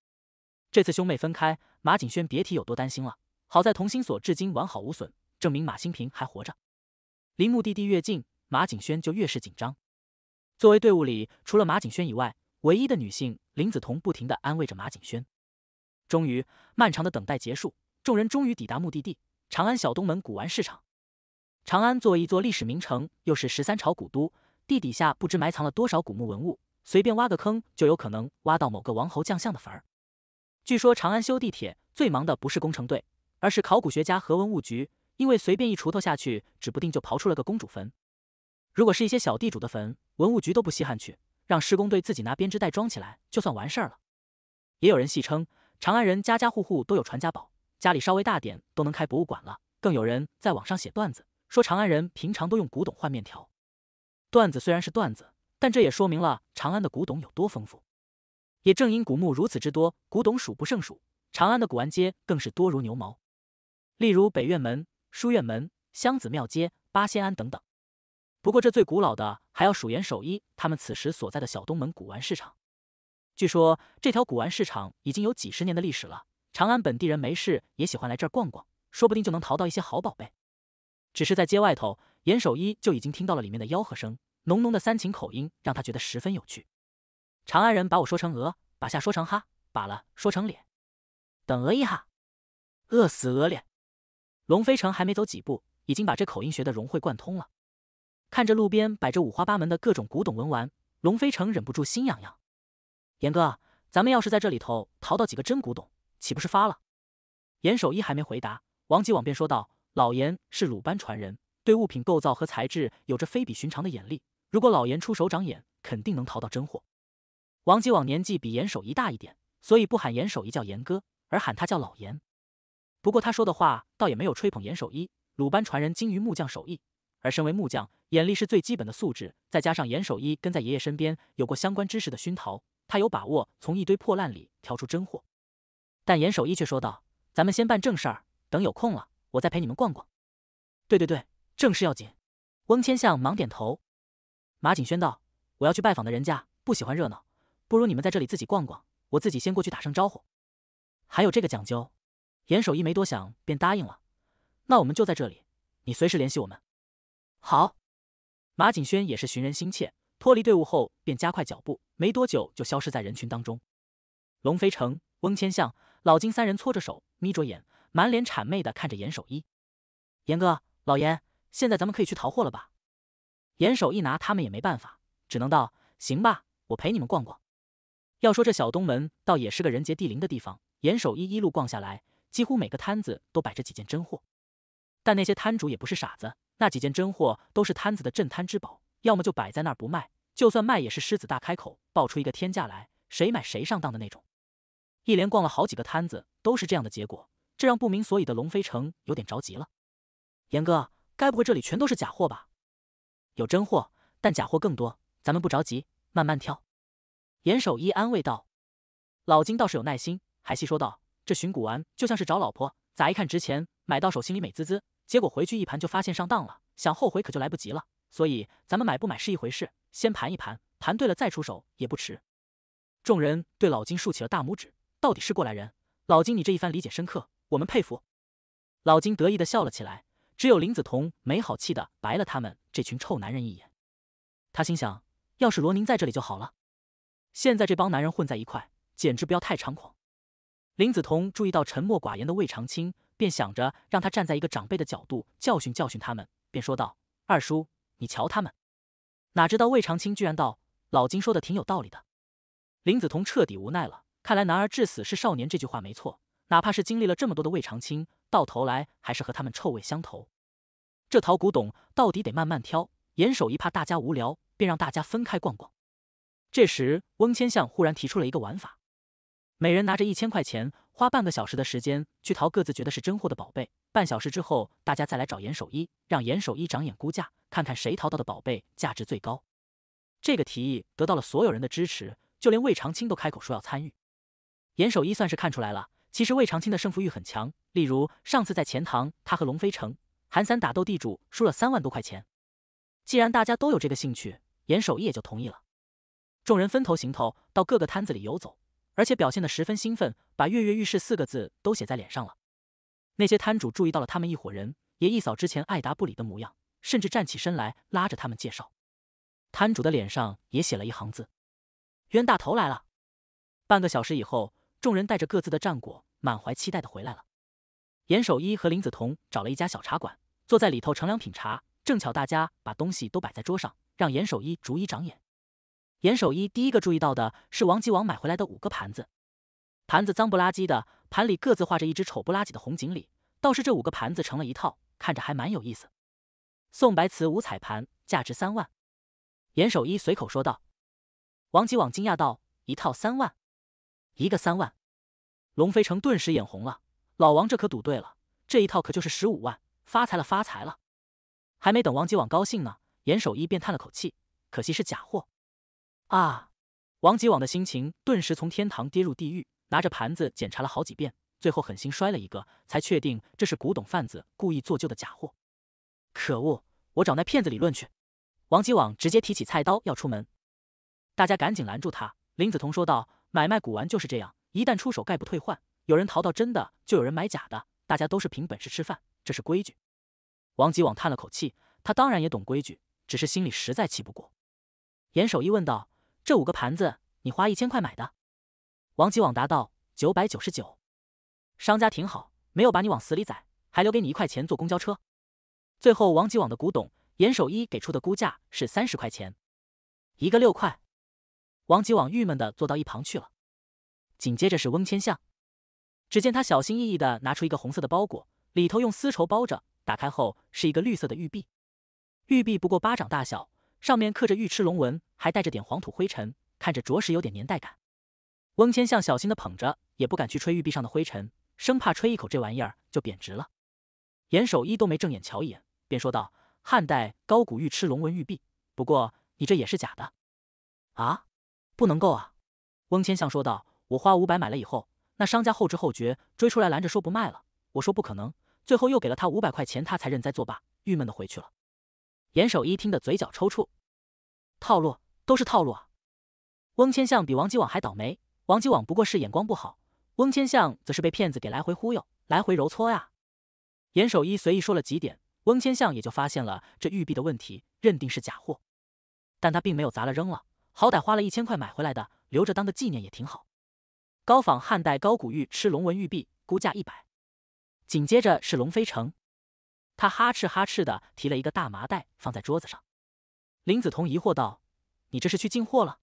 这次兄妹分开，马景轩别提有多担心了。好在同心锁至今完好无损，证明马新平还活着。离目的地越近，马景轩就越是紧张。作为队伍里除了马景轩以外唯一的女性，林子彤不停地安慰着马景轩。终于，漫长的等待结束，众人终于抵达目的地——长安小东门古玩市场。长安作为一座历史名城，又是十三朝古都，地底下不知埋藏了多少古墓文物，随便挖个坑就有可能挖到某个王侯将相的坟儿。据说长安修地铁最忙的不是工程队。而是考古学家和文物局，因为随便一锄头下去，指不定就刨出了个公主坟。如果是一些小地主的坟，文物局都不稀罕去，让施工队自己拿编织袋装起来，就算完事儿了。也有人戏称，长安人家家户户都有传家宝，家里稍微大点都能开博物馆了。更有人在网上写段子，说长安人平常都用古董换面条。段子虽然是段子，但这也说明了长安的古董有多丰富。也正因古墓如此之多，古董数不胜数，长安的古玩街更是多如牛毛。例如北院门、书院门、香子庙街、八仙庵等等。不过，这最古老的还要数严守一他们此时所在的小东门古玩市场。据说这条古玩市场已经有几十年的历史了。长安本地人没事也喜欢来这儿逛逛，说不定就能淘到一些好宝贝。只是在街外头，严守一就已经听到了里面的吆喝声，浓浓的三秦口音让他觉得十分有趣。长安人把我说成鹅，把下说成哈，把了说成脸，等鹅一哈，饿死鹅脸。龙飞城还没走几步，已经把这口音学的融会贯通了。看着路边摆着五花八门的各种古董文玩，龙飞城忍不住心痒痒。严哥，咱们要是在这里头淘到几个真古董，岂不是发了？严守一还没回答，王吉往便说道：“老严是鲁班传人，对物品构造和材质有着非比寻常的眼力。如果老严出手长眼，肯定能淘到真货。”王吉往年纪比严守一大一点，所以不喊严守一叫严哥，而喊他叫老严。不过他说的话倒也没有吹捧严守一，鲁班传人精于木匠手艺，而身为木匠，眼力是最基本的素质。再加上严守一跟在爷爷身边，有过相关知识的熏陶，他有把握从一堆破烂里挑出真货。但严守一却说道：“咱们先办正事儿，等有空了，我再陪你们逛逛。”“对对对，正事要紧。”翁千相忙点头。马景轩道：“我要去拜访的人家不喜欢热闹，不如你们在这里自己逛逛，我自己先过去打声招呼。”“还有这个讲究。”严守一没多想，便答应了。那我们就在这里，你随时联系我们。好。马景轩也是寻人心切，脱离队伍后便加快脚步，没多久就消失在人群当中。龙飞城、翁千象、老金三人搓着手，眯着眼，满脸谄媚的看着严守一。严哥，老严，现在咱们可以去淘货了吧？严守一拿他们也没办法，只能道：“行吧，我陪你们逛逛。”要说这小东门，倒也是个人杰地灵的地方。严守一一路逛下来。几乎每个摊子都摆着几件真货，但那些摊主也不是傻子，那几件真货都是摊子的镇摊之宝，要么就摆在那儿不卖，就算卖也是狮子大开口，爆出一个天价来，谁买谁上当的那种。一连逛了好几个摊子，都是这样的结果，这让不明所以的龙飞城有点着急了。严哥，该不会这里全都是假货吧？有真货，但假货更多。咱们不着急，慢慢挑。严守一安慰道。老金倒是有耐心，还细说道。这寻古玩就像是找老婆，咋一看值钱，买到手心里美滋滋，结果回去一盘就发现上当了，想后悔可就来不及了。所以咱们买不买是一回事，先盘一盘，盘对了再出手也不迟。众人对老金竖起了大拇指，到底是过来人，老金你这一番理解深刻，我们佩服。老金得意的笑了起来，只有林子彤没好气的白了他们这群臭男人一眼，他心想，要是罗宁在这里就好了，现在这帮男人混在一块，简直不要太猖狂。林子彤注意到沉默寡言的魏长青，便想着让他站在一个长辈的角度教训教训他们，便说道：“二叔，你瞧他们。”哪知道魏长青居然道：“老金说的挺有道理的。”林子彤彻底无奈了，看来“男儿至死是少年”这句话没错，哪怕是经历了这么多的魏长青，到头来还是和他们臭味相投。这淘古董到底得慢慢挑，严守一怕大家无聊，便让大家分开逛逛。这时，翁千向忽然提出了一个玩法。每人拿着一千块钱，花半个小时的时间去淘各自觉得是真货的宝贝。半小时之后，大家再来找严守一，让严守一长眼估价，看看谁淘到的宝贝价值最高。这个提议得到了所有人的支持，就连魏长青都开口说要参与。严守一算是看出来了，其实魏长青的胜负欲很强。例如上次在钱塘，他和龙飞城、韩三打斗地主，输了三万多块钱。既然大家都有这个兴趣，严守一也就同意了。众人分头行头，到各个摊子里游走。而且表现得十分兴奋，把“跃跃欲试”四个字都写在脸上了。那些摊主注意到了他们一伙人，也一扫之前爱答不理的模样，甚至站起身来拉着他们介绍。摊主的脸上也写了一行字：“冤大头来了。”半个小时以后，众人带着各自的战果，满怀期待的回来了。严守一和林子彤找了一家小茶馆，坐在里头乘凉品茶。正巧大家把东西都摆在桌上，让严守一逐一长眼。严守一第一个注意到的是王吉王买回来的五个盘子，盘子脏不拉几的，盘里各自画着一只丑不拉几的红锦鲤。倒是这五个盘子成了一套，看着还蛮有意思。宋白瓷五彩盘，价值三万。严守一随口说道。王吉王惊讶道：“一套三万，一个三万。”龙飞城顿时眼红了。老王这可赌对了，这一套可就是十五万，发财了，发财了！还没等王吉王高兴呢，严守一便叹了口气：“可惜是假货。”啊！王吉网的心情顿时从天堂跌入地狱，拿着盘子检查了好几遍，最后狠心摔了一个，才确定这是古董贩子故意做旧的假货。可恶！我找那骗子理论去！王吉网直接提起菜刀要出门，大家赶紧拦住他。林子彤说道：“买卖古玩就是这样，一旦出手，概不退换。有人淘到真的，就有人买假的。大家都是凭本事吃饭，这是规矩。”王吉网叹了口气，他当然也懂规矩，只是心里实在气不过。严守一问道。这五个盘子，你花一千块买的？王吉网答道：“九百九十九，商家挺好，没有把你往死里宰，还留给你一块钱坐公交车。”最后，王吉网的古董严守一给出的估价是三十块钱，一个六块。王吉网郁闷的坐到一旁去了。紧接着是翁千象，只见他小心翼翼的拿出一个红色的包裹，里头用丝绸包着，打开后是一个绿色的玉璧，玉璧不过巴掌大小。上面刻着玉螭龙纹，还带着点黄土灰尘，看着着实有点年代感。翁千相小心的捧着，也不敢去吹玉璧上的灰尘，生怕吹一口这玩意儿就贬值了。严守一都没正眼瞧一眼，便说道：“汉代高古玉螭龙纹玉璧，不过你这也是假的啊，不能够啊。”翁千相说道：“我花五百买了以后，那商家后知后觉追出来拦着说不卖了，我说不可能，最后又给了他五百块钱，他才认栽作罢，郁闷的回去了。”严守一听的嘴角抽搐，套路都是套路啊！翁千相比王吉往还倒霉，王吉往不过是眼光不好，翁千相则是被骗子给来回忽悠、来回揉搓呀。严守一随意说了几点，翁千相也就发现了这玉璧的问题，认定是假货。但他并没有砸了扔了，好歹花了一千块买回来的，留着当个纪念也挺好。高仿汉代高古玉螭龙纹玉璧，估价一百。紧接着是龙飞城。他哈哧哈哧的提了一个大麻袋放在桌子上，林子彤疑惑道：“你这是去进货了？”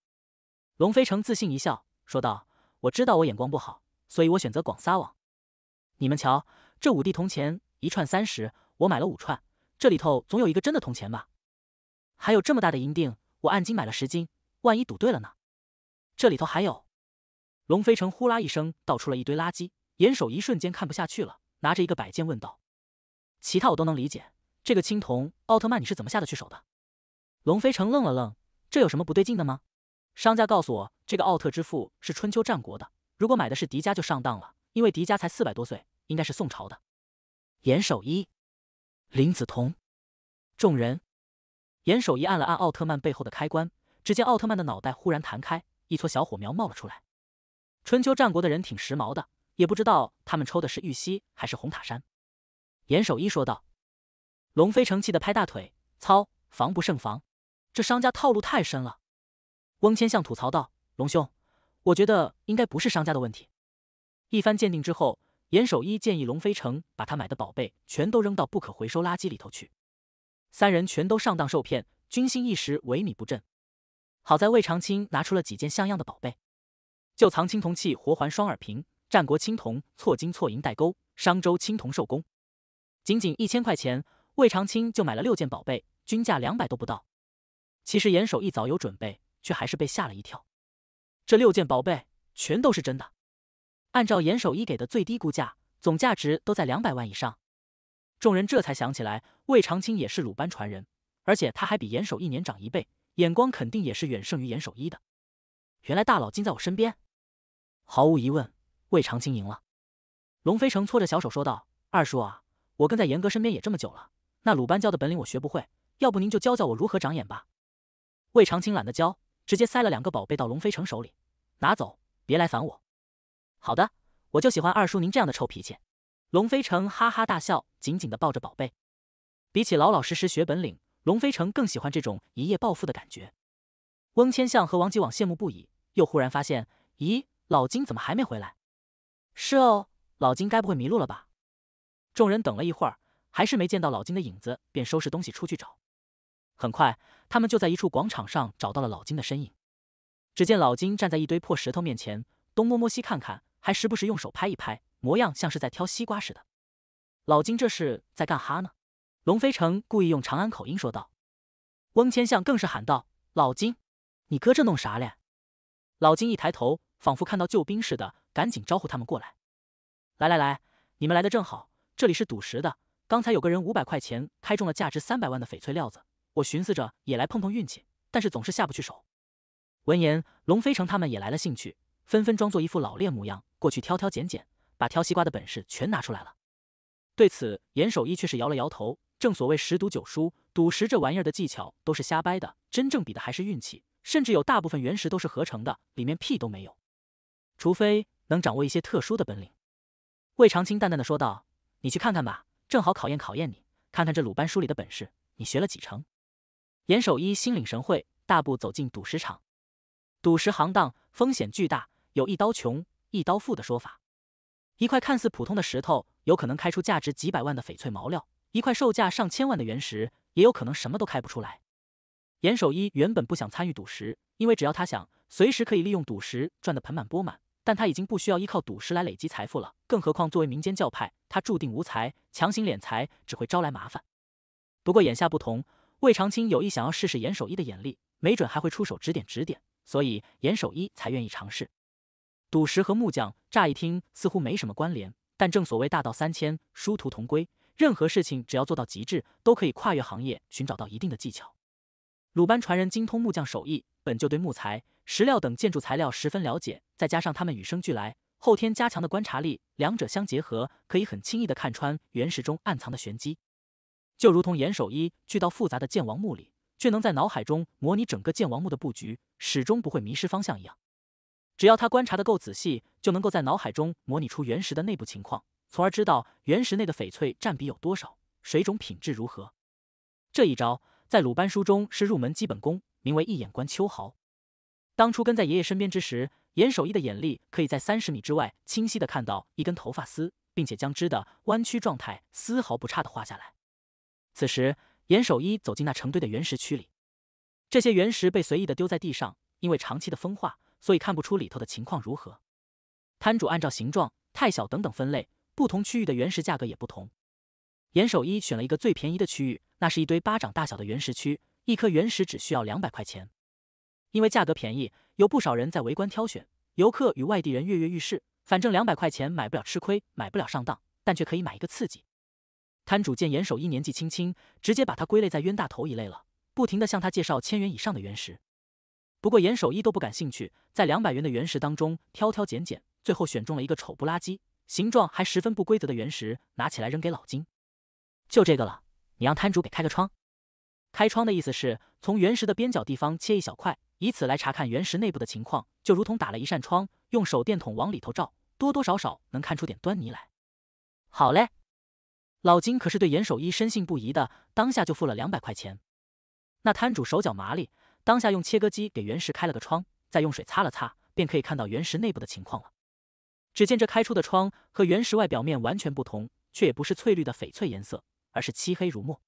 龙飞成自信一笑，说道：“我知道我眼光不好，所以我选择广撒网。你们瞧，这五帝铜钱一串三十，我买了五串，这里头总有一个真的铜钱吧？还有这么大的银锭，我按斤买了十斤，万一赌对了呢？这里头还有……”龙飞成呼啦一声倒出了一堆垃圾，严守一瞬间看不下去了，拿着一个摆件问道。其他我都能理解，这个青铜奥特曼你是怎么下得去手的？龙飞成愣了愣，这有什么不对劲的吗？商家告诉我，这个奥特之父是春秋战国的，如果买的是迪迦就上当了，因为迪迦才四百多岁，应该是宋朝的。严守一、林子彤、众人，严守一按了按奥特曼背后的开关，只见奥特曼的脑袋忽然弹开，一撮小火苗冒了出来。春秋战国的人挺时髦的，也不知道他们抽的是玉溪还是红塔山。严守一说道：“龙飞成气的拍大腿，操，防不胜防，这商家套路太深了。”翁千向吐槽道：“龙兄，我觉得应该不是商家的问题。”一番鉴定之后，严守一建议龙飞成把他买的宝贝全都扔到不可回收垃圾里头去。三人全都上当受骗，军心一时萎靡不振。好在魏长青拿出了几件像样的宝贝：旧藏青铜器活环双耳瓶，战国青铜错金错银带钩，商周青铜兽宫。仅仅一千块钱，魏长青就买了六件宝贝，均价两百都不到。其实严守一早有准备，却还是被吓了一跳。这六件宝贝全都是真的，按照严守一给的最低估价，总价值都在两百万以上。众人这才想起来，魏长青也是鲁班传人，而且他还比严守一年长一倍，眼光肯定也是远胜于严守一的。原来大佬竟在我身边。毫无疑问，魏长青赢了。龙飞成搓着小手说道：“二叔啊。”我跟在严哥身边也这么久了，那鲁班教的本领我学不会，要不您就教教我如何长眼吧。魏长青懒得教，直接塞了两个宝贝到龙飞城手里，拿走，别来烦我。好的，我就喜欢二叔您这样的臭脾气。龙飞城哈哈大笑，紧紧的抱着宝贝。比起老老实实学本领，龙飞城更喜欢这种一夜暴富的感觉。翁千相和王吉往羡慕不已，又忽然发现，咦，老金怎么还没回来？是哦，老金该不会迷路了吧？众人等了一会儿，还是没见到老金的影子，便收拾东西出去找。很快，他们就在一处广场上找到了老金的身影。只见老金站在一堆破石头面前，东摸摸西看看，还时不时用手拍一拍，模样像是在挑西瓜似的。老金这是在干哈呢？龙飞城故意用长安口音说道。翁千相更是喊道：“老金，你搁这弄啥嘞？”老金一抬头，仿佛看到救兵似的，赶紧招呼他们过来：“来来来，你们来的正好。”这里是赌石的，刚才有个人五百块钱开中了价值三百万的翡翠料子，我寻思着也来碰碰运气，但是总是下不去手。闻言，龙飞城他们也来了兴趣，纷纷装作一副老练模样过去挑挑拣拣，把挑西瓜的本事全拿出来了。对此，严守一却是摇了摇头。正所谓十赌九输，赌石这玩意儿的技巧都是瞎掰的，真正比的还是运气，甚至有大部分原石都是合成的，里面屁都没有。除非能掌握一些特殊的本领，魏长青淡淡的说道。你去看看吧，正好考验考验你，看看这鲁班书里的本事，你学了几成？严守一心领神会，大步走进赌石场。赌石行当风险巨大，有一刀穷、一刀富的说法。一块看似普通的石头，有可能开出价值几百万的翡翠毛料；一块售价上千万的原石，也有可能什么都开不出来。严守一原本不想参与赌石，因为只要他想，随时可以利用赌石赚得盆满钵满。但他已经不需要依靠赌石来累积财富了，更何况作为民间教派，他注定无财，强行敛财只会招来麻烦。不过眼下不同，魏长青有意想要试试严守一的眼力，没准还会出手指点指点，所以严守一才愿意尝试。赌石和木匠乍一听似乎没什么关联，但正所谓大道三千，殊途同归，任何事情只要做到极致，都可以跨越行业，寻找到一定的技巧。鲁班传人精通木匠手艺，本就对木材。石料等建筑材料十分了解，再加上他们与生俱来、后天加强的观察力，两者相结合，可以很轻易的看穿原石中暗藏的玄机。就如同严守一去到复杂的剑王墓里，却能在脑海中模拟整个剑王墓的布局，始终不会迷失方向一样。只要他观察的够仔细，就能够在脑海中模拟出原石的内部情况，从而知道原石内的翡翠占比有多少，水种品质如何。这一招在鲁班书中是入门基本功，名为一眼观秋毫。当初跟在爷爷身边之时，严守一的眼力可以在三十米之外清晰的看到一根头发丝，并且将枝的弯曲状态丝毫不差的画下来。此时，严守一走进那成堆的原石区里，这些原石被随意的丢在地上，因为长期的风化，所以看不出里头的情况如何。摊主按照形状、太小等等分类，不同区域的原石价格也不同。严守一选了一个最便宜的区域，那是一堆巴掌大小的原石区，一颗原石只需要两百块钱。因为价格便宜，有不少人在围观挑选。游客与外地人跃跃欲试，反正两百块钱买不了吃亏，买不了上当，但却可以买一个刺激。摊主见严守一年纪轻轻，直接把他归类在冤大头一类了，不停的向他介绍千元以上的原石。不过严守一都不感兴趣，在两百元的原石当中挑挑拣拣，最后选中了一个丑不拉几、形状还十分不规则的原石，拿起来扔给老金：“就这个了，你让摊主给开个窗。”开窗的意思是从原石的边角地方切一小块。以此来查看原石内部的情况，就如同打了一扇窗，用手电筒往里头照，多多少少能看出点端倪来。好嘞，老金可是对严守一深信不疑的，当下就付了两百块钱。那摊主手脚麻利，当下用切割机给原石开了个窗，再用水擦了擦，便可以看到原石内部的情况了。只见这开出的窗和原石外表面完全不同，却也不是翠绿的翡翠颜色，而是漆黑如墨。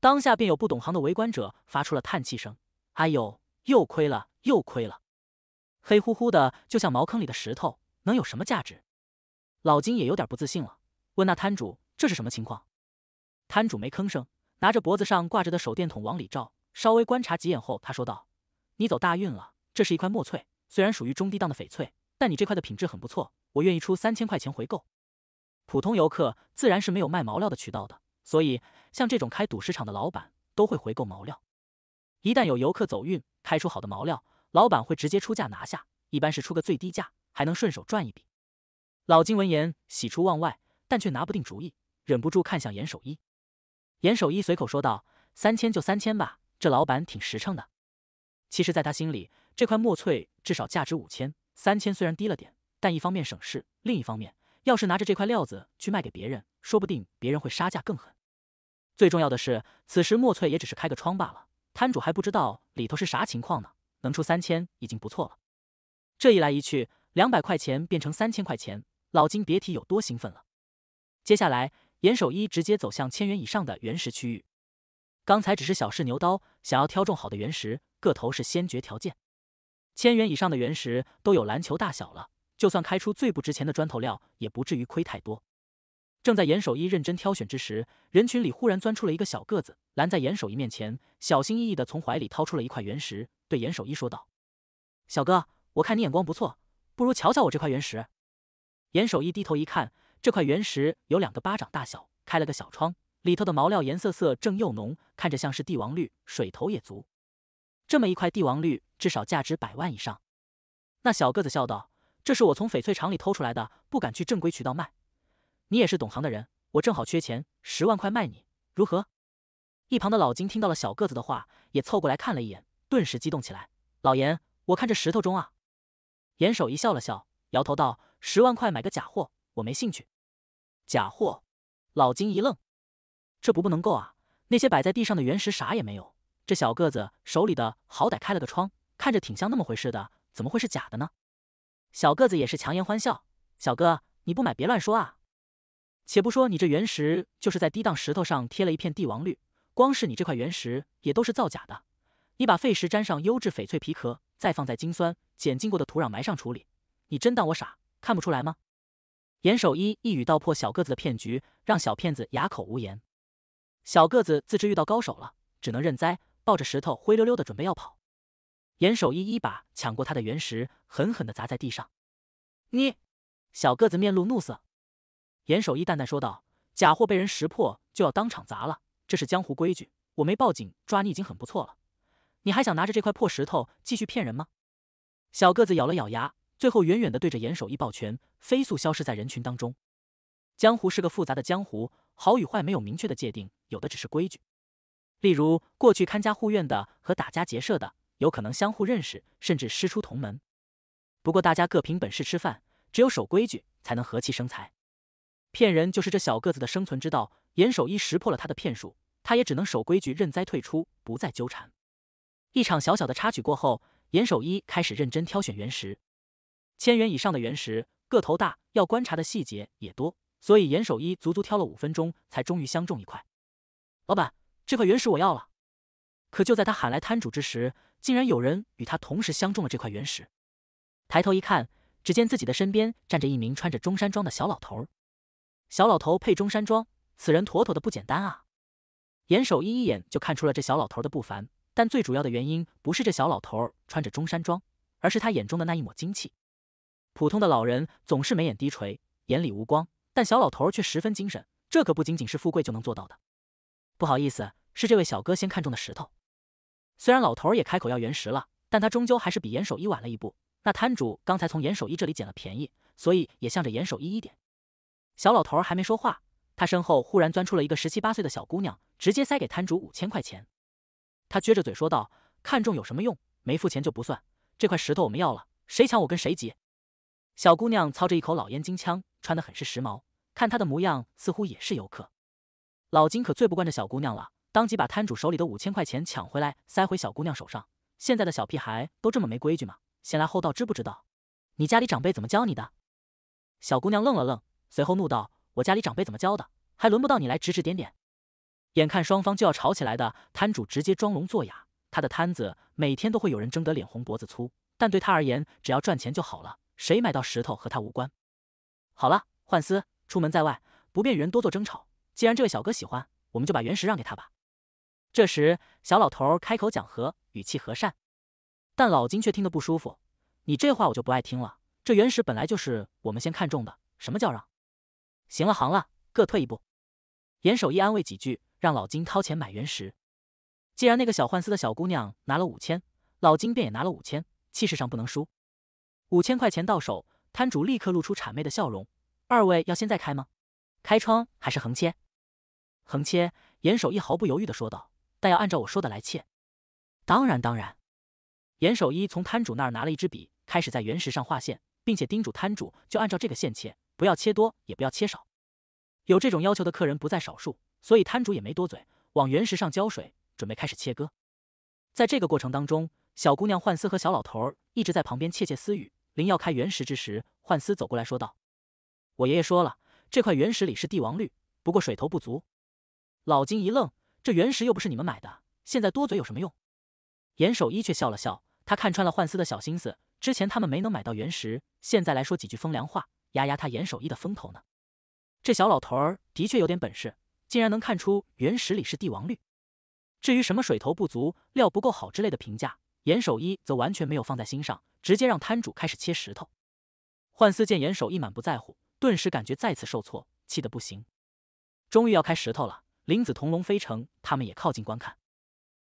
当下便有不懂行的围观者发出了叹气声：“哎呦！”又亏了，又亏了，黑乎乎的就像茅坑里的石头，能有什么价值？老金也有点不自信了，问那摊主这是什么情况？摊主没吭声，拿着脖子上挂着的手电筒往里照，稍微观察几眼后，他说道：“你走大运了，这是一块墨翠，虽然属于中低档的翡翠，但你这块的品质很不错，我愿意出三千块钱回购。”普通游客自然是没有卖毛料的渠道的，所以像这种开赌石场的老板都会回购毛料，一旦有游客走运。开出好的毛料，老板会直接出价拿下，一般是出个最低价，还能顺手赚一笔。老金闻言喜出望外，但却拿不定主意，忍不住看向严守一。严守一随口说道：“三千就三千吧，这老板挺实诚的。”其实，在他心里，这块墨翠至少价值五千，三千虽然低了点，但一方面省事，另一方面，要是拿着这块料子去卖给别人，说不定别人会杀价更狠。最重要的是，此时墨翠也只是开个窗罢了。摊主还不知道里头是啥情况呢，能出三千已经不错了。这一来一去，两百块钱变成三千块钱，老金别提有多兴奋了。接下来，严守一直接走向千元以上的原石区域。刚才只是小试牛刀，想要挑中好的原石，个头是先决条件。千元以上的原石都有篮球大小了，就算开出最不值钱的砖头料，也不至于亏太多。正在严守一认真挑选之时，人群里忽然钻出了一个小个子。拦在严守一面前，小心翼翼地从怀里掏出了一块原石，对严守一说道：“小哥，我看你眼光不错，不如瞧瞧我这块原石。”严守一低头一看，这块原石有两个巴掌大小，开了个小窗，里头的毛料颜色色正又浓，看着像是帝王绿，水头也足。这么一块帝王绿，至少价值百万以上。那小个子笑道：“这是我从翡翠厂里偷出来的，不敢去正规渠道卖。你也是懂行的人，我正好缺钱，十万块卖你，如何？”一旁的老金听到了小个子的话，也凑过来看了一眼，顿时激动起来。老严，我看这石头中啊。严守一笑了笑，摇头道：“十万块买个假货，我没兴趣。”假货？老金一愣：“这不不能够啊！那些摆在地上的原石啥也没有，这小个子手里的好歹开了个窗，看着挺像那么回事的，怎么会是假的呢？”小个子也是强颜欢笑：“小哥，你不买别乱说啊！且不说你这原石，就是在低档石头上贴了一片帝王绿。”光是你这块原石也都是造假的，你把废石沾上优质翡翠皮壳，再放在金酸碱浸过的土壤埋上处理，你真当我傻，看不出来吗？严守一一语道破小个子的骗局，让小骗子哑口无言。小个子自知遇到高手了，只能认栽，抱着石头灰溜溜的准备要跑。严守一一把抢过他的原石，狠狠地砸在地上。你，小个子面露怒色。严守一淡淡说道：“假货被人识破，就要当场砸了。”这是江湖规矩，我没报警抓你已经很不错了，你还想拿着这块破石头继续骗人吗？小个子咬了咬牙，最后远远的对着严守一抱拳，飞速消失在人群当中。江湖是个复杂的江湖，好与坏没有明确的界定，有的只是规矩。例如，过去看家护院的和打家劫舍的，有可能相互认识，甚至师出同门。不过大家各凭本事吃饭，只有守规矩，才能和气生财。骗人就是这小个子的生存之道。严守一识破了他的骗术，他也只能守规矩认栽退出，不再纠缠。一场小小的插曲过后，严守一开始认真挑选原石，千元以上的原石个头大，要观察的细节也多，所以严守一足足挑了五分钟，才终于相中一块。老板，这块原石我要了。可就在他喊来摊主之时，竟然有人与他同时相中了这块原石。抬头一看，只见自己的身边站着一名穿着中山装的小老头。小老头配中山装，此人妥妥的不简单啊！严守一一眼就看出了这小老头的不凡，但最主要的原因不是这小老头穿着中山装，而是他眼中的那一抹精气。普通的老人总是眉眼低垂，眼里无光，但小老头却十分精神，这可不仅仅是富贵就能做到的。不好意思，是这位小哥先看中的石头。虽然老头儿也开口要原石了，但他终究还是比严守一晚了一步。那摊主刚才从严守一这里捡了便宜，所以也向着严守一一点。小老头儿还没说话，他身后忽然钻出了一个十七八岁的小姑娘，直接塞给摊主五千块钱。他撅着嘴说道：“看中有什么用？没付钱就不算。这块石头我们要了，谁抢我跟谁急。”小姑娘操着一口老烟金枪，穿得很是时髦。看她的模样，似乎也是游客。老金可最不惯这小姑娘了，当即把摊主手里的五千块钱抢回来，塞回小姑娘手上。现在的小屁孩都这么没规矩吗？先来后到，知不知道？你家里长辈怎么教你的？小姑娘愣了愣。随后怒道：“我家里长辈怎么教的，还轮不到你来指指点点。”眼看双方就要吵起来的，摊主直接装聋作哑。他的摊子每天都会有人争得脸红脖子粗，但对他而言，只要赚钱就好了，谁买到石头和他无关。好了，幻思，出门在外不便与人多做争吵。既然这位小哥喜欢，我们就把原石让给他吧。这时，小老头开口讲和，语气和善，但老金却听得不舒服。你这话我就不爱听了。这原石本来就是我们先看中的，什么叫让？行了，行了，各退一步。严守一安慰几句，让老金掏钱买原石。既然那个小换思的小姑娘拿了五千，老金便也拿了五千，气势上不能输。五千块钱到手，摊主立刻露出谄媚的笑容：“二位要现在开吗？开窗还是横切？”“横切。”严守一毫不犹豫的说道，“但要按照我说的来切。”“当然，当然。”严守一从摊主那儿拿了一支笔，开始在原石上画线，并且叮嘱摊主就按照这个线切。不要切多，也不要切少，有这种要求的客人不在少数，所以摊主也没多嘴，往原石上浇水，准备开始切割。在这个过程当中，小姑娘幻丝和小老头儿一直在旁边窃窃私语。临要开原石之时，幻丝走过来说道：“我爷爷说了，这块原石里是帝王绿，不过水头不足。”老金一愣，这原石又不是你们买的，现在多嘴有什么用？严守一却笑了笑，他看穿了幻丝的小心思。之前他们没能买到原石，现在来说几句风凉话。压压他严守一的风头呢？这小老头儿的确有点本事，竟然能看出原石里是帝王绿。至于什么水头不足、料不够好之类的评价，严守一则完全没有放在心上，直接让摊主开始切石头。幻思见严守一满不在乎，顿时感觉再次受挫，气得不行。终于要开石头了，林子同、龙飞城他们也靠近观看。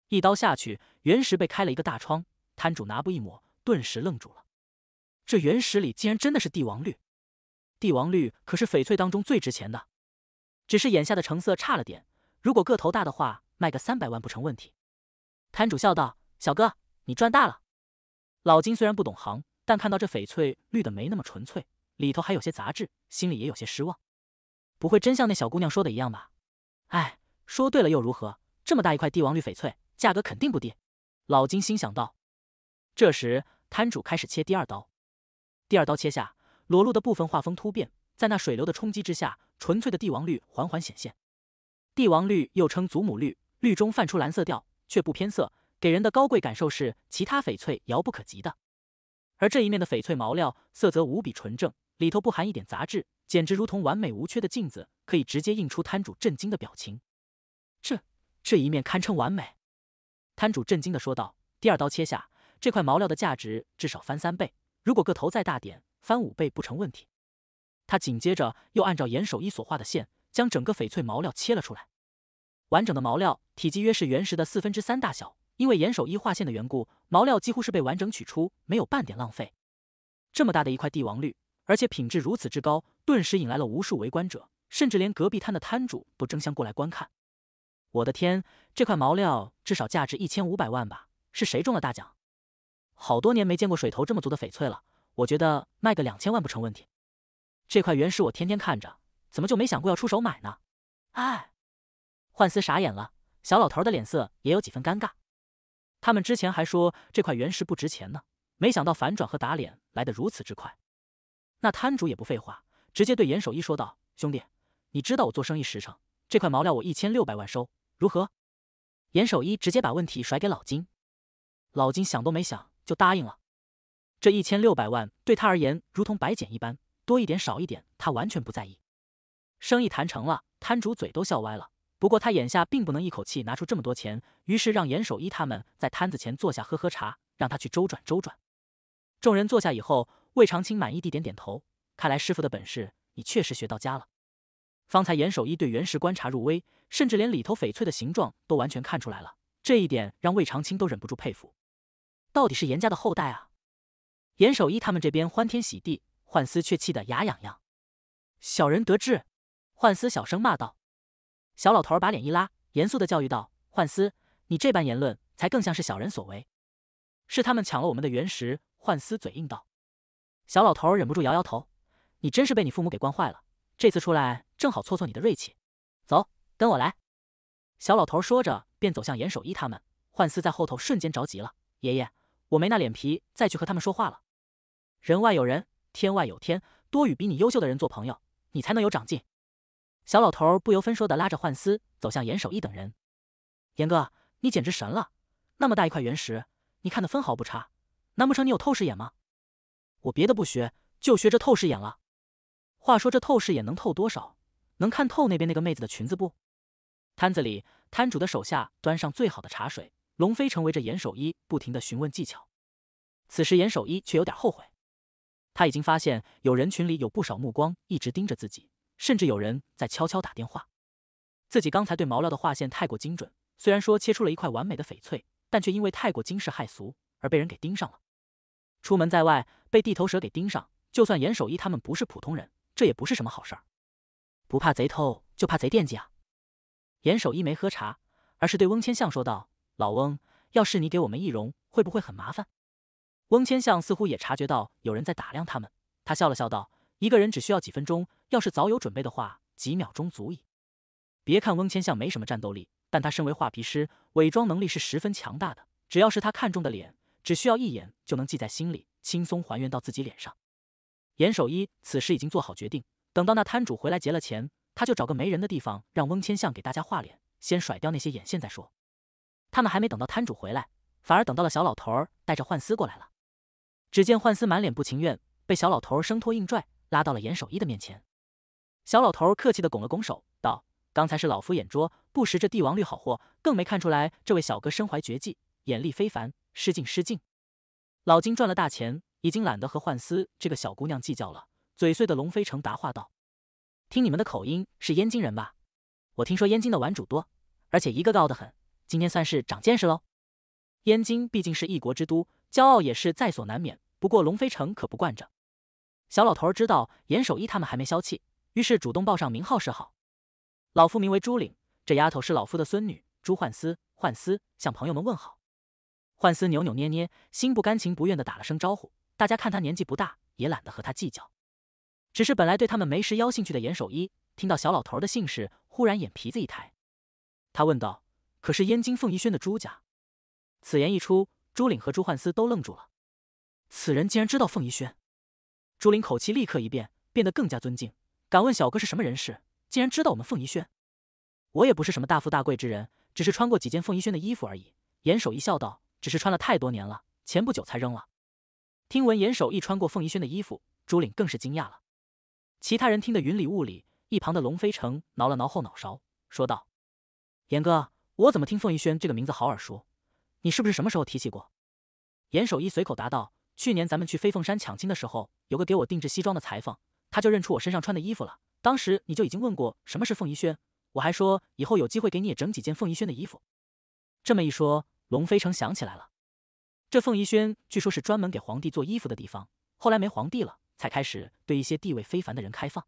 一刀下去，原石被开了一个大窗，摊主拿布一抹，顿时愣住了。这原石里竟然真的是帝王绿！帝王绿可是翡翠当中最值钱的，只是眼下的成色差了点。如果个头大的话，卖个三百万不成问题。摊主笑道：“小哥，你赚大了。”老金虽然不懂行，但看到这翡翠绿的没那么纯粹，里头还有些杂质，心里也有些失望。不会真像那小姑娘说的一样吧？哎，说对了又如何？这么大一块帝王绿翡翠，价格肯定不低。老金心想道。这时，摊主开始切第二刀，第二刀切下。裸露的部分画风突变，在那水流的冲击之下，纯粹的帝王绿缓缓显现。帝王绿又称祖母绿，绿中泛出蓝色调，却不偏色，给人的高贵感受是其他翡翠遥不可及的。而这一面的翡翠毛料色泽无比纯正，里头不含一点杂质，简直如同完美无缺的镜子，可以直接映出摊主震惊的表情。这这一面堪称完美，摊主震惊的说道：“第二刀切下这块毛料的价值至少翻三倍，如果个头再大点。”翻五倍不成问题。他紧接着又按照严守一所画的线，将整个翡翠毛料切了出来。完整的毛料体积约是原石的四分之三大小，因为严守一画线的缘故，毛料几乎是被完整取出，没有半点浪费。这么大的一块帝王绿，而且品质如此之高，顿时引来了无数围观者，甚至连隔壁摊的摊主都争相过来观看。我的天，这块毛料至少价值一千五百万吧？是谁中了大奖？好多年没见过水头这么足的翡翠了。我觉得卖个两千万不成问题，这块原石我天天看着，怎么就没想过要出手买呢？哎，幻思傻眼了，小老头的脸色也有几分尴尬。他们之前还说这块原石不值钱呢，没想到反转和打脸来得如此之快。那摊主也不废话，直接对严守一说道：“兄弟，你知道我做生意实诚，这块毛料我一千六百万收，如何？”严守一直接把问题甩给老金，老金想都没想就答应了。这一千六百万对他而言如同白捡一般，多一点少一点，他完全不在意。生意谈成了，摊主嘴都笑歪了。不过他眼下并不能一口气拿出这么多钱，于是让严守一他们在摊子前坐下喝喝茶，让他去周转周转。众人坐下以后，魏长青满意地点点头，看来师傅的本事你确实学到家了。方才严守一对原石观察入微，甚至连里头翡翠的形状都完全看出来了，这一点让魏长青都忍不住佩服。到底是严家的后代啊！严守一他们这边欢天喜地，幻思却气得牙痒痒。小人得志，幻思小声骂道。小老头儿把脸一拉，严肃的教育道：“幻思，你这般言论，才更像是小人所为。是他们抢了我们的原石。”幻思嘴硬道。小老头儿忍不住摇摇头：“你真是被你父母给惯坏了。这次出来，正好挫挫你的锐气。走，跟我来。”小老头儿说着，便走向严守一他们。幻思在后头瞬间着急了：“爷爷，我没那脸皮再去和他们说话了。”人外有人，天外有天。多与比你优秀的人做朋友，你才能有长进。小老头不由分说的拉着幻思走向严守一等人。严哥，你简直神了！那么大一块原石，你看得分毫不差，难不成你有透视眼吗？我别的不学，就学这透视眼了。话说这透视眼能透多少？能看透那边那个妹子的裙子不？摊子里，摊主的手下端上最好的茶水。龙飞成围着严守一不停的询问技巧。此时严守一却有点后悔。他已经发现，有人群里有不少目光一直盯着自己，甚至有人在悄悄打电话。自己刚才对毛料的划线太过精准，虽然说切出了一块完美的翡翠，但却因为太过惊世骇俗而被人给盯上了。出门在外被地头蛇给盯上，就算严守一他们不是普通人，这也不是什么好事儿。不怕贼偷，就怕贼惦记啊！严守一没喝茶，而是对翁千象说道：“老翁，要是你给我们易容，会不会很麻烦？”翁千相似乎也察觉到有人在打量他们，他笑了笑，道：“一个人只需要几分钟，要是早有准备的话，几秒钟足矣。”别看翁千相没什么战斗力，但他身为画皮师，伪装能力是十分强大的。只要是他看中的脸，只需要一眼就能记在心里，轻松还原到自己脸上。严守一此时已经做好决定，等到那摊主回来结了钱，他就找个没人的地方让翁千相给大家画脸，先甩掉那些眼线再说。他们还没等到摊主回来，反而等到了小老头儿带着幻丝过来了。只见幻丝满脸不情愿，被小老头儿生拖硬拽拉到了严守一的面前。小老头儿客气的拱了拱手，道：“刚才是老夫眼拙，不识这帝王绿好货，更没看出来这位小哥身怀绝技，眼力非凡，失敬失敬。”老金赚了大钱，已经懒得和幻丝这个小姑娘计较了。嘴碎的龙飞城答话道：“听你们的口音是燕京人吧？我听说燕京的玩主多，而且一个个傲得很。今天算是长见识喽。燕京毕竟是一国之都，骄傲也是在所难免。”不过龙飞城可不惯着小老头儿，知道严守一他们还没消气，于是主动报上名号示好。老夫名为朱岭，这丫头是老夫的孙女朱焕思。焕思向朋友们问好。焕思扭扭捏捏，心不甘情不愿的打了声招呼。大家看他年纪不大，也懒得和他计较。只是本来对他们没时妖兴趣的严守一，听到小老头的姓氏，忽然眼皮子一抬，他问道：“可是燕京凤仪轩的朱家？”此言一出，朱岭和朱焕思都愣住了。此人竟然知道凤仪轩，朱琳口气立刻一变，变得更加尊敬。敢问小哥是什么人士？竟然知道我们凤仪轩？我也不是什么大富大贵之人，只是穿过几件凤仪轩的衣服而已。严守一笑道：“只是穿了太多年了，前不久才扔了。”听闻严守一穿过凤仪轩的衣服，朱琳更是惊讶了。其他人听得云里雾里，一旁的龙飞城挠了挠后脑勺，说道：“严哥，我怎么听凤仪轩这个名字好耳熟？你是不是什么时候提起过？”严守一随口答道。去年咱们去飞凤山抢亲的时候，有个给我定制西装的裁缝，他就认出我身上穿的衣服了。当时你就已经问过什么是凤仪轩，我还说以后有机会给你也整几件凤仪轩的衣服。这么一说，龙飞成想起来了，这凤仪轩据说是专门给皇帝做衣服的地方，后来没皇帝了，才开始对一些地位非凡的人开放。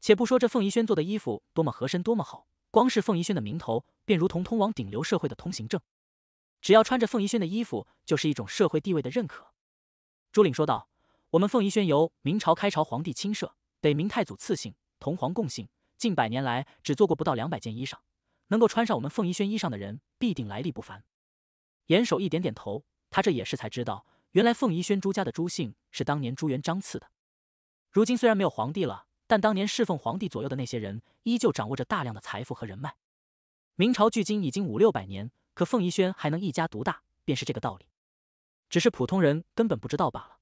且不说这凤仪轩做的衣服多么合身、多么好，光是凤仪轩的名头，便如同通往顶流社会的通行证。只要穿着凤仪轩的衣服，就是一种社会地位的认可。朱领说道：“我们凤仪轩由明朝开朝皇帝亲设，得明太祖赐姓，同皇共姓。近百年来，只做过不到两百件衣裳。能够穿上我们凤仪轩衣裳的人，必定来历不凡。”严守一点点头，他这也是才知道，原来凤仪轩朱家的朱姓是当年朱元璋赐的。如今虽然没有皇帝了，但当年侍奉皇帝左右的那些人，依旧掌握着大量的财富和人脉。明朝距今已经五六百年，可凤仪轩还能一家独大，便是这个道理。只是普通人根本不知道罢了。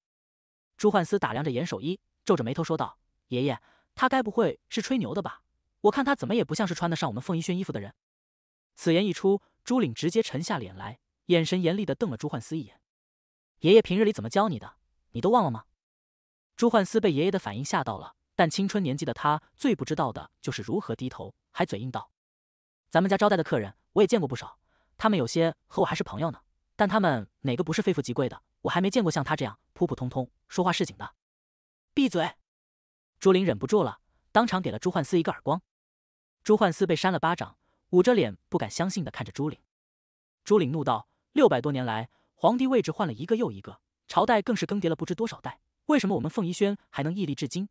朱焕思打量着严守一，皱着眉头说道：“爷爷，他该不会是吹牛的吧？我看他怎么也不像是穿得上我们凤仪轩衣服的人。”此言一出，朱岭直接沉下脸来，眼神严厉的瞪了朱焕思一眼：“爷爷平日里怎么教你的，你都忘了吗？”朱焕思被爷爷的反应吓到了，但青春年纪的他最不知道的就是如何低头，还嘴硬道：“咱们家招待的客人，我也见过不少，他们有些和我还是朋友呢。”但他们哪个不是非富即贵的？我还没见过像他这样普普通通、说话市井的。闭嘴！朱玲忍不住了，当场给了朱焕思一个耳光。朱焕思被扇了巴掌，捂着脸不敢相信的看着朱玲。朱玲怒道：“六百多年来，皇帝位置换了一个又一个，朝代更是更迭了不知多少代，为什么我们凤仪轩还能屹立至今？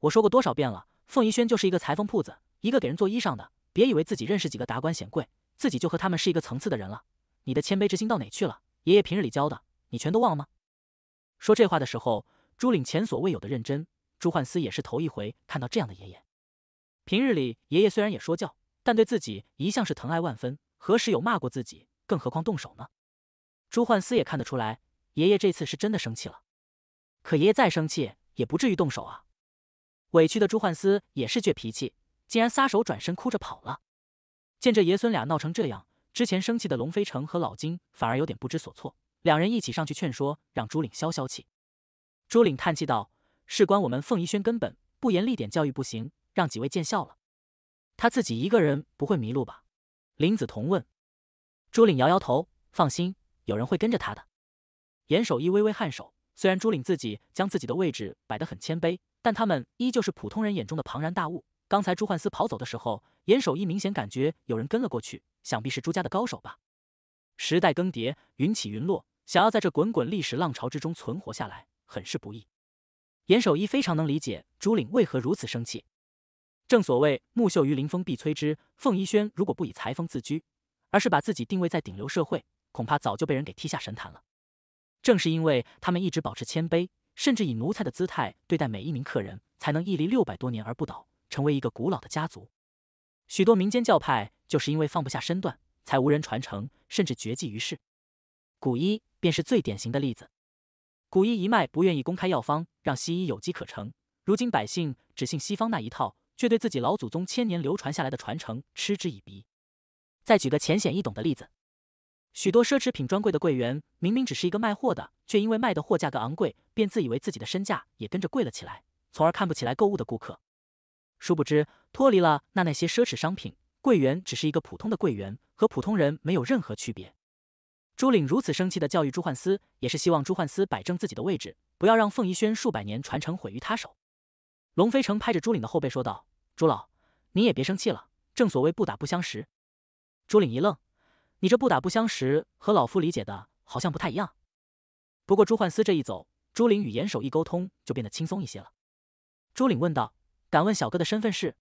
我说过多少遍了，凤仪轩就是一个裁缝铺子，一个给人做衣裳的。别以为自己认识几个达官显贵，自己就和他们是一个层次的人了。”你的谦卑之心到哪去了？爷爷平日里教的，你全都忘了吗？说这话的时候，朱岭前所未有的认真。朱焕思也是头一回看到这样的爷爷。平日里，爷爷虽然也说教，但对自己一向是疼爱万分，何时有骂过自己？更何况动手呢？朱焕思也看得出来，爷爷这次是真的生气了。可爷爷再生气，也不至于动手啊！委屈的朱焕思也是倔脾气，竟然撒手转身哭着跑了。见这爷孙俩闹成这样。之前生气的龙飞城和老金反而有点不知所措，两人一起上去劝说，让朱岭消消气。朱岭叹气道：“事关我们凤仪轩，根本不严厉点教育不行，让几位见笑了。”他自己一个人不会迷路吧？林子彤问。朱岭摇摇头：“放心，有人会跟着他的。”严守一微微颔首。虽然朱岭自己将自己的位置摆得很谦卑，但他们依旧是普通人眼中的庞然大物。刚才朱焕思跑走的时候。严守一明显感觉有人跟了过去，想必是朱家的高手吧。时代更迭，云起云落，想要在这滚滚历史浪潮之中存活下来，很是不易。严守一非常能理解朱岭为何如此生气。正所谓木秀于林，风必摧之。凤仪轩如果不以裁缝自居，而是把自己定位在顶流社会，恐怕早就被人给踢下神坛了。正是因为他们一直保持谦卑，甚至以奴才的姿态对待每一名客人，才能屹立六百多年而不倒，成为一个古老的家族。许多民间教派就是因为放不下身段，才无人传承，甚至绝迹于世。古医便是最典型的例子。古医一脉不愿意公开药方，让西医有机可乘。如今百姓只信西方那一套，却对自己老祖宗千年流传下来的传承嗤之以鼻。再举个浅显易懂的例子：许多奢侈品专柜的柜员明明只是一个卖货的，却因为卖的货价格昂贵，便自以为自己的身价也跟着贵了起来，从而看不起来购物的顾客。殊不知，脱离了那那些奢侈商品，柜员只是一个普通的柜员，和普通人没有任何区别。朱岭如此生气的教育朱焕思，也是希望朱焕思摆正自己的位置，不要让凤仪轩数百年传承毁于他手。龙飞城拍着朱岭的后背说道：“朱老，你也别生气了。正所谓不打不相识。”朱岭一愣：“你这不打不相识和老夫理解的好像不太一样。”不过朱焕思这一走，朱岭与严守一沟通就变得轻松一些了。朱岭问道。敢问小哥的身份是？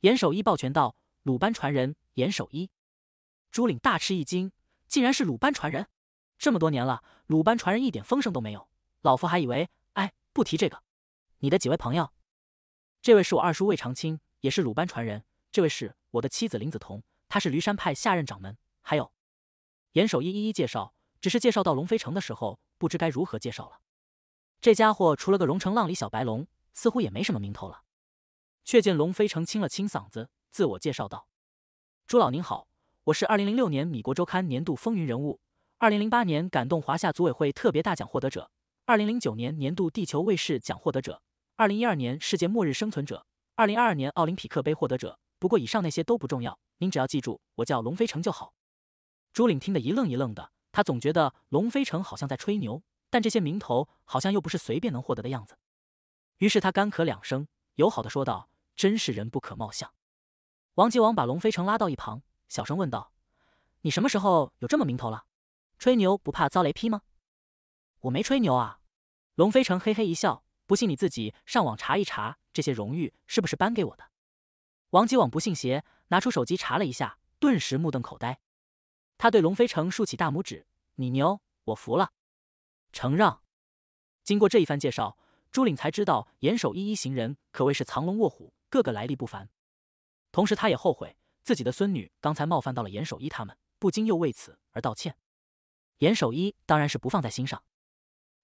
严守一抱拳道：“鲁班传人。”严守一，朱岭大吃一惊，竟然是鲁班传人！这么多年了，鲁班传人一点风声都没有，老夫还以为……哎，不提这个。你的几位朋友，这位是我二叔魏长青，也是鲁班传人。这位是我的妻子林子彤，她是驴山派下任掌门。还有，严守一，一一介绍，只是介绍到龙飞城的时候，不知该如何介绍了。这家伙除了个荣城浪里小白龙，似乎也没什么名头了。却见龙飞城清了清嗓子，自我介绍道：“朱老您好，我是二零零六年米国周刊年度风云人物，二零零八年感动华夏组委会特别大奖获得者，二零零九年年度地球卫士奖获得者，二零一二年世界末日生存者，二零二二年奥林匹克杯获得者。不过以上那些都不重要，您只要记住我叫龙飞城就好。”朱岭听得一愣一愣的，他总觉得龙飞城好像在吹牛，但这些名头好像又不是随便能获得的样子。于是他干咳两声，友好的说道。真是人不可貌相。王吉王把龙飞成拉到一旁，小声问道：“你什么时候有这么名头了？吹牛不怕遭雷劈吗？”“我没吹牛啊！”龙飞成嘿嘿一笑，“不信你自己上网查一查，这些荣誉是不是颁给我的？”王吉王不信邪，拿出手机查了一下，顿时目瞪口呆。他对龙飞成竖起大拇指：“你牛，我服了，承让。”经过这一番介绍，朱岭才知道严守一一行人可谓是藏龙卧虎。各个来历不凡，同时他也后悔自己的孙女刚才冒犯到了严守一，他们不禁又为此而道歉。严守一当然是不放在心上。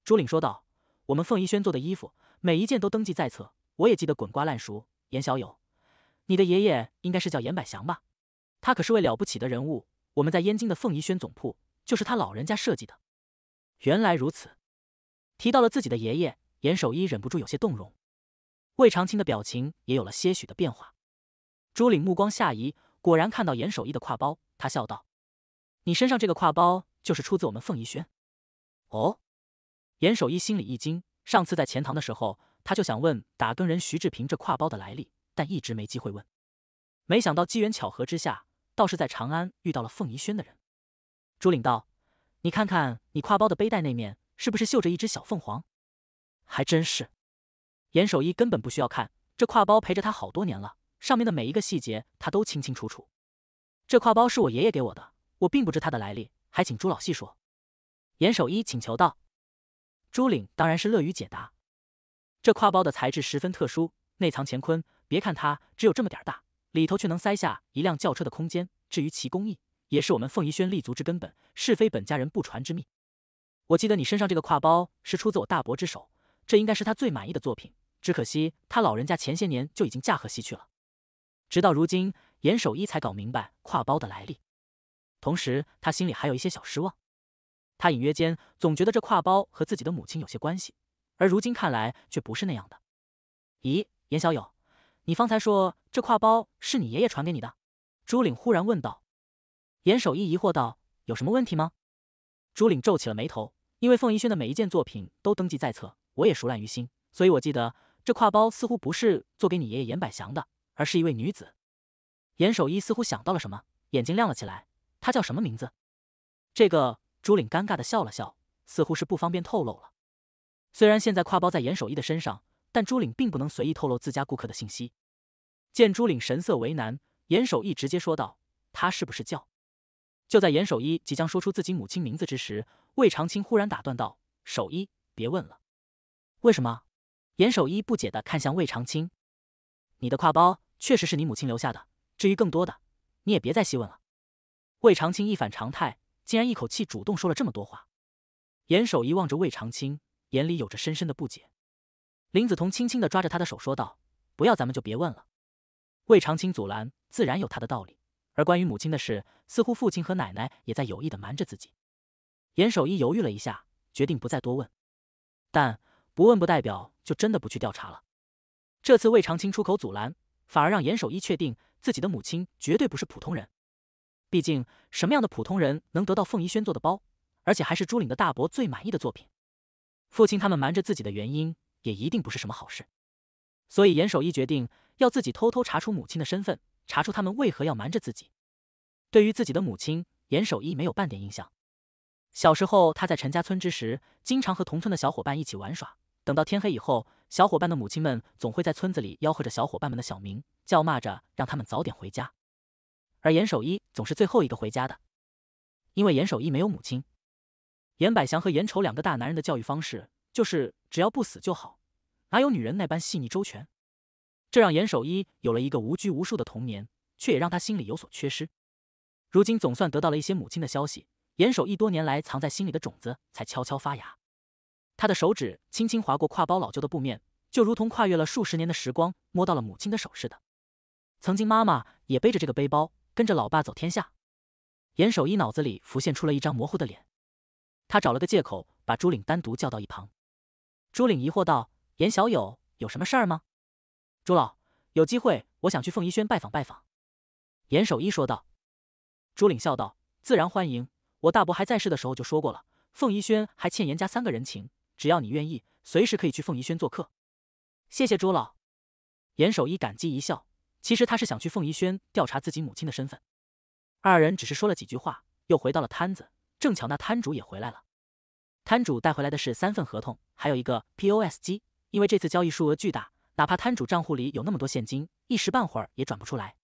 朱岭说道：“我们凤仪轩做的衣服，每一件都登记在册，我也记得滚瓜烂熟。严小友，你的爷爷应该是叫严百祥吧？他可是位了不起的人物。我们在燕京的凤仪轩总铺，就是他老人家设计的。原来如此。”提到了自己的爷爷，严守一忍不住有些动容。魏长青的表情也有了些许的变化，朱岭目光下移，果然看到严守义的挎包。他笑道：“你身上这个挎包，就是出自我们凤仪轩。”哦，严守义心里一惊。上次在钱塘的时候，他就想问打更人徐志平这挎包的来历，但一直没机会问。没想到机缘巧合之下，倒是在长安遇到了凤仪轩的人。朱岭道：“你看看，你挎包的背带那面，是不是绣着一只小凤凰？”还真是。严守一根本不需要看这挎包，陪着他好多年了，上面的每一个细节他都清清楚楚。这挎包是我爷爷给我的，我并不知它的来历，还请朱老细说。严守一请求道。朱岭当然是乐于解答。这挎包的材质十分特殊，内藏乾坤。别看它只有这么点儿大，里头却能塞下一辆轿车的空间。至于其工艺，也是我们凤仪轩立足之根本，是非本家人不传之秘。我记得你身上这个挎包是出自我大伯之手，这应该是他最满意的作品。只可惜他老人家前些年就已经驾鹤西去了。直到如今，严守一才搞明白挎包的来历，同时他心里还有一些小失望。他隐约间总觉得这挎包和自己的母亲有些关系，而如今看来却不是那样的。咦，严小友，你方才说这挎包是你爷爷传给你的？朱岭忽然问道。严守一疑惑道：“有什么问题吗？”朱岭皱起了眉头，因为凤仪轩的每一件作品都登记在册，我也熟烂于心，所以我记得。这挎包似乎不是做给你爷爷严百祥的，而是一位女子。严守一似乎想到了什么，眼睛亮了起来。她叫什么名字？这个朱岭尴尬的笑了笑，似乎是不方便透露了。虽然现在挎包在严守一的身上，但朱岭并不能随意透露自家顾客的信息。见朱岭神色为难，严守一直接说道：“她是不是叫……”就在严守一即将说出自己母亲名字之时，魏长青忽然打断道：“守一，别问了。”为什么？严守一不解地看向魏长青：“你的挎包确实是你母亲留下的，至于更多的，你也别再细问了。”魏长青一反常态，竟然一口气主动说了这么多话。严守一望着魏长青，眼里有着深深的不解。林子彤轻轻地抓着他的手说道：“不要，咱们就别问了。”魏长青阻拦，自然有他的道理。而关于母亲的事，似乎父亲和奶奶也在有意的瞒着自己。严守一犹豫了一下，决定不再多问。但……不问不代表就真的不去调查了。这次魏长青出口阻拦，反而让严守一确定自己的母亲绝对不是普通人。毕竟，什么样的普通人能得到凤仪轩做的包，而且还是朱岭的大伯最满意的作品？父亲他们瞒着自己的原因，也一定不是什么好事。所以，严守一决定要自己偷偷查出母亲的身份，查出他们为何要瞒着自己。对于自己的母亲，严守一没有半点印象。小时候，他在陈家村之时，经常和同村的小伙伴一起玩耍。等到天黑以后，小伙伴的母亲们总会在村子里吆喝着小伙伴们的小名，叫骂着让他们早点回家。而严守一总是最后一个回家的，因为严守一没有母亲。严百祥和严丑两个大男人的教育方式就是只要不死就好，哪有女人那般细腻周全？这让严守一有了一个无拘无束的童年，却也让他心里有所缺失。如今总算得到了一些母亲的消息，严守一多年来藏在心里的种子才悄悄发芽。他的手指轻轻划过挎包老旧的布面，就如同跨越了数十年的时光，摸到了母亲的手似的。曾经妈妈也背着这个背包，跟着老爸走天下。严守一脑子里浮现出了一张模糊的脸。他找了个借口，把朱岭单独叫到一旁。朱岭疑惑道：“严小友有什么事儿吗？”朱老，有机会我想去凤仪轩拜访拜访。”严守一说道。朱岭笑道：“自然欢迎。我大伯还在世的时候就说过了，凤仪轩还欠严家三个人情。”只要你愿意，随时可以去凤仪轩做客。谢谢朱老，严守一感激一笑。其实他是想去凤仪轩调查自己母亲的身份。二人只是说了几句话，又回到了摊子。正巧那摊主也回来了。摊主带回来的是三份合同，还有一个 POS 机。因为这次交易数额巨大，哪怕摊主账户里有那么多现金，一时半会儿也转不出来。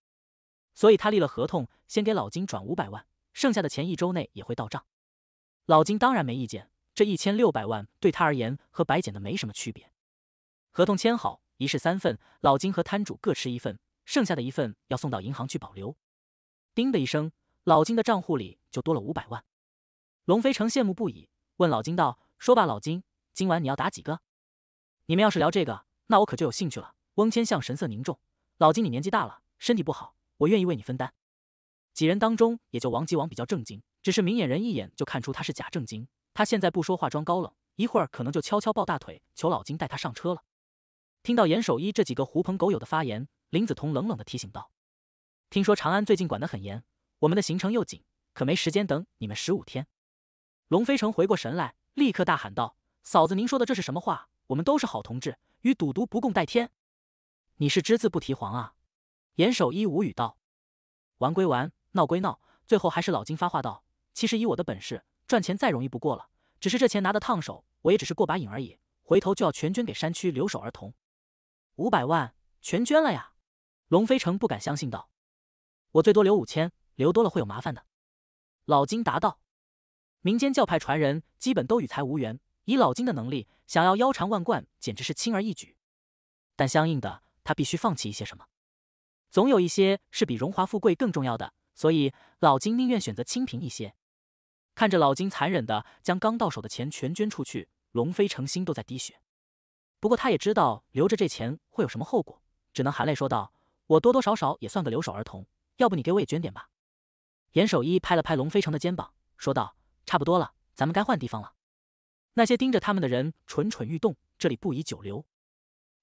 所以他立了合同，先给老金转五百万，剩下的钱一周内也会到账。老金当然没意见。一千六百万对他而言和白捡的没什么区别。合同签好，一式三份，老金和摊主各吃一份，剩下的一份要送到银行去保留。叮的一声，老金的账户里就多了五百万。龙飞成羡慕不已，问老金道：“说吧，老金，今晚你要打几个？”“你们要是聊这个，那我可就有兴趣了。”翁千向神色凝重：“老金，你年纪大了，身体不好，我愿意为你分担。”几人当中，也就王吉王比较正经，只是明眼人一眼就看出他是假正经。他现在不说化妆高冷，一会儿可能就悄悄抱大腿，求老金带他上车了。听到严守一这几个狐朋狗友的发言，林子彤冷冷的提醒道：“听说长安最近管得很严，我们的行程又紧，可没时间等你们十五天。”龙飞城回过神来，立刻大喊道：“嫂子，您说的这是什么话？我们都是好同志，与赌毒不共戴天。你是只字不提黄啊？”严守一无语道：“玩归玩，闹归闹，最后还是老金发话道：其实以我的本事。”赚钱再容易不过了，只是这钱拿的烫手，我也只是过把瘾而已，回头就要全捐给山区留守儿童。五百万全捐了呀？龙飞城不敢相信道。我最多留五千，留多了会有麻烦的。老金答道。民间教派传人基本都与财无缘，以老金的能力，想要腰缠万贯简直是轻而易举。但相应的，他必须放弃一些什么，总有一些是比荣华富贵更重要的，所以老金宁愿选择清贫一些。看着老金残忍的将刚到手的钱全捐出去，龙飞成心都在滴血。不过他也知道留着这钱会有什么后果，只能含泪说道：“我多多少少也算个留守儿童，要不你给我也捐点吧。”严守一拍了拍龙飞成的肩膀，说道：“差不多了，咱们该换地方了。”那些盯着他们的人蠢蠢欲动，这里不宜久留。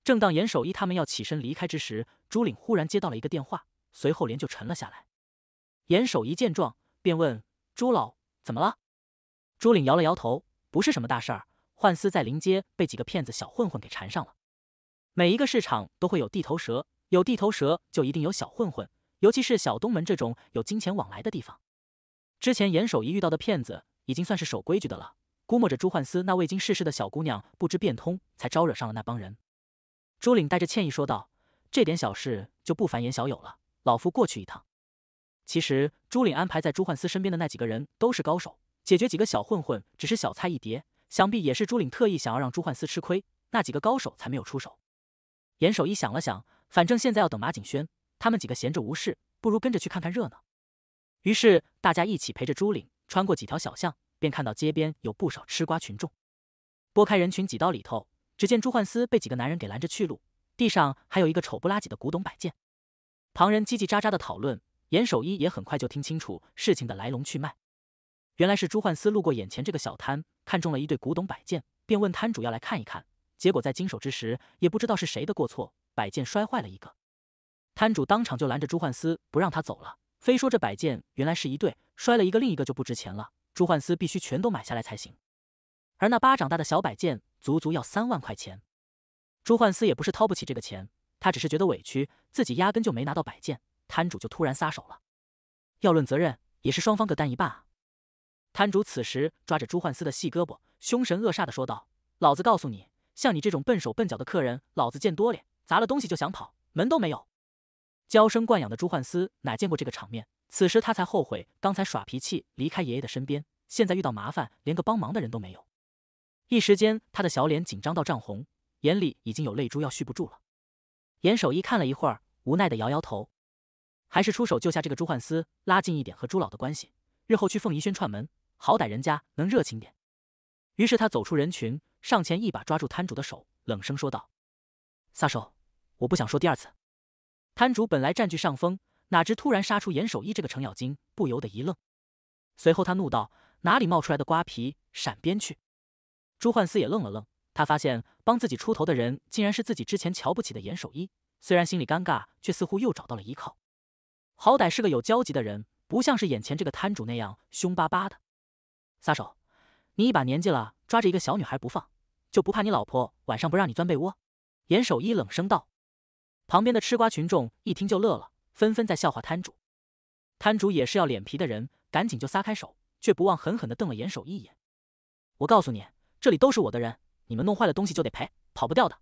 正当严守一他们要起身离开之时，朱岭忽然接到了一个电话，随后脸就沉了下来。严守一见状，便问朱老。怎么了？朱岭摇了摇头，不是什么大事儿。幻思在临街被几个骗子小混混给缠上了。每一个市场都会有地头蛇，有地头蛇就一定有小混混，尤其是小东门这种有金钱往来的地方。之前严守一遇到的骗子已经算是守规矩的了，估摸着朱幻思那未经世事的小姑娘不知变通，才招惹上了那帮人。朱岭带着歉意说道：“这点小事就不烦严小友了，老夫过去一趟。”其实朱岭安排在朱焕思身边的那几个人都是高手，解决几个小混混只是小菜一碟。想必也是朱岭特意想要让朱焕思吃亏，那几个高手才没有出手。严守一想了想，反正现在要等马景轩，他们几个闲着无事，不如跟着去看看热闹。于是大家一起陪着朱岭穿过几条小巷，便看到街边有不少吃瓜群众。拨开人群挤到里头，只见朱焕思被几个男人给拦着去路，地上还有一个丑不拉几的古董摆件。旁人叽叽喳喳的讨论。严守一也很快就听清楚事情的来龙去脉，原来是朱焕思路过眼前这个小摊，看中了一对古董摆件，便问摊主要来看一看。结果在经手之时，也不知道是谁的过错，摆件摔坏了一个，摊主当场就拦着朱焕思不让他走了，非说这摆件原来是一对，摔了一个，另一个就不值钱了，朱焕思必须全都买下来才行。而那巴掌大的小摆件足足要三万块钱，朱焕思也不是掏不起这个钱，他只是觉得委屈，自己压根就没拿到摆件。摊主就突然撒手了，要论责任也是双方各担一半啊！摊主此时抓着朱焕思的细胳膊，凶神恶煞的说道：“老子告诉你，像你这种笨手笨脚的客人，老子见多了，砸了东西就想跑，门都没有！”娇生惯养的朱焕思哪见过这个场面？此时他才后悔刚才耍脾气离开爷爷的身边，现在遇到麻烦，连个帮忙的人都没有。一时间，他的小脸紧张到涨红，眼里已经有泪珠要蓄不住了。严守一看了一会儿，无奈的摇摇头。还是出手救下这个朱焕思，拉近一点和朱老的关系，日后去凤仪轩串门，好歹人家能热情点。于是他走出人群，上前一把抓住摊主的手，冷声说道：“撒手，我不想说第二次。”摊主本来占据上风，哪知突然杀出严守一这个程咬金，不由得一愣。随后他怒道：“哪里冒出来的瓜皮，闪边去！”朱焕思也愣了愣，他发现帮自己出头的人竟然是自己之前瞧不起的严守一，虽然心里尴尬，却似乎又找到了依靠。好歹是个有交集的人，不像是眼前这个摊主那样凶巴巴的。撒手！你一把年纪了，抓着一个小女孩不放，就不怕你老婆晚上不让你钻被窝？严守一冷声道。旁边的吃瓜群众一听就乐了，纷纷在笑话摊主。摊主也是要脸皮的人，赶紧就撒开手，却不忘狠狠地瞪了严守一眼。我告诉你，这里都是我的人，你们弄坏了东西就得赔，跑不掉的。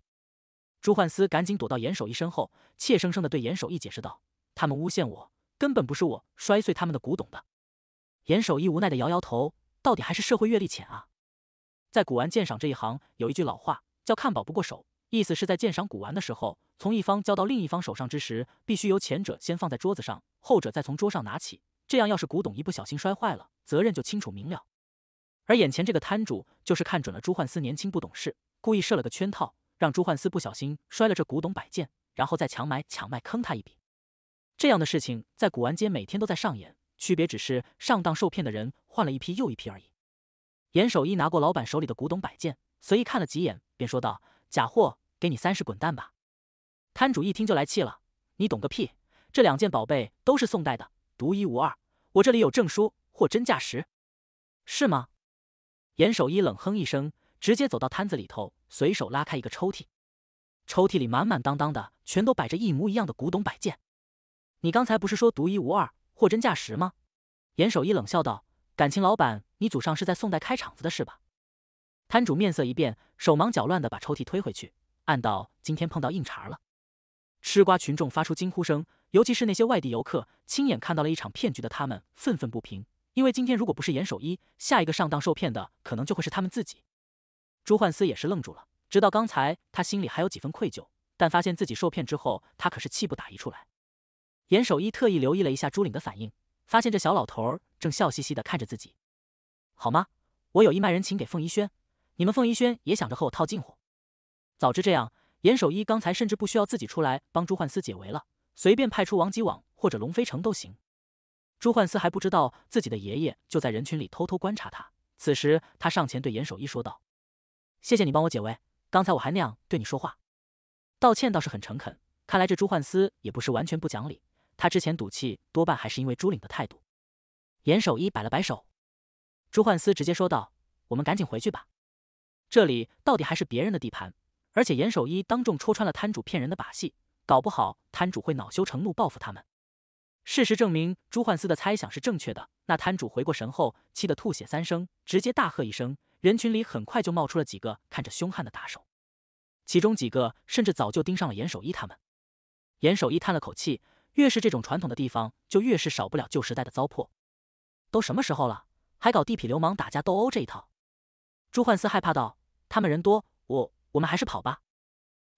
朱焕思赶紧躲到严守一身后，怯生生地对严守一解释道。他们诬陷我，根本不是我摔碎他们的古董的。严守一无奈的摇摇头，到底还是社会阅历浅啊。在古玩鉴赏这一行，有一句老话叫“看宝不过手”，意思是在鉴赏古玩的时候，从一方交到另一方手上之时，必须由前者先放在桌子上，后者再从桌上拿起。这样，要是古董一不小心摔坏了，责任就清楚明了。而眼前这个摊主就是看准了朱焕思年轻不懂事，故意设了个圈套，让朱焕思不小心摔了这古董摆件，然后再强买强卖坑他一笔。这样的事情在古玩街每天都在上演，区别只是上当受骗的人换了一批又一批而已。严守一拿过老板手里的古董摆件，随意看了几眼，便说道：“假货，给你三十，滚蛋吧！”摊主一听就来气了：“你懂个屁！这两件宝贝都是宋代的，独一无二，我这里有证书，货真价实，是吗？”严守一冷哼一声，直接走到摊子里头，随手拉开一个抽屉，抽屉里满满当当的，全都摆着一模一样的古董摆件。你刚才不是说独一无二、货真价实吗？严守一冷笑道：“感情老板，你祖上是在宋代开厂子的是吧？”摊主面色一变，手忙脚乱的把抽屉推回去，暗道：“今天碰到硬茬了。”吃瓜群众发出惊呼声，尤其是那些外地游客，亲眼看到了一场骗局的他们愤愤不平，因为今天如果不是严守一，下一个上当受骗的可能就会是他们自己。朱焕思也是愣住了，直到刚才他心里还有几分愧疚，但发现自己受骗之后，他可是气不打一处来。严守一特意留意了一下朱岭的反应，发现这小老头儿正笑嘻嘻的看着自己。好吗？我有意卖人情给凤仪轩，你们凤仪轩也想着和我套近乎。早知这样，严守一刚才甚至不需要自己出来帮朱焕思解围了，随便派出王吉网或者龙飞城都行。朱焕思还不知道自己的爷爷就在人群里偷偷观察他。此时，他上前对严守一说道：“谢谢你帮我解围，刚才我还那样对你说话，道歉倒是很诚恳。看来这朱焕思也不是完全不讲理。”他之前赌气，多半还是因为朱岭的态度。严守一摆了摆手，朱焕思直接说道：“我们赶紧回去吧，这里到底还是别人的地盘，而且严守一当众戳穿了摊主骗人的把戏，搞不好摊主会恼羞成怒报复他们。”事实证明，朱焕思的猜想是正确的。那摊主回过神后，气得吐血三声，直接大喝一声，人群里很快就冒出了几个看着凶悍的打手，其中几个甚至早就盯上了严守一他们。严守一叹了口气。越是这种传统的地方，就越是少不了旧时代的糟粕。都什么时候了，还搞地痞流氓打架斗殴这一套？朱焕思害怕道：“他们人多，我我们还是跑吧。”“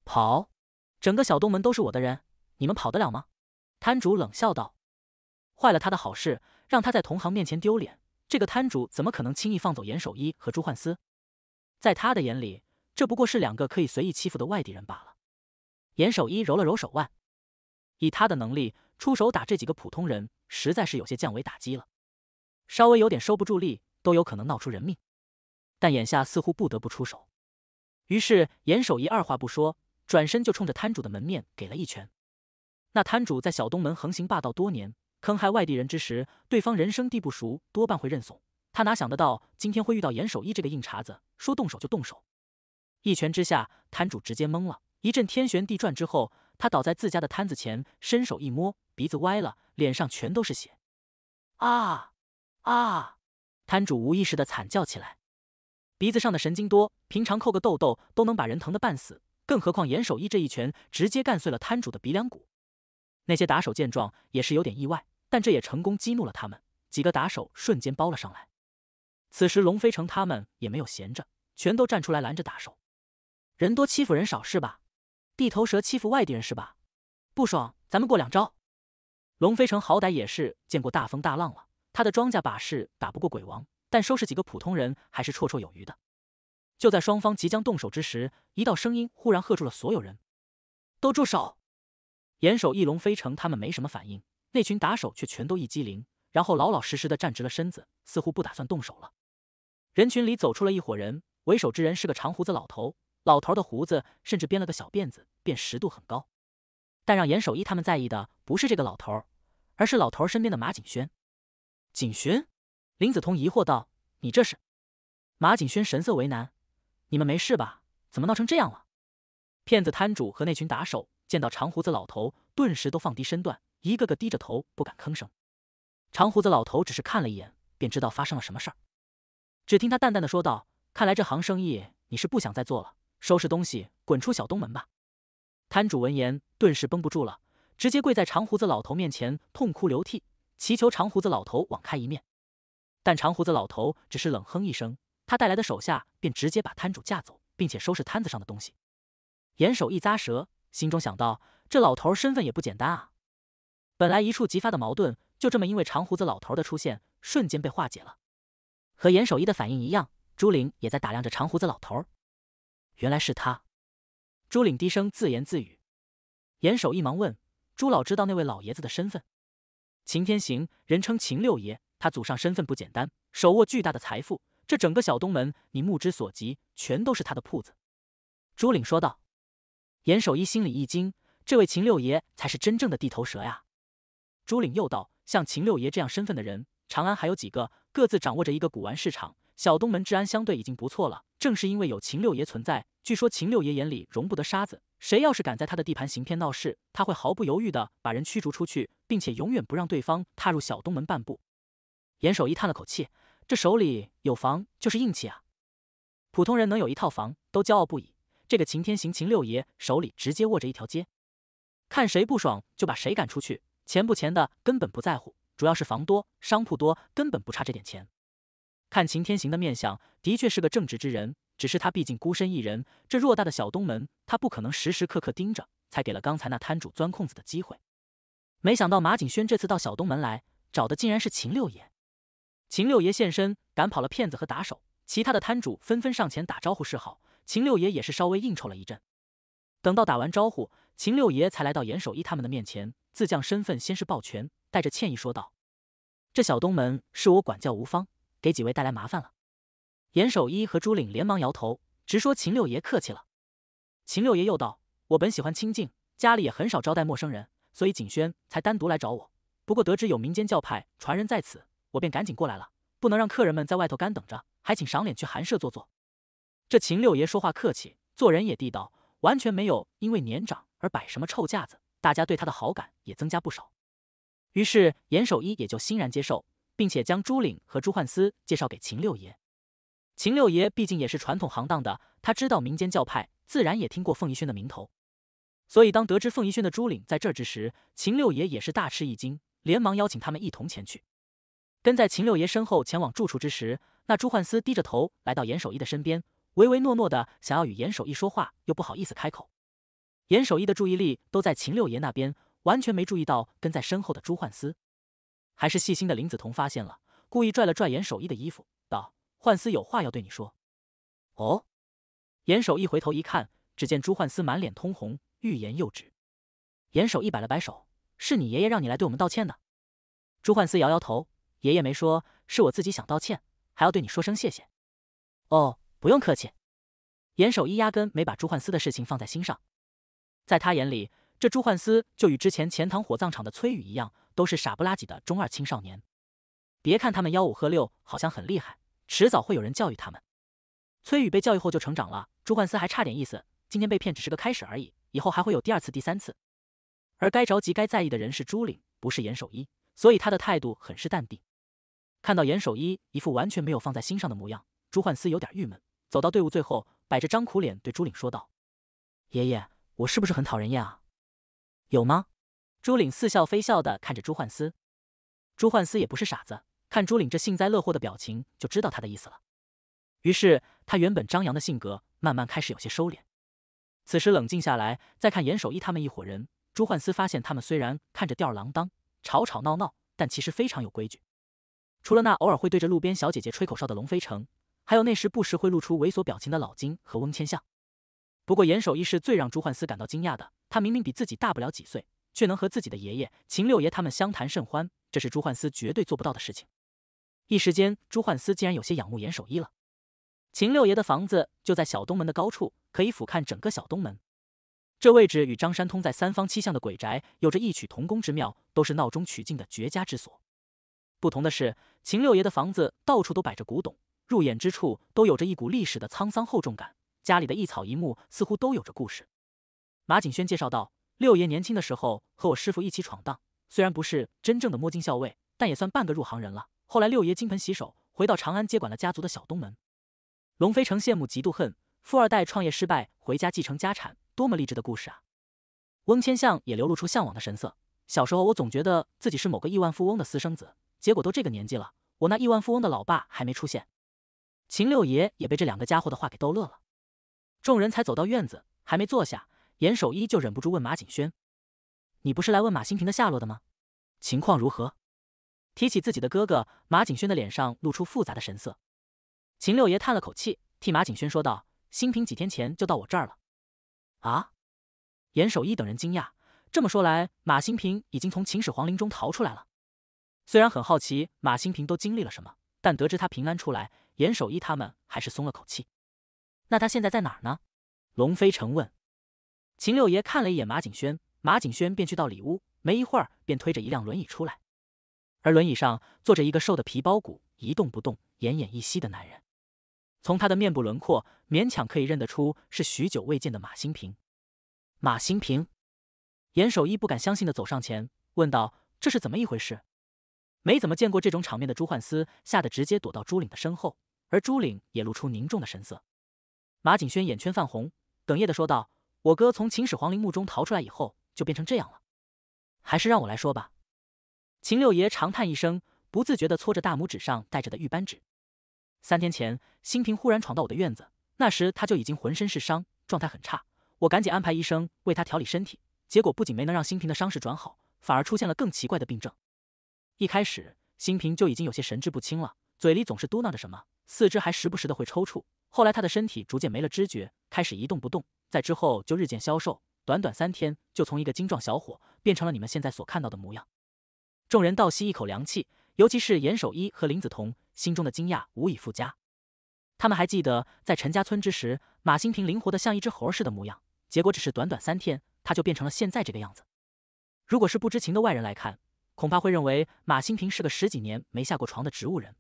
跑？”整个小东门都是我的人，你们跑得了吗？”摊主冷笑道。“坏了他的好事，让他在同行面前丢脸，这个摊主怎么可能轻易放走严守一和朱焕思？在他的眼里，这不过是两个可以随意欺负的外地人罢了。”严守一揉了揉手腕。以他的能力出手打这几个普通人，实在是有些降维打击了，稍微有点收不住力，都有可能闹出人命。但眼下似乎不得不出手，于是严守一二话不说，转身就冲着摊主的门面给了一拳。那摊主在小东门横行霸道多年，坑害外地人之时，对方人生地不熟，多半会认怂。他哪想得到今天会遇到严守一这个硬茬子，说动手就动手。一拳之下，摊主直接懵了，一阵天旋地转之后。他倒在自家的摊子前，伸手一摸，鼻子歪了，脸上全都是血。啊啊！摊主无意识的惨叫起来。鼻子上的神经多，平常扣个痘痘都能把人疼得半死，更何况严守一这一拳直接干碎了摊主的鼻梁骨。那些打手见状也是有点意外，但这也成功激怒了他们。几个打手瞬间包了上来。此时龙飞城他们也没有闲着，全都站出来拦着打手。人多欺负人少是吧？地头蛇欺负外地人是吧？不爽，咱们过两招。龙飞城好歹也是见过大风大浪了，他的庄稼把式打不过鬼王，但收拾几个普通人还是绰绰有余的。就在双方即将动手之时，一道声音忽然喝住了所有人：“都住手！”严守一龙飞城他们没什么反应，那群打手却全都一激灵，然后老老实实的站直了身子，似乎不打算动手了。人群里走出了一伙人，为首之人是个长胡子老头。老头的胡子甚至编了个小辫子，辨识度很高。但让严守一他们在意的不是这个老头，而是老头身边的马景轩。景轩，林子彤疑惑道：“你这是？”马景轩神色为难：“你们没事吧？怎么闹成这样了？”骗子摊主和那群打手见到长胡子老头，顿时都放低身段，一个个低着头不敢吭声。长胡子老头只是看了一眼，便知道发生了什么事儿。只听他淡淡的说道：“看来这行生意你是不想再做了。”收拾东西，滚出小东门吧！摊主闻言顿时绷不住了，直接跪在长胡子老头面前痛哭流涕，祈求长胡子老头网开一面。但长胡子老头只是冷哼一声，他带来的手下便直接把摊主架走，并且收拾摊子上的东西。严守一咂舌，心中想到：这老头身份也不简单啊！本来一触即发的矛盾，就这么因为长胡子老头的出现，瞬间被化解了。和严守一的反应一样，朱玲也在打量着长胡子老头。原来是他，朱岭低声自言自语。严守一忙问：“朱老知道那位老爷子的身份？”秦天行，人称秦六爷，他祖上身份不简单，手握巨大的财富。这整个小东门，你目之所及，全都是他的铺子。”朱岭说道。严守一心里一惊：“这位秦六爷才是真正的地头蛇呀！”朱岭又道：“像秦六爷这样身份的人，长安还有几个？各自掌握着一个古玩市场。”小东门治安相对已经不错了，正是因为有秦六爷存在。据说秦六爷眼里容不得沙子，谁要是敢在他的地盘行骗闹事，他会毫不犹豫地把人驱逐出去，并且永远不让对方踏入小东门半步。严守一叹了口气，这手里有房就是硬气啊！普通人能有一套房都骄傲不已，这个秦天行秦六爷手里直接握着一条街，看谁不爽就把谁赶出去，钱不钱的根本不在乎，主要是房多商铺多，根本不差这点钱。看秦天行的面相，的确是个正直之人。只是他毕竟孤身一人，这偌大的小东门，他不可能时时刻刻盯着，才给了刚才那摊主钻空子的机会。没想到马景轩这次到小东门来，找的竟然是秦六爷。秦六爷现身，赶跑了骗子和打手，其他的摊主纷纷上前打招呼示好。秦六爷也是稍微应酬了一阵。等到打完招呼，秦六爷才来到严守一他们的面前，自降身份，先是抱拳，带着歉意说道：“这小东门是我管教无方。”给几位带来麻烦了，严守一和朱岭连忙摇头，直说秦六爷客气了。秦六爷又道：“我本喜欢清静，家里也很少招待陌生人，所以景轩才单独来找我。不过得知有民间教派传人在此，我便赶紧过来了，不能让客人们在外头干等着，还请赏脸去寒舍坐坐。”这秦六爷说话客气，做人也地道，完全没有因为年长而摆什么臭架子，大家对他的好感也增加不少。于是严守一也就欣然接受。并且将朱岭和朱焕思介绍给秦六爷。秦六爷毕竟也是传统行当的，他知道民间教派，自然也听过凤仪轩的名头。所以当得知凤仪轩的朱岭在这之时，秦六爷也是大吃一惊，连忙邀请他们一同前去。跟在秦六爷身后前往住处之时，那朱焕思低着头来到严守一的身边，唯唯诺诺的想要与严守一说话，又不好意思开口。严守一的注意力都在秦六爷那边，完全没注意到跟在身后的朱焕思。还是细心的林子彤发现了，故意拽了拽严守一的衣服，道：“幻思有话要对你说。”哦。严守一回头一看，只见朱焕思满脸通红，欲言又止。严守一摆了摆手：“是你爷爷让你来对我们道歉的。”朱焕思摇摇头：“爷爷没说，是我自己想道歉，还要对你说声谢谢。”哦，不用客气。严守一压根没把朱焕思的事情放在心上，在他眼里。这朱焕思就与之前钱塘火葬场的崔宇一样，都是傻不拉几的中二青少年。别看他们吆五喝六，好像很厉害，迟早会有人教育他们。崔宇被教育后就成长了，朱焕思还差点意思。今天被骗只是个开始而已，以后还会有第二次、第三次。而该着急、该在意的人是朱岭，不是严守一，所以他的态度很是淡定。看到严守一一副完全没有放在心上的模样，朱焕思有点郁闷，走到队伍最后，摆着张苦脸对朱岭说道：“爷爷，我是不是很讨人厌啊？”有吗？朱岭似笑非笑的看着朱焕思，朱焕思也不是傻子，看朱岭这幸灾乐祸的表情就知道他的意思了。于是他原本张扬的性格慢慢开始有些收敛。此时冷静下来，再看严守一他们一伙人，朱焕思发现他们虽然看着吊儿郎当、吵吵闹闹，但其实非常有规矩。除了那偶尔会对着路边小姐姐吹口哨的龙飞城，还有那时不时会露出猥琐表情的老金和翁千象。不过严守一是最让朱焕思感到惊讶的，他明明比自己大不了几岁，却能和自己的爷爷秦六爷他们相谈甚欢，这是朱焕思绝对做不到的事情。一时间，朱焕思竟然有些仰慕严守一了。秦六爷的房子就在小东门的高处，可以俯瞰整个小东门。这位置与张山通在三方七巷的鬼宅有着异曲同工之妙，都是闹中取静的绝佳之所。不同的是，秦六爷的房子到处都摆着古董，入眼之处都有着一股历史的沧桑厚重感。家里的一草一木似乎都有着故事，马景轩介绍道：“六爷年轻的时候和我师傅一起闯荡，虽然不是真正的摸金校尉，但也算半个入行人了。后来六爷金盆洗手，回到长安接管了家族的小东门。”龙飞成羡慕嫉妒恨，富二代创业失败回家继承家产，多么励志的故事啊！翁千象也流露出向往的神色。小时候我总觉得自己是某个亿万富翁的私生子，结果都这个年纪了，我那亿万富翁的老爸还没出现。秦六爷也被这两个家伙的话给逗乐了。众人才走到院子，还没坐下，严守一就忍不住问马景轩：“你不是来问马新平的下落的吗？情况如何？”提起自己的哥哥，马景轩的脸上露出复杂的神色。秦六爷叹了口气，替马景轩说道：“新平几天前就到我这儿了。”啊！严守一等人惊讶：“这么说来，马新平已经从秦始皇陵中逃出来了。”虽然很好奇马新平都经历了什么，但得知他平安出来，严守一他们还是松了口气。那他现在在哪儿呢？龙飞城问。秦六爷看了一眼马景轩，马景轩便去到里屋，没一会儿便推着一辆轮椅出来，而轮椅上坐着一个瘦的皮包骨、一动不动、奄奄一息的男人。从他的面部轮廓，勉强可以认得出是许久未见的马新平。马新平，严守一不敢相信的走上前，问道：“这是怎么一回事？”没怎么见过这种场面的朱焕思吓得直接躲到朱岭的身后，而朱岭也露出凝重的神色。马景轩眼圈泛红，哽咽的说道：“我哥从秦始皇陵墓中逃出来以后，就变成这样了。还是让我来说吧。”秦六爷长叹一声，不自觉的搓着大拇指上戴着的玉扳指。三天前，新平忽然闯到我的院子，那时他就已经浑身是伤，状态很差。我赶紧安排医生为他调理身体，结果不仅没能让新平的伤势转好，反而出现了更奇怪的病症。一开始，新平就已经有些神志不清了，嘴里总是嘟囔着什么，四肢还时不时的会抽搐。后来，他的身体逐渐没了知觉，开始一动不动，在之后就日渐消瘦。短短三天，就从一个精壮小伙变成了你们现在所看到的模样。众人倒吸一口凉气，尤其是严守一和林子彤，心中的惊讶无以复加。他们还记得在陈家村之时，马新平灵活的像一只猴似的模样，结果只是短短三天，他就变成了现在这个样子。如果是不知情的外人来看，恐怕会认为马新平是个十几年没下过床的植物人。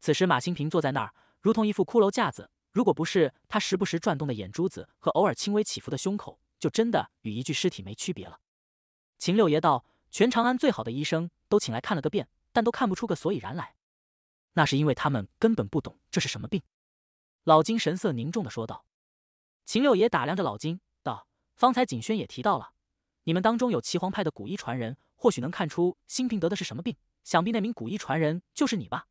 此时，马新平坐在那儿。如同一副骷髅架子，如果不是他时不时转动的眼珠子和偶尔轻微起伏的胸口，就真的与一具尸体没区别了。秦六爷道：“全长安最好的医生都请来看了个遍，但都看不出个所以然来。那是因为他们根本不懂这是什么病。”老金神色凝重的说道。秦六爷打量着老金，道：“方才景轩也提到了，你们当中有岐黄派的古医传人，或许能看出新平得的是什么病。想必那名古医传人就是你吧？”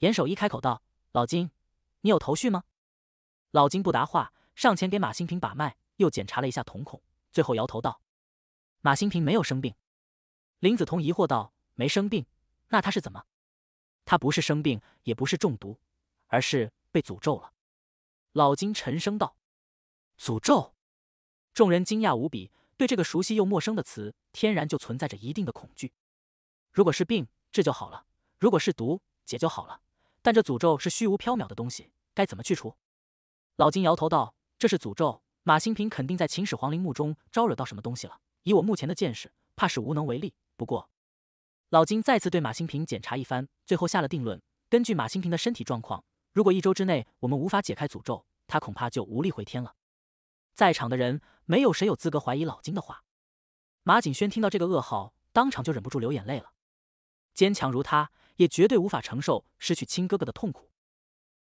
严守一开口道。老金，你有头绪吗？老金不答话，上前给马新平把脉，又检查了一下瞳孔，最后摇头道：“马新平没有生病。”林子彤疑惑道：“没生病，那他是怎么？他不是生病，也不是中毒，而是被诅咒了。”老金沉声道：“诅咒！”众人惊讶无比，对这个熟悉又陌生的词，天然就存在着一定的恐惧。如果是病，治就好了；如果是毒，解就好了。但这诅咒是虚无缥缈的东西，该怎么去除？老金摇头道：“这是诅咒，马新平肯定在秦始皇陵墓中招惹到什么东西了。以我目前的见识，怕是无能为力。”不过，老金再次对马新平检查一番，最后下了定论：根据马新平的身体状况，如果一周之内我们无法解开诅咒，他恐怕就无力回天了。在场的人没有谁有资格怀疑老金的话。马景轩听到这个噩耗，当场就忍不住流眼泪了。坚强如他。也绝对无法承受失去亲哥哥的痛苦。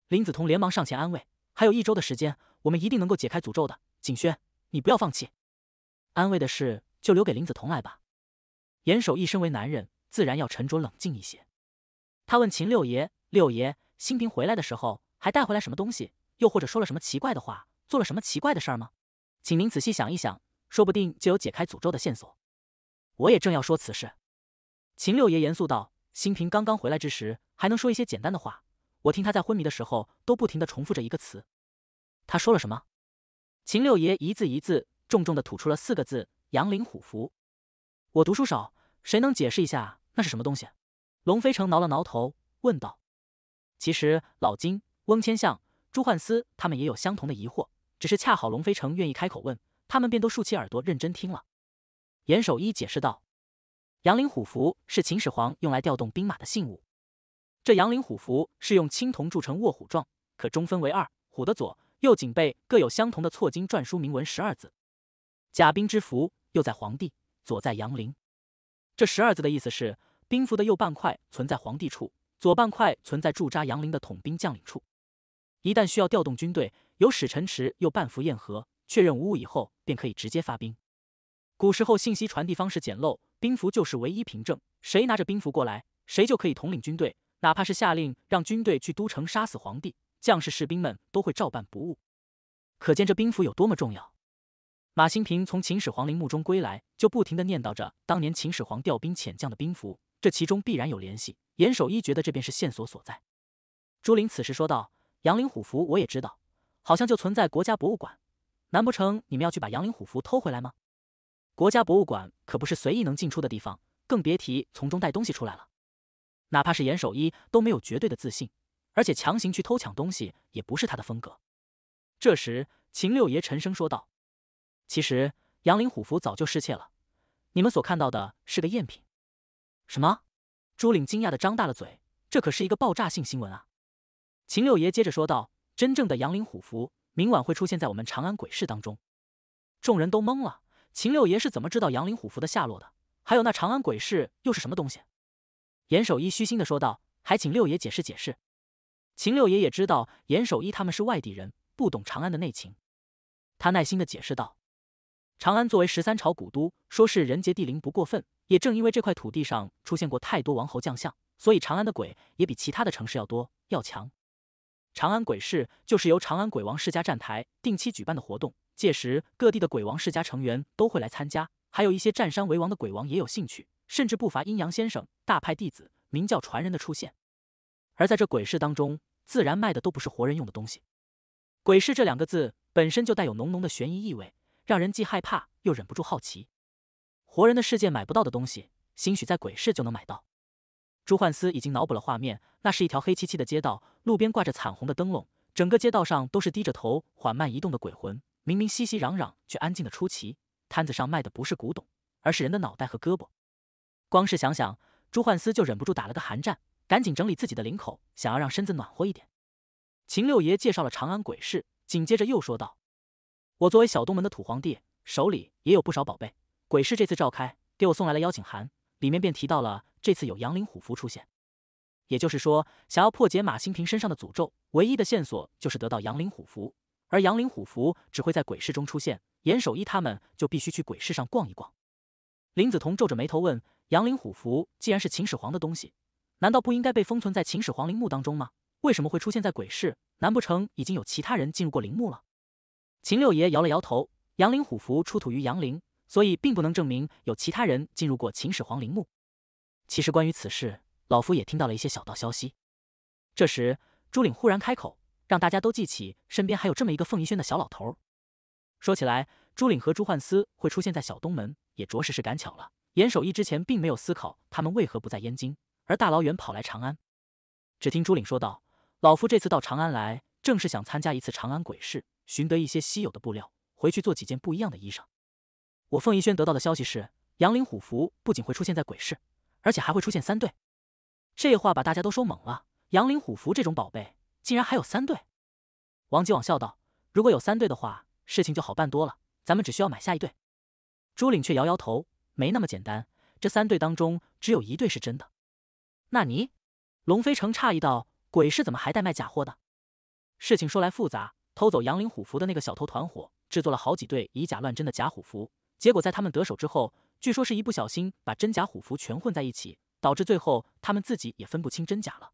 林子彤连忙上前安慰：“还有一周的时间，我们一定能够解开诅咒的。景轩，你不要放弃。”安慰的事就留给林子彤来吧。严守义身为男人，自然要沉着冷静一些。他问秦六爷：“六爷，新平回来的时候，还带回来什么东西？又或者说了什么奇怪的话，做了什么奇怪的事儿吗？请您仔细想一想，说不定就有解开诅咒的线索。”我也正要说此事。秦六爷严肃道。新平刚刚回来之时，还能说一些简单的话。我听他在昏迷的时候，都不停的重复着一个词。他说了什么？秦六爷一字一字重重的吐出了四个字：“杨林虎符。”我读书少，谁能解释一下那是什么东西？龙飞成挠了挠头，问道。其实老金、翁千象、朱焕思他们也有相同的疑惑，只是恰好龙飞成愿意开口问，他们便都竖起耳朵认真听了。严守一解释道。杨林虎符是秦始皇用来调动兵马的信物。这杨林虎符是用青铜铸成卧虎状，可中分为二，虎的左右颈背各有相同的错金篆书铭文十二字。甲兵之符，右在皇帝，左在杨陵。这十二字的意思是，兵符的右半块存在皇帝处，左半块存在驻扎杨陵的统兵将领处。一旦需要调动军队，由使臣持右半符验核，确认无误以后，便可以直接发兵。古时候信息传递方式简陋。兵符就是唯一凭证，谁拿着兵符过来，谁就可以统领军队，哪怕是下令让军队去都城杀死皇帝，将士士兵们都会照办不误。可见这兵符有多么重要。马兴平从秦始皇陵墓中归来，就不停的念叨着当年秦始皇调兵遣将的兵符，这其中必然有联系。严守一觉得这便是线索所在。朱林此时说道：“杨凌虎符我也知道，好像就存在国家博物馆，难不成你们要去把杨凌虎符偷回来吗？”国家博物馆可不是随意能进出的地方，更别提从中带东西出来了。哪怕是严守一都没有绝对的自信，而且强行去偷抢东西也不是他的风格。这时，秦六爷沉声说道：“其实杨林虎符早就失窃了，你们所看到的是个赝品。”“什么？”朱岭惊讶的张大了嘴，这可是一个爆炸性新闻啊！秦六爷接着说道：“真正的杨林虎符明晚会出现在我们长安鬼市当中。”众人都懵了。秦六爷是怎么知道杨林虎符的下落的？还有那长安鬼市又是什么东西？严守一虚心的说道：“还请六爷解释解释。”秦六爷也知道严守一他们是外地人，不懂长安的内情，他耐心的解释道：“长安作为十三朝古都，说是人杰地灵不过分。也正因为这块土地上出现过太多王侯将相，所以长安的鬼也比其他的城市要多，要强。长安鬼市就是由长安鬼王世家站台定期举办的活动。”届时，各地的鬼王世家成员都会来参加，还有一些占山为王的鬼王也有兴趣，甚至不乏阴阳先生、大派弟子、明教传人的出现。而在这鬼市当中，自然卖的都不是活人用的东西。鬼市这两个字本身就带有浓浓的悬疑意味，让人既害怕又忍不住好奇。活人的世界买不到的东西，兴许在鬼市就能买到。朱焕思已经脑补了画面：那是一条黑漆漆的街道，路边挂着惨红的灯笼，整个街道上都是低着头缓慢移动的鬼魂。明明熙熙攘攘，却安静的出奇。摊子上卖的不是古董，而是人的脑袋和胳膊。光是想想，朱焕思就忍不住打了个寒战，赶紧整理自己的领口，想要让身子暖和一点。秦六爷介绍了长安鬼市，紧接着又说道：“我作为小东门的土皇帝，手里也有不少宝贝。鬼市这次召开，给我送来了邀请函，里面便提到了这次有杨林虎符出现。也就是说，想要破解马新平身上的诅咒，唯一的线索就是得到杨林虎符。”而杨陵虎符只会在鬼市中出现，严守一他们就必须去鬼市上逛一逛。林子彤皱着眉头问：“杨林虎符既然是秦始皇的东西，难道不应该被封存在秦始皇陵墓当中吗？为什么会出现在鬼市？难不成已经有其他人进入过陵墓了？”秦六爷摇了摇头：“杨林虎符出土于杨陵，所以并不能证明有其他人进入过秦始皇陵墓。其实关于此事，老夫也听到了一些小道消息。”这时，朱岭忽然开口。让大家都记起身边还有这么一个凤仪轩的小老头。说起来，朱岭和朱焕思会出现在小东门，也着实是赶巧了。严守义之前并没有思考他们为何不在燕京，而大老远跑来长安。只听朱岭说道：“老夫这次到长安来，正是想参加一次长安鬼市，寻得一些稀有的布料，回去做几件不一样的衣裳。我凤仪轩得到的消息是，杨林虎符不仅会出现在鬼市，而且还会出现三对。”这话把大家都说懵了。杨林虎符这种宝贝。竟然还有三对，王吉旺笑道：“如果有三对的话，事情就好办多了。咱们只需要买下一对。”朱岭却摇摇头：“没那么简单。这三对当中只有一对是真的。”纳尼？龙飞成诧异道：“鬼市怎么还带卖假货的？”事情说来复杂，偷走杨林虎符的那个小偷团伙制作了好几对以假乱真的假虎符，结果在他们得手之后，据说是一不小心把真假虎符全混在一起，导致最后他们自己也分不清真假了。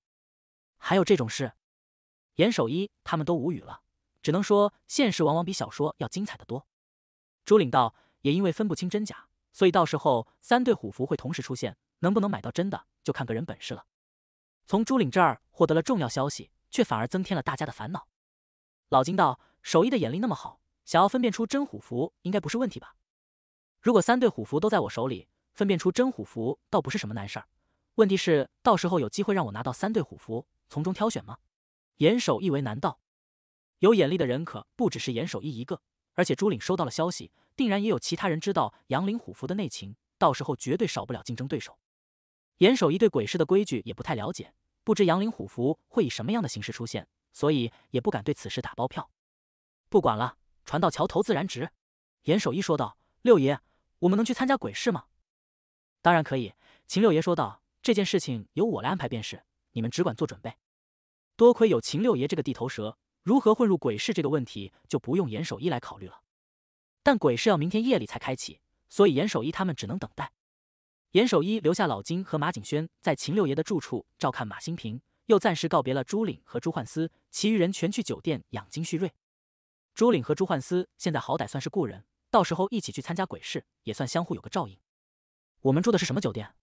还有这种事？严守一他们都无语了，只能说现实往往比小说要精彩的多。朱岭道，也因为分不清真假，所以到时候三对虎符会同时出现，能不能买到真的就看个人本事了。从朱岭这儿获得了重要消息，却反而增添了大家的烦恼。老金道，守一的眼力那么好，想要分辨出真虎符应该不是问题吧？如果三对虎符都在我手里，分辨出真虎符倒不是什么难事儿。问题是，到时候有机会让我拿到三对虎符，从中挑选吗？严守一为难道，有眼力的人可不只是严守一一个，而且朱岭收到了消息，定然也有其他人知道杨林虎符的内情，到时候绝对少不了竞争对手。严守一对鬼市的规矩也不太了解，不知杨林虎符会以什么样的形式出现，所以也不敢对此事打包票。不管了，船到桥头自然直。严守一说道：“六爷，我们能去参加鬼市吗？”“当然可以。”秦六爷说道，“这件事情由我来安排便是，你们只管做准备。”多亏有秦六爷这个地头蛇，如何混入鬼市这个问题就不用严守一来考虑了。但鬼市要明天夜里才开启，所以严守一他们只能等待。严守一留下老金和马景轩在秦六爷的住处照看马新平，又暂时告别了朱岭和朱焕思，其余人全去酒店养精蓄锐。朱岭和朱焕思现在好歹算是故人，到时候一起去参加鬼市也算相互有个照应。我们住的是什么酒店？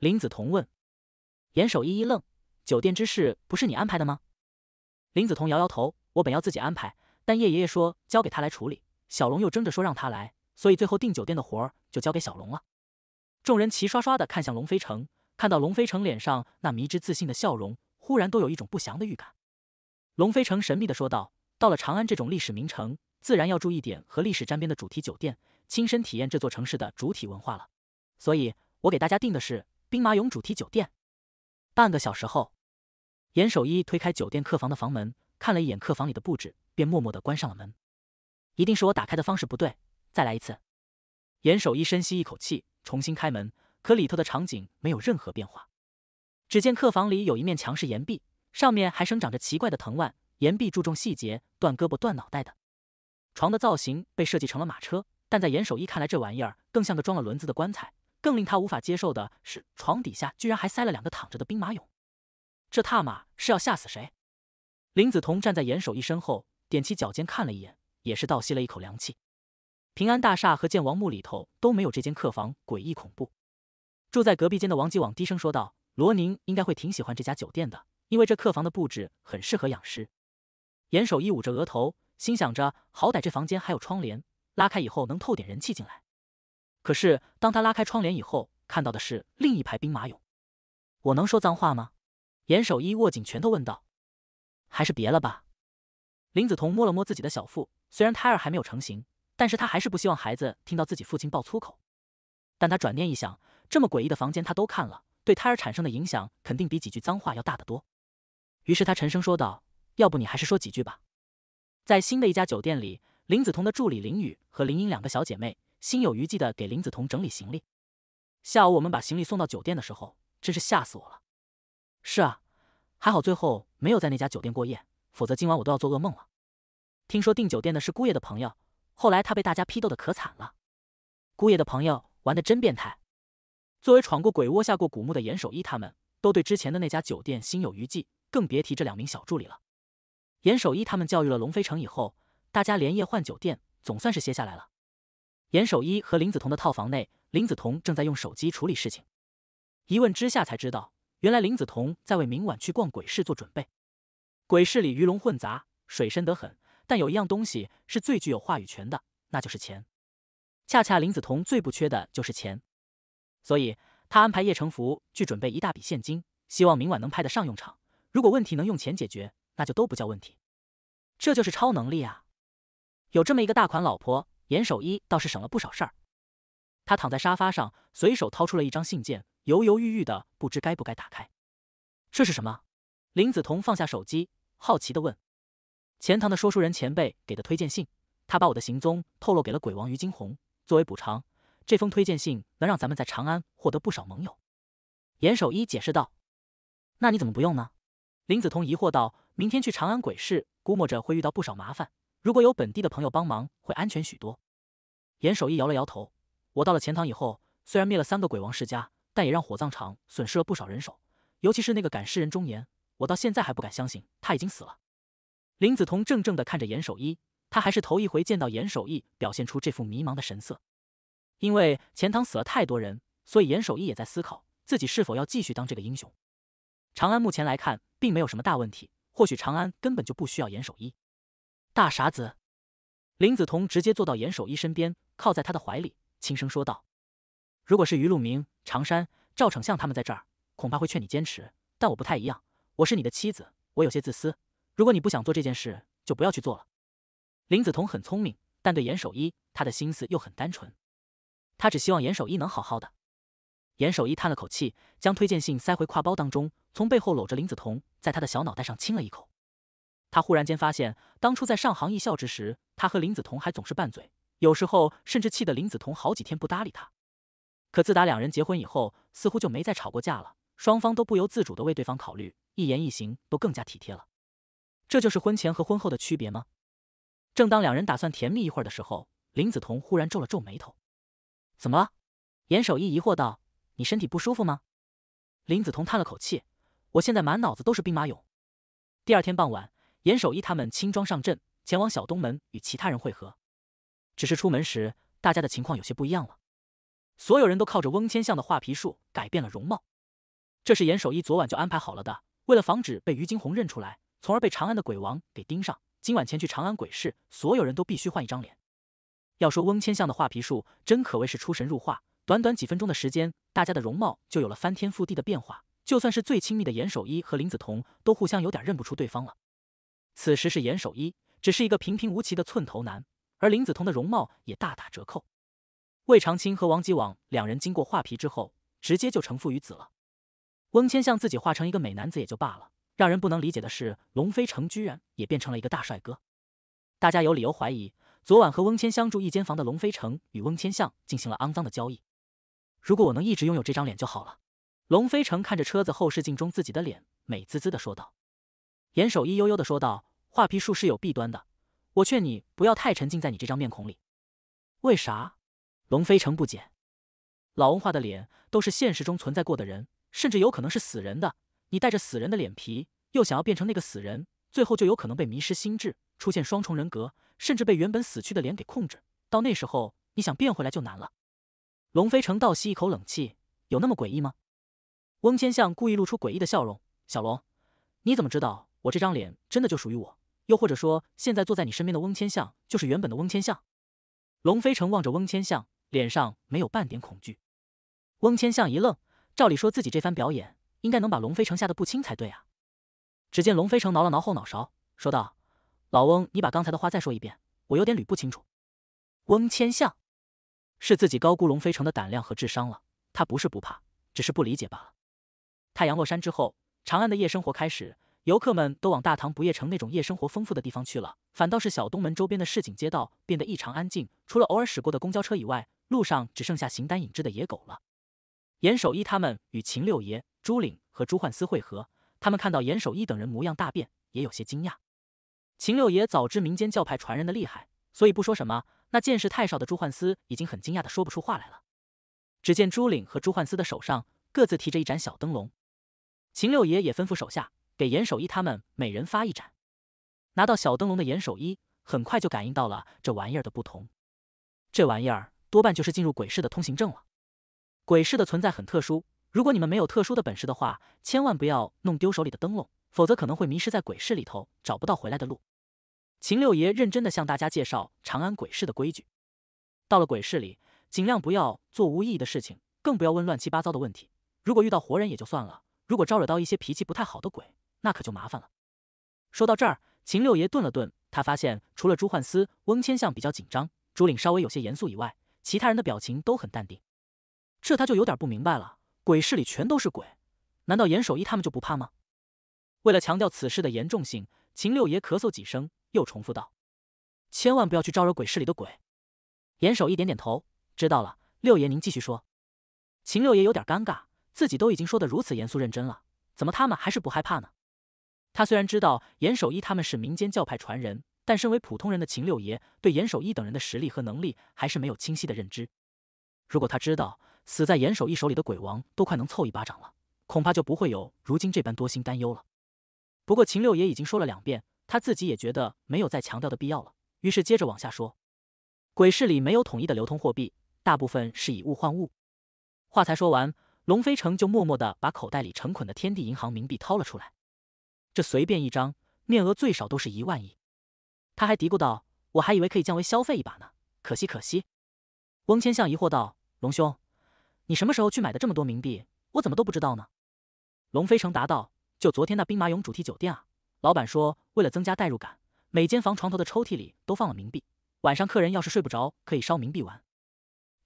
林子彤问。严守一一愣。酒店之事不是你安排的吗？林子彤摇摇头，我本要自己安排，但叶爷爷说交给他来处理，小龙又争着说让他来，所以最后订酒店的活儿就交给小龙了。众人齐刷刷的看向龙飞城，看到龙飞城脸上那迷之自信的笑容，忽然都有一种不祥的预感。龙飞城神秘的说道：“到了长安这种历史名城，自然要注意点和历史沾边的主题酒店，亲身体验这座城市的主体文化了。所以我给大家订的是兵马俑主题酒店。”半个小时后，严守一推开酒店客房的房门，看了一眼客房里的布置，便默默的关上了门。一定是我打开的方式不对，再来一次。严守一深吸一口气，重新开门，可里头的场景没有任何变化。只见客房里有一面墙是岩壁，上面还生长着奇怪的藤蔓。岩壁注重细节，断胳膊断脑袋的。床的造型被设计成了马车，但在严守一看来，这玩意儿更像个装了轮子的棺材。更令他无法接受的是，床底下居然还塞了两个躺着的兵马俑，这踏马是要吓死谁？林子彤站在严守一身后，踮起脚尖看了一眼，也是倒吸了一口凉气。平安大厦和建王墓里头都没有这间客房诡异恐怖。住在隔壁间的王继往低声说道：“罗宁应该会挺喜欢这家酒店的，因为这客房的布置很适合养尸。”严守一捂着额头，心想着：好歹这房间还有窗帘，拉开以后能透点人气进来。可是，当他拉开窗帘以后，看到的是另一排兵马俑。我能说脏话吗？严守一握紧拳头问道。还是别了吧。林子彤摸了摸自己的小腹，虽然胎儿还没有成型，但是他还是不希望孩子听到自己父亲爆粗口。但他转念一想，这么诡异的房间他都看了，对胎儿产生的影响肯定比几句脏话要大得多。于是他沉声说道：“要不你还是说几句吧。”在新的一家酒店里，林子彤的助理林雨和林英两个小姐妹。心有余悸的给林子彤整理行李。下午我们把行李送到酒店的时候，真是吓死我了。是啊，还好最后没有在那家酒店过夜，否则今晚我都要做噩梦了。听说订酒店的是姑爷的朋友，后来他被大家批斗的可惨了。姑爷的朋友玩的真变态。作为闯过鬼窝、下过古墓的严守一，他们都对之前的那家酒店心有余悸，更别提这两名小助理了。严守一他们教育了龙飞城以后，大家连夜换酒店，总算是歇下来了。严守一和林子彤的套房内，林子彤正在用手机处理事情。一问之下才知道，原来林子彤在为明晚去逛鬼市做准备。鬼市里鱼龙混杂，水深得很，但有一样东西是最具有话语权的，那就是钱。恰恰林子彤最不缺的就是钱，所以他安排叶成福去准备一大笔现金，希望明晚能派得上用场。如果问题能用钱解决，那就都不叫问题。这就是超能力啊！有这么一个大款老婆。严守一倒是省了不少事儿。他躺在沙发上，随手掏出了一张信件，犹犹豫豫的，不知该不该打开。这是什么？林子彤放下手机，好奇的问。钱塘的说书人前辈给的推荐信。他把我的行踪透露给了鬼王于金红，作为补偿，这封推荐信能让咱们在长安获得不少盟友。严守一解释道。那你怎么不用呢？林子彤疑惑道。明天去长安鬼市，估摸着会遇到不少麻烦。如果有本地的朋友帮忙，会安全许多。严守义摇了摇头。我到了钱塘以后，虽然灭了三个鬼王世家，但也让火葬场损失了不少人手。尤其是那个赶尸人中年，我到现在还不敢相信他已经死了。林子彤怔怔地看着严守义，他还是头一回见到严守义表现出这副迷茫的神色。因为钱塘死了太多人，所以严守义也在思考自己是否要继续当这个英雄。长安目前来看，并没有什么大问题。或许长安根本就不需要严守义。大傻子，林子彤直接坐到严守一身边，靠在他的怀里，轻声说道：“如果是于路明、常山、赵丞相他们在这儿，恐怕会劝你坚持。但我不太一样，我是你的妻子，我有些自私。如果你不想做这件事，就不要去做了。”林子彤很聪明，但对严守一，他的心思又很单纯。他只希望严守一能好好的。严守一叹了口气，将推荐信塞回挎包当中，从背后搂着林子彤，在他的小脑袋上亲了一口。他忽然间发现，当初在上杭艺校之时，他和林子彤还总是拌嘴，有时候甚至气得林子彤好几天不搭理他。可自打两人结婚以后，似乎就没再吵过架了，双方都不由自主的为对方考虑，一言一行都更加体贴了。这就是婚前和婚后的区别吗？正当两人打算甜蜜一会儿的时候，林子彤忽然皱了皱眉头：“怎么了？”严守义疑惑道：“你身体不舒服吗？”林子彤叹了口气：“我现在满脑子都是兵马俑。”第二天傍晚。严守一他们轻装上阵，前往小东门与其他人会合。只是出门时，大家的情况有些不一样了。所有人都靠着翁千相的画皮术改变了容貌。这是严守一昨晚就安排好了的。为了防止被于金红认出来，从而被长安的鬼王给盯上，今晚前去长安鬼市，所有人都必须换一张脸。要说翁千相的画皮术，真可谓是出神入化。短短几分钟的时间，大家的容貌就有了翻天覆地的变化。就算是最亲密的严守一和林子彤，都互相有点认不出对方了。此时是严守一，只是一个平平无奇的寸头男，而林子彤的容貌也大打折扣。魏长青和王吉往两人经过画皮之后，直接就成父与子了。翁千向自己画成一个美男子也就罢了，让人不能理解的是，龙飞城居然也变成了一个大帅哥。大家有理由怀疑，昨晚和翁千相住一间房的龙飞城与翁千向进行了肮脏的交易。如果我能一直拥有这张脸就好了，龙飞城看着车子后视镜中自己的脸，美滋滋的说道。严守一悠悠的说道：“画皮术是有弊端的，我劝你不要太沉浸在你这张面孔里。”为啥？龙飞成不解。老翁画的脸都是现实中存在过的人，甚至有可能是死人的。你带着死人的脸皮，又想要变成那个死人，最后就有可能被迷失心智，出现双重人格，甚至被原本死去的脸给控制。到那时候，你想变回来就难了。龙飞成倒吸一口冷气：“有那么诡异吗？”翁千相故意露出诡异的笑容：“小龙，你怎么知道？”我这张脸真的就属于我，又或者说，现在坐在你身边的翁千相就是原本的翁千相。龙飞城望着翁千相，脸上没有半点恐惧。翁千相一愣，照理说自己这番表演应该能把龙飞城吓得不轻才对啊。只见龙飞城挠了挠后脑勺，说道：“老翁，你把刚才的话再说一遍，我有点捋不清楚。”翁千相是自己高估龙飞城的胆量和智商了，他不是不怕，只是不理解罢了。太阳落山之后，长安的夜生活开始。游客们都往大唐不夜城那种夜生活丰富的地方去了，反倒是小东门周边的市井街道变得异常安静，除了偶尔驶过的公交车以外，路上只剩下形单影只的野狗了。严守一他们与秦六爷、朱岭和朱焕思会合，他们看到严守一等人模样大变，也有些惊讶。秦六爷早知民间教派传人的厉害，所以不说什么。那见识太少的朱焕思已经很惊讶的说不出话来了。只见朱岭和朱焕思的手上各自提着一盏小灯笼，秦六爷也吩咐手下。给严守一他们每人发一盏，拿到小灯笼的严守一很快就感应到了这玩意儿的不同，这玩意儿多半就是进入鬼市的通行证了。鬼市的存在很特殊，如果你们没有特殊的本事的话，千万不要弄丢手里的灯笼，否则可能会迷失在鬼市里头，找不到回来的路。秦六爷认真的向大家介绍长安鬼市的规矩：，到了鬼市里，尽量不要做无意义的事情，更不要问乱七八糟的问题。如果遇到活人也就算了，如果招惹到一些脾气不太好的鬼，那可就麻烦了。说到这儿，秦六爷顿了顿，他发现除了朱焕思、翁千相比较紧张，朱岭稍微有些严肃以外，其他人的表情都很淡定。这他就有点不明白了：鬼市里全都是鬼，难道严守一他们就不怕吗？为了强调此事的严重性，秦六爷咳嗽几声，又重复道：“千万不要去招惹鬼市里的鬼。”严守一点点头，知道了。六爷您继续说。秦六爷有点尴尬，自己都已经说的如此严肃认真了，怎么他们还是不害怕呢？他虽然知道严守一他们是民间教派传人，但身为普通人的秦六爷对严守一等人的实力和能力还是没有清晰的认知。如果他知道死在严守一手里的鬼王都快能凑一巴掌了，恐怕就不会有如今这般多心担忧了。不过秦六爷已经说了两遍，他自己也觉得没有再强调的必要了，于是接着往下说：“鬼市里没有统一的流通货币，大部分是以物换物。”话才说完，龙飞成就默默的把口袋里成捆的天地银行冥币掏了出来。这随便一张，面额最少都是一万亿。他还嘀咕道：“我还以为可以降为消费一把呢，可惜可惜。”翁千向疑惑道：“龙兄，你什么时候去买的这么多冥币？我怎么都不知道呢？”龙飞城答道：“就昨天那兵马俑主题酒店啊，老板说为了增加代入感，每间房床头的抽屉里都放了冥币，晚上客人要是睡不着，可以烧冥币玩。”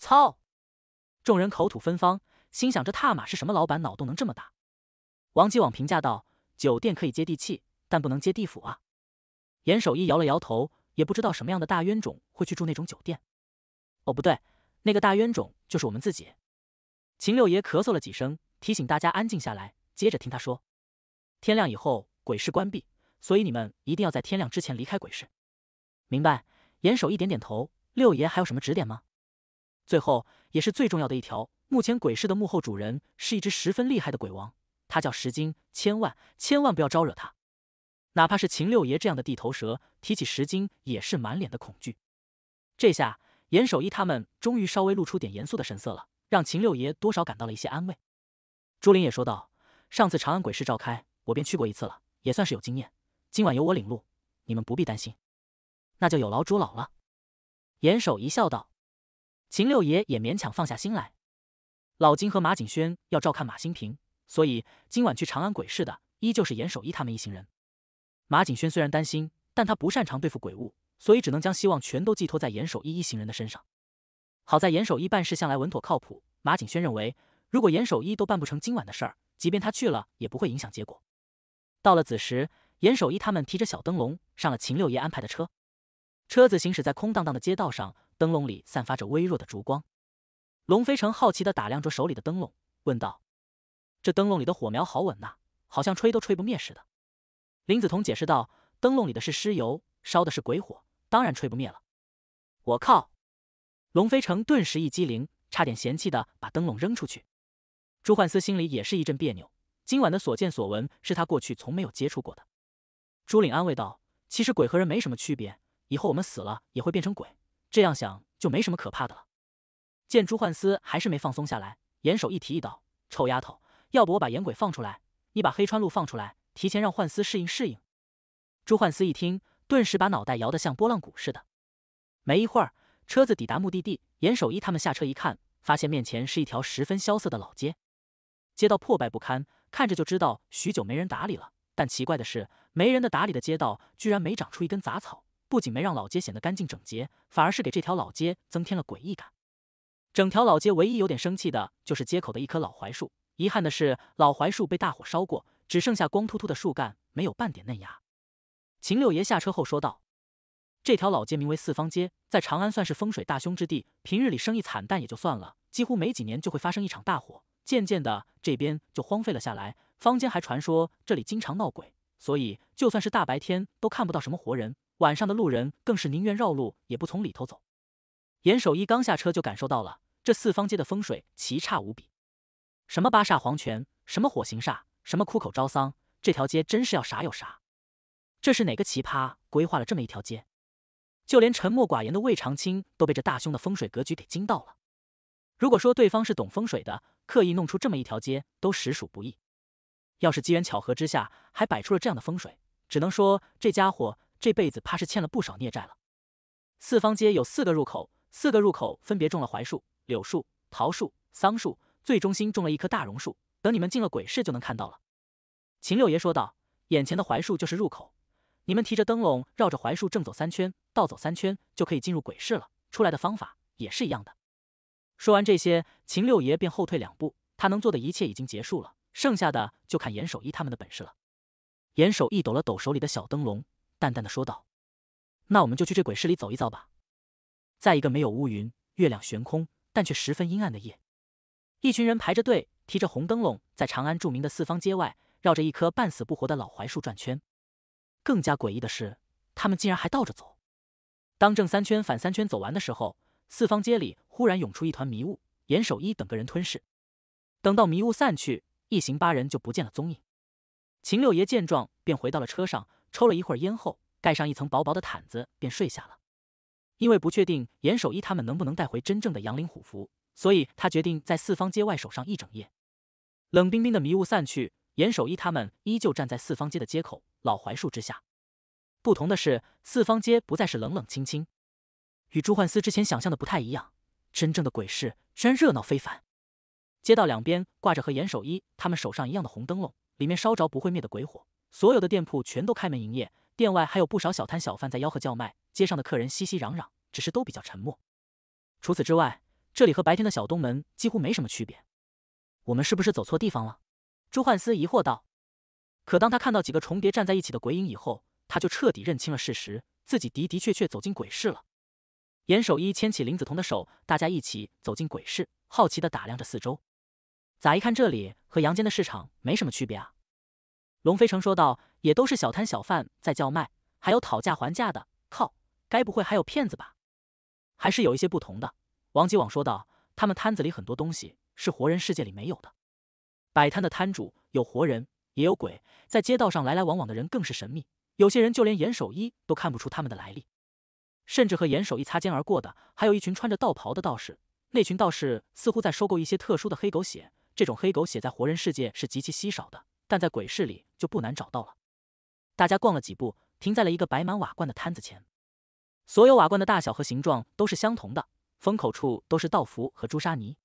操！众人口吐芬芳，心想这踏马是什么老板，脑洞能这么大？王继网评价道。酒店可以接地气，但不能接地府啊！严守一摇了摇头，也不知道什么样的大冤种会去住那种酒店。哦，不对，那个大冤种就是我们自己。秦六爷咳嗽了几声，提醒大家安静下来，接着听他说。天亮以后，鬼市关闭，所以你们一定要在天亮之前离开鬼市。明白？严守一点点头。六爷还有什么指点吗？最后也是最重要的一条，目前鬼市的幕后主人是一只十分厉害的鬼王。他叫石金，千万千万不要招惹他，哪怕是秦六爷这样的地头蛇，提起石金也是满脸的恐惧。这下严守一他们终于稍微露出点严肃的神色了，让秦六爷多少感到了一些安慰。朱林也说道：“上次长安鬼市召开，我便去过一次了，也算是有经验。今晚由我领路，你们不必担心。”那就有劳朱老了。严守一笑道：“秦六爷也勉强放下心来。老金和马景轩要照看马新平。”所以今晚去长安鬼市的依旧是严守一他们一行人。马景轩虽然担心，但他不擅长对付鬼物，所以只能将希望全都寄托在严守一一行人的身上。好在严守一办事向来稳妥靠谱，马景轩认为，如果严守一都办不成今晚的事儿，即便他去了也不会影响结果。到了子时，严守一他们提着小灯笼上了秦六爷安排的车。车子行驶在空荡荡的街道上，灯笼里散发着微弱的烛光。龙飞城好奇地打量着手里的灯笼，问道。这灯笼里的火苗好稳呐，好像吹都吹不灭似的。林子彤解释道：“灯笼里的是尸油，烧的是鬼火，当然吹不灭了。”我靠！龙飞成顿时一激灵，差点嫌弃的把灯笼扔出去。朱焕思心里也是一阵别扭，今晚的所见所闻是他过去从没有接触过的。朱岭安慰道：“其实鬼和人没什么区别，以后我们死了也会变成鬼，这样想就没什么可怕的了。”见朱焕思还是没放松下来，严守一提议道：“臭丫头。”要不我把眼鬼放出来，你把黑川路放出来，提前让幻思适应适应。朱幻思一听，顿时把脑袋摇得像拨浪鼓似的。没一会儿，车子抵达目的地，严守一他们下车一看，发现面前是一条十分萧瑟的老街，街道破败不堪，看着就知道许久没人打理了。但奇怪的是，没人的打理的街道居然没长出一根杂草，不仅没让老街显得干净整洁，反而是给这条老街增添了诡异感。整条老街唯一有点生气的就是街口的一棵老槐树。遗憾的是，老槐树被大火烧过，只剩下光秃秃的树干，没有半点嫩芽。秦六爷下车后说道：“这条老街名为四方街，在长安算是风水大凶之地。平日里生意惨淡也就算了，几乎每几年就会发生一场大火，渐渐的这边就荒废了下来。坊间还传说这里经常闹鬼，所以就算是大白天都看不到什么活人，晚上的路人更是宁愿绕路也不从里头走。”严守一刚下车就感受到了这四方街的风水奇差无比。什么八煞黄泉，什么火行煞，什么枯口招丧，这条街真是要啥有啥。这是哪个奇葩规划了这么一条街？就连沉默寡言的魏长青都被这大凶的风水格局给惊到了。如果说对方是懂风水的，刻意弄出这么一条街，都实属不易。要是机缘巧合之下还摆出了这样的风水，只能说这家伙这辈子怕是欠了不少孽债了。四方街有四个入口，四个入口分别种了槐树、柳树、桃树、桑树。最中心种了一棵大榕树，等你们进了鬼市就能看到了。”秦六爷说道，“眼前的槐树就是入口，你们提着灯笼绕着槐树正走三圈，倒走三圈就可以进入鬼市了。出来的方法也是一样的。”说完这些，秦六爷便后退两步，他能做的一切已经结束了，剩下的就看严守一他们的本事了。严守一抖了抖手里的小灯笼，淡淡的说道：“那我们就去这鬼市里走一遭吧。”在一个没有乌云、月亮悬空但却十分阴暗的夜。一群人排着队，提着红灯笼，在长安著名的四方街外绕着一棵半死不活的老槐树转圈。更加诡异的是，他们竟然还倒着走。当正三圈、反三圈走完的时候，四方街里忽然涌出一团迷雾，严守一等个人吞噬。等到迷雾散去，一行八人就不见了踪影。秦六爷见状，便回到了车上，抽了一会儿烟后，盖上一层薄薄的毯子，便睡下了。因为不确定严守一他们能不能带回真正的杨林虎符。所以他决定在四方街外守上一整夜。冷冰冰的迷雾散去，严守一他们依旧站在四方街的街口老槐树之下。不同的是，四方街不再是冷冷清清，与朱焕思之前想象的不太一样。真正的鬼市居然热闹非凡。街道两边挂着和严守一他们手上一样的红灯笼，里面烧着不会灭的鬼火。所有的店铺全都开门营业，店外还有不少小摊小贩在吆喝叫卖。街上的客人熙熙攘攘，只是都比较沉默。除此之外，这里和白天的小东门几乎没什么区别，我们是不是走错地方了？朱焕思疑惑道。可当他看到几个重叠站在一起的鬼影以后，他就彻底认清了事实，自己的的确确走进鬼市了。严守一牵起林子彤的手，大家一起走进鬼市，好奇的打量着四周。咋一看这里和阳间的市场没什么区别啊？龙飞城说道，也都是小摊小贩在叫卖，还有讨价还价的。靠，该不会还有骗子吧？还是有一些不同的。王吉网说道：“他们摊子里很多东西是活人世界里没有的。摆摊的摊主有活人，也有鬼。在街道上来来往往的人更是神秘，有些人就连严守一都看不出他们的来历。甚至和严守一擦肩而过的，还有一群穿着道袍的道士。那群道士似乎在收购一些特殊的黑狗血。这种黑狗血在活人世界是极其稀少的，但在鬼市里就不难找到了。大家逛了几步，停在了一个摆满瓦罐的摊子前。所有瓦罐的大小和形状都是相同的。”封口处都是道符和朱砂泥。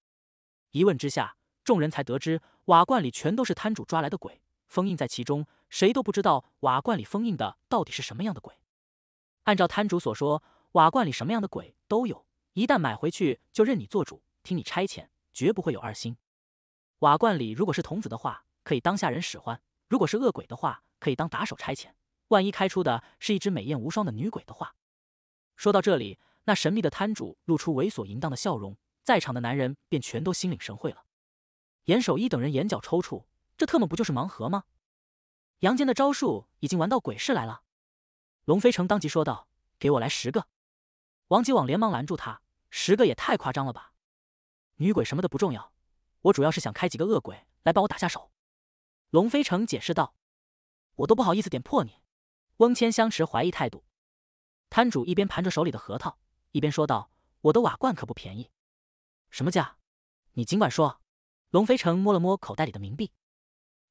一问之下，众人才得知瓦罐里全都是摊主抓来的鬼，封印在其中，谁都不知道瓦罐里封印的到底是什么样的鬼。按照摊主所说，瓦罐里什么样的鬼都有，一旦买回去就任你做主，听你差遣，绝不会有二心。瓦罐里如果是童子的话，可以当下人使唤；如果是恶鬼的话，可以当打手差遣。万一开出的是一只美艳无双的女鬼的话，说到这里。那神秘的摊主露出猥琐淫荡的笑容，在场的男人便全都心领神会了。严守一等人眼角抽搐，这特么不就是盲盒吗？杨坚的招数已经玩到鬼市来了。龙飞成当即说道：“给我来十个！”王吉往连忙拦住他：“十个也太夸张了吧！”女鬼什么的不重要，我主要是想开几个恶鬼来帮我打下手。”龙飞成解释道：“我都不好意思点破你。”翁谦相持怀疑态度，摊主一边盘着手里的核桃。一边说道：“我的瓦罐可不便宜，什么价？你尽管说。”龙飞城摸了摸口袋里的冥币，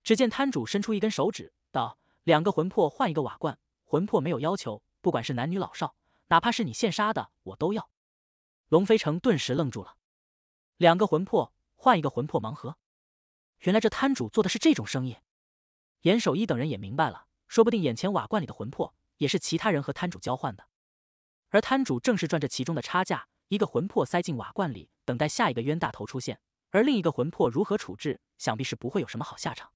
只见摊主伸出一根手指道：“两个魂魄换一个瓦罐，魂魄没有要求，不管是男女老少，哪怕是你现杀的，我都要。”龙飞城顿时愣住了：“两个魂魄换一个魂魄盲盒，原来这摊主做的是这种生意。”严守一等人也明白了，说不定眼前瓦罐里的魂魄也是其他人和摊主交换的。而摊主正是赚这其中的差价，一个魂魄塞进瓦罐里，等待下一个冤大头出现；而另一个魂魄如何处置，想必是不会有什么好下场。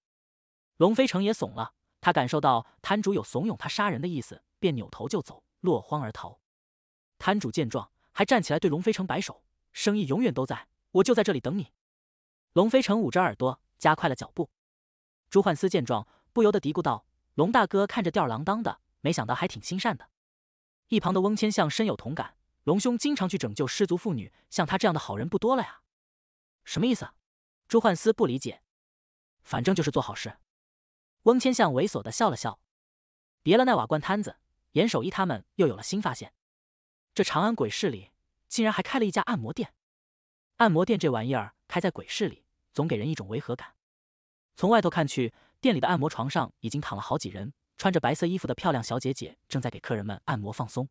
龙飞城也怂了，他感受到摊主有怂恿他杀人的意思，便扭头就走，落荒而逃。摊主见状，还站起来对龙飞城摆手：“生意永远都在，我就在这里等你。”龙飞城捂着耳朵，加快了脚步。朱焕思见状，不由得嘀咕道：“龙大哥看着吊儿郎当的，没想到还挺心善的。”一旁的翁千相深有同感，龙兄经常去拯救失足妇女，像他这样的好人不多了呀。什么意思？朱焕思不理解。反正就是做好事。翁千相猥琐地笑了笑。别了，那瓦罐摊子。严守一他们又有了新发现，这长安鬼市里竟然还开了一家按摩店。按摩店这玩意儿开在鬼市里，总给人一种违和感。从外头看去，店里的按摩床上已经躺了好几人。穿着白色衣服的漂亮小姐姐正在给客人们按摩放松。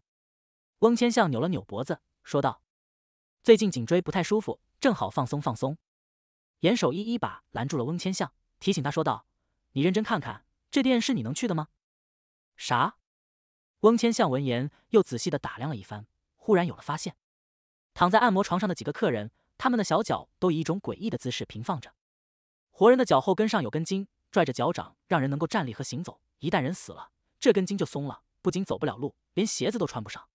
翁千向扭了扭脖子，说道：“最近颈椎不太舒服，正好放松放松。”严守一一把拦住了翁千向，提醒他说道：“你认真看看，这店是你能去的吗？”“啥？”翁千向闻言又仔细的打量了一番，忽然有了发现。躺在按摩床上的几个客人，他们的小脚都以一种诡异的姿势平放着。活人的脚后跟上有根筋，拽着脚掌，让人能够站立和行走。一旦人死了，这根筋就松了，不仅走不了路，连鞋子都穿不上。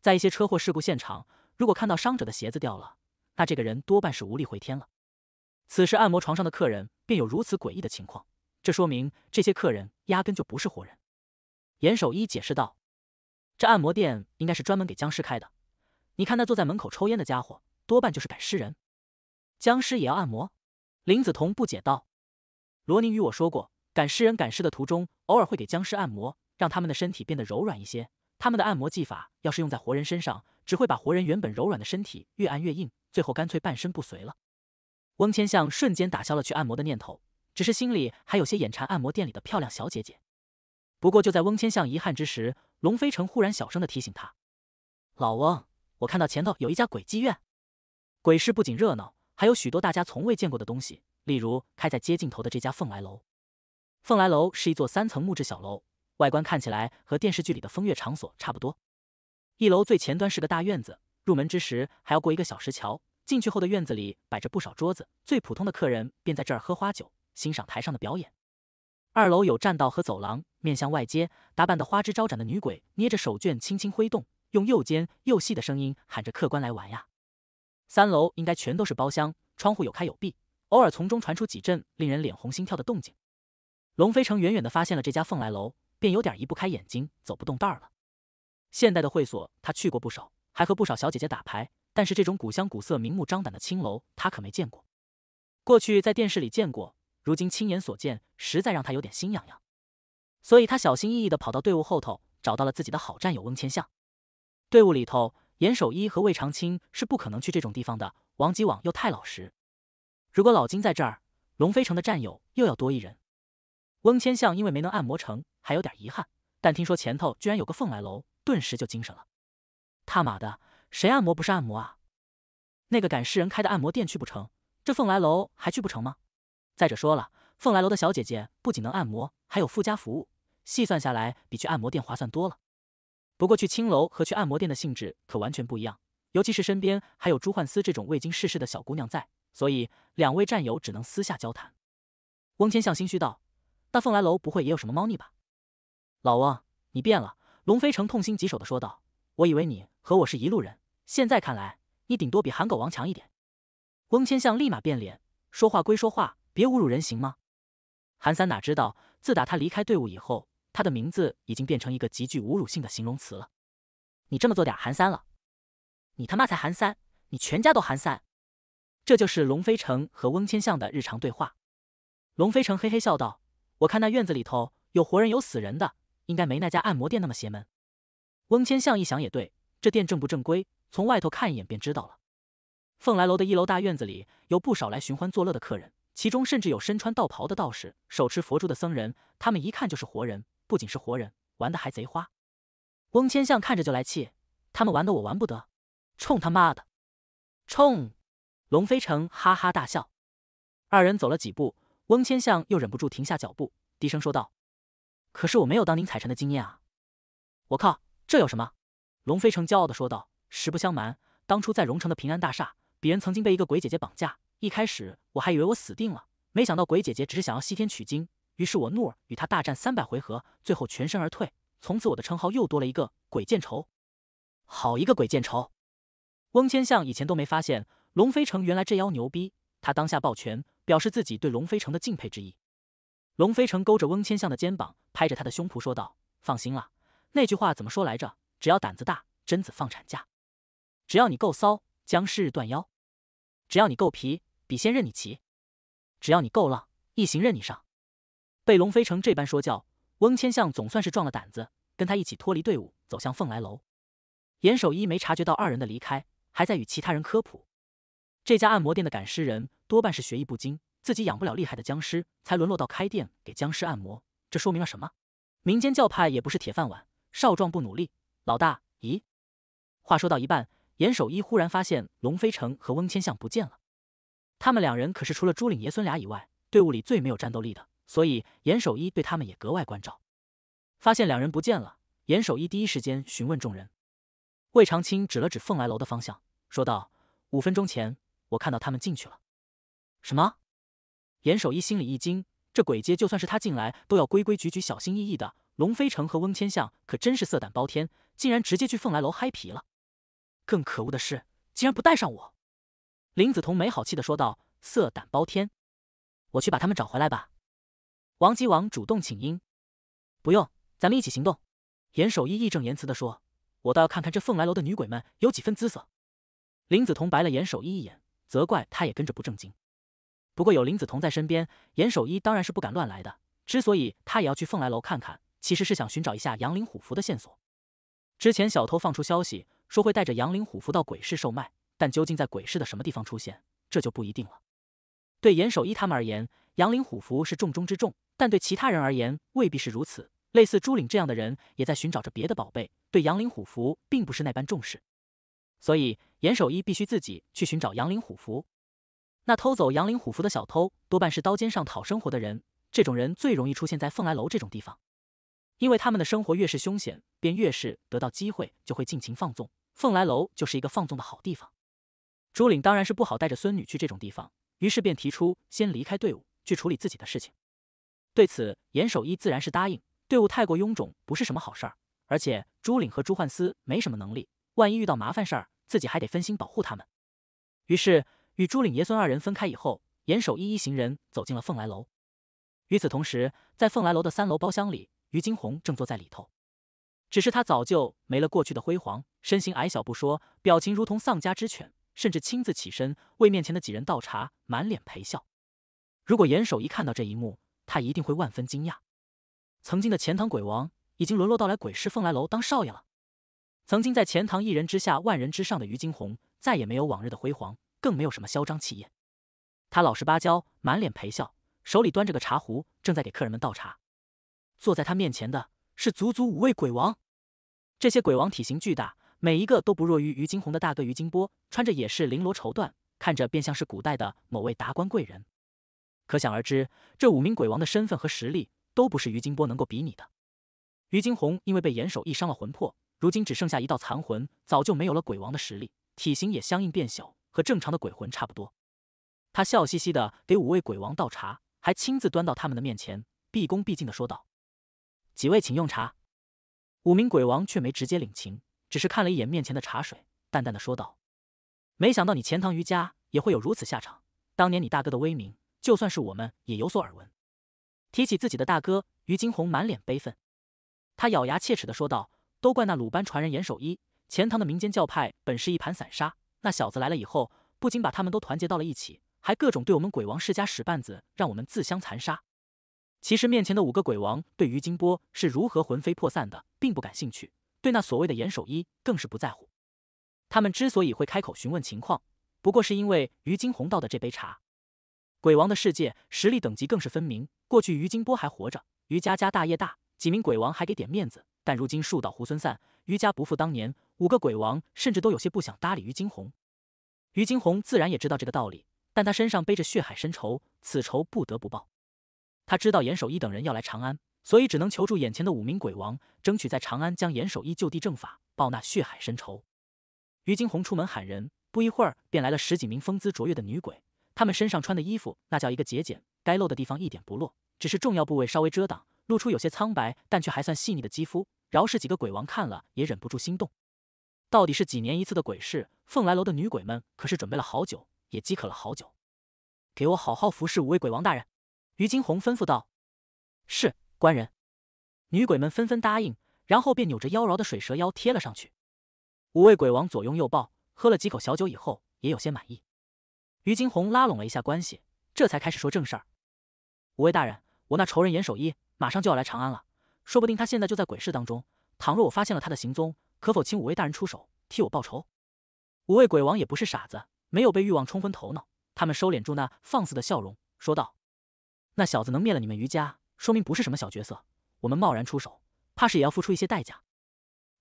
在一些车祸事故现场，如果看到伤者的鞋子掉了，那这个人多半是无力回天了。此时按摩床上的客人便有如此诡异的情况，这说明这些客人压根就不是活人。严守一解释道：“这按摩店应该是专门给僵尸开的。你看那坐在门口抽烟的家伙，多半就是赶尸人。僵尸也要按摩？”林子彤不解道：“罗宁与我说过。”赶尸人赶尸的途中，偶尔会给僵尸按摩，让他们的身体变得柔软一些。他们的按摩技法要是用在活人身上，只会把活人原本柔软的身体越按越硬，最后干脆半身不遂了。翁千相瞬间打消了去按摩的念头，只是心里还有些眼馋按摩店里的漂亮小姐姐。不过就在翁千相遗憾之时，龙飞城忽然小声地提醒他：“老翁，我看到前头有一家鬼妓院。鬼市不仅热闹，还有许多大家从未见过的东西，例如开在街尽头的这家凤来楼。”凤来楼是一座三层木质小楼，外观看起来和电视剧里的风月场所差不多。一楼最前端是个大院子，入门之时还要过一个小石桥。进去后的院子里摆着不少桌子，最普通的客人便在这儿喝花酒、欣赏台上的表演。二楼有栈道和走廊，面向外街，打扮的花枝招展的女鬼捏着手绢轻轻挥动，用又尖又细的声音喊着：“客官来玩呀！”三楼应该全都是包厢，窗户有开有闭，偶尔从中传出几阵令人脸红心跳的动静。龙飞城远远的发现了这家凤来楼，便有点移不开眼睛，走不动道儿了。现代的会所他去过不少，还和不少小姐姐打牌，但是这种古香古色、明目张胆的青楼他可没见过。过去在电视里见过，如今亲眼所见，实在让他有点心痒痒。所以他小心翼翼的跑到队伍后头，找到了自己的好战友翁千相。队伍里头，严守一和魏长青是不可能去这种地方的，王吉网又太老实。如果老金在这儿，龙飞城的战友又要多一人。翁千相因为没能按摩成，还有点遗憾，但听说前头居然有个凤来楼，顿时就精神了。他妈的，谁按摩不是按摩啊？那个赶尸人开的按摩店去不成，这凤来楼还去不成吗？再者说了，凤来楼的小姐姐不仅能按摩，还有附加服务，细算下来比去按摩店划算多了。不过去青楼和去按摩店的性质可完全不一样，尤其是身边还有朱焕思这种未经世事的小姑娘在，所以两位战友只能私下交谈。翁千相心虚道。那凤来楼不会也有什么猫腻吧？老翁，你变了。”龙飞成痛心疾首的说道，“我以为你和我是一路人，现在看来，你顶多比韩狗王强一点。”翁千相立马变脸，说话归说话，别侮辱人行吗？韩三哪知道，自打他离开队伍以后，他的名字已经变成一个极具侮辱性的形容词了。你这么做点，韩三了？你他妈才韩三，你全家都韩三。这就是龙飞成和翁千相的日常对话。龙飞成嘿嘿笑道。我看那院子里头有活人有死人的，应该没那家按摩店那么邪门。翁千象一想也对，这店正不正规，从外头看一眼便知道了。凤来楼的一楼大院子里有不少来寻欢作乐的客人，其中甚至有身穿道袍的道士、手持佛珠的僧人，他们一看就是活人，不仅是活人，玩的还贼花。翁千象看着就来气，他们玩的我玩不得，冲他妈的！冲！龙飞城哈哈大笑，二人走了几步。翁千象又忍不住停下脚步，低声说道：“可是我没有当宁采臣的经验啊！”我靠，这有什么？”龙飞成骄傲的说道：“实不相瞒，当初在荣城的平安大厦，鄙人曾经被一个鬼姐姐绑架。一开始我还以为我死定了，没想到鬼姐姐只是想要西天取经。于是我怒而与她大战三百回合，最后全身而退。从此我的称号又多了一个‘鬼见愁’。好一个‘鬼见愁’！”翁千象以前都没发现龙飞成原来这妖牛逼，他当下抱拳。表示自己对龙飞城的敬佩之意。龙飞城勾着翁千象的肩膀，拍着他的胸脯说道：“放心了，那句话怎么说来着？只要胆子大，贞子放产假；只要你够骚，僵尸断腰；只要你够皮，笔仙任你骑；只要你够浪，一行任你上。”被龙飞城这般说教，翁千象总算是壮了胆子，跟他一起脱离队伍，走向凤来楼。严守一没察觉到二人的离开，还在与其他人科普这家按摩店的赶尸人。多半是学艺不精，自己养不了厉害的僵尸，才沦落到开店给僵尸按摩。这说明了什么？民间教派也不是铁饭碗，少壮不努力。老大，咦？话说到一半，严守一忽然发现龙飞城和翁千相不见了。他们两人可是除了朱岭爷孙俩以外，队伍里最没有战斗力的，所以严守一对他们也格外关照。发现两人不见了，严守一第一时间询问众人。魏长青指了指凤来楼的方向，说道：“五分钟前，我看到他们进去了。”什么？严守一心里一惊，这鬼街就算是他进来，都要规规矩矩、小心翼翼的。龙飞城和翁千相可真是色胆包天，竟然直接去凤来楼嗨皮了。更可恶的是，竟然不带上我！林子彤没好气的说道：“色胆包天，我去把他们找回来吧。”王吉王主动请缨：“不用，咱们一起行动。”严守一义正言辞的说：“我倒要看看这凤来楼的女鬼们有几分姿色。”林子彤白了严守一一眼，责怪他也跟着不正经。不过有林子彤在身边，严守一当然是不敢乱来的。之所以他也要去凤来楼看看，其实是想寻找一下杨林虎符的线索。之前小偷放出消息说会带着杨林虎符到鬼市售卖，但究竟在鬼市的什么地方出现，这就不一定了。对严守一他们而言，杨林虎符是重中之重，但对其他人而言未必是如此。类似朱岭这样的人也在寻找着别的宝贝，对杨林虎符并不是那般重视。所以严守一必须自己去寻找杨林虎符。那偷走杨林虎符的小偷多半是刀尖上讨生活的人，这种人最容易出现在凤来楼这种地方，因为他们的生活越是凶险，便越是得到机会就会尽情放纵。凤来楼就是一个放纵的好地方。朱领当然是不好带着孙女去这种地方，于是便提出先离开队伍去处理自己的事情。对此，严守一自然是答应。队伍太过臃肿不是什么好事儿，而且朱领和朱焕思没什么能力，万一遇到麻烦事儿，自己还得分心保护他们。于是。与朱岭爷孙二人分开以后，严守一一行人走进了凤来楼。与此同时，在凤来楼的三楼包厢里，于金红正坐在里头。只是他早就没了过去的辉煌，身形矮小不说，表情如同丧家之犬，甚至亲自起身为面前的几人倒茶，满脸陪笑。如果严守一看到这一幕，他一定会万分惊讶。曾经的钱塘鬼王，已经沦落到来鬼市凤来楼当少爷了。曾经在钱塘一人之下万人之上的于金红，再也没有往日的辉煌。更没有什么嚣张气焰，他老实巴交，满脸陪笑，手里端着个茶壶，正在给客人们倒茶。坐在他面前的是足足五位鬼王，这些鬼王体型巨大，每一个都不弱于于金红的大哥于金波，穿着也是绫罗绸缎，看着便像是古代的某位达官贵人。可想而知，这五名鬼王的身份和实力都不是于金波能够比拟的。于金红因为被严守义伤了魂魄，如今只剩下一道残魂，早就没有了鬼王的实力，体型也相应变小。和正常的鬼魂差不多，他笑嘻嘻的给五位鬼王倒茶，还亲自端到他们的面前，毕恭毕敬的说道：“几位请用茶。”五名鬼王却没直接领情，只是看了一眼面前的茶水，淡淡的说道：“没想到你钱塘余家也会有如此下场。当年你大哥的威名，就算是我们也有所耳闻。”提起自己的大哥于金红，满脸悲愤，他咬牙切齿的说道：“都怪那鲁班传人严守一。钱塘的民间教派本是一盘散沙。”那小子来了以后，不仅把他们都团结到了一起，还各种对我们鬼王世家使绊子，让我们自相残杀。其实面前的五个鬼王对于金波是如何魂飞魄散的并不感兴趣，对那所谓的严守一更是不在乎。他们之所以会开口询问情况，不过是因为于金红倒的这杯茶。鬼王的世界实力等级更是分明。过去于金波还活着，于家家大业大，几名鬼王还给点面子。但如今树倒猢狲散，于家不复当年。五个鬼王甚至都有些不想搭理于金红，于金红自然也知道这个道理，但他身上背着血海深仇，此仇不得不报。他知道严守一等人要来长安，所以只能求助眼前的五名鬼王，争取在长安将严守一就地正法，报那血海深仇。于金红出门喊人，不一会儿便来了十几名风姿卓越的女鬼，她们身上穿的衣服那叫一个节俭，该露的地方一点不露，只是重要部位稍微遮挡，露出有些苍白但却还算细腻的肌肤。饶是几个鬼王看了也忍不住心动。到底是几年一次的鬼市，凤来楼的女鬼们可是准备了好久，也饥渴了好久。给我好好服侍五位鬼王大人，于金红吩咐道。是，官人。女鬼们纷纷答应，然后便扭着妖娆的水蛇腰贴了上去。五位鬼王左拥右抱，喝了几口小酒以后，也有些满意。于金红拉拢了一下关系，这才开始说正事儿。五位大人，我那仇人严守一马上就要来长安了，说不定他现在就在鬼市当中。倘若我发现了他的行踪，可否请五位大人出手，替我报仇？五位鬼王也不是傻子，没有被欲望冲昏头脑。他们收敛住那放肆的笑容，说道：“那小子能灭了你们余家，说明不是什么小角色。我们贸然出手，怕是也要付出一些代价。”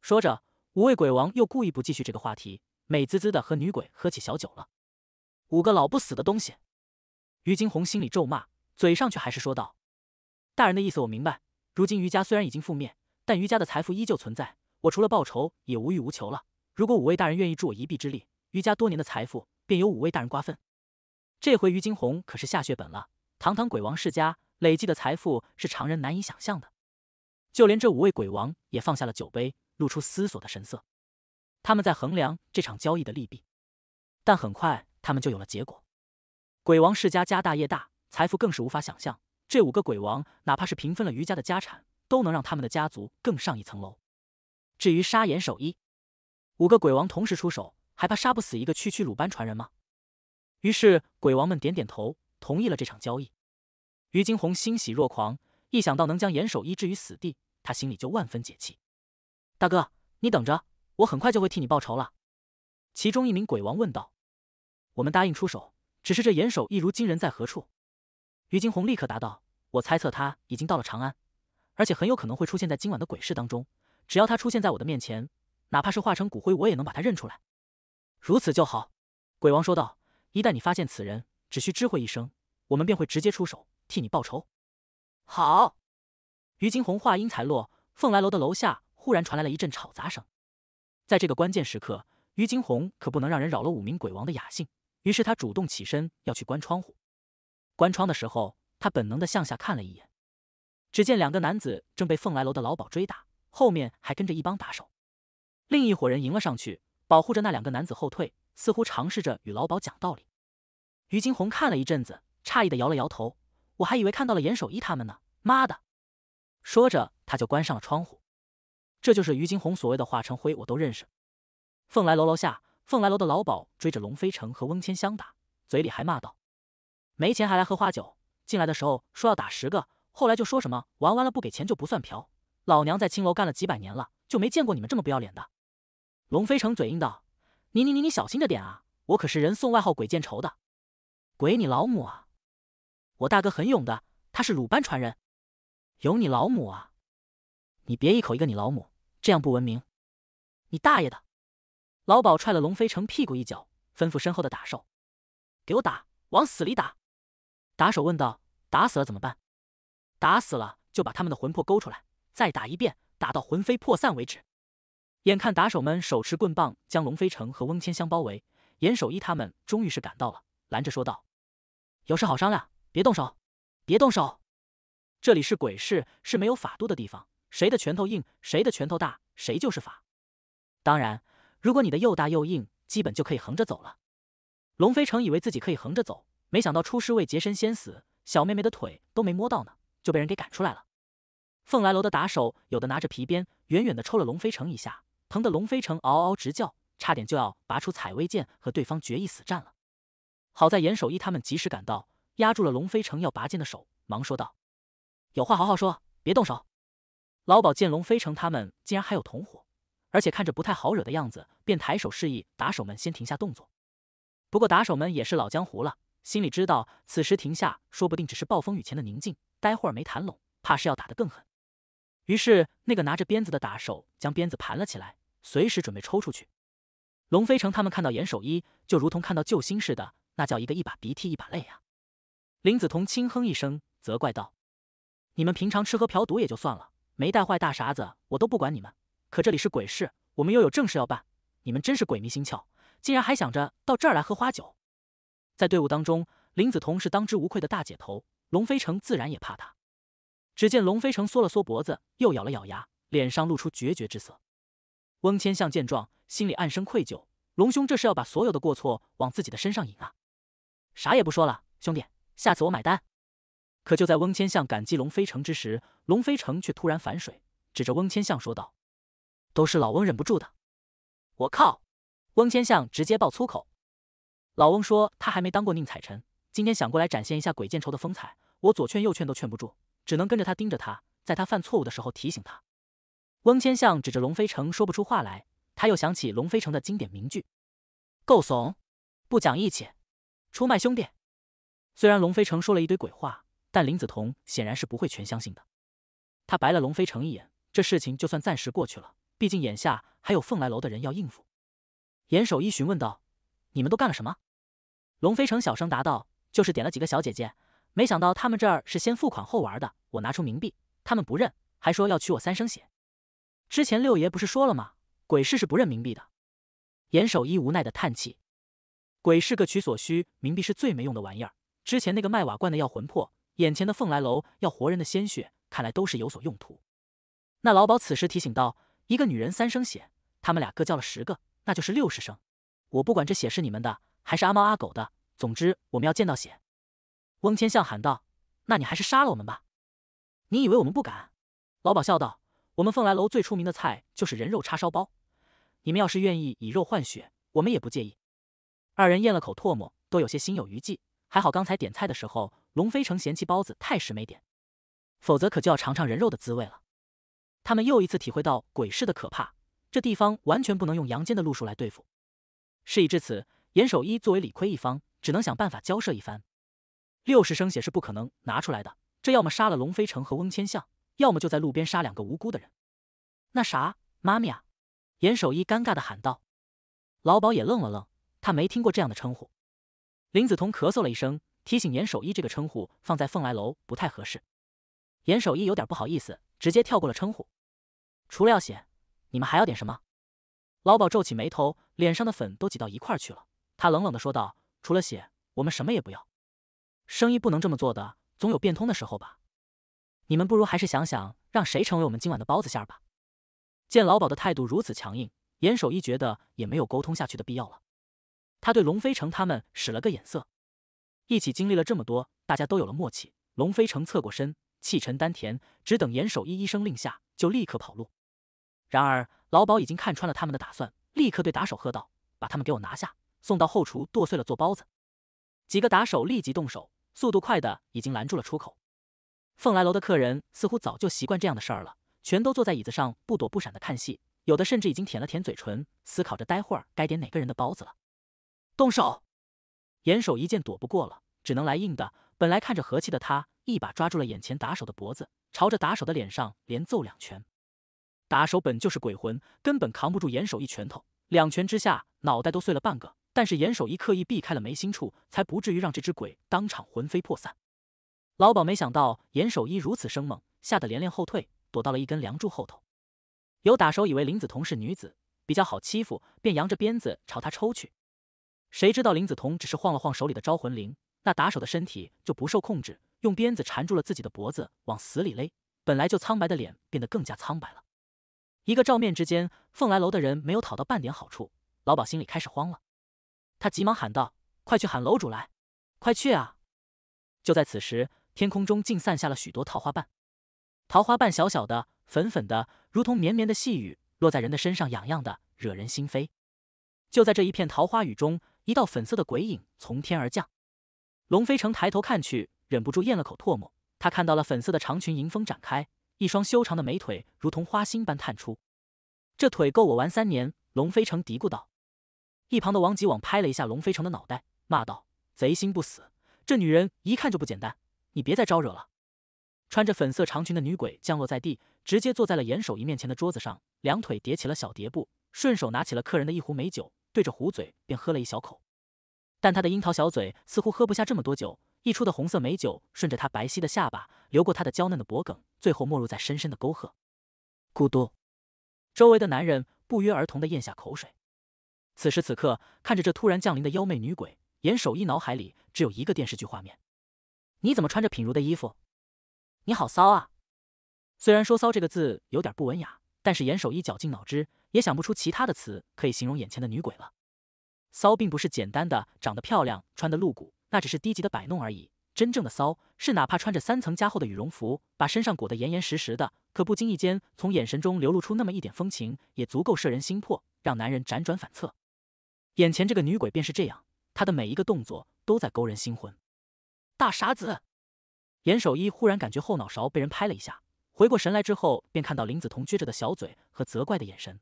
说着，五位鬼王又故意不继续这个话题，美滋滋的和女鬼喝起小酒了。五个老不死的东西，于金红心里咒骂，嘴上却还是说道：“大人的意思我明白。如今余家虽然已经覆灭，但余家的财富依旧存在。”我除了报仇，也无欲无求了。如果五位大人愿意助我一臂之力，于家多年的财富便由五位大人瓜分。这回于金红可是下血本了。堂堂鬼王世家累积的财富是常人难以想象的，就连这五位鬼王也放下了酒杯，露出思索的神色。他们在衡量这场交易的利弊，但很快他们就有了结果。鬼王世家家大业大，财富更是无法想象。这五个鬼王哪怕是平分了于家的家产，都能让他们的家族更上一层楼。至于杀严守一，五个鬼王同时出手，还怕杀不死一个区区鲁班传人吗？于是鬼王们点点头，同意了这场交易。于金红欣喜若狂，一想到能将严守一置于死地，他心里就万分解气。大哥，你等着，我很快就会替你报仇了。其中一名鬼王问道：“我们答应出手，只是这严守一如今人在何处？”于金红立刻答道：“我猜测他已经到了长安，而且很有可能会出现在今晚的鬼市当中。”只要他出现在我的面前，哪怕是化成骨灰，我也能把他认出来。如此就好，鬼王说道。一旦你发现此人，只需知会一声，我们便会直接出手替你报仇。好。于金红话音才落，凤来楼的楼下忽然传来了一阵吵杂声。在这个关键时刻，于金红可不能让人扰了五名鬼王的雅兴，于是他主动起身要去关窗户。关窗的时候，他本能的向下看了一眼，只见两个男子正被凤来楼的老鸨追打。后面还跟着一帮打手，另一伙人迎了上去，保护着那两个男子后退，似乎尝试着与老鸨讲道理。于金红看了一阵子，诧异的摇了摇头，我还以为看到了严守一他们呢。妈的！说着，他就关上了窗户。这就是于金红所谓的化成灰，我都认识。凤来楼楼下，凤来楼的老鸨追着龙飞城和翁千香打，嘴里还骂道：“没钱还来喝花酒！进来的时候说要打十个，后来就说什么玩完了不给钱就不算嫖。”老娘在青楼干了几百年了，就没见过你们这么不要脸的。龙飞城嘴硬道：“你你你你小心着点啊！我可是人送外号‘鬼见愁’的，鬼你老母啊！我大哥很勇的，他是鲁班传人，勇你老母啊！你别一口一个你老母，这样不文明。你大爷的！”老鸨踹了龙飞城屁股一脚，吩咐身后的打手：“给我打，往死里打！”打手问道：“打死了怎么办？”“打死了就把他们的魂魄勾出来。”再打一遍，打到魂飞魄散为止。眼看打手们手持棍棒将龙飞城和翁千香包围，严守一他们终于是赶到了，拦着说道：“有事好商量，别动手，别动手。这里是鬼市，是没有法度的地方，谁的拳头硬，谁的拳头大，谁就是法。当然，如果你的又大又硬，基本就可以横着走了。”龙飞城以为自己可以横着走，没想到出师未捷身先死，小妹妹的腿都没摸到呢，就被人给赶出来了。凤来楼的打手有的拿着皮鞭，远远地抽了龙飞城一下，疼得龙飞城嗷嗷直叫，差点就要拔出采薇剑和对方决一死战了。好在严守一他们及时赶到，压住了龙飞城要拔剑的手，忙说道：“有话好好说，别动手。”老鸨见龙飞城他们竟然还有同伙，而且看着不太好惹的样子，便抬手示意打手们先停下动作。不过打手们也是老江湖了，心里知道此时停下，说不定只是暴风雨前的宁静，待会儿没谈拢，怕是要打得更狠。于是，那个拿着鞭子的打手将鞭子盘了起来，随时准备抽出去。龙飞城他们看到严守一，就如同看到救星似的，那叫一个一把鼻涕一把泪呀。林子彤轻哼一声，责怪道：“你们平常吃喝嫖赌也就算了，没带坏大傻子，我都不管你们。可这里是鬼市，我们又有正事要办，你们真是鬼迷心窍，竟然还想着到这儿来喝花酒。”在队伍当中，林子彤是当之无愧的大姐头，龙飞城自然也怕她。只见龙飞城缩了缩脖子，又咬了咬牙，脸上露出决绝之色。翁千象见状，心里暗生愧疚。龙兄，这是要把所有的过错往自己的身上引啊！啥也不说了，兄弟，下次我买单。可就在翁千象感激龙飞城之时，龙飞城却突然反水，指着翁千象说道：“都是老翁忍不住的。”我靠！翁千象直接爆粗口。老翁说他还没当过宁采臣，今天想过来展现一下鬼见愁的风采，我左劝右劝都劝不住。只能跟着他盯着他，在他犯错误的时候提醒他。翁千象指着龙飞城说不出话来，他又想起龙飞城的经典名句：“够怂，不讲义气，出卖兄弟。”虽然龙飞城说了一堆鬼话，但林子彤显然是不会全相信的。他白了龙飞城一眼，这事情就算暂时过去了，毕竟眼下还有凤来楼的人要应付。严守一询问道：“你们都干了什么？”龙飞城小声答道：“就是点了几个小姐姐。”没想到他们这儿是先付款后玩的。我拿出冥币，他们不认，还说要取我三生血。之前六爷不是说了吗？鬼市是不认冥币的。严守一无奈的叹气，鬼市各取所需，冥币是最没用的玩意儿。之前那个卖瓦罐的要魂魄，眼前的凤来楼要活人的鲜血，看来都是有所用途。那老鸨此时提醒道：“一个女人三生血，他们俩各叫了十个，那就是六十生。我不管这血是你们的还是阿猫阿狗的，总之我们要见到血。”翁千笑喊道：“那你还是杀了我们吧！你以为我们不敢？”老鸨笑道：“我们凤来楼最出名的菜就是人肉叉烧包，你们要是愿意以肉换血，我们也不介意。”二人咽了口唾沫，都有些心有余悸。还好刚才点菜的时候，龙飞成嫌弃包子太实没点，否则可就要尝尝人肉的滋味了。他们又一次体会到鬼市的可怕，这地方完全不能用阳间的路数来对付。事已至此，严守一作为理亏一方，只能想办法交涉一番。六十升血是不可能拿出来的，这要么杀了龙飞城和翁千象，要么就在路边杀两个无辜的人。那啥，妈咪啊！严守一尴尬的喊道。老鸨也愣了愣，他没听过这样的称呼。林子彤咳嗽了一声，提醒严守一这个称呼放在凤来楼不太合适。严守一有点不好意思，直接跳过了称呼。除了要血，你们还要点什么？老鸨皱起眉头，脸上的粉都挤到一块去了。他冷冷的说道：“除了血，我们什么也不要。”生意不能这么做的，总有变通的时候吧？你们不如还是想想让谁成为我们今晚的包子馅儿吧。见老鸨的态度如此强硬，严守一觉得也没有沟通下去的必要了。他对龙飞城他们使了个眼色，一起经历了这么多，大家都有了默契。龙飞城侧过身，气沉丹田，只等严守一一声令下，就立刻跑路。然而老鸨已经看穿了他们的打算，立刻对打手喝道：“把他们给我拿下，送到后厨剁碎了做包子。”几个打手立即动手。速度快的已经拦住了出口。凤来楼的客人似乎早就习惯这样的事儿了，全都坐在椅子上不躲不闪的看戏，有的甚至已经舔了舔嘴唇，思考着待会儿该点哪个人的包子了。动手！严守一见躲不过了，只能来硬的。本来看着和气的他，一把抓住了眼前打手的脖子，朝着打手的脸上连揍两拳。打手本就是鬼魂，根本扛不住严守一拳头，两拳之下脑袋都碎了半个。但是严守一刻意避开了眉心处，才不至于让这只鬼当场魂飞魄散。老鸨没想到严守一如此生猛，吓得连连后退，躲到了一根梁柱后头。有打手以为林子彤是女子，比较好欺负，便扬着鞭子朝他抽去。谁知道林子彤只是晃了晃手里的招魂铃，那打手的身体就不受控制，用鞭子缠住了自己的脖子，往死里勒。本来就苍白的脸变得更加苍白了。一个照面之间，凤来楼的人没有讨到半点好处，老鸨心里开始慌了。他急忙喊道：“快去喊楼主来，快去啊！”就在此时，天空中竟散下了许多桃花瓣，桃花瓣小小的，粉粉的，如同绵绵的细雨，落在人的身上，痒痒的，惹人心扉。就在这一片桃花雨中，一道粉色的鬼影从天而降。龙飞成抬头看去，忍不住咽了口唾沫。他看到了粉色的长裙迎风展开，一双修长的美腿如同花心般探出。这腿够我玩三年，龙飞成嘀咕道。一旁的王吉往拍了一下龙飞成的脑袋，骂道：“贼心不死，这女人一看就不简单，你别再招惹了。”穿着粉色长裙的女鬼降落在地，直接坐在了严守仪面前的桌子上，两腿叠起了小叠布，顺手拿起了客人的一壶美酒，对着壶嘴便喝了一小口。但他的樱桃小嘴似乎喝不下这么多酒，溢出的红色美酒顺着她白皙的下巴流过她的娇嫩的脖颈，最后没入在深深的沟壑。咕嘟，周围的男人不约而同的咽下口水。此时此刻，看着这突然降临的妖媚女鬼，严守一脑海里只有一个电视剧画面：你怎么穿着品如的衣服？你好骚啊！虽然说“骚”这个字有点不文雅，但是严守一绞尽脑汁也想不出其他的词可以形容眼前的女鬼了。骚并不是简单的长得漂亮、穿得露骨，那只是低级的摆弄而已。真正的骚是，哪怕穿着三层加厚的羽绒服，把身上裹得严严实实的，可不经意间从眼神中流露出那么一点风情，也足够摄人心魄，让男人辗转反侧。眼前这个女鬼便是这样，她的每一个动作都在勾人心魂。大傻子，严守一忽然感觉后脑勺被人拍了一下，回过神来之后，便看到林子彤撅着的小嘴和责怪的眼神。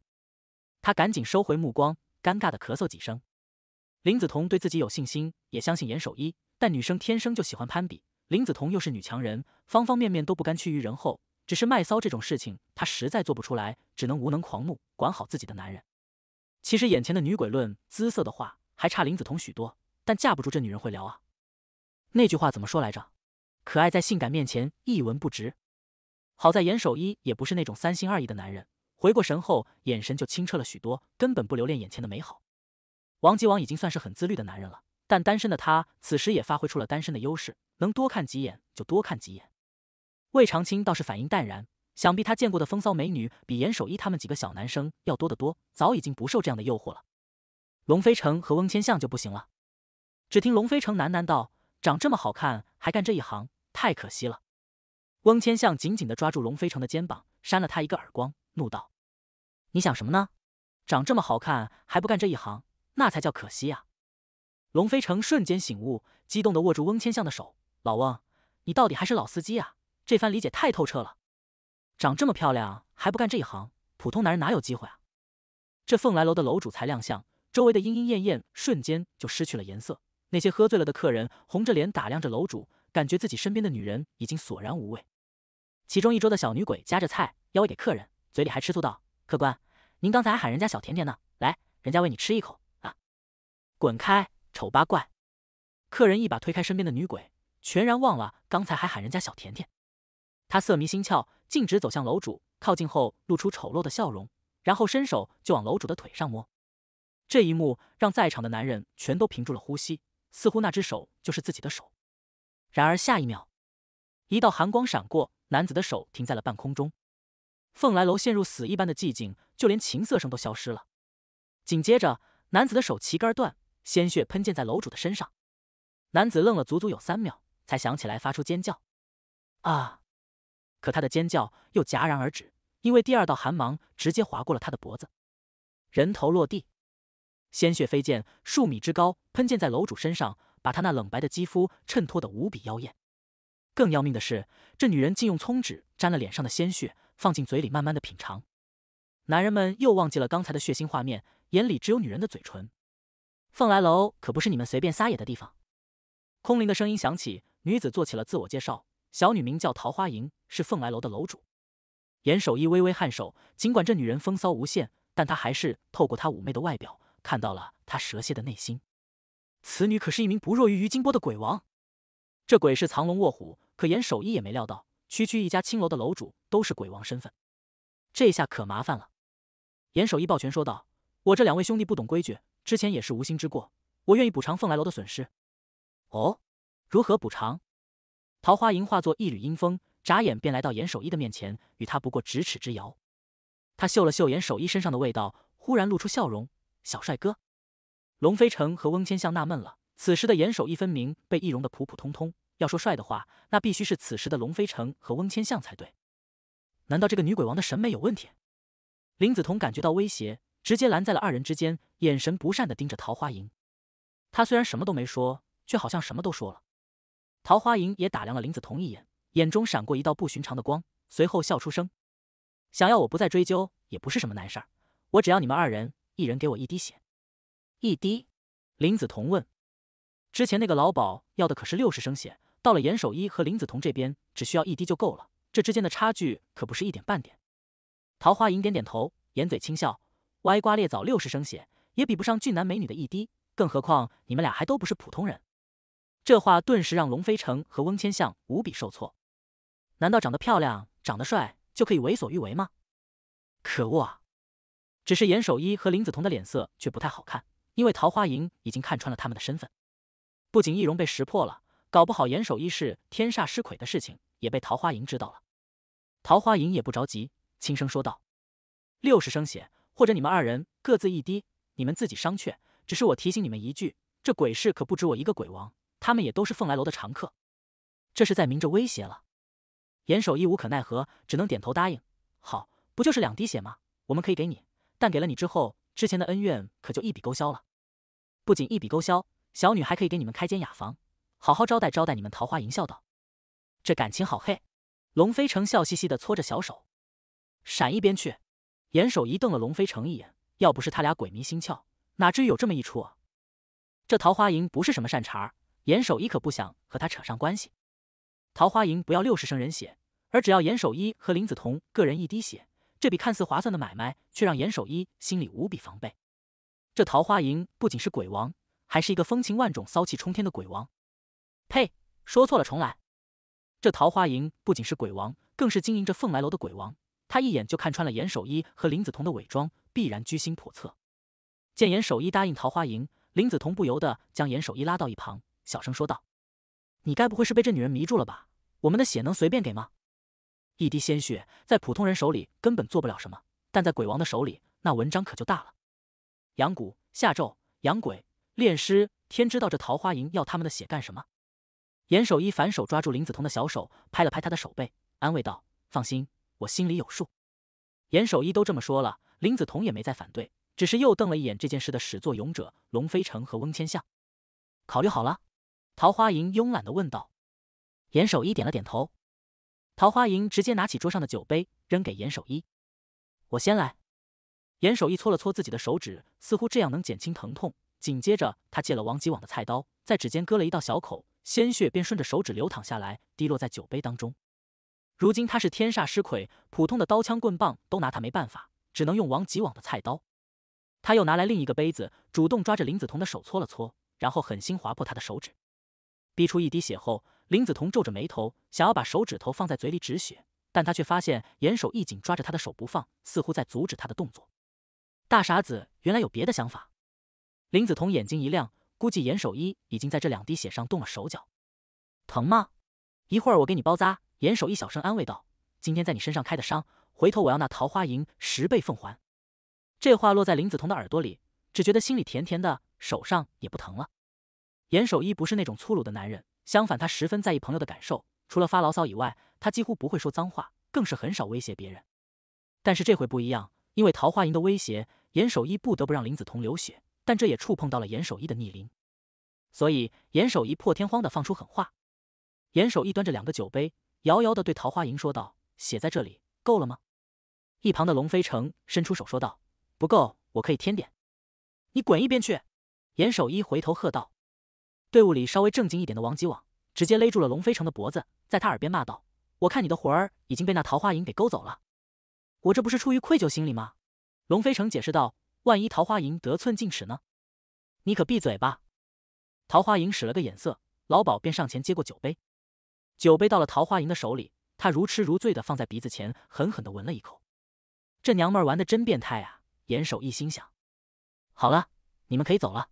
他赶紧收回目光，尴尬的咳嗽几声。林子彤对自己有信心，也相信严守一，但女生天生就喜欢攀比，林子彤又是女强人，方方面面都不甘屈于人后。只是卖骚这种事情，她实在做不出来，只能无能狂怒，管好自己的男人。其实眼前的女鬼论姿色的话，还差林子彤许多，但架不住这女人会聊啊。那句话怎么说来着？可爱在性感面前一文不值。好在严守一也不是那种三心二意的男人，回过神后眼神就清澈了许多，根本不留恋眼前的美好。王吉王已经算是很自律的男人了，但单身的他此时也发挥出了单身的优势，能多看几眼就多看几眼。魏长青倒是反应淡然。想必他见过的风骚美女比严守一他们几个小男生要多得多，早已经不受这样的诱惑了。龙飞城和翁千相就不行了。只听龙飞城喃喃道：“长这么好看，还干这一行，太可惜了。”翁千相紧紧地抓住龙飞城的肩膀，扇了他一个耳光，怒道：“你想什么呢？长这么好看还不干这一行，那才叫可惜呀！”龙飞城瞬间醒悟，激动地握住翁千相的手：“老翁，你到底还是老司机呀！这番理解太透彻了。”长这么漂亮还不干这一行，普通男人哪有机会啊？这凤来楼的楼主才亮相，周围的莺莺燕燕瞬间就失去了颜色。那些喝醉了的客人红着脸打量着楼主，感觉自己身边的女人已经索然无味。其中一桌的小女鬼夹着菜，要喂给客人，嘴里还吃醋道：“客官，您刚才还喊人家小甜甜呢，来，人家喂你吃一口啊！”滚开，丑八怪！客人一把推开身边的女鬼，全然忘了刚才还喊人家小甜甜。他色迷心窍。径直走向楼主，靠近后露出丑陋的笑容，然后伸手就往楼主的腿上摸。这一幕让在场的男人全都屏住了呼吸，似乎那只手就是自己的手。然而下一秒，一道寒光闪过，男子的手停在了半空中。凤来楼陷入死一般的寂静，就连琴瑟声都消失了。紧接着，男子的手旗杆断，鲜血喷溅在楼主的身上。男子愣了足足有三秒，才想起来发出尖叫：“啊！”可她的尖叫又戛然而止，因为第二道寒芒直接划过了她的脖子，人头落地，鲜血飞溅数米之高，喷溅在楼主身上，把他那冷白的肌肤衬托的无比妖艳。更要命的是，这女人竟用葱纸沾了脸上的鲜血，放进嘴里慢慢的品尝。男人们又忘记了刚才的血腥画面，眼里只有女人的嘴唇。凤来楼可不是你们随便撒野的地方。空灵的声音响起，女子做起了自我介绍：“小女名叫桃花吟。”是凤来楼的楼主，严守一微微颔首。尽管这女人风骚无限，但他还是透过她妩媚的外表，看到了她蛇蝎的内心。此女可是一名不弱于于金波的鬼王。这鬼是藏龙卧虎，可严守一也没料到，区区一家青楼的楼主都是鬼王身份。这下可麻烦了。严守一抱拳说道：“我这两位兄弟不懂规矩，之前也是无心之过，我愿意补偿凤来楼的损失。”“哦，如何补偿？”桃花吟化作一缕阴风。眨眼便来到严守一的面前，与他不过咫尺之遥。他嗅了嗅严守一身上的味道，忽然露出笑容：“小帅哥。”龙飞城和翁千相纳闷了，此时的严守一分明被易容的普普通通，要说帅的话，那必须是此时的龙飞城和翁千相才对。难道这个女鬼王的审美有问题？林子彤感觉到威胁，直接拦在了二人之间，眼神不善的盯着桃花银。他虽然什么都没说，却好像什么都说了。桃花莹也打量了林子彤一眼。眼中闪过一道不寻常的光，随后笑出声。想要我不再追究，也不是什么难事儿。我只要你们二人，一人给我一滴血。一滴？林子桐问。之前那个老鸨要的可是六十升血，到了严守一和林子桐这边，只需要一滴就够了。这之间的差距可不是一点半点。桃花影点点头，掩嘴轻笑。歪瓜裂枣六十升血，也比不上俊男美女的一滴。更何况你们俩还都不是普通人。这话顿时让龙飞城和翁千相无比受挫。难道长得漂亮、长得帅就可以为所欲为吗？可恶啊！只是严守一和林子彤的脸色却不太好看，因为桃花影已经看穿了他们的身份，不仅易容被识破了，搞不好严守一是天煞尸魁的事情也被桃花影知道了。桃花影也不着急，轻声说道：“六十升血，或者你们二人各自一滴，你们自己商榷。只是我提醒你们一句，这鬼市可不止我一个鬼王，他们也都是凤来楼的常客。这是在明着威胁了。”严守一无可奈何，只能点头答应。好，不就是两滴血吗？我们可以给你，但给了你之后，之前的恩怨可就一笔勾销了。不仅一笔勾销，小女还可以给你们开间雅房，好好招待招待你们。桃花银笑道：“这感情好黑。”龙飞成笑嘻嘻的搓着小手，闪一边去。严守一瞪了龙飞成一眼，要不是他俩鬼迷心窍，哪至于有这么一出？啊？这桃花银不是什么善茬，严守一可不想和他扯上关系。桃花营不要六十升人血，而只要严守一和林子彤个人一滴血。这笔看似划算的买卖，却让严守一心里无比防备。这桃花营不仅是鬼王，还是一个风情万种、骚气冲天的鬼王。呸，说错了，重来。这桃花营不仅是鬼王，更是经营着凤来楼的鬼王。他一眼就看穿了严守一和林子彤的伪装，必然居心叵测。见严守一答应桃花营，林子彤不由得将严守一拉到一旁，小声说道。你该不会是被这女人迷住了吧？我们的血能随便给吗？一滴鲜血在普通人手里根本做不了什么，但在鬼王的手里，那文章可就大了。养蛊、下咒、养鬼、炼尸，天知道这桃花营要他们的血干什么？严守一反手抓住林子彤的小手，拍了拍他的手背，安慰道：“放心，我心里有数。”严守一都这么说了，林子彤也没再反对，只是又瞪了一眼这件事的始作俑者龙飞城和翁千象。考虑好了。桃花吟慵懒的问道：“严守一，点了点头。”桃花吟直接拿起桌上的酒杯，扔给严守一：“我先来。”严守一搓了搓自己的手指，似乎这样能减轻疼痛。紧接着，他借了王吉网的菜刀，在指尖割了一道小口，鲜血便顺着手指流淌下来，滴落在酒杯当中。如今他是天煞尸魁，普通的刀枪棍棒都拿他没办法，只能用王吉网的菜刀。他又拿来另一个杯子，主动抓着林子彤的手搓了搓，然后狠心划破他的手指。逼出一滴血后，林子彤皱着眉头，想要把手指头放在嘴里止血，但他却发现严守一紧抓着他的手不放，似乎在阻止他的动作。大傻子原来有别的想法。林子彤眼睛一亮，估计严守一已经在这两滴血上动了手脚。疼吗？一会儿我给你包扎。严守一小声安慰道：“今天在你身上开的伤，回头我要那桃花银十倍奉还。”这话落在林子彤的耳朵里，只觉得心里甜甜的，手上也不疼了。严守一不是那种粗鲁的男人，相反，他十分在意朋友的感受。除了发牢骚以外，他几乎不会说脏话，更是很少威胁别人。但是这回不一样，因为桃花银的威胁，严守一不得不让林子彤流血。但这也触碰到了严守一的逆鳞，所以严守一破天荒的放出狠话。严守一端着两个酒杯，遥遥的对桃花银说道：“写在这里够了吗？”一旁的龙飞城伸出手说道：“不够，我可以添点。”“你滚一边去！”严守一回头喝道。队伍里稍微正经一点的王吉网直接勒住了龙飞城的脖子，在他耳边骂道：“我看你的魂儿已经被那桃花银给勾走了。”“我这不是出于愧疚心理吗？”龙飞城解释道。“万一桃花银得寸进尺呢？”“你可闭嘴吧！”桃花银使了个眼色，老鸨便上前接过酒杯。酒杯到了桃花银的手里，他如痴如醉地放在鼻子前，狠狠地闻了一口。这娘们儿玩的真变态啊！严守义心想。好了，你们可以走了。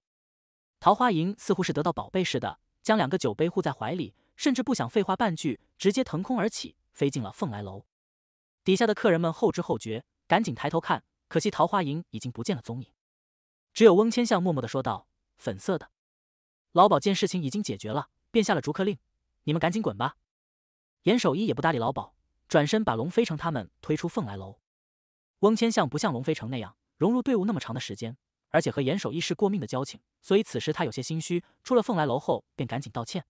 桃花吟似乎是得到宝贝似的，将两个酒杯护在怀里，甚至不想废话半句，直接腾空而起，飞进了凤来楼。底下的客人们后知后觉，赶紧抬头看，可惜桃花吟已经不见了踪影。只有翁千相默默的说道：“粉色的。”老鸨见事情已经解决了，便下了逐客令：“你们赶紧滚吧！”严守一也不搭理老鸨，转身把龙飞成他们推出凤来楼。翁千相不像龙飞成那样融入队伍那么长的时间。而且和严守一是过命的交情，所以此时他有些心虚。出了凤来楼后，便赶紧道歉。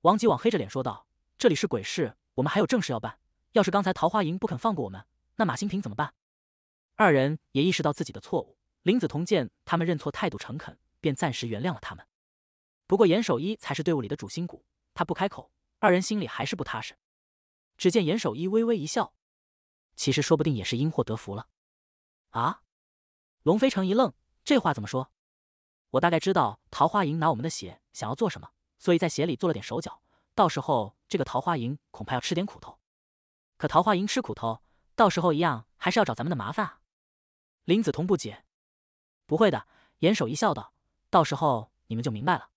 王吉往黑着脸说道：“这里是鬼市，我们还有正事要办。要是刚才桃花营不肯放过我们，那马新平怎么办？”二人也意识到自己的错误。林子彤见他们认错态度诚恳，便暂时原谅了他们。不过严守一才是队伍里的主心骨，他不开口，二人心里还是不踏实。只见严守一微微一笑，其实说不定也是因祸得福了。啊！龙飞成一愣。这话怎么说？我大概知道桃花营拿我们的血想要做什么，所以在血里做了点手脚。到时候这个桃花营恐怕要吃点苦头。可桃花营吃苦头，到时候一样还是要找咱们的麻烦啊！林子彤不解。不会的，严守一笑道：“到时候你们就明白了。”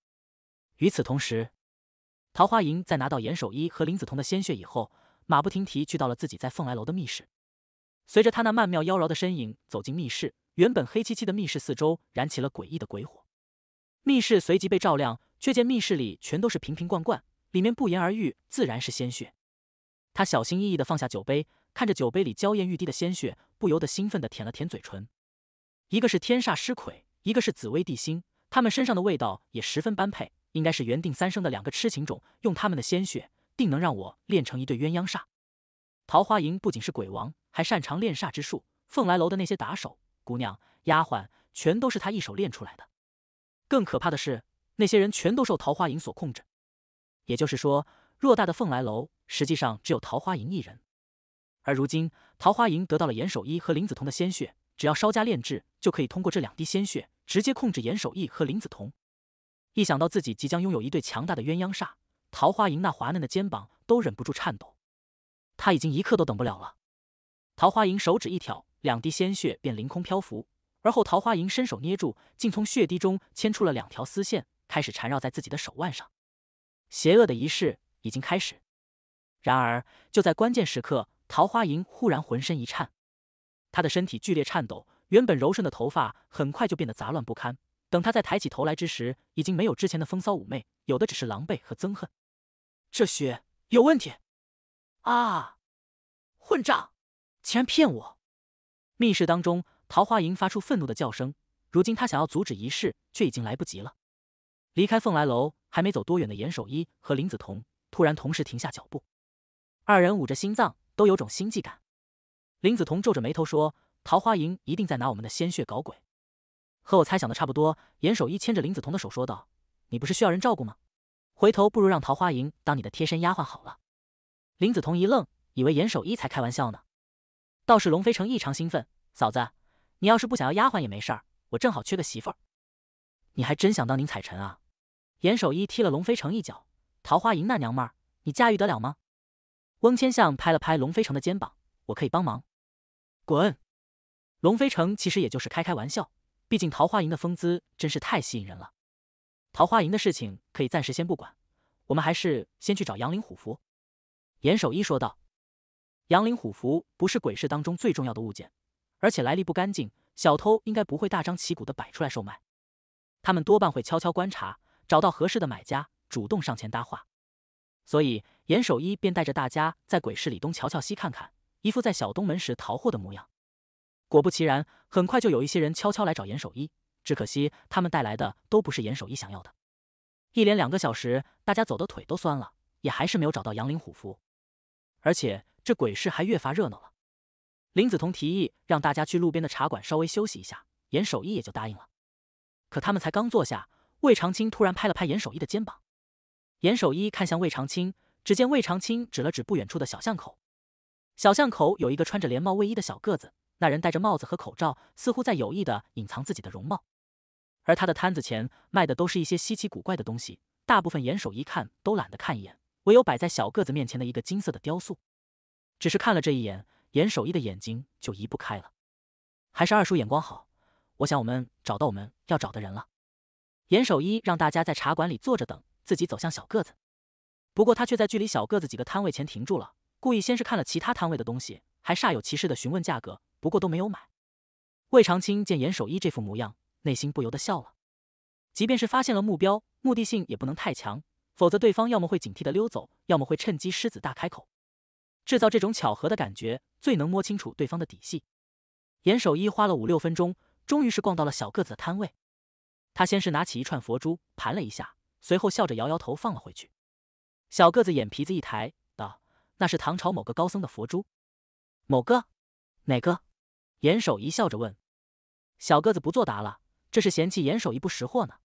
与此同时，桃花营在拿到严守一和林子彤的鲜血以后，马不停蹄去到了自己在凤来楼的密室。随着他那曼妙妖娆的身影走进密室。原本黑漆漆的密室四周燃起了诡异的鬼火，密室随即被照亮，却见密室里全都是瓶瓶罐罐，里面不言而喻自然是鲜血。他小心翼翼的放下酒杯，看着酒杯里娇艳欲滴的鲜血，不由得兴奋的舔了舔嘴唇。一个是天煞尸魁，一个是紫薇地心，他们身上的味道也十分般配，应该是缘定三生的两个痴情种，用他们的鲜血定能让我练成一对鸳鸯煞。桃花营不仅是鬼王，还擅长炼煞之术，凤来楼的那些打手。姑娘、丫鬟全都是他一手练出来的。更可怕的是，那些人全都受桃花营所控制。也就是说，偌大的凤来楼实际上只有桃花营一人。而如今，桃花营得到了严守一和林子彤的鲜血，只要稍加炼制，就可以通过这两滴鲜血直接控制严守一和林子彤。一想到自己即将拥有一对强大的鸳鸯煞，桃花营那滑嫩的肩膀都忍不住颤抖。他已经一刻都等不了了。桃花营手指一挑。两滴鲜血便凌空漂浮，而后桃花银伸手捏住，竟从血滴中牵出了两条丝线，开始缠绕在自己的手腕上。邪恶的仪式已经开始。然而就在关键时刻，桃花银忽然浑身一颤，她的身体剧烈颤抖，原本柔顺的头发很快就变得杂乱不堪。等她再抬起头来之时，已经没有之前的风骚妩媚，有的只是狼狈和憎恨。这血有问题啊！混账，竟然骗我！密室当中，桃花吟发出愤怒的叫声。如今他想要阻止仪式，却已经来不及了。离开凤来楼，还没走多远的严守一和林子彤突然同时停下脚步，二人捂着心脏，都有种心悸感。林子彤皱着眉头说：“桃花吟一定在拿我们的鲜血搞鬼。”和我猜想的差不多。严守一牵着林子彤的手说道：“你不是需要人照顾吗？回头不如让桃花吟当你的贴身丫鬟好了。”林子彤一愣，以为严守一才开玩笑呢。倒是龙飞成异常兴奋。嫂子，你要是不想要丫鬟也没事儿，我正好缺个媳妇儿。你还真想当宁采臣啊？严守一踢了龙飞成一脚。桃花银那娘们儿，你驾驭得了吗？翁千相拍了拍龙飞成的肩膀，我可以帮忙。滚！龙飞成其实也就是开开玩笑，毕竟桃花银的风姿真是太吸引人了。桃花银的事情可以暂时先不管，我们还是先去找杨林虎符。严守一说道：“杨林虎符不是鬼市当中最重要的物件。”而且来历不干净，小偷应该不会大张旗鼓的摆出来售卖，他们多半会悄悄观察，找到合适的买家，主动上前搭话。所以严守一便带着大家在鬼市里东瞧瞧西看看，一副在小东门时淘货的模样。果不其然，很快就有一些人悄悄来找严守一，只可惜他们带来的都不是严守一想要的。一连两个小时，大家走的腿都酸了，也还是没有找到杨林虎符。而且这鬼市还越发热闹了。林子彤提议让大家去路边的茶馆稍微休息一下，严守一也就答应了。可他们才刚坐下，魏长青突然拍了拍严守一的肩膀。严守一看向魏长青，只见魏长青指了指不远处的小巷口。小巷口有一个穿着连帽卫衣的小个子，那人戴着帽子和口罩，似乎在有意的隐藏自己的容貌。而他的摊子前卖的都是一些稀奇古怪的东西，大部分严守一看都懒得看一眼，唯有摆在小个子面前的一个金色的雕塑，只是看了这一眼。严守一的眼睛就移不开了，还是二叔眼光好，我想我们找到我们要找的人了。严守一让大家在茶馆里坐着等，自己走向小个子。不过他却在距离小个子几个摊位前停住了，故意先是看了其他摊位的东西，还煞有其事的询问价格，不过都没有买。魏长青见严守一这副模样，内心不由得笑了。即便是发现了目标，目的性也不能太强，否则对方要么会警惕的溜走，要么会趁机狮子大开口。制造这种巧合的感觉，最能摸清楚对方的底细。严守一花了五六分钟，终于是逛到了小个子的摊位。他先是拿起一串佛珠盘了一下，随后笑着摇摇头，放了回去。小个子眼皮子一抬，道：“那是唐朝某个高僧的佛珠。”“某个？哪个？”严守一笑着问。小个子不作答了，这是嫌弃严守一不识货呢。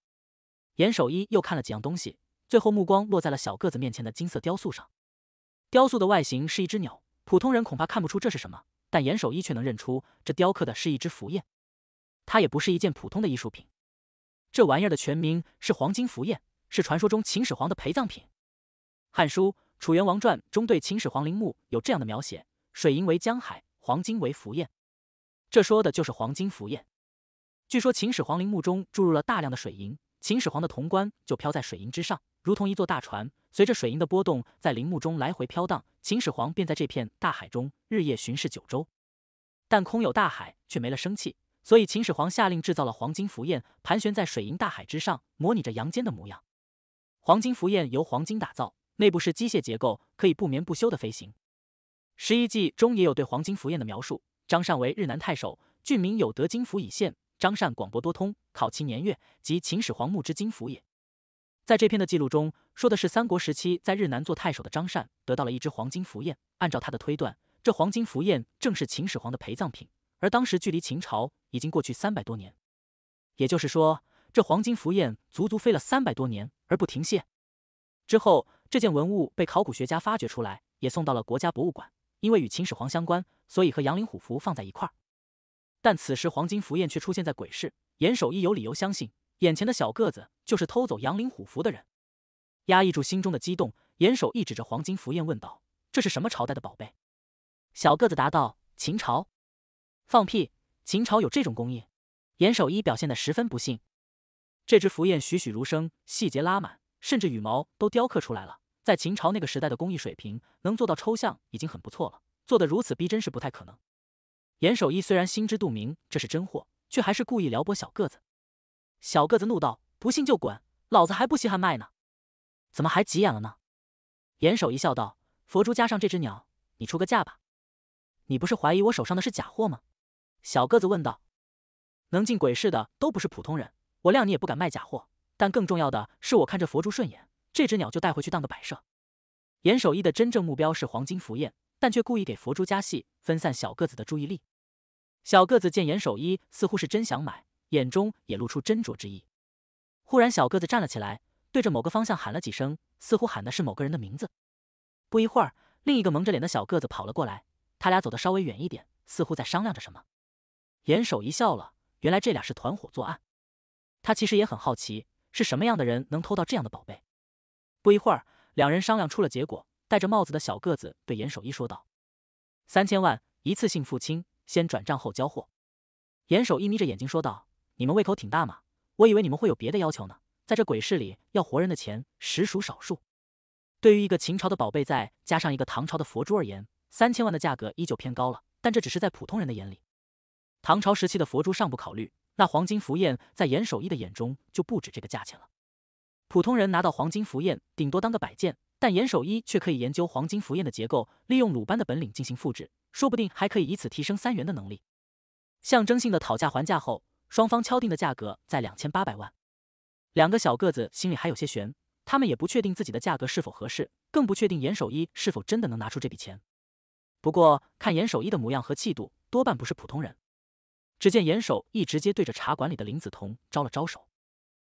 严守一又看了几样东西，最后目光落在了小个子面前的金色雕塑上。雕塑的外形是一只鸟，普通人恐怕看不出这是什么，但严守一却能认出，这雕刻的是一只福燕。它也不是一件普通的艺术品，这玩意儿的全名是黄金福燕，是传说中秦始皇的陪葬品。《汉书·楚元王传》中对秦始皇陵墓有这样的描写：水银为江海，黄金为福燕。这说的就是黄金福燕。据说秦始皇陵墓中注入了大量的水银，秦始皇的潼关就飘在水银之上。如同一座大船，随着水银的波动，在陵墓中来回飘荡。秦始皇便在这片大海中日夜巡视九州，但空有大海，却没了生气。所以秦始皇下令制造了黄金浮雁，盘旋在水银大海之上，模拟着阳间的模样。黄金浮雁由黄金打造，内部是机械结构，可以不眠不休地飞行。《十一记》中也有对黄金浮雁的描述。张善为日南太守，郡民有德金符以献。张善广博多通，考其年月，即秦始皇墓之金符也。在这篇的记录中，说的是三国时期在日南做太守的张善得到了一只黄金符砚。按照他的推断，这黄金符砚正是秦始皇的陪葬品，而当时距离秦朝已经过去三百多年，也就是说，这黄金符砚足足飞了三百多年而不停歇。之后，这件文物被考古学家发掘出来，也送到了国家博物馆。因为与秦始皇相关，所以和杨林虎符放在一块儿。但此时黄金符砚却出现在鬼市，严守一有理由相信。眼前的小个子就是偷走杨林虎符的人。压抑住心中的激动，严守一指着黄金符砚问道：“这是什么朝代的宝贝？”小个子答道：“秦朝。”放屁！秦朝有这种工艺？严守一表现得十分不信。这只符雁栩栩如生，细节拉满，甚至羽毛都雕刻出来了。在秦朝那个时代的工艺水平，能做到抽象已经很不错了，做得如此逼真是不太可能。严守一虽然心知肚明这是真货，却还是故意撩拨小个子。小个子怒道：“不信就滚，老子还不稀罕卖呢！怎么还急眼了呢？”严守一笑道：“佛珠加上这只鸟，你出个价吧。你不是怀疑我手上的是假货吗？”小个子问道：“能进鬼市的都不是普通人，我谅你也不敢卖假货。但更重要的是，我看这佛珠顺眼，这只鸟就带回去当个摆设。”严守一的真正目标是黄金福宴，但却故意给佛珠加戏，分散小个子的注意力。小个子见严守一似乎是真想买。眼中也露出斟酌之意。忽然，小个子站了起来，对着某个方向喊了几声，似乎喊的是某个人的名字。不一会儿，另一个蒙着脸的小个子跑了过来，他俩走得稍微远一点，似乎在商量着什么。严守一笑了，原来这俩是团伙作案。他其实也很好奇，是什么样的人能偷到这样的宝贝。不一会儿，两人商量出了结果。戴着帽子的小个子对严守一说道：“三千万，一次性付清，先转账后交货。”严守一眯着眼睛说道。你们胃口挺大嘛，我以为你们会有别的要求呢。在这鬼市里，要活人的钱实属少数。对于一个秦朝的宝贝，在加上一个唐朝的佛珠而言，三千万的价格依旧偏高了。但这只是在普通人的眼里，唐朝时期的佛珠尚不考虑，那黄金符砚在严守一的眼中就不止这个价钱了。普通人拿到黄金符砚，顶多当个摆件，但严守一却可以研究黄金符砚的结构，利用鲁班的本领进行复制，说不定还可以以此提升三元的能力。象征性的讨价还价后。双方敲定的价格在两千八百万，两个小个子心里还有些悬，他们也不确定自己的价格是否合适，更不确定严守一是否真的能拿出这笔钱。不过看严守一的模样和气度，多半不是普通人。只见严守一直接对着茶馆里的林子彤招了招手，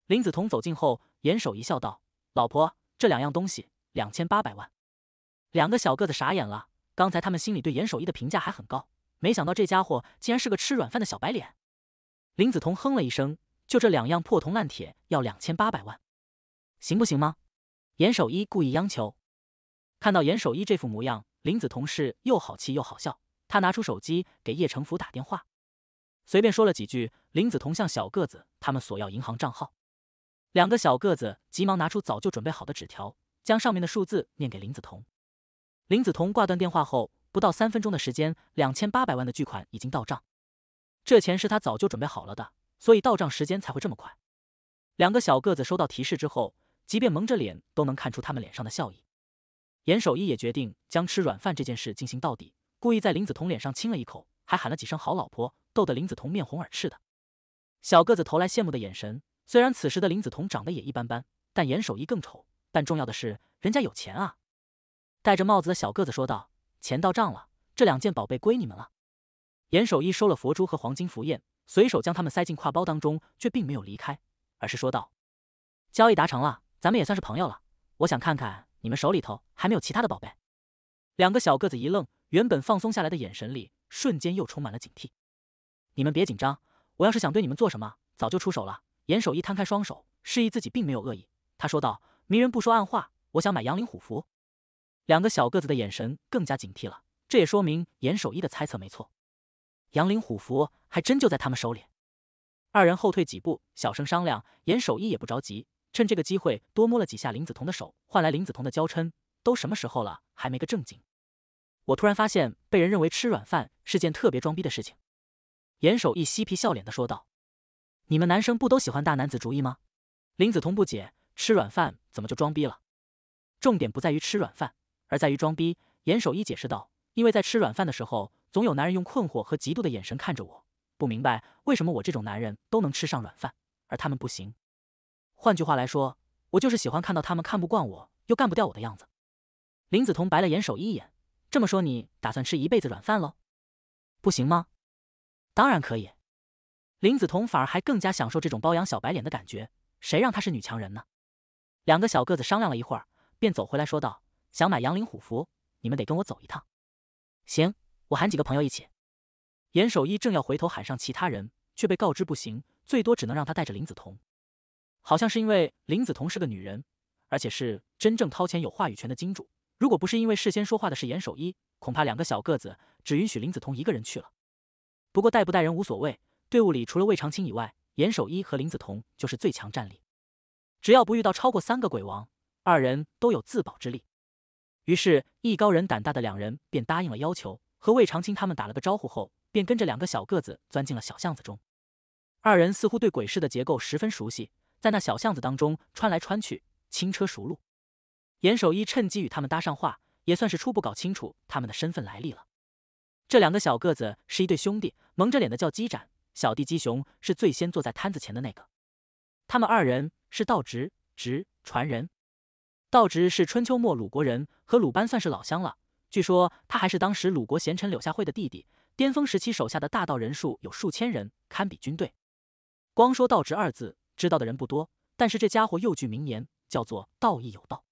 林子彤走近后，严守一笑道：“老婆，这两样东西两千八百万。”两个小个子傻眼了，刚才他们心里对严守一的评价还很高，没想到这家伙竟然是个吃软饭的小白脸。林子彤哼了一声：“就这两样破铜烂铁，要两千八百万，行不行吗？”严守一故意央求。看到严守一这副模样，林子彤是又好气又好笑。他拿出手机给叶成福打电话，随便说了几句。林子彤向小个子他们索要银行账号，两个小个子急忙拿出早就准备好的纸条，将上面的数字念给林子彤。林子彤挂断电话后，不到三分钟的时间，两千八百万的巨款已经到账。这钱是他早就准备好了的，所以到账时间才会这么快。两个小个子收到提示之后，即便蒙着脸，都能看出他们脸上的笑意。严守一也决定将吃软饭这件事进行到底，故意在林子彤脸上亲了一口，还喊了几声“好老婆”，逗得林子彤面红耳赤的。小个子投来羡慕的眼神。虽然此时的林子彤长得也一般般，但严守一更丑，但重要的是人家有钱啊！戴着帽子的小个子说道：“钱到账了，这两件宝贝归你们了。”严守一收了佛珠和黄金符印，随手将他们塞进挎包当中，却并没有离开，而是说道：“交易达成了，咱们也算是朋友了。我想看看你们手里头还没有其他的宝贝。”两个小个子一愣，原本放松下来的眼神里瞬间又充满了警惕。“你们别紧张，我要是想对你们做什么，早就出手了。”严守一摊开双手，示意自己并没有恶意，他说道：“明人不说暗话，我想买杨凌虎符。”两个小个子的眼神更加警惕了，这也说明严守一的猜测没错。杨林虎符还真就在他们手里。二人后退几步，小声商量。严守一也不着急，趁这个机会多摸了几下林子彤的手，换来林子彤的娇嗔：“都什么时候了，还没个正经？”我突然发现，被人认为吃软饭是件特别装逼的事情。严守一嬉皮笑脸的说道：“你们男生不都喜欢大男子主义吗？”林子彤不解：“吃软饭怎么就装逼了？”重点不在于吃软饭，而在于装逼。严守一解释道：“因为在吃软饭的时候。”总有男人用困惑和嫉妒的眼神看着我，不明白为什么我这种男人都能吃上软饭，而他们不行。换句话来说，我就是喜欢看到他们看不惯我又干不掉我的样子。林子彤白了严守一一眼，这么说你打算吃一辈子软饭喽？不行吗？当然可以。林子彤反而还更加享受这种包养小白脸的感觉，谁让她是女强人呢？两个小个子商量了一会儿，便走回来说道：“想买杨林虎符，你们得跟我走一趟。”行。我喊几个朋友一起。严守一正要回头喊上其他人，却被告知不行，最多只能让他带着林子彤。好像是因为林子彤是个女人，而且是真正掏钱有话语权的金主。如果不是因为事先说话的是严守一，恐怕两个小个子只允许林子彤一个人去了。不过带不带人无所谓，队伍里除了魏长青以外，严守一和林子彤就是最强战力。只要不遇到超过三个鬼王，二人都有自保之力。于是艺高人胆大的两人便答应了要求。和魏长青他们打了个招呼后，便跟着两个小个子钻进了小巷子中。二人似乎对鬼市的结构十分熟悉，在那小巷子当中穿来穿去，轻车熟路。严守一趁机与他们搭上话，也算是初步搞清楚他们的身份来历了。这两个小个子是一对兄弟，蒙着脸的叫鸡展，小弟鸡雄是最先坐在摊子前的那个。他们二人是道直直传人，道直是春秋末鲁国人，和鲁班算是老乡了。据说他还是当时鲁国贤臣柳下惠的弟弟，巅峰时期手下的大道人数有数千人，堪比军队。光说“道直”二字，知道的人不多，但是这家伙又具名言，叫做“道义有道”。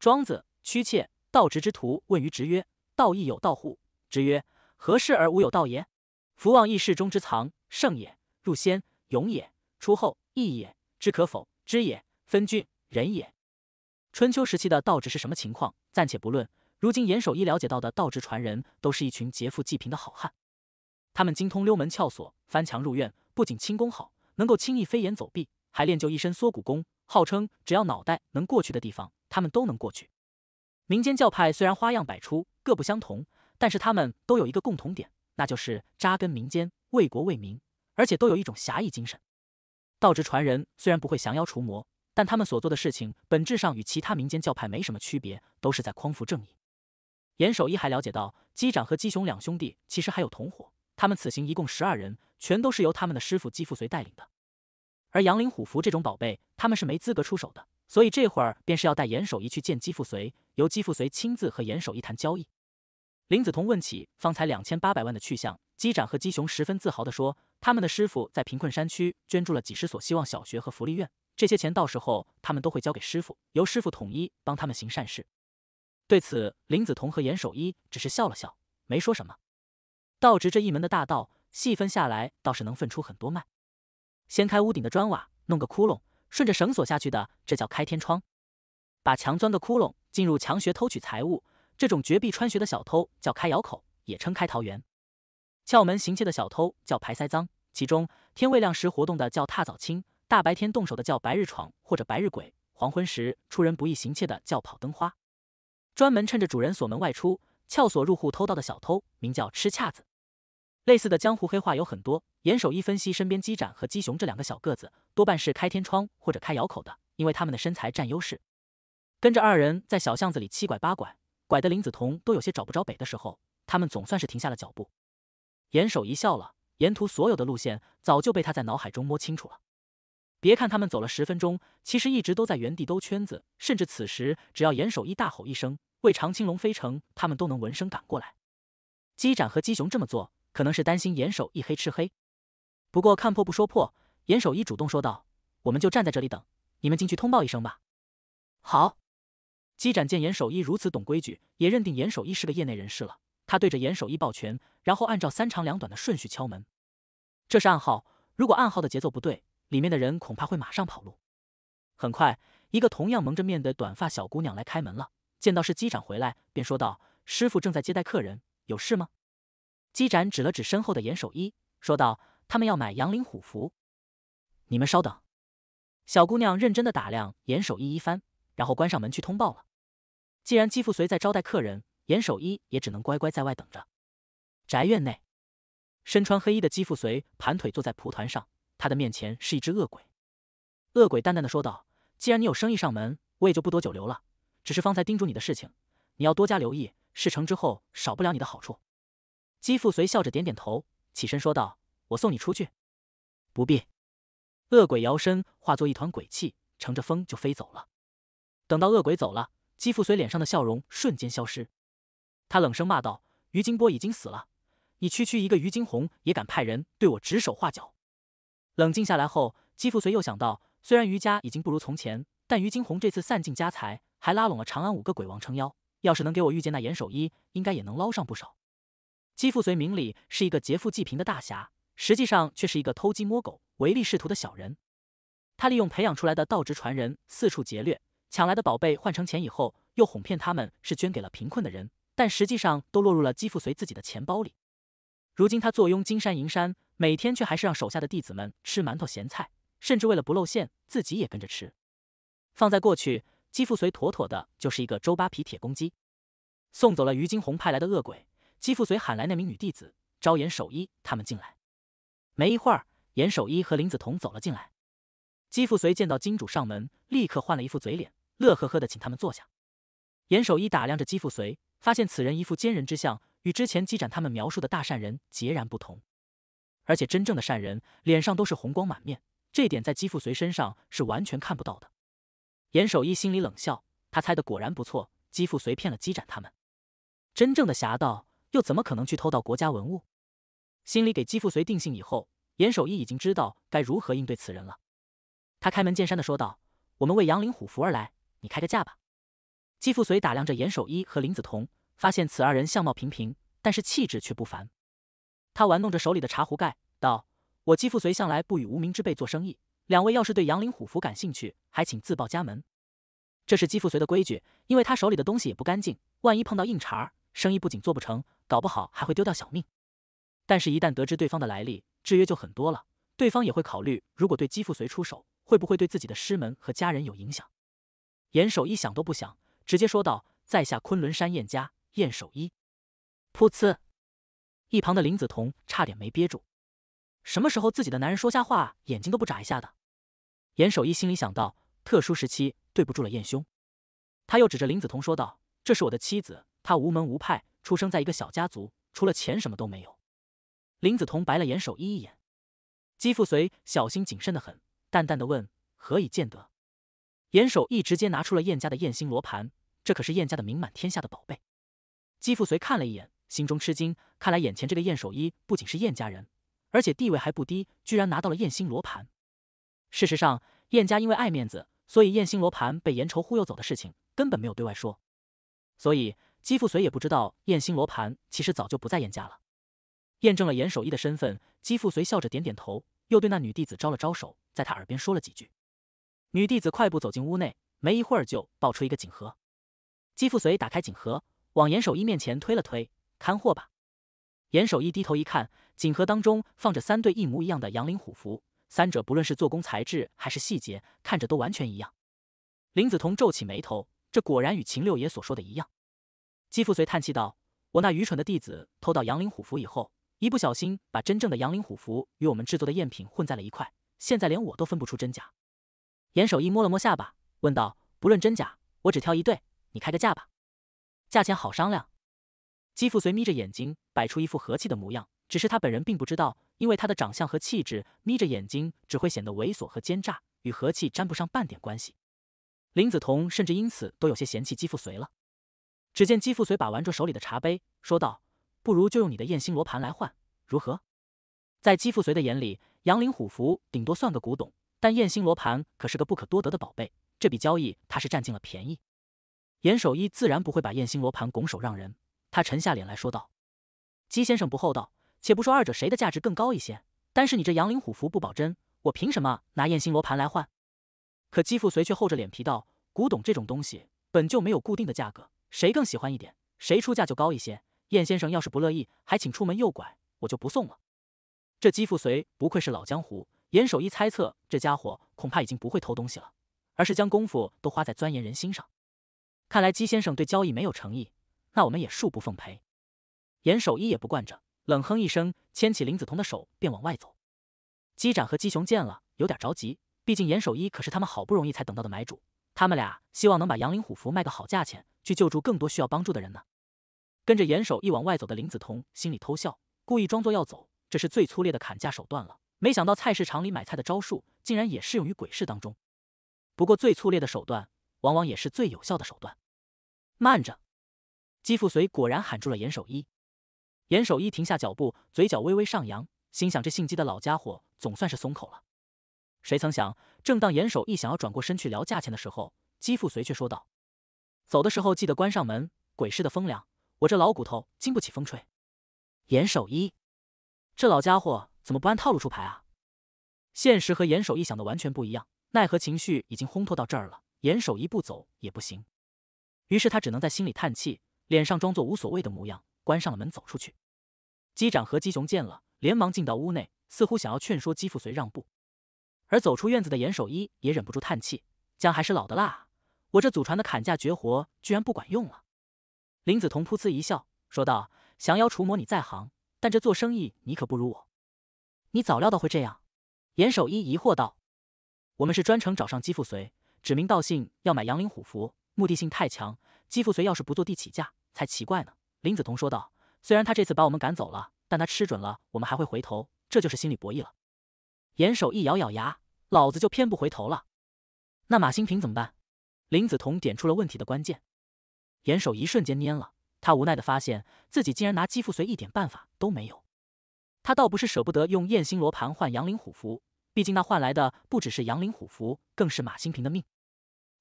庄子屈切·道直之徒问于直曰：“道义有道乎？”直曰：“何事而无有道也？”夫忘义事中之藏，圣也；入先勇也，出后义也。知可否，知也；分君人也。春秋时期的道直是什么情况？暂且不论。如今严守一了解到的道职传人都是一群劫富济贫的好汉，他们精通溜门撬锁、翻墙入院，不仅轻功好，能够轻易飞檐走壁，还练就一身缩骨功，号称只要脑袋能过去的地方，他们都能过去。民间教派虽然花样百出，各不相同，但是他们都有一个共同点，那就是扎根民间，为国为民，而且都有一种侠义精神。道职传人虽然不会降妖除魔，但他们所做的事情本质上与其他民间教派没什么区别，都是在匡扶正义。严守一还了解到，机长和机雄两兄弟其实还有同伙，他们此行一共十二人，全都是由他们的师傅姬富随带领的。而杨林虎符这种宝贝，他们是没资格出手的，所以这会儿便是要带严守一去见姬富随，由姬富随亲自和严守一谈交易。林子彤问起方才两千八百万的去向，机长和机雄十分自豪地说，他们的师傅在贫困山区捐助了几十所希望小学和福利院，这些钱到时候他们都会交给师傅，由师傅统一帮他们行善事。对此，林子彤和严守一只是笑了笑，没说什么。道直这一门的大道细分下来，倒是能分出很多脉。掀开屋顶的砖瓦，弄个窟窿，顺着绳索下去的，这叫开天窗；把墙钻个窟窿，进入墙穴偷取财物，这种绝壁穿穴的小偷叫开窑口，也称开桃园。撬门行窃的小偷叫排塞赃，其中天未亮时活动的叫踏早清，大白天动手的叫白日闯或者白日鬼，黄昏时出人不易行窃的叫跑灯花。专门趁着主人锁门外出撬锁入户偷盗的小偷，名叫吃恰子。类似的江湖黑话有很多。严守一分析，身边鸡展和鸡雄这两个小个子，多半是开天窗或者开窑口的，因为他们的身材占优势。跟着二人在小巷子里七拐八拐，拐的林子彤都有些找不着北的时候，他们总算是停下了脚步。严守一笑了，沿途所有的路线早就被他在脑海中摸清楚了。别看他们走了十分钟，其实一直都在原地兜圈子。甚至此时，只要严守一大吼一声，为长青龙飞城，他们都能闻声赶过来。鸡长和鸡雄这么做，可能是担心严守一黑吃黑。不过看破不说破，严守一主动说道：“我们就站在这里等，你们进去通报一声吧。”好。鸡长见严守一如此懂规矩，也认定严守一是个业内人士了。他对着严守一抱拳，然后按照三长两短的顺序敲门。这是暗号，如果暗号的节奏不对。里面的人恐怕会马上跑路。很快，一个同样蒙着面的短发小姑娘来开门了。见到是机长回来，便说道：“师傅正在接待客人，有事吗？”机长指了指身后的严守一，说道：“他们要买杨林虎符，你们稍等。”小姑娘认真的打量严守一一番，然后关上门去通报了。既然姬富随在招待客人，严守一也只能乖乖在外等着。宅院内，身穿黑衣的姬富随盘腿坐在蒲团上。他的面前是一只恶鬼，恶鬼淡淡的说道：“既然你有生意上门，我也就不多久留了。只是方才叮嘱你的事情，你要多加留意。事成之后，少不了你的好处。”姬富随笑着点点头，起身说道：“我送你出去。”不必。恶鬼摇身化作一团鬼气，乘着风就飞走了。等到恶鬼走了，姬富随脸上的笑容瞬间消失，他冷声骂道：“于金波已经死了，你区区一个于金红也敢派人对我指手画脚？”冷静下来后，姬富随又想到，虽然余家已经不如从前，但于金红这次散尽家财，还拉拢了长安五个鬼王撑腰。要是能给我遇见那严守一，应该也能捞上不少。姬富随明里是一个劫富济贫的大侠，实际上却是一个偷鸡摸狗、唯利是图的小人。他利用培养出来的道职传人四处劫掠，抢来的宝贝换成钱以后，又哄骗他们是捐给了贫困的人，但实际上都落入了姬富随自己的钱包里。如今他坐拥金山银山。每天却还是让手下的弟子们吃馒头咸菜，甚至为了不露馅，自己也跟着吃。放在过去，姬富随妥妥的就是一个周扒皮铁公鸡。送走了于金红派来的恶鬼，姬富随喊来那名女弟子招严守一他们进来。没一会儿，严守一和林子彤走了进来。姬富随见到金主上门，立刻换了一副嘴脸，乐呵呵的请他们坐下。严守一打量着姬富随，发现此人一副奸人之相，与之前积展他们描述的大善人截然不同。而且真正的善人脸上都是红光满面，这点在姬富随身上是完全看不到的。严守一心里冷笑，他猜的果然不错，姬富随骗了姬展他们。真正的侠盗又怎么可能去偷盗国家文物？心里给姬富随定性以后，严守一已经知道该如何应对此人了。他开门见山的说道：“我们为杨林虎符而来，你开个价吧。”姬富随打量着严守一和林子彤，发现此二人相貌平平，但是气质却不凡。他玩弄着手里的茶壶盖，道：“我姬富随向来不与无名之辈做生意。两位要是对杨林虎符感兴趣，还请自报家门。这是姬富随的规矩，因为他手里的东西也不干净，万一碰到硬茬儿，生意不仅做不成，搞不好还会丢掉小命。但是，一旦得知对方的来历，制约就很多了。对方也会考虑，如果对姬富随出手，会不会对自己的师门和家人有影响？”严守一想都不想，直接说道：“在下昆仑山燕家燕守一。”噗呲。一旁的林子彤差点没憋住，什么时候自己的男人说瞎话，眼睛都不眨一下的？严守一心里想到。特殊时期，对不住了，燕兄。他又指着林子彤说道：“这是我的妻子，她无门无派，出生在一个小家族，除了钱什么都没有。”林子彤白了严守一一眼。姬富随小心谨慎的很，淡淡的问：“何以见得？”严守一直接拿出了燕家的燕星罗盘，这可是燕家的名满天下的宝贝。姬富随看了一眼。心中吃惊，看来眼前这个燕守一不仅是燕家人，而且地位还不低，居然拿到了燕星罗盘。事实上，燕家因为爱面子，所以燕星罗盘被严愁忽悠走的事情根本没有对外说，所以姬富随也不知道燕星罗盘其实早就不在燕家了。验证了严守一的身份，姬富随笑着点点头，又对那女弟子招了招手，在他耳边说了几句。女弟子快步走进屋内，没一会儿就抱出一个锦盒。姬富随打开锦盒，往严守一面前推了推。看货吧。严守一低头一看，锦盒当中放着三对一模一样的杨林虎符，三者不论是做工、材质还是细节，看着都完全一样。林子彤皱起眉头，这果然与秦六爷所说的一样。姬富随叹气道：“我那愚蠢的弟子偷到杨林虎符以后，一不小心把真正的杨林虎符与我们制作的赝品混在了一块，现在连我都分不出真假。”严守一摸了摸下巴，问道：“不论真假，我只挑一对，你开个价吧，价钱好商量。”姬父随眯着眼睛，摆出一副和气的模样，只是他本人并不知道，因为他的长相和气质，眯着眼睛只会显得猥琐和奸诈，与和气沾不上半点关系。林子彤甚至因此都有些嫌弃姬父随了。只见姬父随把玩着手里的茶杯，说道：“不如就用你的燕星罗盘来换，如何？”在姬父随的眼里，杨林虎符顶多算个古董，但燕星罗盘可是个不可多得的宝贝。这笔交易他是占尽了便宜。严守一自然不会把燕星罗盘拱手让人。他沉下脸来说道：“姬先生不厚道，且不说二者谁的价值更高一些，但是你这阳灵虎符不保真，我凭什么拿燕星罗盘来换？”可姬富随却厚着脸皮道：“古董这种东西本就没有固定的价格，谁更喜欢一点，谁出价就高一些。燕先生要是不乐意，还请出门右拐，我就不送了。”这姬富随不愧是老江湖，严守一猜测这家伙恐怕已经不会偷东西了，而是将功夫都花在钻研人心上。看来姬先生对交易没有诚意。那我们也恕不奉陪。严守一也不惯着，冷哼一声，牵起林子彤的手便往外走。鸡展和鸡雄见了，有点着急。毕竟严守一可是他们好不容易才等到的买主，他们俩希望能把杨林虎符卖个好价钱，去救助更多需要帮助的人呢。跟着严守一往外走的林子彤心里偷笑，故意装作要走，这是最粗劣的砍价手段了。没想到菜市场里买菜的招数，竟然也适用于鬼市当中。不过最粗劣的手段，往往也是最有效的手段。慢着！姬富随果然喊住了严守一，严守一停下脚步，嘴角微微上扬，心想这姓姬的老家伙总算是松口了。谁曾想，正当严守一想要转过身去聊价钱的时候，姬富随却说道：“走的时候记得关上门，鬼市的风凉，我这老骨头经不起风吹。”严守一，这老家伙怎么不按套路出牌啊？现实和严守一想的完全不一样，奈何情绪已经烘托到这儿了，严守一不走也不行，于是他只能在心里叹气。脸上装作无所谓的模样，关上了门，走出去。机长和机雄见了，连忙进到屋内，似乎想要劝说姬富随让步。而走出院子的严守一也忍不住叹气：“姜还是老的辣，我这祖传的砍价绝活居然不管用了。”林子彤噗呲一笑，说道：“降妖除魔你在行，但这做生意你可不如我。你早料到会这样？”严守一疑惑道：“我们是专程找上机富随，指名道姓要买杨林虎符。”目的性太强，姬富随要是不坐地起价才奇怪呢。林子彤说道：“虽然他这次把我们赶走了，但他吃准了我们还会回头，这就是心理博弈了。”严守一咬咬牙：“老子就偏不回头了。”那马新平怎么办？林子彤点出了问题的关键。严守一瞬间蔫了，他无奈的发现自己竟然拿姬富随一点办法都没有。他倒不是舍不得用焰星罗盘换杨林虎符，毕竟那换来的不只是杨林虎符，更是马新平的命。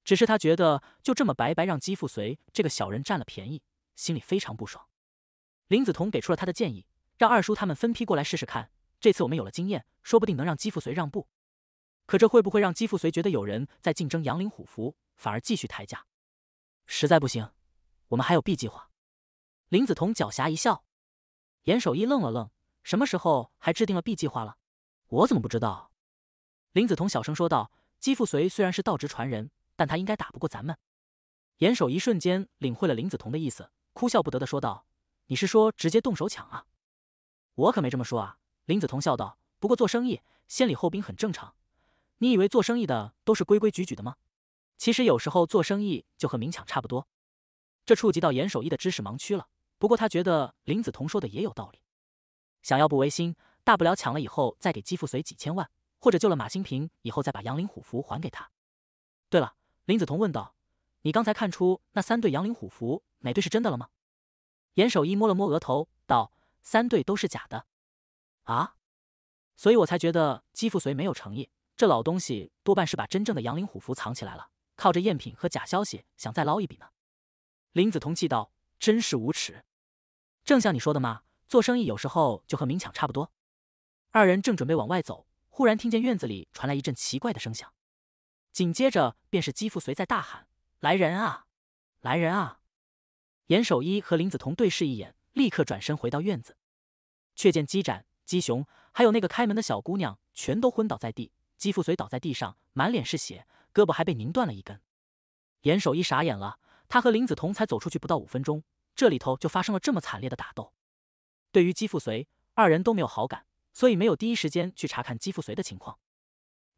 只是他觉得就这么白白让姬富随这个小人占了便宜，心里非常不爽。林子彤给出了他的建议，让二叔他们分批过来试试看。这次我们有了经验，说不定能让姬富随让步。可这会不会让姬富随觉得有人在竞争杨林虎符，反而继续抬价？实在不行，我们还有 B 计划。林子彤狡黠一笑。严守一愣了愣，什么时候还制定了 B 计划了？我怎么不知道？林子彤小声说道。姬富随虽然是道职传人。但他应该打不过咱们。严守一瞬间领会了林子桐的意思，哭笑不得的说道：“你是说直接动手抢啊？我可没这么说啊！”林子桐笑道：“不过做生意先礼后兵很正常。你以为做生意的都是规规矩矩的吗？其实有时候做生意就和明抢差不多。”这触及到严守一的知识盲区了。不过他觉得林子桐说的也有道理。想要不违心，大不了抢了以后再给姬富随几千万，或者救了马新平以后再把杨林虎符还给他。对了。林子彤问道：“你刚才看出那三对杨林虎符哪对是真的了吗？”严守一摸了摸额头，道：“三对都是假的。”啊！所以我才觉得姬富随没有诚意。这老东西多半是把真正的杨林虎符藏起来了，靠着赝品和假消息想再捞一笔呢。林子彤气道：“真是无耻！”正像你说的嘛，做生意有时候就和明抢差不多。二人正准备往外走，忽然听见院子里传来一阵奇怪的声响。紧接着便是姬富随在大喊：“来人啊，来人啊！”严守一和林子彤对视一眼，立刻转身回到院子。却见姬展、姬雄，还有那个开门的小姑娘，全都昏倒在地。姬富随倒在地上，满脸是血，胳膊还被拧断了一根。严守一傻眼了，他和林子彤才走出去不到五分钟，这里头就发生了这么惨烈的打斗。对于姬富随，二人都没有好感，所以没有第一时间去查看姬富随的情况。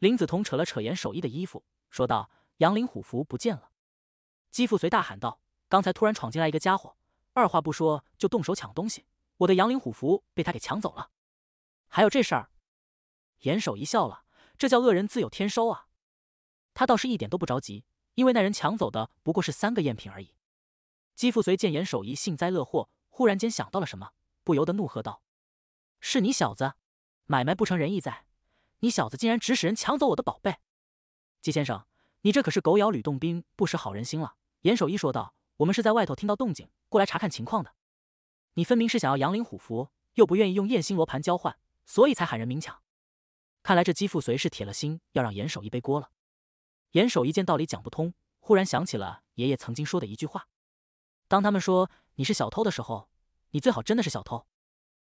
林子彤扯了扯严守一的衣服，说道：“杨林虎符不见了。”姬父随大喊道：“刚才突然闯进来一个家伙，二话不说就动手抢东西，我的杨林虎符被他给抢走了。”还有这事儿？严守一笑了：“这叫恶人自有天收啊！”他倒是一点都不着急，因为那人抢走的不过是三个赝品而已。姬父随见严守一幸灾乐祸，忽然间想到了什么，不由得怒喝道：“是你小子，买卖不成仁义在！”你小子竟然指使人抢走我的宝贝，季先生，你这可是狗咬吕洞宾，不识好人心了。”严守一说道，“我们是在外头听到动静，过来查看情况的。你分明是想要杨林虎符，又不愿意用焰星罗盘交换，所以才喊人明抢。看来这姬父随是铁了心要让严守一背锅了。”严守一见道理讲不通，忽然想起了爷爷曾经说的一句话：“当他们说你是小偷的时候，你最好真的是小偷，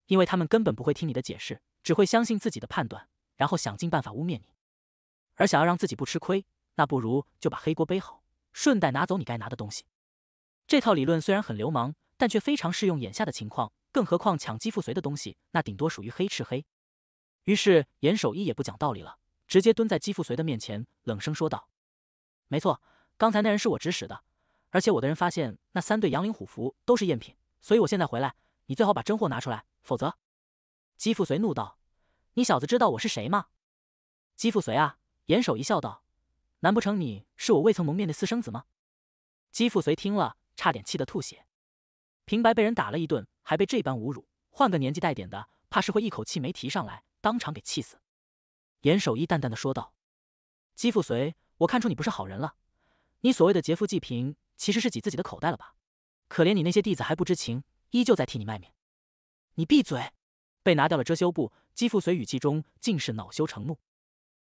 因为他们根本不会听你的解释，只会相信自己的判断。”然后想尽办法污蔑你，而想要让自己不吃亏，那不如就把黑锅背好，顺带拿走你该拿的东西。这套理论虽然很流氓，但却非常适用眼下的情况。更何况抢姬富随的东西，那顶多属于黑吃黑。于是严守一也不讲道理了，直接蹲在姬富随的面前，冷声说道：“没错，刚才那人是我指使的，而且我的人发现那三对阳灵虎符都是赝品，所以我现在回来，你最好把真货拿出来，否则……”姬富随怒道。你小子知道我是谁吗？姬富随啊，严守一笑道：“难不成你是我未曾蒙面的私生子吗？”姬富随听了，差点气得吐血。平白被人打了一顿，还被这般侮辱，换个年纪大点的，怕是会一口气没提上来，当场给气死。严守一淡淡的说道：“姬富随，我看出你不是好人了。你所谓的劫富济贫，其实是挤自己的口袋了吧？可怜你那些弟子还不知情，依旧在替你卖命。你闭嘴！”被拿掉了遮羞布，姬父随语气中尽是恼羞成怒。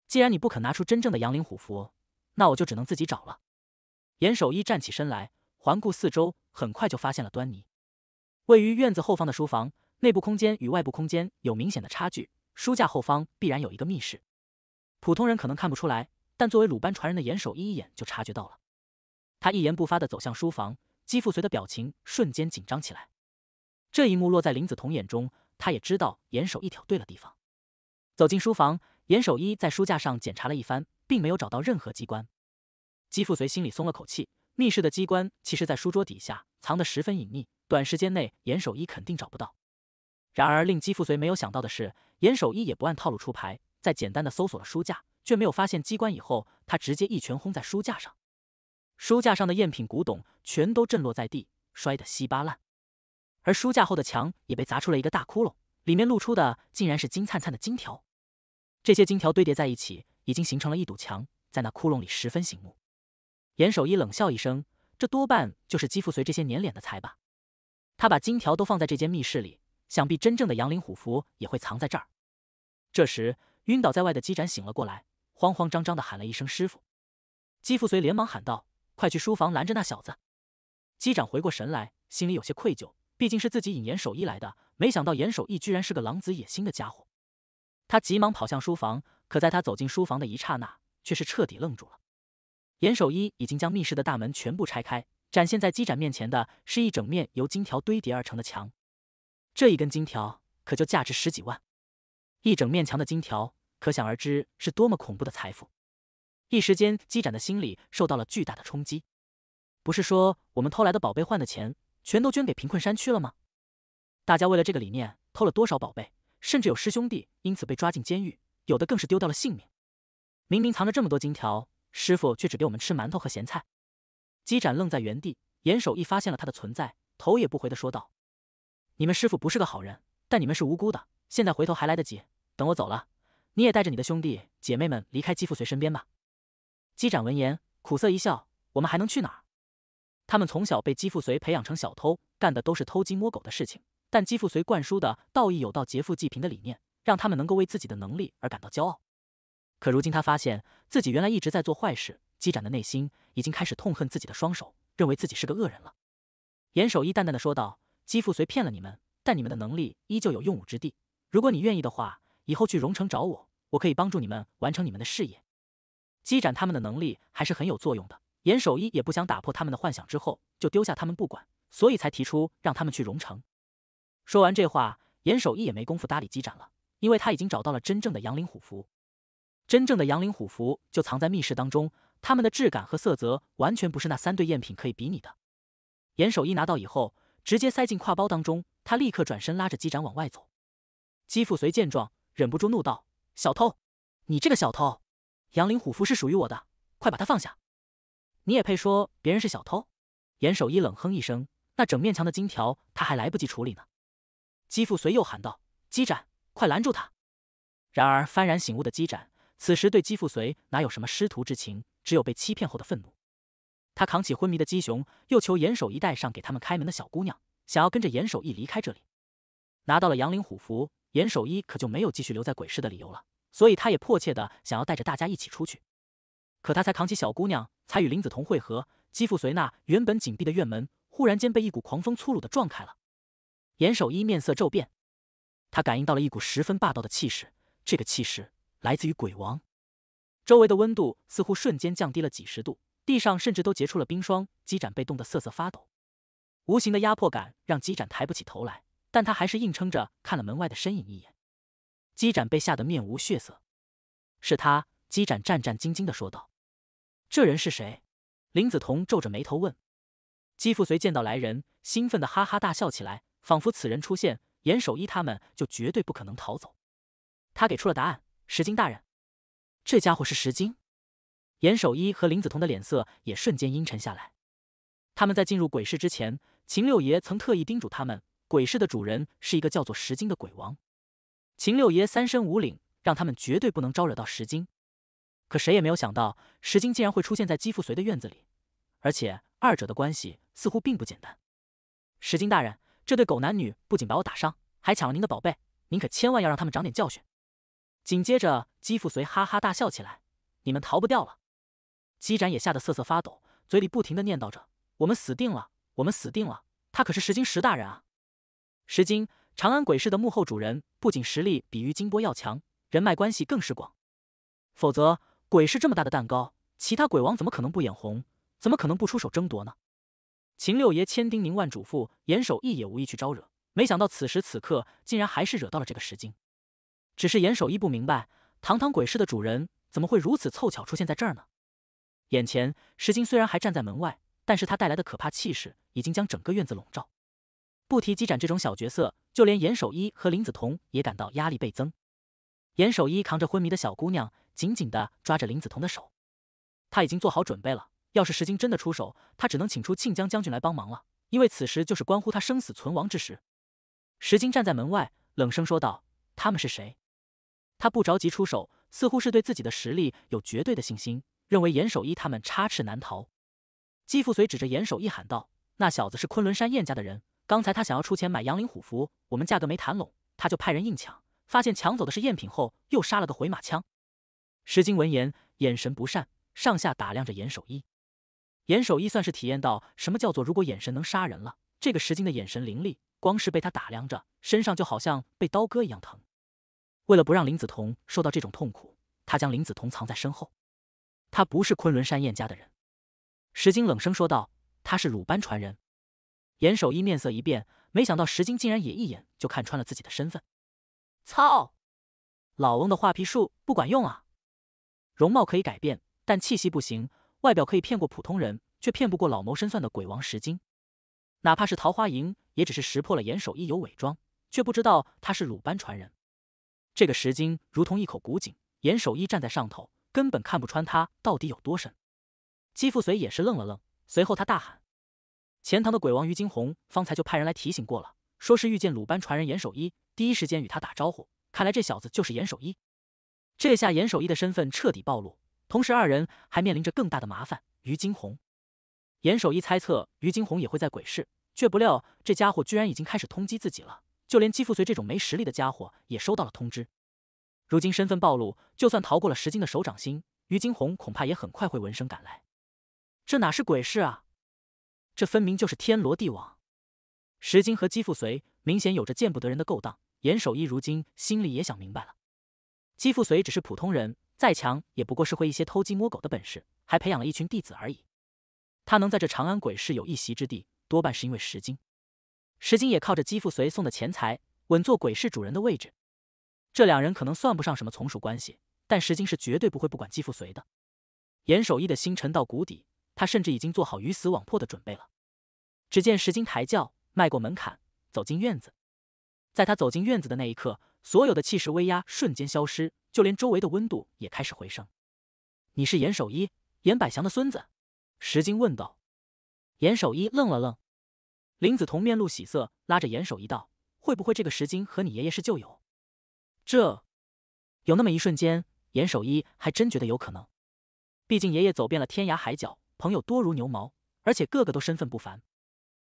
既然你不肯拿出真正的阳灵虎符，那我就只能自己找了。严守一站起身来，环顾四周，很快就发现了端倪。位于院子后方的书房，内部空间与外部空间有明显的差距，书架后方必然有一个密室。普通人可能看不出来，但作为鲁班传人的严守一一眼就察觉到了。他一言不发的走向书房，姬父随的表情瞬间紧张起来。这一幕落在林子彤眼中。他也知道严守一挑对了地方，走进书房，严守一在书架上检查了一番，并没有找到任何机关。姬富随心里松了口气，密室的机关其实，在书桌底下藏得十分隐秘，短时间内严守一肯定找不到。然而令姬富随没有想到的是，严守一也不按套路出牌，在简单的搜索了书架，却没有发现机关以后，他直接一拳轰在书架上，书架上的赝品古董全都震落在地，摔得稀巴烂。而书架后的墙也被砸出了一个大窟窿，里面露出的竟然是金灿灿的金条。这些金条堆叠在一起，已经形成了一堵墙，在那窟窿里十分醒目。严守一冷笑一声：“这多半就是姬富随这些年敛的财吧？”他把金条都放在这间密室里，想必真正的杨林虎符也会藏在这儿。这时，晕倒在外的姬展醒了过来，慌慌张张地喊了一声：“师傅！”姬富随连忙喊道：“快去书房拦着那小子！”姬展回过神来，心里有些愧疚。毕竟是自己引严守一来的，没想到严守一居然是个狼子野心的家伙。他急忙跑向书房，可在他走进书房的一刹那，却是彻底愣住了。严守一已经将密室的大门全部拆开，展现在机展面前的是一整面由金条堆叠而成的墙。这一根金条可就价值十几万，一整面墙的金条，可想而知是多么恐怖的财富。一时间，机展的心里受到了巨大的冲击。不是说我们偷来的宝贝换的钱？全都捐给贫困山区了吗？大家为了这个理念偷了多少宝贝，甚至有师兄弟因此被抓进监狱，有的更是丢掉了性命。明明藏着这么多金条，师傅却只给我们吃馒头和咸菜。姬展愣在原地，严守义发现了他的存在，头也不回的说道：“你们师傅不是个好人，但你们是无辜的。现在回头还来得及，等我走了，你也带着你的兄弟姐妹们离开姬父随身边吧。”姬展闻言，苦涩一笑：“我们还能去哪儿？”他们从小被姬富随培养成小偷，干的都是偷鸡摸狗的事情。但姬富随灌输的“道义有道，劫富济贫”的理念，让他们能够为自己的能力而感到骄傲。可如今他发现自己原来一直在做坏事，姬展的内心已经开始痛恨自己的双手，认为自己是个恶人了。严守一淡淡的说道：“姬富随骗了你们，但你们的能力依旧有用武之地。如果你愿意的话，以后去荣城找我，我可以帮助你们完成你们的事业。姬展他们的能力还是很有作用的。”严守一也不想打破他们的幻想，之后就丢下他们不管，所以才提出让他们去荣城。说完这话，严守一也没工夫搭理机长了，因为他已经找到了真正的杨林虎符。真正的杨林虎符就藏在密室当中，他们的质感和色泽完全不是那三对赝品可以比拟的。严守一拿到以后，直接塞进挎包当中，他立刻转身拉着机长往外走。姬父随见状，忍不住怒道：“小偷！你这个小偷！杨林虎符是属于我的，快把它放下！”你也配说别人是小偷？严守一冷哼一声，那整面墙的金条他还来不及处理呢。姬父随又喊道：“姬展，快拦住他！”然而幡然醒悟的姬展，此时对姬父随哪有什么师徒之情，只有被欺骗后的愤怒。他扛起昏迷的姬雄，又求严守一带上给他们开门的小姑娘，想要跟着严守一离开这里。拿到了杨凌虎符，严守一可就没有继续留在鬼市的理由了，所以他也迫切的想要带着大家一起出去。可他才扛起小姑娘。才与林子彤会合，姬父随那原本紧闭的院门，忽然间被一股狂风粗鲁的撞开了。严守一面色骤变，他感应到了一股十分霸道的气势，这个气势来自于鬼王。周围的温度似乎瞬间降低了几十度，地上甚至都结出了冰霜。姬展被冻得瑟瑟发抖，无形的压迫感让姬展抬不起头来，但他还是硬撑着看了门外的身影一眼。姬展被吓得面无血色，是他。姬展战战兢兢的说道。这人是谁？林子彤皱着眉头问。姬父随见到来人，兴奋的哈哈大笑起来，仿佛此人出现，严守一他们就绝对不可能逃走。他给出了答案：石金大人。这家伙是石金？严守一和林子彤的脸色也瞬间阴沉下来。他们在进入鬼市之前，秦六爷曾特意叮嘱他们，鬼市的主人是一个叫做石金的鬼王。秦六爷三申五领，让他们绝对不能招惹到石金。可谁也没有想到，石金竟然会出现在姬富随的院子里，而且二者的关系似乎并不简单。石金大人，这对狗男女不仅把我打伤，还抢了您的宝贝，您可千万要让他们长点教训。紧接着，姬富随哈哈大笑起来：“你们逃不掉了！”姬展也吓得瑟瑟发抖，嘴里不停的念叨着：“我们死定了，我们死定了！”他可是石金石大人啊！石金，长安鬼市的幕后主人，不仅实力比于金波要强，人脉关系更是广，否则。鬼市这么大的蛋糕，其他鬼王怎么可能不眼红？怎么可能不出手争夺呢？秦六爷千叮咛万嘱咐，严守一也无意去招惹，没想到此时此刻竟然还是惹到了这个石精。只是严守一不明白，堂堂鬼市的主人怎么会如此凑巧出现在这儿呢？眼前石精虽然还站在门外，但是他带来的可怕气势已经将整个院子笼罩。不提积展这种小角色，就连严守一和林子彤也感到压力倍增。严守一扛着昏迷的小姑娘。紧紧的抓着林子彤的手，他已经做好准备了。要是石晶真的出手，他只能请出庆江将军来帮忙了。因为此时就是关乎他生死存亡之时。石晶站在门外，冷声说道：“他们是谁？”他不着急出手，似乎是对自己的实力有绝对的信心，认为严守一他们插翅难逃。姬富遂指着严守一喊道：“那小子是昆仑山燕家的人。刚才他想要出钱买杨林虎符，我们价格没谈拢，他就派人硬抢。发现抢走的是赝品后，又杀了个回马枪。”石晶闻言，眼神不善，上下打量着严守一。严守一算是体验到什么叫做如果眼神能杀人了。这个石晶的眼神凌厉，光是被他打量着，身上就好像被刀割一样疼。为了不让林子彤受到这种痛苦，他将林子彤藏在身后。他不是昆仑山燕家的人，石晶冷声说道：“他是鲁班传人。”严守一面色一变，没想到石晶竟然也一眼就看穿了自己的身份。操！老翁的画皮术不管用啊！容貌可以改变，但气息不行。外表可以骗过普通人，却骗不过老谋深算的鬼王石金。哪怕是桃花影，也只是识破了严守一有伪装，却不知道他是鲁班传人。这个石金如同一口古井，严守一站在上头，根本看不穿他到底有多深。姬富随也是愣了愣，随后他大喊：“钱塘的鬼王于金红方才就派人来提醒过了，说是遇见鲁班传人严守一，第一时间与他打招呼。看来这小子就是严守一。”这下严守一的身份彻底暴露，同时二人还面临着更大的麻烦。于金红，严守一猜测于金红也会在鬼市，却不料这家伙居然已经开始通缉自己了，就连姬富随这种没实力的家伙也收到了通知。如今身份暴露，就算逃过了石金的手掌心，于金红恐怕也很快会闻声赶来。这哪是鬼市啊？这分明就是天罗地网。石金和姬富随明显有着见不得人的勾当，严守一如今心里也想明白了。姬富随只是普通人，再强也不过是会一些偷鸡摸狗的本事，还培养了一群弟子而已。他能在这长安鬼市有一席之地，多半是因为石金。石金也靠着姬富随送的钱财，稳坐鬼市主人的位置。这两人可能算不上什么从属关系，但石金是绝对不会不管姬富随的。严守义的心沉到谷底，他甚至已经做好鱼死网破的准备了。只见石金抬轿迈过门槛，走进院子。在他走进院子的那一刻。所有的气势威压瞬间消失，就连周围的温度也开始回升。你是严守一、严百祥的孙子？石金问道。严守一愣了愣，林子彤面露喜色，拉着严守一道：“会不会这个石金和你爷爷是旧友？”这……有那么一瞬间，严守一还真觉得有可能。毕竟爷爷走遍了天涯海角，朋友多如牛毛，而且个个都身份不凡。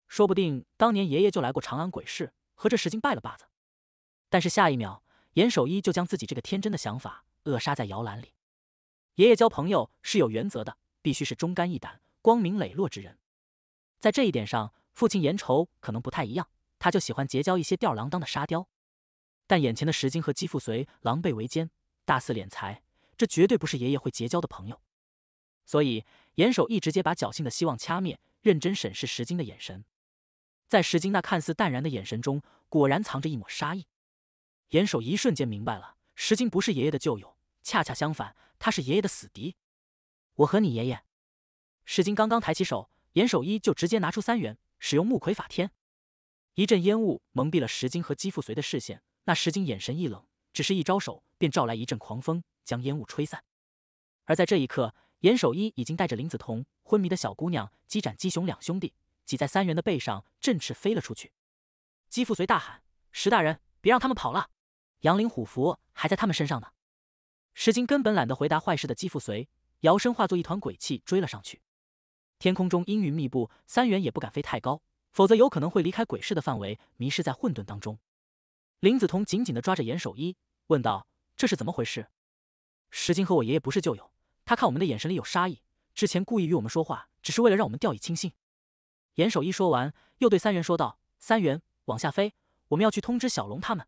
说不定当年爷爷就来过长安鬼市，和这石金拜了把子。但是下一秒，严守一就将自己这个天真的想法扼杀在摇篮里。爷爷交朋友是有原则的，必须是忠肝义胆、光明磊落之人。在这一点上，父亲严仇可能不太一样，他就喜欢结交一些吊儿郎当的沙雕。但眼前的石金和姬富随狼狈为奸，大肆敛财，这绝对不是爷爷会结交的朋友。所以，严守一直接把侥幸的希望掐灭，认真审视石金的眼神，在石金那看似淡然的眼神中，果然藏着一抹杀意。严守一瞬间明白了，石金不是爷爷的旧友，恰恰相反，他是爷爷的死敌。我和你爷爷石金刚刚抬起手，严守一就直接拿出三元，使用木魁法天，一阵烟雾蒙蔽了石金和姬富随的视线。那石金眼神一冷，只是一招手，便召来一阵狂风，将烟雾吹散。而在这一刻，严守一已经带着林子彤昏迷的小姑娘，击斩姬雄两兄弟，挤在三元的背上振翅飞了出去。姬富随大喊：“石大人，别让他们跑了！”杨凌虎符还在他们身上呢，石金根本懒得回答坏事的姬复随，摇身化作一团鬼气追了上去。天空中阴云密布，三元也不敢飞太高，否则有可能会离开鬼市的范围，迷失在混沌当中。林子彤紧紧地抓着严守一，问道：“这是怎么回事？”石金和我爷爷不是旧友，他看我们的眼神里有杀意，之前故意与我们说话，只是为了让我们掉以轻心。严守一说完，又对三元说道：“三元，往下飞，我们要去通知小龙他们。”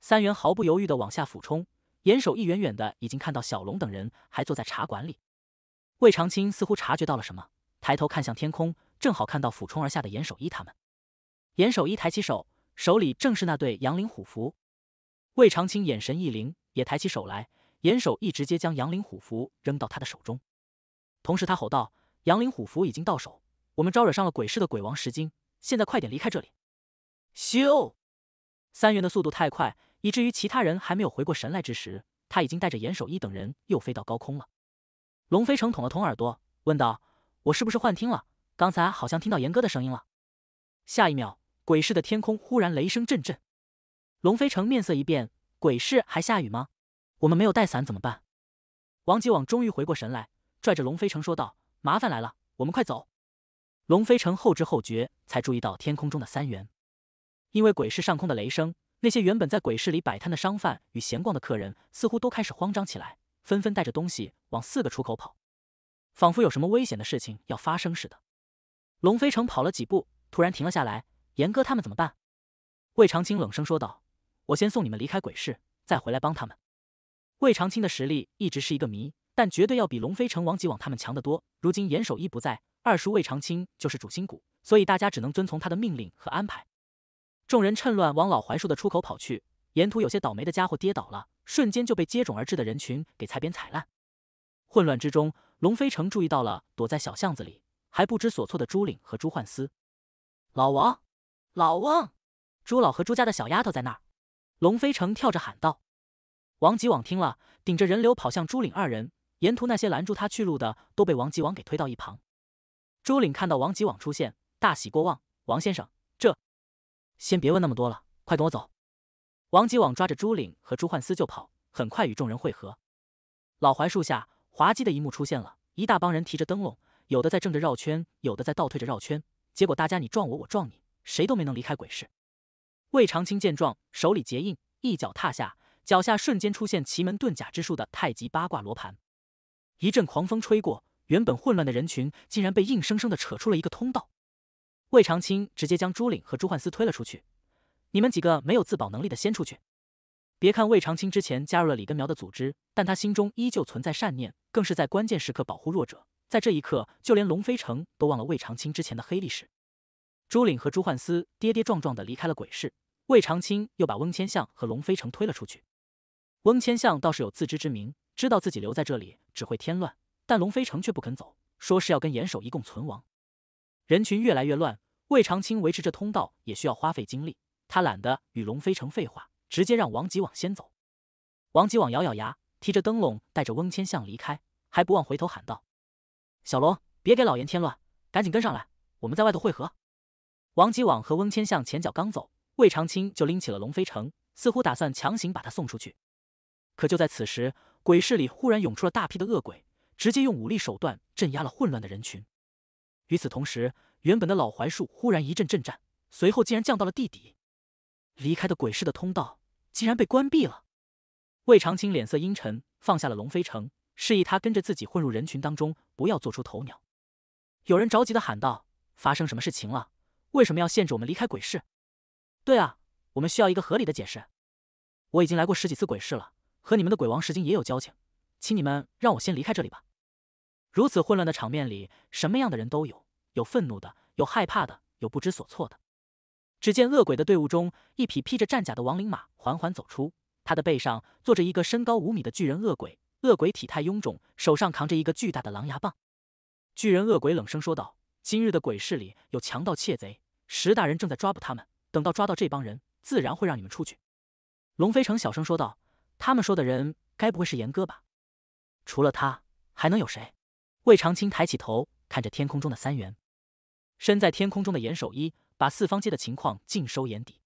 三元毫不犹豫地往下俯冲，严守一远远的已经看到小龙等人还坐在茶馆里。魏长青似乎察觉到了什么，抬头看向天空，正好看到俯冲而下的严守一他们。严守一抬起手，手里正是那对杨林虎符。魏长青眼神一灵，也抬起手来。严守一直接将杨林虎符扔到他的手中，同时他吼道：“杨林虎符已经到手，我们招惹上了鬼市的鬼王石精，现在快点离开这里！”咻，三元的速度太快。以至于其他人还没有回过神来之时，他已经带着严守一等人又飞到高空了。龙飞城捅了捅耳朵，问道：“我是不是幻听了？刚才好像听到严哥的声音了。”下一秒，鬼市的天空忽然雷声阵阵，龙飞城面色一变：“鬼市还下雨吗？我们没有带伞怎么办？”王吉往终于回过神来，拽着龙飞城说道：“麻烦来了，我们快走。”龙飞城后知后觉才注意到天空中的三元，因为鬼市上空的雷声。那些原本在鬼市里摆摊的商贩与闲逛的客人，似乎都开始慌张起来，纷纷带着东西往四个出口跑，仿佛有什么危险的事情要发生似的。龙飞城跑了几步，突然停了下来：“严哥他们怎么办？”魏长青冷声说道：“我先送你们离开鬼市，再回来帮他们。”魏长青的实力一直是一个谜，但绝对要比龙飞城、王吉往他们强得多。如今严守一不在，二叔魏长青就是主心骨，所以大家只能遵从他的命令和安排。众人趁乱往老槐树的出口跑去，沿途有些倒霉的家伙跌倒了，瞬间就被接踵而至的人群给踩扁踩烂。混乱之中，龙飞城注意到了躲在小巷子里还不知所措的朱岭和朱焕思。老王，老汪，朱老和朱家的小丫头在那儿！龙飞城跳着喊道。王吉往听了，顶着人流跑向朱岭二人，沿途那些拦住他去路的都被王吉往给推到一旁。朱岭看到王吉往出现，大喜过望，王先生。先别问那么多了，快跟我走！王吉往抓着朱岭和朱焕思就跑，很快与众人汇合。老槐树下，滑稽的一幕出现了：一大帮人提着灯笼，有的在正着绕圈，有的在倒退着绕圈，结果大家你撞我，我撞你，谁都没能离开鬼市。魏长青见状，手里结印，一脚踏下，脚下瞬间出现奇门遁甲之术的太极八卦罗盘，一阵狂风吹过，原本混乱的人群竟然被硬生生的扯出了一个通道。魏长青直接将朱岭和朱焕思推了出去，你们几个没有自保能力的先出去。别看魏长青之前加入了李根苗的组织，但他心中依旧存在善念，更是在关键时刻保护弱者。在这一刻，就连龙飞成都忘了魏长青之前的黑历史。朱岭和朱焕思跌跌撞撞的离开了鬼市，魏长青又把翁千相和龙飞城推了出去。翁千相倒是有自知之明，知道自己留在这里只会添乱，但龙飞城却不肯走，说是要跟严守一共存亡。人群越来越乱，魏长青维持着通道也需要花费精力，他懒得与龙飞城废话，直接让王吉往先走。王吉往咬咬牙，提着灯笼带着翁千象离开，还不忘回头喊道：“小龙，别给老严添乱，赶紧跟上来，我们在外头会合。”王吉往和翁千象前脚刚走，魏长青就拎起了龙飞城，似乎打算强行把他送出去。可就在此时，鬼市里忽然涌出了大批的恶鬼，直接用武力手段镇压了混乱的人群。与此同时，原本的老槐树忽然一阵震颤，随后竟然降到了地底。离开的鬼市的通道竟然被关闭了。魏长青脸色阴沉，放下了龙飞城，示意他跟着自己混入人群当中，不要做出头鸟。有人着急的喊道：“发生什么事情了？为什么要限制我们离开鬼市？”“对啊，我们需要一个合理的解释。”“我已经来过十几次鬼市了，和你们的鬼王石金也有交情，请你们让我先离开这里吧。”如此混乱的场面里，什么样的人都有：有愤怒的，有害怕的，有不知所措的。只见恶鬼的队伍中，一匹披着战甲的亡灵马缓缓走出，他的背上坐着一个身高五米的巨人恶鬼。恶鬼体态臃肿，手上扛着一个巨大的狼牙棒。巨人恶鬼冷声说道：“今日的鬼市里有强盗、窃贼，石大人正在抓捕他们。等到抓到这帮人，自然会让你们出去。”龙飞城小声说道：“他们说的人，该不会是严哥吧？除了他，还能有谁？”魏长青抬起头，看着天空中的三元。身在天空中的严守一，把四方街的情况尽收眼底。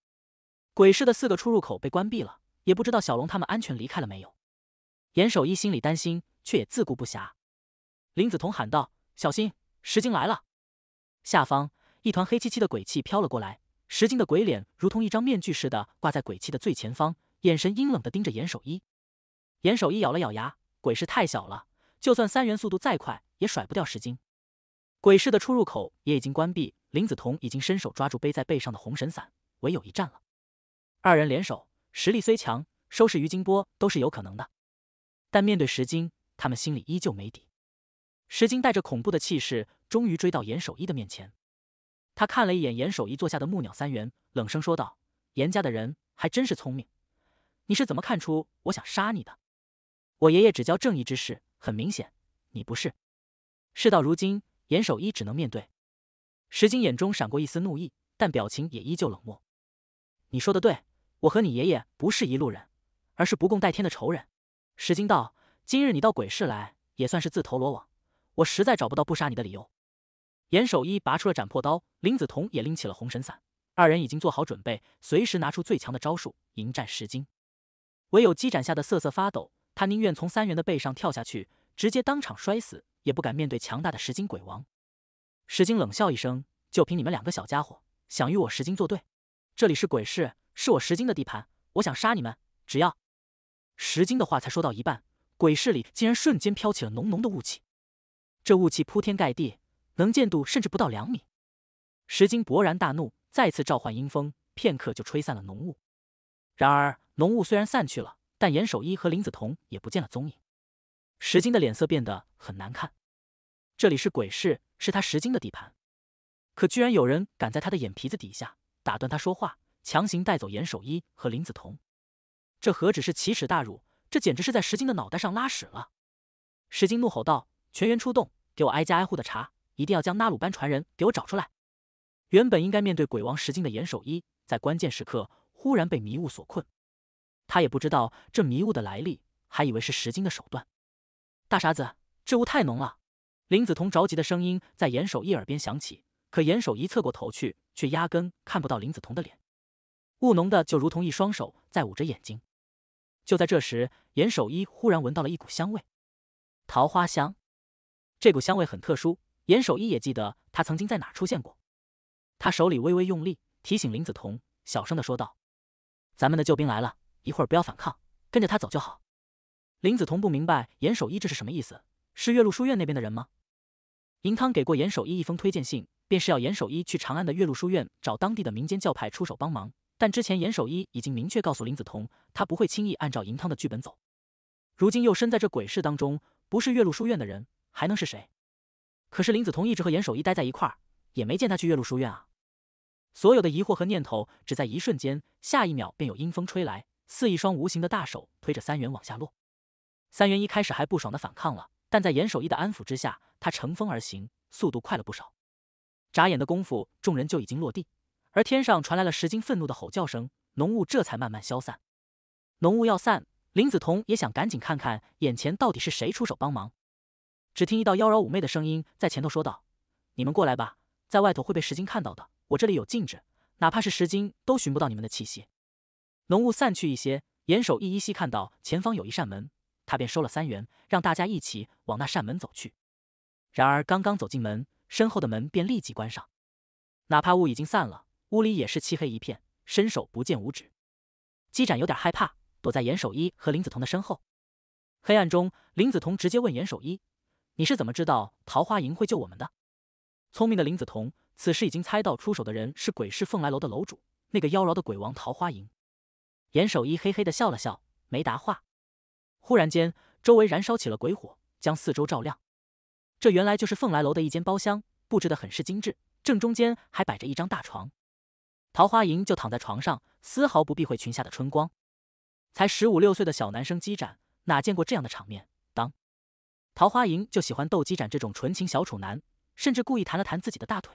鬼市的四个出入口被关闭了，也不知道小龙他们安全离开了没有。严守一心里担心，却也自顾不暇。林子彤喊道：“小心，石晶来了！”下方一团黑漆漆的鬼气飘了过来，石晶的鬼脸如同一张面具似的挂在鬼气的最前方，眼神阴冷的盯着严守一。严守一咬了咬牙，鬼市太小了，就算三元速度再快。也甩不掉石晶。鬼市的出入口也已经关闭。林子彤已经伸手抓住背在背上的红神伞，唯有一战了。二人联手，实力虽强，收拾于金波都是有可能的。但面对石晶，他们心里依旧没底。石晶带着恐怖的气势，终于追到严守一的面前。他看了一眼严守一坐下的木鸟三元，冷声说道：“严家的人还真是聪明，你是怎么看出我想杀你的？我爷爷只教正义之士，很明显，你不是。”事到如今，严守一只能面对。石晶眼中闪过一丝怒意，但表情也依旧冷漠。你说的对，我和你爷爷不是一路人，而是不共戴天的仇人。石晶道：“今日你到鬼市来，也算是自投罗网。我实在找不到不杀你的理由。”严守一拔出了斩破刀，林子彤也拎起了红神伞，二人已经做好准备，随时拿出最强的招数迎战石晶。唯有姬斩吓得瑟瑟发抖，他宁愿从三元的背上跳下去，直接当场摔死。也不敢面对强大的石金鬼王。石金冷笑一声：“就凭你们两个小家伙，想与我石金作对？这里是鬼市，是我石金的地盘，我想杀你们，只要……”石金的话才说到一半，鬼市里竟然瞬间飘起了浓浓的雾气。这雾气铺天盖地，能见度甚至不到两米。石金勃然大怒，再次召唤阴风，片刻就吹散了浓雾。然而，浓雾虽然散去了，但严守一和林子彤也不见了踪影。石晶的脸色变得很难看。这里是鬼市，是他石晶的地盘，可居然有人敢在他的眼皮子底下打断他说话，强行带走严守一和林子彤，这何止是奇耻大辱，这简直是在石晶的脑袋上拉屎了！石晶怒吼道：“全员出动，给我挨家挨户的查，一定要将那鲁班传人给我找出来！”原本应该面对鬼王石晶的严守一，在关键时刻忽然被迷雾所困，他也不知道这迷雾的来历，还以为是石晶的手段。大傻子，这雾太浓了！林子彤着急的声音在严守一耳边响起，可严守一侧过头去，却压根看不到林子彤的脸。雾浓的，就如同一双手在捂着眼睛。就在这时，严守一忽然闻到了一股香味，桃花香。这股香味很特殊，严守一也记得他曾经在哪出现过。他手里微微用力，提醒林子彤，小声的说道：“咱们的救兵来了，一会儿不要反抗，跟着他走就好。”林子彤不明白严守一这是什么意思，是岳麓书院那边的人吗？银汤给过严守一一封推荐信，便是要严守一去长安的岳麓书院找当地的民间教派出手帮忙。但之前严守一已经明确告诉林子彤，他不会轻易按照银汤的剧本走。如今又身在这鬼市当中，不是岳麓书院的人还能是谁？可是林子彤一直和严守一待在一块儿，也没见他去岳麓书院啊。所有的疑惑和念头只在一瞬间，下一秒便有阴风吹来，似一双无形的大手推着三元往下落。三元一开始还不爽的反抗了，但在严守义的安抚之下，他乘风而行，速度快了不少。眨眼的功夫，众人就已经落地，而天上传来了石金愤怒的吼叫声，浓雾这才慢慢消散。浓雾要散，林子彤也想赶紧看看眼前到底是谁出手帮忙。只听一道妖娆妩媚的声音在前头说道：“你们过来吧，在外头会被石金看到的。我这里有禁制，哪怕是石金都寻不到你们的气息。”浓雾散去一些，严守义依稀看到前方有一扇门。他便收了三元，让大家一起往那扇门走去。然而，刚刚走进门，身后的门便立即关上。哪怕雾已经散了，屋里也是漆黑一片，伸手不见五指。机展有点害怕，躲在严守一和林子桐的身后。黑暗中，林子桐直接问严守一：“你是怎么知道桃花营会救我们的？”聪明的林子桐此时已经猜到出手的人是鬼市凤来楼的楼主，那个妖娆的鬼王桃花营。严守一嘿嘿的笑了笑，没答话。忽然间，周围燃烧起了鬼火，将四周照亮。这原来就是凤来楼的一间包厢，布置的很是精致，正中间还摆着一张大床。桃花营就躺在床上，丝毫不避讳裙下的春光。才十五六岁的小男生鸡展哪见过这样的场面？当桃花营就喜欢斗鸡展这种纯情小丑男，甚至故意弹了弹自己的大腿。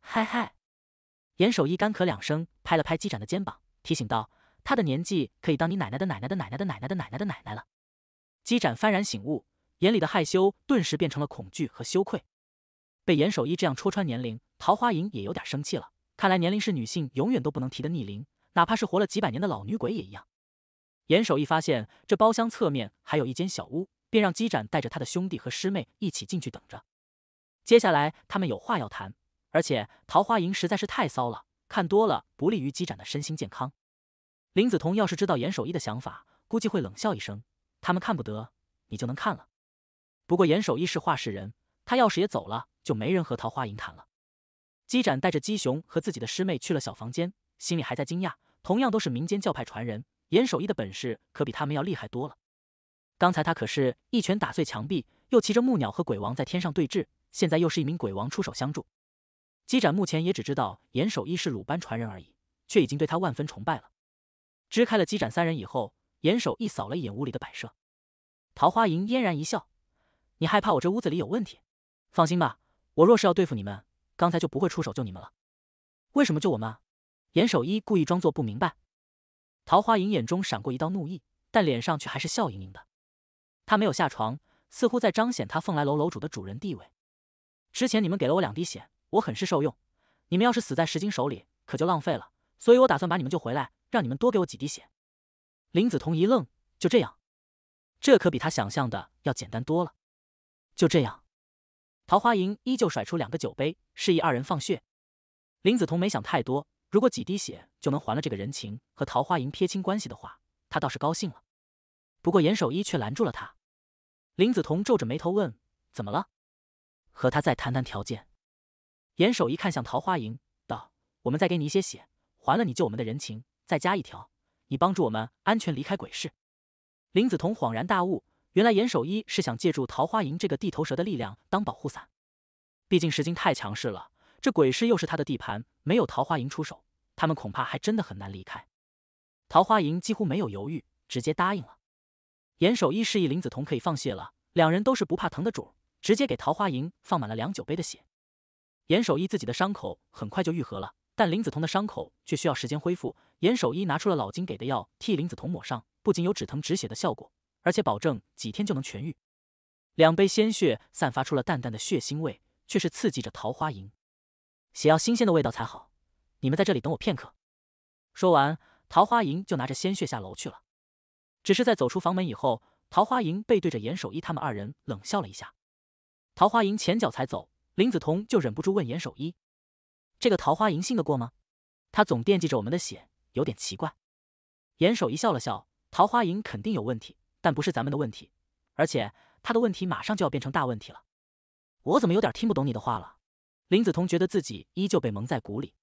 嗨嗨，严守一干咳两声，拍了拍机展的肩膀，提醒道。他的年纪可以当你奶奶的奶奶的奶奶的奶奶的奶奶的奶奶了。姬展幡然醒悟，眼里的害羞顿时变成了恐惧和羞愧。被严守一这样戳穿年龄，桃花影也有点生气了。看来年龄是女性永远都不能提的逆龄，哪怕是活了几百年的老女鬼也一样。严守一发现这包厢侧面还有一间小屋，便让姬展带着他的兄弟和师妹一起进去等着。接下来他们有话要谈，而且桃花影实在是太骚了，看多了不利于姬展的身心健康。林子彤要是知道严守一的想法，估计会冷笑一声。他们看不得，你就能看了。不过严守一是话事人，他要是也走了，就没人和桃花银谈了。姬展带着姬雄和自己的师妹去了小房间，心里还在惊讶。同样都是民间教派传人，严守一的本事可比他们要厉害多了。刚才他可是一拳打碎墙壁，又骑着木鸟和鬼王在天上对峙，现在又是一名鬼王出手相助。姬展目前也只知道严守一是鲁班传人而已，却已经对他万分崇拜了。支开了机斩三人以后，严守一扫了一眼屋里的摆设。桃花吟嫣然一笑：“你害怕我这屋子里有问题？放心吧，我若是要对付你们，刚才就不会出手救你们了。为什么救我们？”严守一故意装作不明白。桃花吟眼中闪过一道怒意，但脸上却还是笑盈盈的。他没有下床，似乎在彰显他凤来楼楼主的主人地位。之前你们给了我两滴血，我很是受用。你们要是死在石晶手里，可就浪费了。所以我打算把你们救回来。让你们多给我几滴血，林子彤一愣，就这样，这可比他想象的要简单多了。就这样，桃花银依旧甩出两个酒杯，示意二人放血。林子彤没想太多，如果几滴血就能还了这个人情和桃花银撇清关系的话，他倒是高兴了。不过严守一却拦住了他。林子彤皱着眉头问：“怎么了？”和他再谈谈条件。严守一看向桃花银，道：“我们再给你一些血，还了你救我们的人情。”再加一条，你帮助我们安全离开鬼市。林子彤恍然大悟，原来严守一是想借助桃花营这个地头蛇的力量当保护伞。毕竟石金太强势了，这鬼市又是他的地盘，没有桃花营出手，他们恐怕还真的很难离开。桃花营几乎没有犹豫，直接答应了。严守一示意林子彤可以放血了，两人都是不怕疼的主，直接给桃花营放满了两酒杯的血。严守一自己的伤口很快就愈合了，但林子彤的伤口却需要时间恢复。严守一拿出了老金给的药，替林子彤抹上，不仅有止疼止血的效果，而且保证几天就能痊愈。两杯鲜血散发出了淡淡的血腥味，却是刺激着桃花吟。血要新鲜的味道才好，你们在这里等我片刻。说完，桃花吟就拿着鲜血下楼去了。只是在走出房门以后，桃花吟背对着严守一他们二人冷笑了一下。桃花吟前脚才走，林子彤就忍不住问严守一：“这个桃花吟信得过吗？他总惦记着我们的血。”有点奇怪，严守一笑了笑，桃花营肯定有问题，但不是咱们的问题，而且他的问题马上就要变成大问题了。我怎么有点听不懂你的话了？林子彤觉得自己依旧被蒙在鼓里。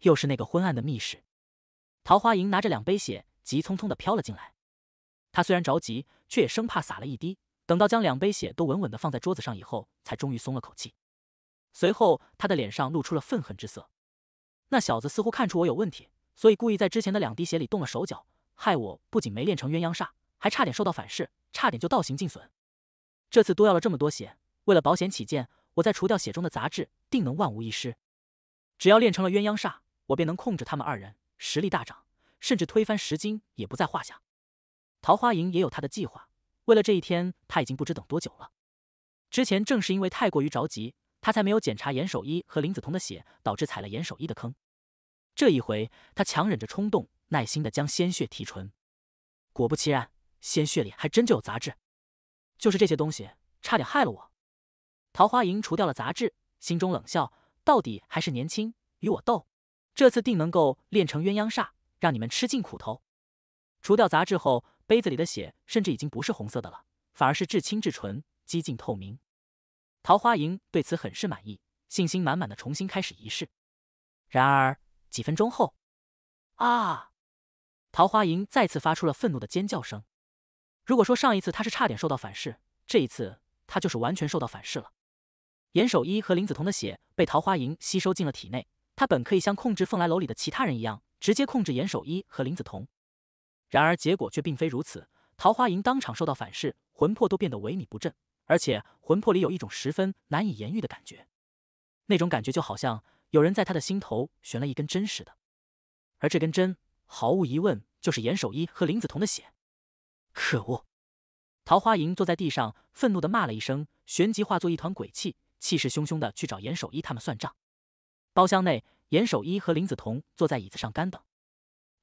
又是那个昏暗的密室，桃花营拿着两杯血，急匆匆的飘了进来。他虽然着急，却也生怕洒了一滴。等到将两杯血都稳稳的放在桌子上以后，才终于松了口气。随后，他的脸上露出了愤恨之色。那小子似乎看出我有问题。所以故意在之前的两滴血里动了手脚，害我不仅没练成鸳鸯煞，还差点受到反噬，差点就倒行尽损。这次多要了这么多血，为了保险起见，我再除掉血中的杂质，定能万无一失。只要练成了鸳鸯煞，我便能控制他们二人，实力大涨，甚至推翻石金也不在话下。桃花营也有他的计划，为了这一天，他已经不知等多久了。之前正是因为太过于着急，他才没有检查严守一和林子彤的血，导致踩了严守一的坑。这一回，他强忍着冲动，耐心地将鲜血提纯。果不其然，鲜血里还真就有杂质，就是这些东西差点害了我。桃花银除掉了杂质，心中冷笑：到底还是年轻，与我斗，这次定能够练成鸳鸯煞，让你们吃尽苦头。除掉杂质后，杯子里的血甚至已经不是红色的了，反而是至清至纯，几近透明。桃花银对此很是满意，信心满满的重新开始仪式。然而。几分钟后，啊！桃花银再次发出了愤怒的尖叫声。如果说上一次他是差点受到反噬，这一次他就是完全受到反噬了。严守一和林子彤的血被桃花银吸收进了体内，他本可以像控制凤来楼里的其他人一样，直接控制严守一和林子彤。然而结果却并非如此，桃花银当场受到反噬，魂魄都变得萎靡不振，而且魂魄里有一种十分难以言喻的感觉，那种感觉就好像……有人在他的心头悬了一根针似的，而这根针毫无疑问就是严守一和林子彤的血。可恶！桃花莹坐在地上，愤怒的骂了一声，旋即化作一团鬼气，气势汹汹的去找严守一他们算账。包厢内，严守一和林子彤坐在椅子上干等。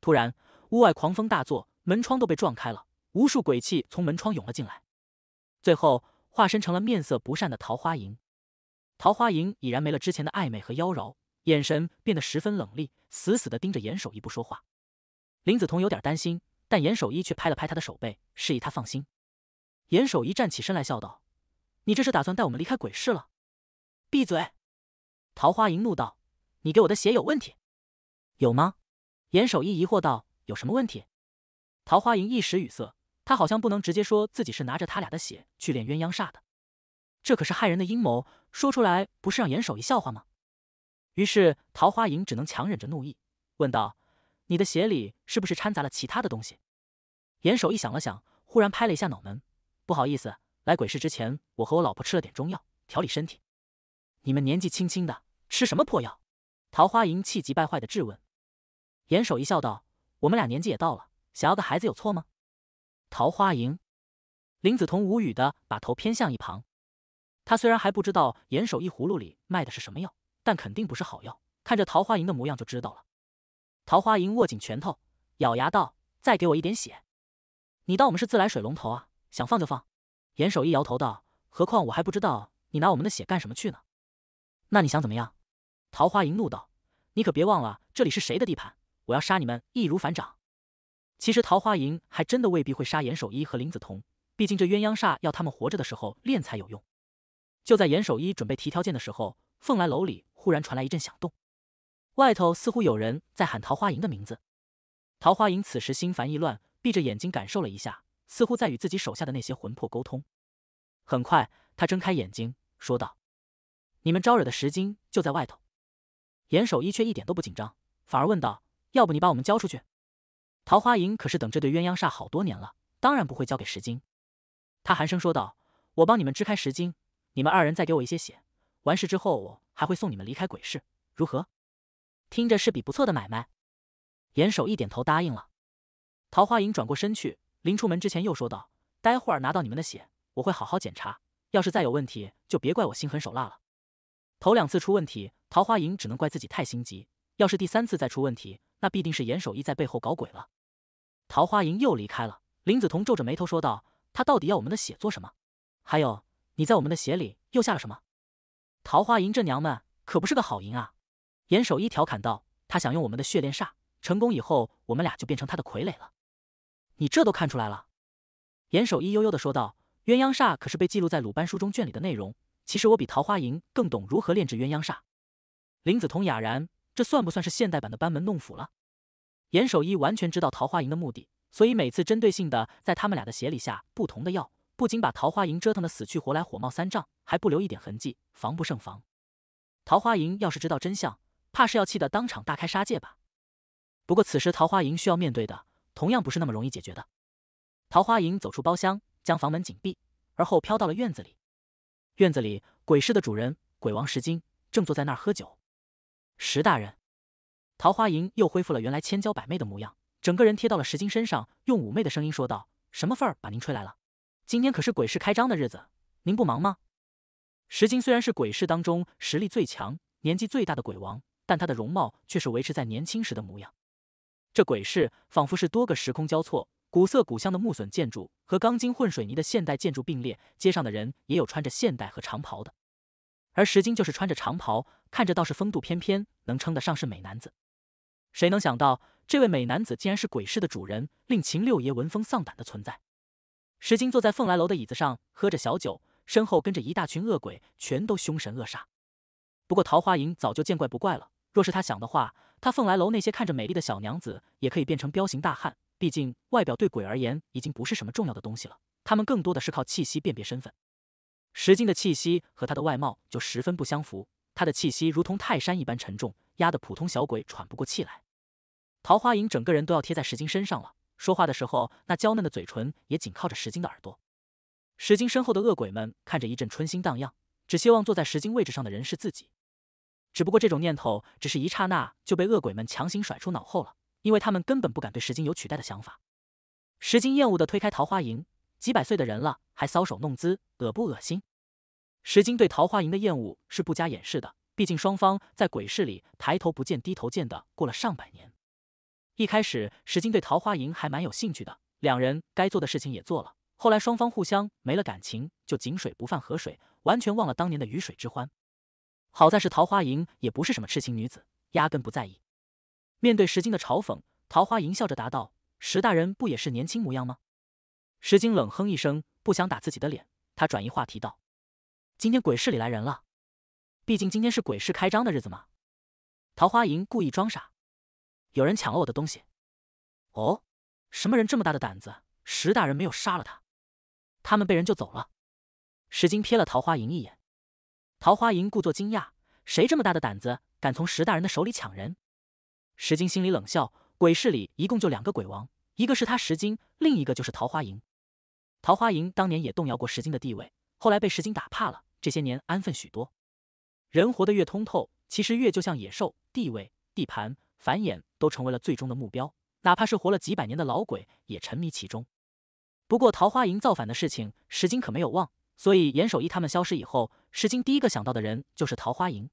突然，屋外狂风大作，门窗都被撞开了，无数鬼气从门窗涌了进来，最后化身成了面色不善的桃花莹。桃花莹已然没了之前的暧昧和妖娆。眼神变得十分冷厉，死死的盯着严守一不说话。林子彤有点担心，但严守一却拍了拍他的手背，示意他放心。严守一站起身来，笑道：“你这是打算带我们离开鬼市了？”闭嘴！桃花银怒道：“你给我的血有问题？有吗？”严守一疑惑道：“有什么问题？”桃花银一时语塞，他好像不能直接说自己是拿着他俩的血去练鸳鸯煞的，这可是害人的阴谋，说出来不是让严守一笑话吗？于是桃花影只能强忍着怒意，问道：“你的鞋里是不是掺杂了其他的东西？”严守一想了想，忽然拍了一下脑门：“不好意思，来鬼市之前，我和我老婆吃了点中药调理身体。你们年纪轻轻的，吃什么破药？”桃花影气急败坏的质问。严守一笑道：“我们俩年纪也到了，想要个孩子有错吗？”桃花影、林子彤无语的把头偏向一旁。他虽然还不知道严守一葫芦里卖的是什么药。但肯定不是好药，看这桃花银的模样就知道了。桃花银握紧拳头，咬牙道：“再给我一点血，你当我们是自来水龙头啊？想放就放？”严守一摇头道：“何况我还不知道你拿我们的血干什么去呢？那你想怎么样？”桃花银怒道：“你可别忘了，这里是谁的地盘，我要杀你们易如反掌。”其实桃花银还真的未必会杀严守一和林子彤，毕竟这鸳鸯煞要他们活着的时候练才有用。就在严守一准备提条件的时候，凤来楼里。忽然传来一阵响动，外头似乎有人在喊桃花影的名字。桃花影此时心烦意乱，闭着眼睛感受了一下，似乎在与自己手下的那些魂魄沟通。很快，他睁开眼睛，说道：“你们招惹的石金就在外头。”严守一却一点都不紧张，反而问道：“要不你把我们交出去？”桃花影可是等这对鸳鸯煞好多年了，当然不会交给石金。他寒声说道：“我帮你们支开石金，你们二人再给我一些血。完事之后，我……”还会送你们离开鬼市，如何？听着是笔不错的买卖。严守一点头答应了。桃花影转过身去，临出门之前又说道：“待会儿拿到你们的血，我会好好检查。要是再有问题，就别怪我心狠手辣了。”头两次出问题，桃花影只能怪自己太心急。要是第三次再出问题，那必定是严守一在背后搞鬼了。桃花影又离开了。林子彤皱着眉头说道：“他到底要我们的血做什么？还有，你在我们的血里又下了什么？”桃花银这娘们可不是个好银啊，严守一调侃道。他想用我们的血炼煞，成功以后，我们俩就变成他的傀儡了。你这都看出来了？严守一悠悠的说道。鸳鸯煞可是被记录在鲁班书中卷里的内容，其实我比桃花银更懂如何炼制鸳鸯煞。林子彤哑然，这算不算是现代版的班门弄斧了？严守一完全知道桃花银的目的，所以每次针对性的在他们俩的鞋里下不同的药。不仅把桃花银折腾的死去活来、火冒三丈，还不留一点痕迹，防不胜防。桃花银要是知道真相，怕是要气得当场大开杀戒吧。不过此时桃花银需要面对的，同样不是那么容易解决的。桃花银走出包厢，将房门紧闭，而后飘到了院子里。院子里，鬼市的主人鬼王石金正坐在那儿喝酒。石大人，桃花银又恢复了原来千娇百媚的模样，整个人贴到了石金身上，用妩媚的声音说道：“什么风儿把您吹来了？”今天可是鬼市开张的日子，您不忙吗？石金虽然是鬼市当中实力最强、年纪最大的鬼王，但他的容貌却是维持在年轻时的模样。这鬼市仿佛是多个时空交错，古色古香的木榫建筑和钢筋混水泥的现代建筑并列，街上的人也有穿着现代和长袍的，而石金就是穿着长袍，看着倒是风度翩翩，能称得上是美男子。谁能想到，这位美男子竟然是鬼市的主人，令秦六爷闻风丧胆的存在。石金坐在凤来楼的椅子上，喝着小酒，身后跟着一大群恶鬼，全都凶神恶煞。不过桃花影早就见怪不怪了。若是他想的话，他凤来楼那些看着美丽的小娘子，也可以变成彪形大汉。毕竟外表对鬼而言已经不是什么重要的东西了，他们更多的是靠气息辨别身份。石金的气息和他的外貌就十分不相符，他的气息如同泰山一般沉重，压得普通小鬼喘不过气来。桃花影整个人都要贴在石金身上了。说话的时候，那娇嫩的嘴唇也紧靠着石晶的耳朵。石晶身后的恶鬼们看着一阵春心荡漾，只希望坐在石晶位置上的人是自己。只不过这种念头只是一刹那就被恶鬼们强行甩出脑后了，因为他们根本不敢对石晶有取代的想法。石晶厌恶的推开桃花银，几百岁的人了，还搔首弄姿，恶不恶心？石晶对桃花银的厌恶是不加掩饰的，毕竟双方在鬼市里抬头不见低头见的过了上百年。一开始石金对桃花吟还蛮有兴趣的，两人该做的事情也做了。后来双方互相没了感情，就井水不犯河水，完全忘了当年的鱼水之欢。好在是桃花吟也不是什么痴情女子，压根不在意。面对石金的嘲讽，桃花吟笑着答道：“石大人不也是年轻模样吗？”石金冷哼一声，不想打自己的脸，他转移话题道：“今天鬼市里来人了，毕竟今天是鬼市开张的日子嘛。”桃花吟故意装傻。有人抢了我的东西，哦，什么人这么大的胆子？石大人没有杀了他，他们被人救走了。石金瞥了桃花吟一眼，桃花吟故作惊讶：“谁这么大的胆子，敢从石大人的手里抢人？”石金心里冷笑：鬼市里一共就两个鬼王，一个是他石金，另一个就是桃花吟。桃花吟当年也动摇过石金的地位，后来被石金打怕了，这些年安分许多。人活得越通透，其实越就像野兽，地位、地盘。繁衍都成为了最终的目标，哪怕是活了几百年的老鬼也沉迷其中。不过桃花营造反的事情，石金可没有忘。所以严守一他们消失以后，石金第一个想到的人就是桃花营。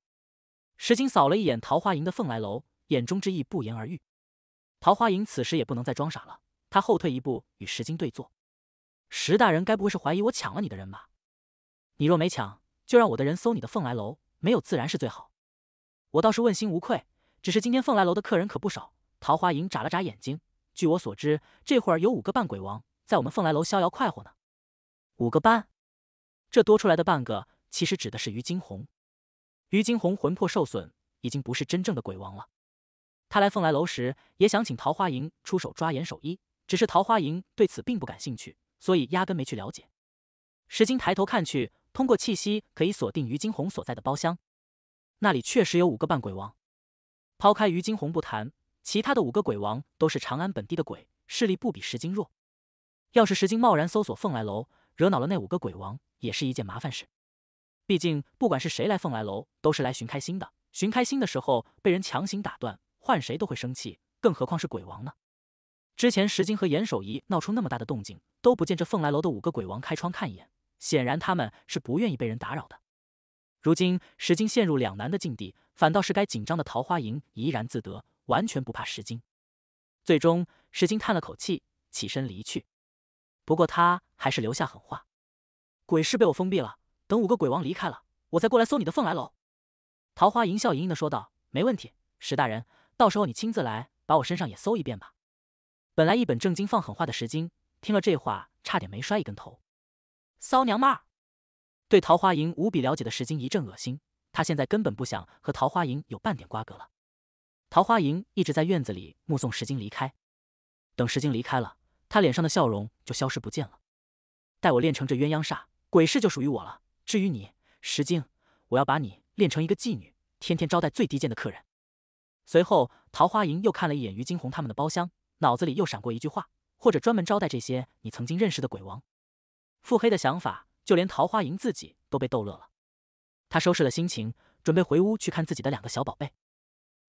石金扫了一眼桃花营的凤来楼，眼中之意不言而喻。桃花营此时也不能再装傻了，他后退一步与石金对坐。石大人，该不会是怀疑我抢了你的人吧？你若没抢，就让我的人搜你的凤来楼，没有自然是最好。我倒是问心无愧。只是今天凤来楼的客人可不少。桃花影眨了眨眼睛，据我所知，这会儿有五个半鬼王在我们凤来楼逍遥快活呢。五个半，这多出来的半个其实指的是于金红。于金红魂魄受损，已经不是真正的鬼王了。他来凤来楼时也想请桃花影出手抓严守一，只是桃花影对此并不感兴趣，所以压根没去了解。石金抬头看去，通过气息可以锁定于金红所在的包厢，那里确实有五个半鬼王。抛开于金红不谈，其他的五个鬼王都是长安本地的鬼，势力不比石金弱。要是石金贸然搜索凤来楼，惹恼了那五个鬼王，也是一件麻烦事。毕竟，不管是谁来凤来楼，都是来寻开心的。寻开心的时候被人强行打断，换谁都会生气，更何况是鬼王呢？之前石金和严守仪闹出那么大的动静，都不见这凤来楼的五个鬼王开窗看一眼，显然他们是不愿意被人打扰的。如今石金陷入两难的境地。反倒是该紧张的桃花银怡然自得，完全不怕石金。最终，石金叹了口气，起身离去。不过他还是留下狠话：“鬼市被我封闭了，等五个鬼王离开了，我再过来搜你的凤来楼。”桃花银笑盈盈的说道：“没问题，石大人，到时候你亲自来，把我身上也搜一遍吧。”本来一本正经放狠话的石金听了这话，差点没摔一根头。骚娘们儿，对桃花营无比了解的石金一阵恶心。他现在根本不想和桃花营有半点瓜葛了。桃花营一直在院子里目送石晶离开，等石晶离开了，他脸上的笑容就消失不见了。待我练成这鸳鸯煞鬼事，就属于我了。至于你，石晶，我要把你练成一个妓女，天天招待最低贱的客人。随后，桃花营又看了一眼于金红他们的包厢，脑子里又闪过一句话：或者专门招待这些你曾经认识的鬼王。腹黑的想法，就连桃花营自己都被逗乐了。他收拾了心情，准备回屋去看自己的两个小宝贝。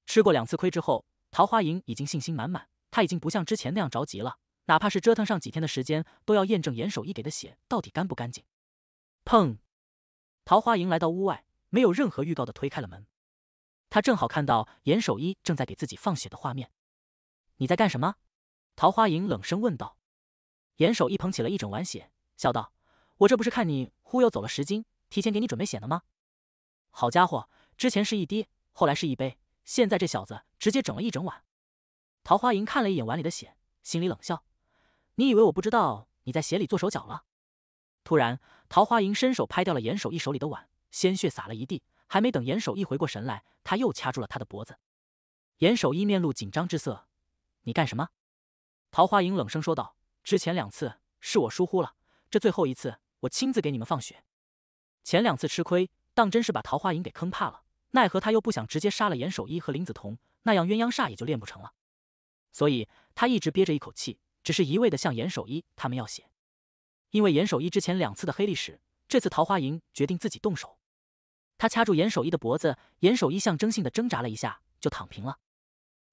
吃过两次亏之后，桃花莹已经信心满满，他已经不像之前那样着急了。哪怕是折腾上几天的时间，都要验证严守一给的血到底干不干净。砰！桃花莹来到屋外，没有任何预告的推开了门。他正好看到严守一正在给自己放血的画面。“你在干什么？”桃花营冷声问道。严守一捧起了一整碗血，笑道：“我这不是看你忽悠走了十斤，提前给你准备血呢吗？”好家伙！之前是一滴，后来是一杯，现在这小子直接整了一整碗。桃花吟看了一眼碗里的血，心里冷笑：“你以为我不知道你在血里做手脚了？”突然，桃花吟伸手拍掉了严守义手里的碗，鲜血洒了一地。还没等严守义回过神来，他又掐住了他的脖子。严守义面露紧张之色：“你干什么？”桃花吟冷声说道：“之前两次是我疏忽了，这最后一次我亲自给你们放血。前两次吃亏。”当真是把桃花银给坑怕了，奈何他又不想直接杀了严守一和林子彤，那样鸳鸯煞也就练不成了，所以他一直憋着一口气，只是一味的向严守一他们要血，因为严守一之前两次的黑历史，这次桃花营决定自己动手，他掐住严守一的脖子，严守一象征性的挣扎了一下，就躺平了，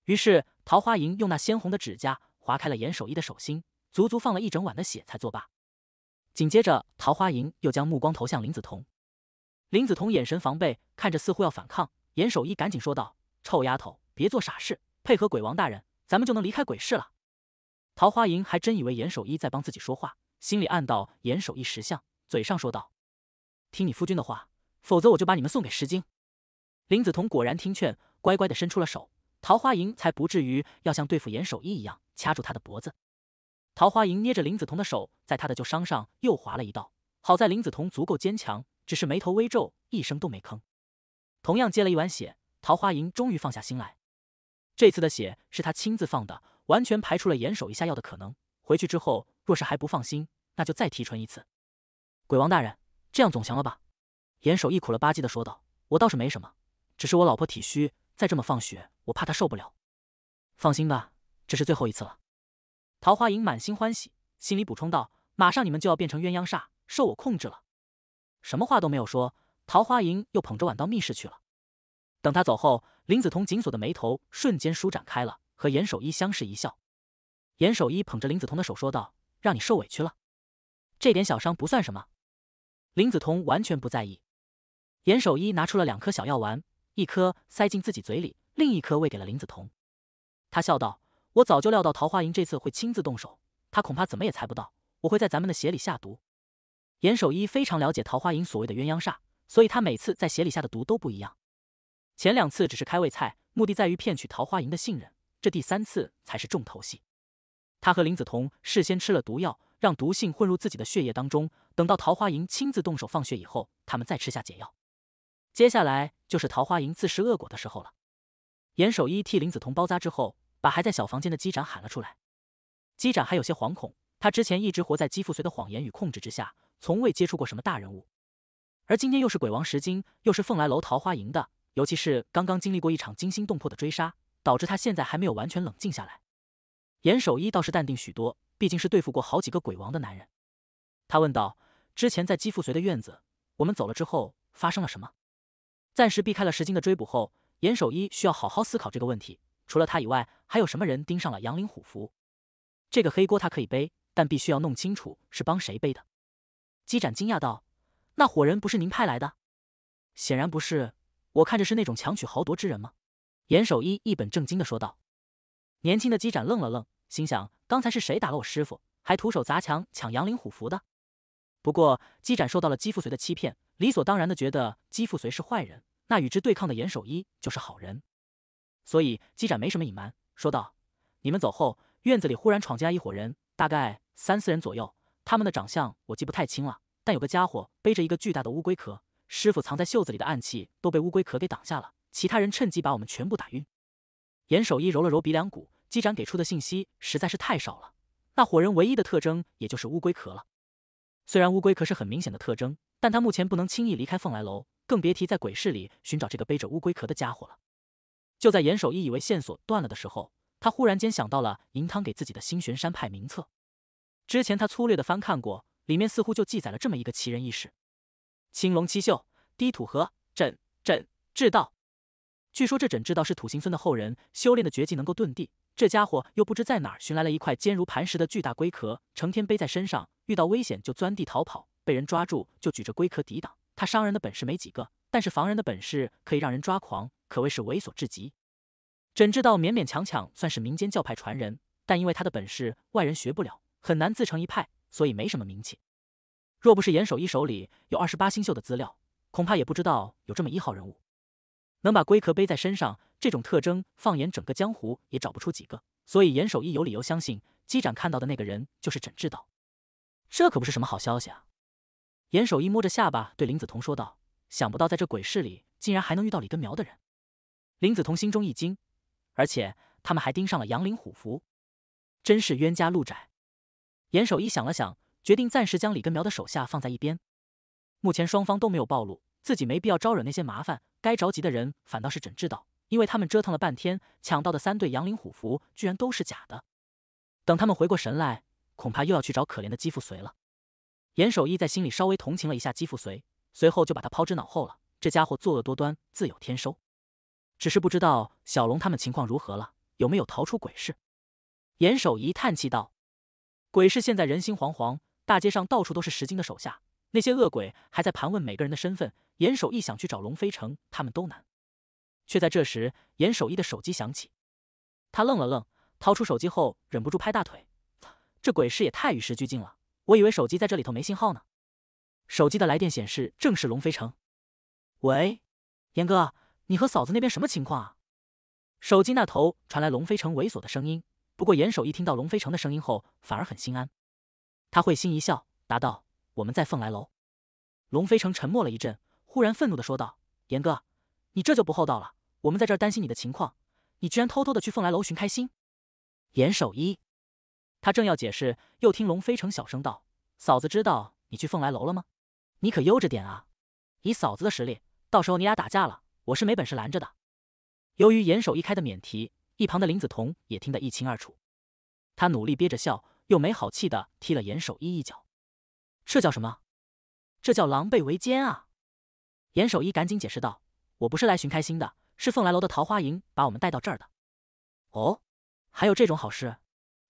于是桃花营用那鲜红的指甲划开了严守一的手心，足足放了一整晚的血才作罢，紧接着桃花营又将目光投向林子彤。林子彤眼神防备，看着似乎要反抗，严守一赶紧说道：“臭丫头，别做傻事，配合鬼王大人，咱们就能离开鬼市了。”桃花银还真以为严守一在帮自己说话，心里暗道严守一识相，嘴上说道：“听你夫君的话，否则我就把你们送给石精。”林子彤果然听劝，乖乖的伸出了手，桃花银才不至于要像对付严守一一样掐住他的脖子。桃花银捏着林子彤的手，在他的旧伤上又划了一道，好在林子彤足够坚强。只是眉头微皱，一声都没吭。同样接了一碗血，桃花吟终于放下心来。这次的血是他亲自放的，完全排除了严守一下药的可能。回去之后，若是还不放心，那就再提纯一次。鬼王大人，这样总行了吧？严守一苦了吧唧的说道：“我倒是没什么，只是我老婆体虚，再这么放血，我怕她受不了。”放心吧，这是最后一次了。桃花吟满心欢喜，心里补充道：“马上你们就要变成鸳鸯煞，受我控制了。”什么话都没有说，桃花银又捧着碗到密室去了。等他走后，林子彤紧锁的眉头瞬间舒展开了，和严守一相视一笑。严守一捧着林子彤的手说道：“让你受委屈了，这点小伤不算什么。”林子彤完全不在意。严守一拿出了两颗小药丸，一颗塞进自己嘴里，另一颗喂给了林子彤。他笑道：“我早就料到桃花银这次会亲自动手，他恐怕怎么也猜不到我会在咱们的鞋里下毒。”严守一非常了解桃花营所谓的鸳鸯煞，所以他每次在鞋里下的毒都不一样。前两次只是开胃菜，目的在于骗取桃花营的信任。这第三次才是重头戏。他和林子彤事先吃了毒药，让毒性混入自己的血液当中。等到桃花营亲自动手放血以后，他们再吃下解药。接下来就是桃花营自食恶果的时候了。严守一替林子彤包扎之后，把还在小房间的机长喊了出来。机长还有些惶恐，他之前一直活在姬富随的谎言与控制之下。从未接触过什么大人物，而今天又是鬼王石金，又是凤来楼桃花营的，尤其是刚刚经历过一场惊心动魄的追杀，导致他现在还没有完全冷静下来。严守一倒是淡定许多，毕竟是对付过好几个鬼王的男人。他问道：“之前在姬富随的院子，我们走了之后发生了什么？”暂时避开了石金的追捕后，严守一需要好好思考这个问题。除了他以外，还有什么人盯上了杨林虎符？这个黑锅他可以背，但必须要弄清楚是帮谁背的。姬展惊讶道：“那伙人不是您派来的？”“显然不是。”“我看着是那种强取豪夺之人吗？”严守一一本正经的说道。年轻的姬展愣了愣，心想：“刚才是谁打了我师傅，还徒手砸墙抢杨林虎符的？”不过，姬展受到了姬富随的欺骗，理所当然的觉得姬富随是坏人，那与之对抗的严守一就是好人，所以姬展没什么隐瞒，说道：“你们走后，院子里忽然闯进来一伙人，大概三四人左右。”他们的长相我记不太清了，但有个家伙背着一个巨大的乌龟壳，师傅藏在袖子里的暗器都被乌龟壳给挡下了。其他人趁机把我们全部打晕。严守一揉了揉鼻梁骨，机长给出的信息实在是太少了。那伙人唯一的特征也就是乌龟壳了。虽然乌龟壳是很明显的特征，但他目前不能轻易离开凤来楼，更别提在鬼市里寻找这个背着乌龟壳的家伙了。就在严守一以为线索断了的时候，他忽然间想到了银汤给自己的星玄山派名册。之前他粗略地翻看过，里面似乎就记载了这么一个奇人异事：青龙七秀，低土河，枕枕智道。据说这枕至道是土行孙的后人，修炼的绝技能够遁地。这家伙又不知在哪儿寻来了一块坚如磐石的巨大龟壳，成天背在身上，遇到危险就钻地逃跑，被人抓住就举着龟壳抵挡。他伤人的本事没几个，但是防人的本事可以让人抓狂，可谓是猥琐至极。枕至道勉勉强强算是民间教派传人，但因为他的本事，外人学不了。很难自成一派，所以没什么名气。若不是严守一手里有二十八星宿的资料，恐怕也不知道有这么一号人物。能把龟壳背在身上，这种特征放眼整个江湖也找不出几个。所以严守一有理由相信，机长看到的那个人就是整治道。这可不是什么好消息啊！严守一摸着下巴对林子彤说道：“想不到在这鬼市里，竟然还能遇到李根苗的人。”林子彤心中一惊，而且他们还盯上了杨林虎符，真是冤家路窄。严守一想了想，决定暂时将李根苗的手下放在一边。目前双方都没有暴露，自己没必要招惹那些麻烦。该着急的人反倒是整治道，因为他们折腾了半天，抢到的三对阳灵虎符居然都是假的。等他们回过神来，恐怕又要去找可怜的姬富随了。严守一在心里稍微同情了一下姬富随，随后就把他抛之脑后了。这家伙作恶多端，自有天收。只是不知道小龙他们情况如何了，有没有逃出鬼市？严守一叹气道。鬼市现在人心惶惶，大街上到处都是石金的手下，那些恶鬼还在盘问每个人的身份。严守一想去找龙飞城，他们都难。却在这时，严守一的手机响起，他愣了愣，掏出手机后忍不住拍大腿：这鬼市也太与时俱进了！我以为手机在这里头没信号呢。手机的来电显示正是龙飞城。喂，严哥，你和嫂子那边什么情况啊？手机那头传来龙飞城猥琐的声音。不过严守一听到龙飞城的声音后，反而很心安，他会心一笑，答道：“我们在凤来楼。”龙飞城沉默了一阵，忽然愤怒的说道：“严哥，你这就不厚道了！我们在这儿担心你的情况，你居然偷偷的去凤来楼寻开心！”严守一，他正要解释，又听龙飞城小声道：“嫂子知道你去凤来楼了吗？你可悠着点啊！以嫂子的实力，到时候你俩打架了，我是没本事拦着的。”由于严守一开的免提。一旁的林子彤也听得一清二楚，他努力憋着笑，又没好气的踢了严守一一脚。这叫什么？这叫狼狈为奸啊！严守一赶紧解释道：“我不是来寻开心的，是凤来楼的桃花营把我们带到这儿的。”哦，还有这种好事？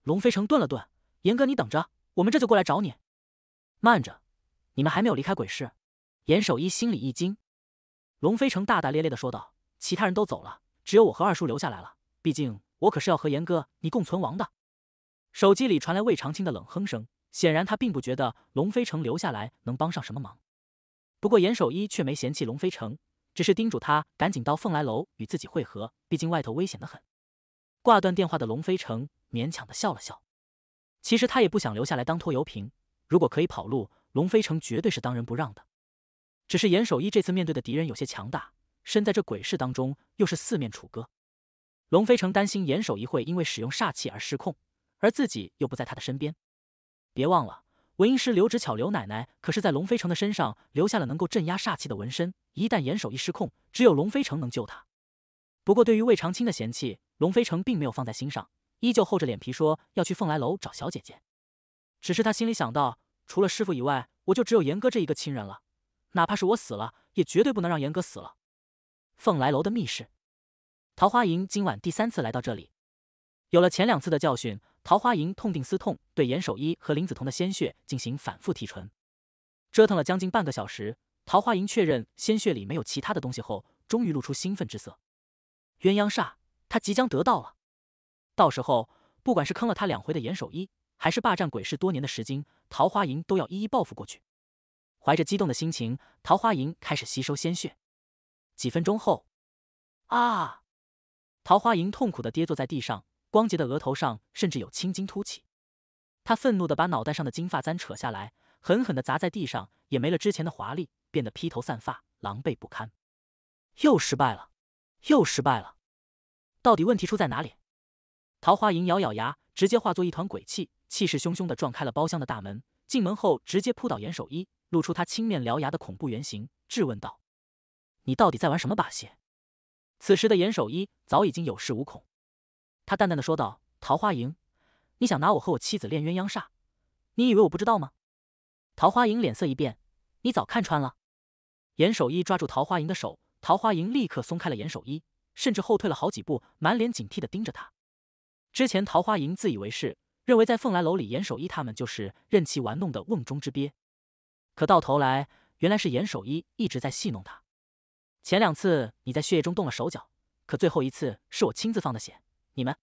龙飞城顿了顿：“严哥，你等着，我们这就过来找你。”慢着，你们还没有离开鬼市？严守一心里一惊。龙飞城大大咧咧的说道：“其他人都走了，只有我和二叔留下来了。”毕竟我可是要和严哥你共存亡的。手机里传来魏长青的冷哼声，显然他并不觉得龙飞城留下来能帮上什么忙。不过严守一却没嫌弃龙飞城，只是叮嘱他赶紧到凤来楼与自己会合，毕竟外头危险的很。挂断电话的龙飞城勉强的笑了笑，其实他也不想留下来当拖油瓶。如果可以跑路，龙飞城绝对是当仁不让的。只是严守一这次面对的敌人有些强大，身在这鬼市当中，又是四面楚歌。龙飞城担心严守一会因为使用煞气而失控，而自己又不在他的身边。别忘了，纹银师刘芷巧刘奶奶可是在龙飞城的身上留下了能够镇压煞气的纹身。一旦严守一失控，只有龙飞城能救他。不过，对于魏长青的嫌弃，龙飞城并没有放在心上，依旧厚着脸皮说要去凤来楼找小姐姐。只是他心里想到，除了师傅以外，我就只有严哥这一个亲人了。哪怕是我死了，也绝对不能让严哥死了。凤来楼的密室。桃花营今晚第三次来到这里，有了前两次的教训，桃花营痛定思痛，对严守一和林子彤的鲜血进行反复提纯，折腾了将近半个小时，桃花营确认鲜血里没有其他的东西后，终于露出兴奋之色。鸳鸯煞，他即将得到了。到时候，不管是坑了他两回的严守一，还是霸占鬼市多年的石金，桃花营都要一一报复过去。怀着激动的心情，桃花营开始吸收鲜血。几分钟后，啊！桃花莹痛苦的跌坐在地上，光洁的额头上甚至有青筋凸起。他愤怒的把脑袋上的金发簪扯下来，狠狠的砸在地上，也没了之前的华丽，变得披头散发，狼狈不堪。又失败了，又失败了！到底问题出在哪里？桃花莹咬咬牙，直接化作一团鬼气，气势汹汹的撞开了包厢的大门。进门后，直接扑倒严守一，露出他青面獠牙的恐怖原形，质问道：“你到底在玩什么把戏？”此时的严守一早已经有恃无恐，他淡淡的说道：“桃花影，你想拿我和我妻子练鸳鸯煞，你以为我不知道吗？”桃花影脸色一变，你早看穿了。严守一抓住桃花影的手，桃花影立刻松开了严守一，甚至后退了好几步，满脸警惕的盯着他。之前桃花影自以为是，认为在凤来楼里严守一他们就是任其玩弄的瓮中之鳖，可到头来，原来是严守一一直在戏弄他。前两次你在血液中动了手脚，可最后一次是我亲自放的血。你们，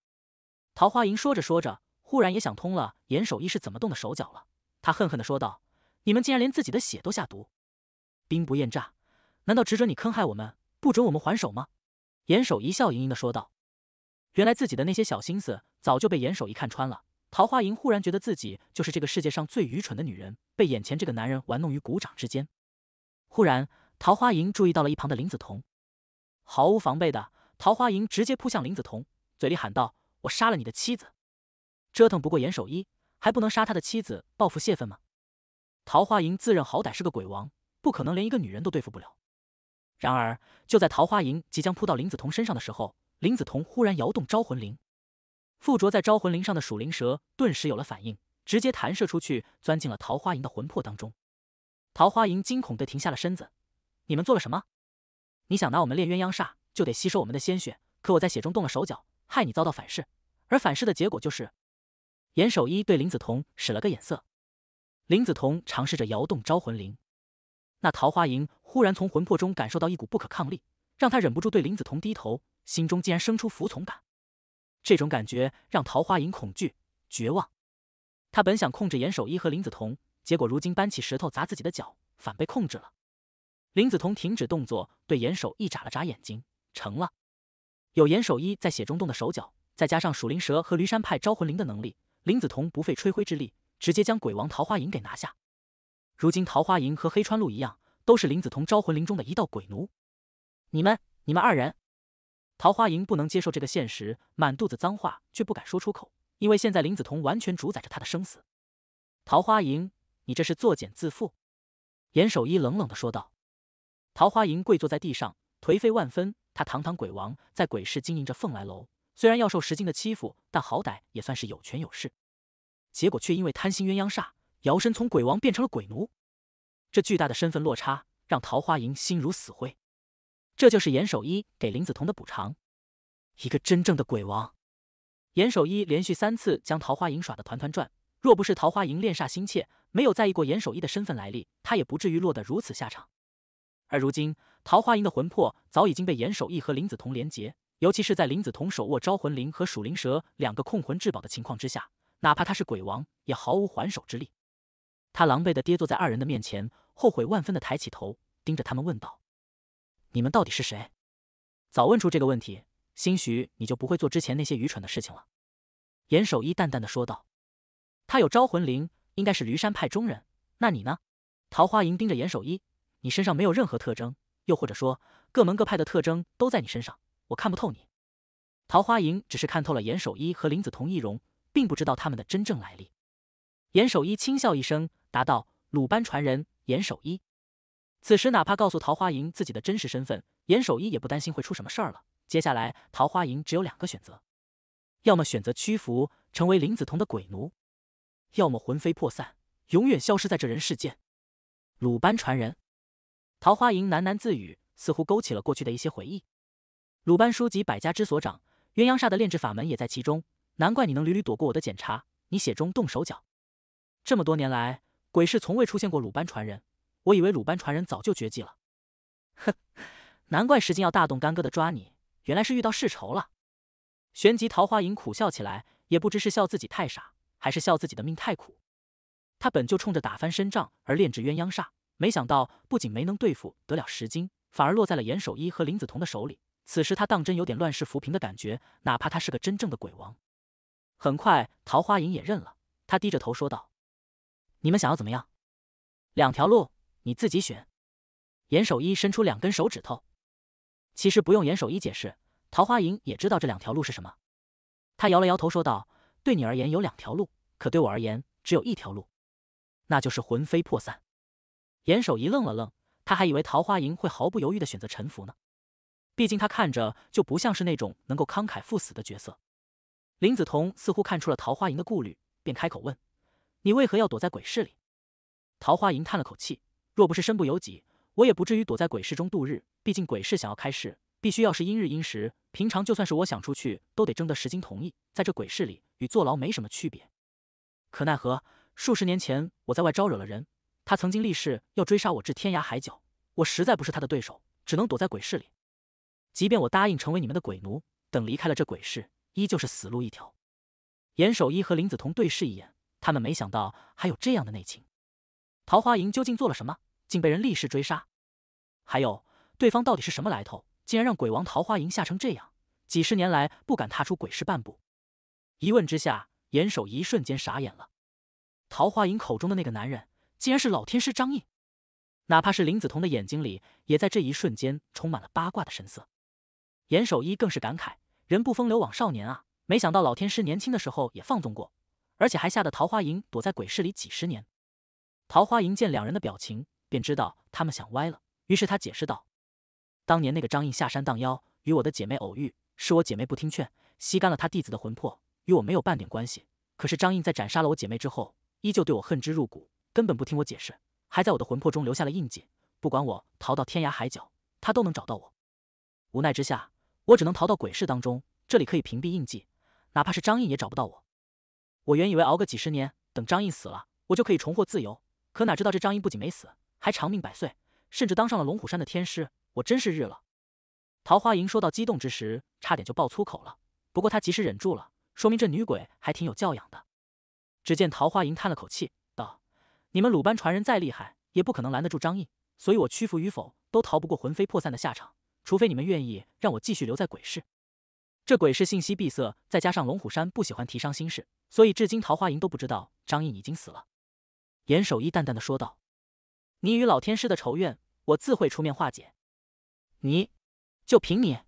桃花吟说着说着，忽然也想通了严守一是怎么动的手脚了。他恨恨地说道：“你们竟然连自己的血都下毒，兵不厌诈，难道只准你坑害我们，不准我们还手吗？”严守一笑盈盈地说道：“原来自己的那些小心思早就被严守一看穿了。”桃花吟忽然觉得自己就是这个世界上最愚蠢的女人，被眼前这个男人玩弄于股掌之间。忽然。桃花影注意到了一旁的林子彤，毫无防备的桃花影直接扑向林子彤，嘴里喊道：“我杀了你的妻子！”折腾不过严守一，还不能杀他的妻子报复泄愤吗？桃花影自认好歹是个鬼王，不可能连一个女人都对付不了。然而就在桃花影即将扑到林子彤身上的时候，林子彤忽然摇动招魂铃，附着在招魂铃上的鼠灵蛇顿时有了反应，直接弹射出去，钻进了桃花影的魂魄当中。桃花影惊恐地停下了身子。你们做了什么？你想拿我们炼鸳鸯煞，就得吸收我们的鲜血。可我在血中动了手脚，害你遭到反噬。而反噬的结果就是，严守一对林子彤使了个眼色，林子彤尝试着摇动招魂铃。那桃花影忽然从魂魄中感受到一股不可抗力，让他忍不住对林子彤低头，心中竟然生出服从感。这种感觉让桃花影恐惧绝望。他本想控制严守一和林子彤，结果如今搬起石头砸自己的脚，反被控制了。林子彤停止动作，对严守一眨了眨眼睛，成了。有严守一在血中动的手脚，再加上属灵蛇和驴山派招魂灵的能力，林子彤不费吹灰之力，直接将鬼王桃花银给拿下。如今桃花银和黑川露一样，都是林子彤招魂铃中的一道鬼奴。你们，你们二人，桃花银不能接受这个现实，满肚子脏话却不敢说出口，因为现在林子彤完全主宰着他的生死。桃花银，你这是作茧自缚。严守一冷冷的说道。桃花银跪坐在地上，颓废万分。他堂堂鬼王，在鬼市经营着凤来楼，虽然要受石金的欺负，但好歹也算是有权有势。结果却因为贪心鸳鸯煞，摇身从鬼王变成了鬼奴。这巨大的身份落差，让桃花银心如死灰。这就是严守一给林子彤的补偿。一个真正的鬼王，严守一连续三次将桃花银耍得团团转。若不是桃花银恋煞心切，没有在意过严守一的身份来历，他也不至于落得如此下场。而如今，桃花营的魂魄早已经被严守一和林子桐连结，尤其是在林子桐手握招魂铃和属灵蛇两个控魂至宝的情况之下，哪怕他是鬼王，也毫无还手之力。他狼狈的跌坐在二人的面前，后悔万分的抬起头，盯着他们问道：“你们到底是谁？早问出这个问题，兴许你就不会做之前那些愚蠢的事情了。”严守一淡淡的说道：“他有招魂铃，应该是驴山派中人。那你呢？”桃花营盯着严守一。你身上没有任何特征，又或者说各门各派的特征都在你身上，我看不透你。桃花营只是看透了严守一和林子桐易容，并不知道他们的真正来历。严守一轻笑一声，答道：“鲁班传人严守一。”此时，哪怕告诉桃花营自己的真实身份，严守一也不担心会出什么事儿了。接下来，桃花营只有两个选择：要么选择屈服，成为林子桐的鬼奴；要么魂飞魄散，永远消失在这人世间。鲁班传人。桃花吟喃喃自语，似乎勾起了过去的一些回忆。鲁班书籍百家之所长，鸳鸯煞的炼制法门也在其中。难怪你能屡屡躲过我的检查，你血中动手脚。这么多年来，鬼市从未出现过鲁班传人，我以为鲁班传人早就绝迹了。哼，难怪石金要大动干戈的抓你，原来是遇到世仇了。旋即，桃花吟苦笑起来，也不知是笑自己太傻，还是笑自己的命太苦。他本就冲着打翻身仗而炼制鸳鸯煞。没想到不仅没能对付得了石金，反而落在了严守一和林子彤的手里。此时他当真有点乱世浮萍的感觉，哪怕他是个真正的鬼王。很快，桃花影也认了。他低着头说道：“你们想要怎么样？两条路，你自己选。”严守一伸出两根手指头。其实不用严守一解释，桃花影也知道这两条路是什么。他摇了摇头说道：“对你而言有两条路，可对我而言只有一条路，那就是魂飞魄散。”严守一愣了愣，他还以为桃花吟会毫不犹豫的选择臣服呢。毕竟他看着就不像是那种能够慷慨赴死的角色。林子彤似乎看出了桃花吟的顾虑，便开口问：“你为何要躲在鬼市里？”桃花吟叹了口气：“若不是身不由己，我也不至于躲在鬼市中度日。毕竟鬼市想要开市，必须要是阴日阴时。平常就算是我想出去，都得征得石金同意。在这鬼市里，与坐牢没什么区别。可奈何，数十年前我在外招惹了人。”他曾经立誓要追杀我至天涯海角，我实在不是他的对手，只能躲在鬼市里。即便我答应成为你们的鬼奴，等离开了这鬼市，依旧是死路一条。严守一和林子彤对视一眼，他们没想到还有这样的内情。桃花营究竟做了什么，竟被人立誓追杀？还有，对方到底是什么来头，竟然让鬼王桃花营吓成这样，几十年来不敢踏出鬼市半步？一问之下，严守一瞬间傻眼了。桃花营口中的那个男人。竟然是老天师张印，哪怕是林子彤的眼睛里，也在这一瞬间充满了八卦的神色。严守一更是感慨：“人不风流枉少年啊！”没想到老天师年轻的时候也放纵过，而且还吓得桃花营躲在鬼市里几十年。桃花营见两人的表情，便知道他们想歪了，于是他解释道：“当年那个张印下山荡妖，与我的姐妹偶遇，是我姐妹不听劝，吸干了他弟子的魂魄，与我没有半点关系。可是张印在斩杀了我姐妹之后，依旧对我恨之入骨。”根本不听我解释，还在我的魂魄中留下了印记。不管我逃到天涯海角，他都能找到我。无奈之下，我只能逃到鬼市当中，这里可以屏蔽印记，哪怕是张印也找不到我。我原以为熬个几十年，等张印死了，我就可以重获自由。可哪知道这张印不仅没死，还长命百岁，甚至当上了龙虎山的天师。我真是日了！桃花银说到激动之时，差点就爆粗口了。不过他及时忍住了，说明这女鬼还挺有教养的。只见桃花银叹了口气。你们鲁班传人再厉害，也不可能拦得住张毅，所以我屈服与否，都逃不过魂飞魄散的下场。除非你们愿意让我继续留在鬼市。这鬼市信息闭塞，再加上龙虎山不喜欢提伤心事，所以至今桃花营都不知道张毅已经死了。严守一淡淡的说道：“你与老天师的仇怨，我自会出面化解。”你，就凭你？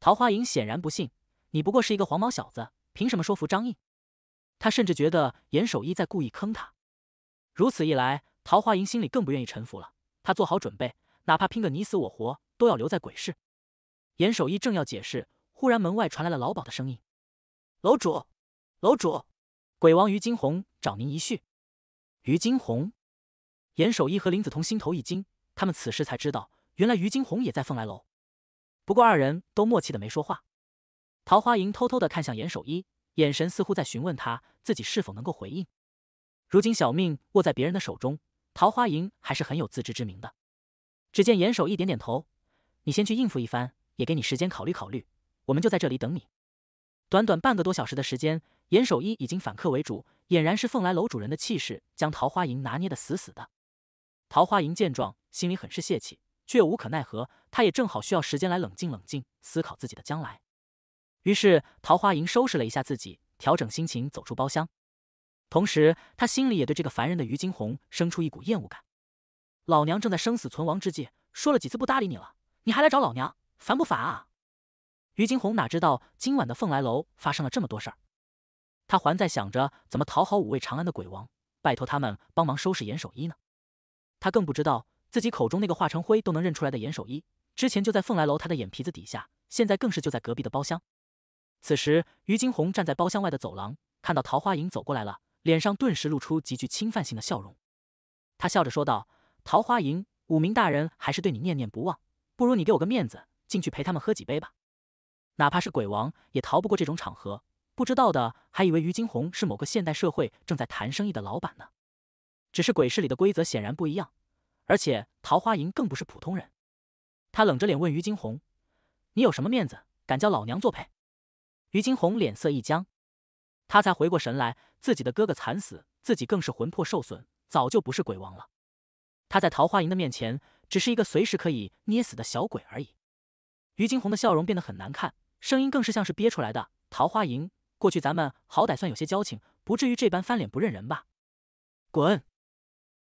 桃花营显然不信，你不过是一个黄毛小子，凭什么说服张毅？他甚至觉得严守一在故意坑他。如此一来，桃花银心里更不愿意臣服了。他做好准备，哪怕拼个你死我活，都要留在鬼市。严守一正要解释，忽然门外传来了老鸨的声音：“楼主，楼主，鬼王于金鸿找您一叙。”于金鸿，严守一和林子彤心头一惊，他们此时才知道，原来于金鸿也在凤来楼。不过二人都默契的没说话。桃花银偷偷的看向严守一，眼神似乎在询问他自己是否能够回应。如今小命握在别人的手中，桃花银还是很有自知之明的。只见严守一点点头：“你先去应付一番，也给你时间考虑考虑。我们就在这里等你。”短短半个多小时的时间，严守一已经反客为主，俨然是凤来楼主人的气势，将桃花营拿捏得死死的。桃花营见状，心里很是泄气，却又无可奈何。他也正好需要时间来冷静冷静，思考自己的将来。于是，桃花营收拾了一下自己，调整心情，走出包厢。同时，他心里也对这个凡人的于金红生出一股厌恶感。老娘正在生死存亡之际，说了几次不搭理你了，你还来找老娘，烦不烦啊？于金红哪知道今晚的凤来楼发生了这么多事儿，他还在想着怎么讨好五位长安的鬼王，拜托他们帮忙收拾严守一呢。他更不知道自己口中那个化成灰都能认出来的严守一，之前就在凤来楼他的眼皮子底下，现在更是就在隔壁的包厢。此时，于金红站在包厢外的走廊，看到桃花影走过来了。脸上顿时露出极具侵犯性的笑容，他笑着说道：“桃花营五名大人还是对你念念不忘，不如你给我个面子，进去陪他们喝几杯吧。哪怕是鬼王，也逃不过这种场合。不知道的还以为于金红是某个现代社会正在谈生意的老板呢。只是鬼市里的规则显然不一样，而且桃花营更不是普通人。”他冷着脸问于金红：“你有什么面子，敢叫老娘作陪？”于金红脸色一僵。他才回过神来，自己的哥哥惨死，自己更是魂魄受损，早就不是鬼王了。他在桃花银的面前，只是一个随时可以捏死的小鬼而已。于金红的笑容变得很难看，声音更是像是憋出来的。桃花银，过去咱们好歹算有些交情，不至于这般翻脸不认人吧？滚！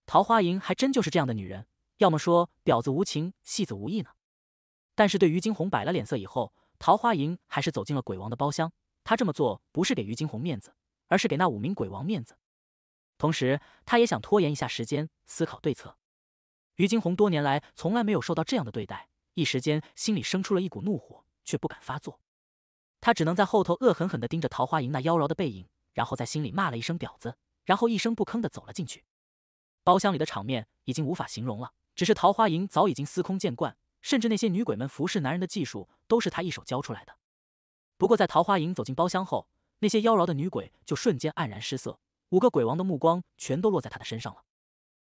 桃花银还真就是这样的女人，要么说婊子无情，戏子无义呢。但是对于金红摆了脸色以后，桃花银还是走进了鬼王的包厢。他这么做不是给于金红面子，而是给那五名鬼王面子。同时，他也想拖延一下时间，思考对策。于金红多年来从来没有受到这样的对待，一时间心里生出了一股怒火，却不敢发作。他只能在后头恶狠狠的盯着桃花银那妖娆的背影，然后在心里骂了一声“婊子”，然后一声不吭的走了进去。包厢里的场面已经无法形容了，只是桃花银早已经司空见惯，甚至那些女鬼们服侍男人的技术都是他一手教出来的。不过，在桃花影走进包厢后，那些妖娆的女鬼就瞬间黯然失色。五个鬼王的目光全都落在她的身上了。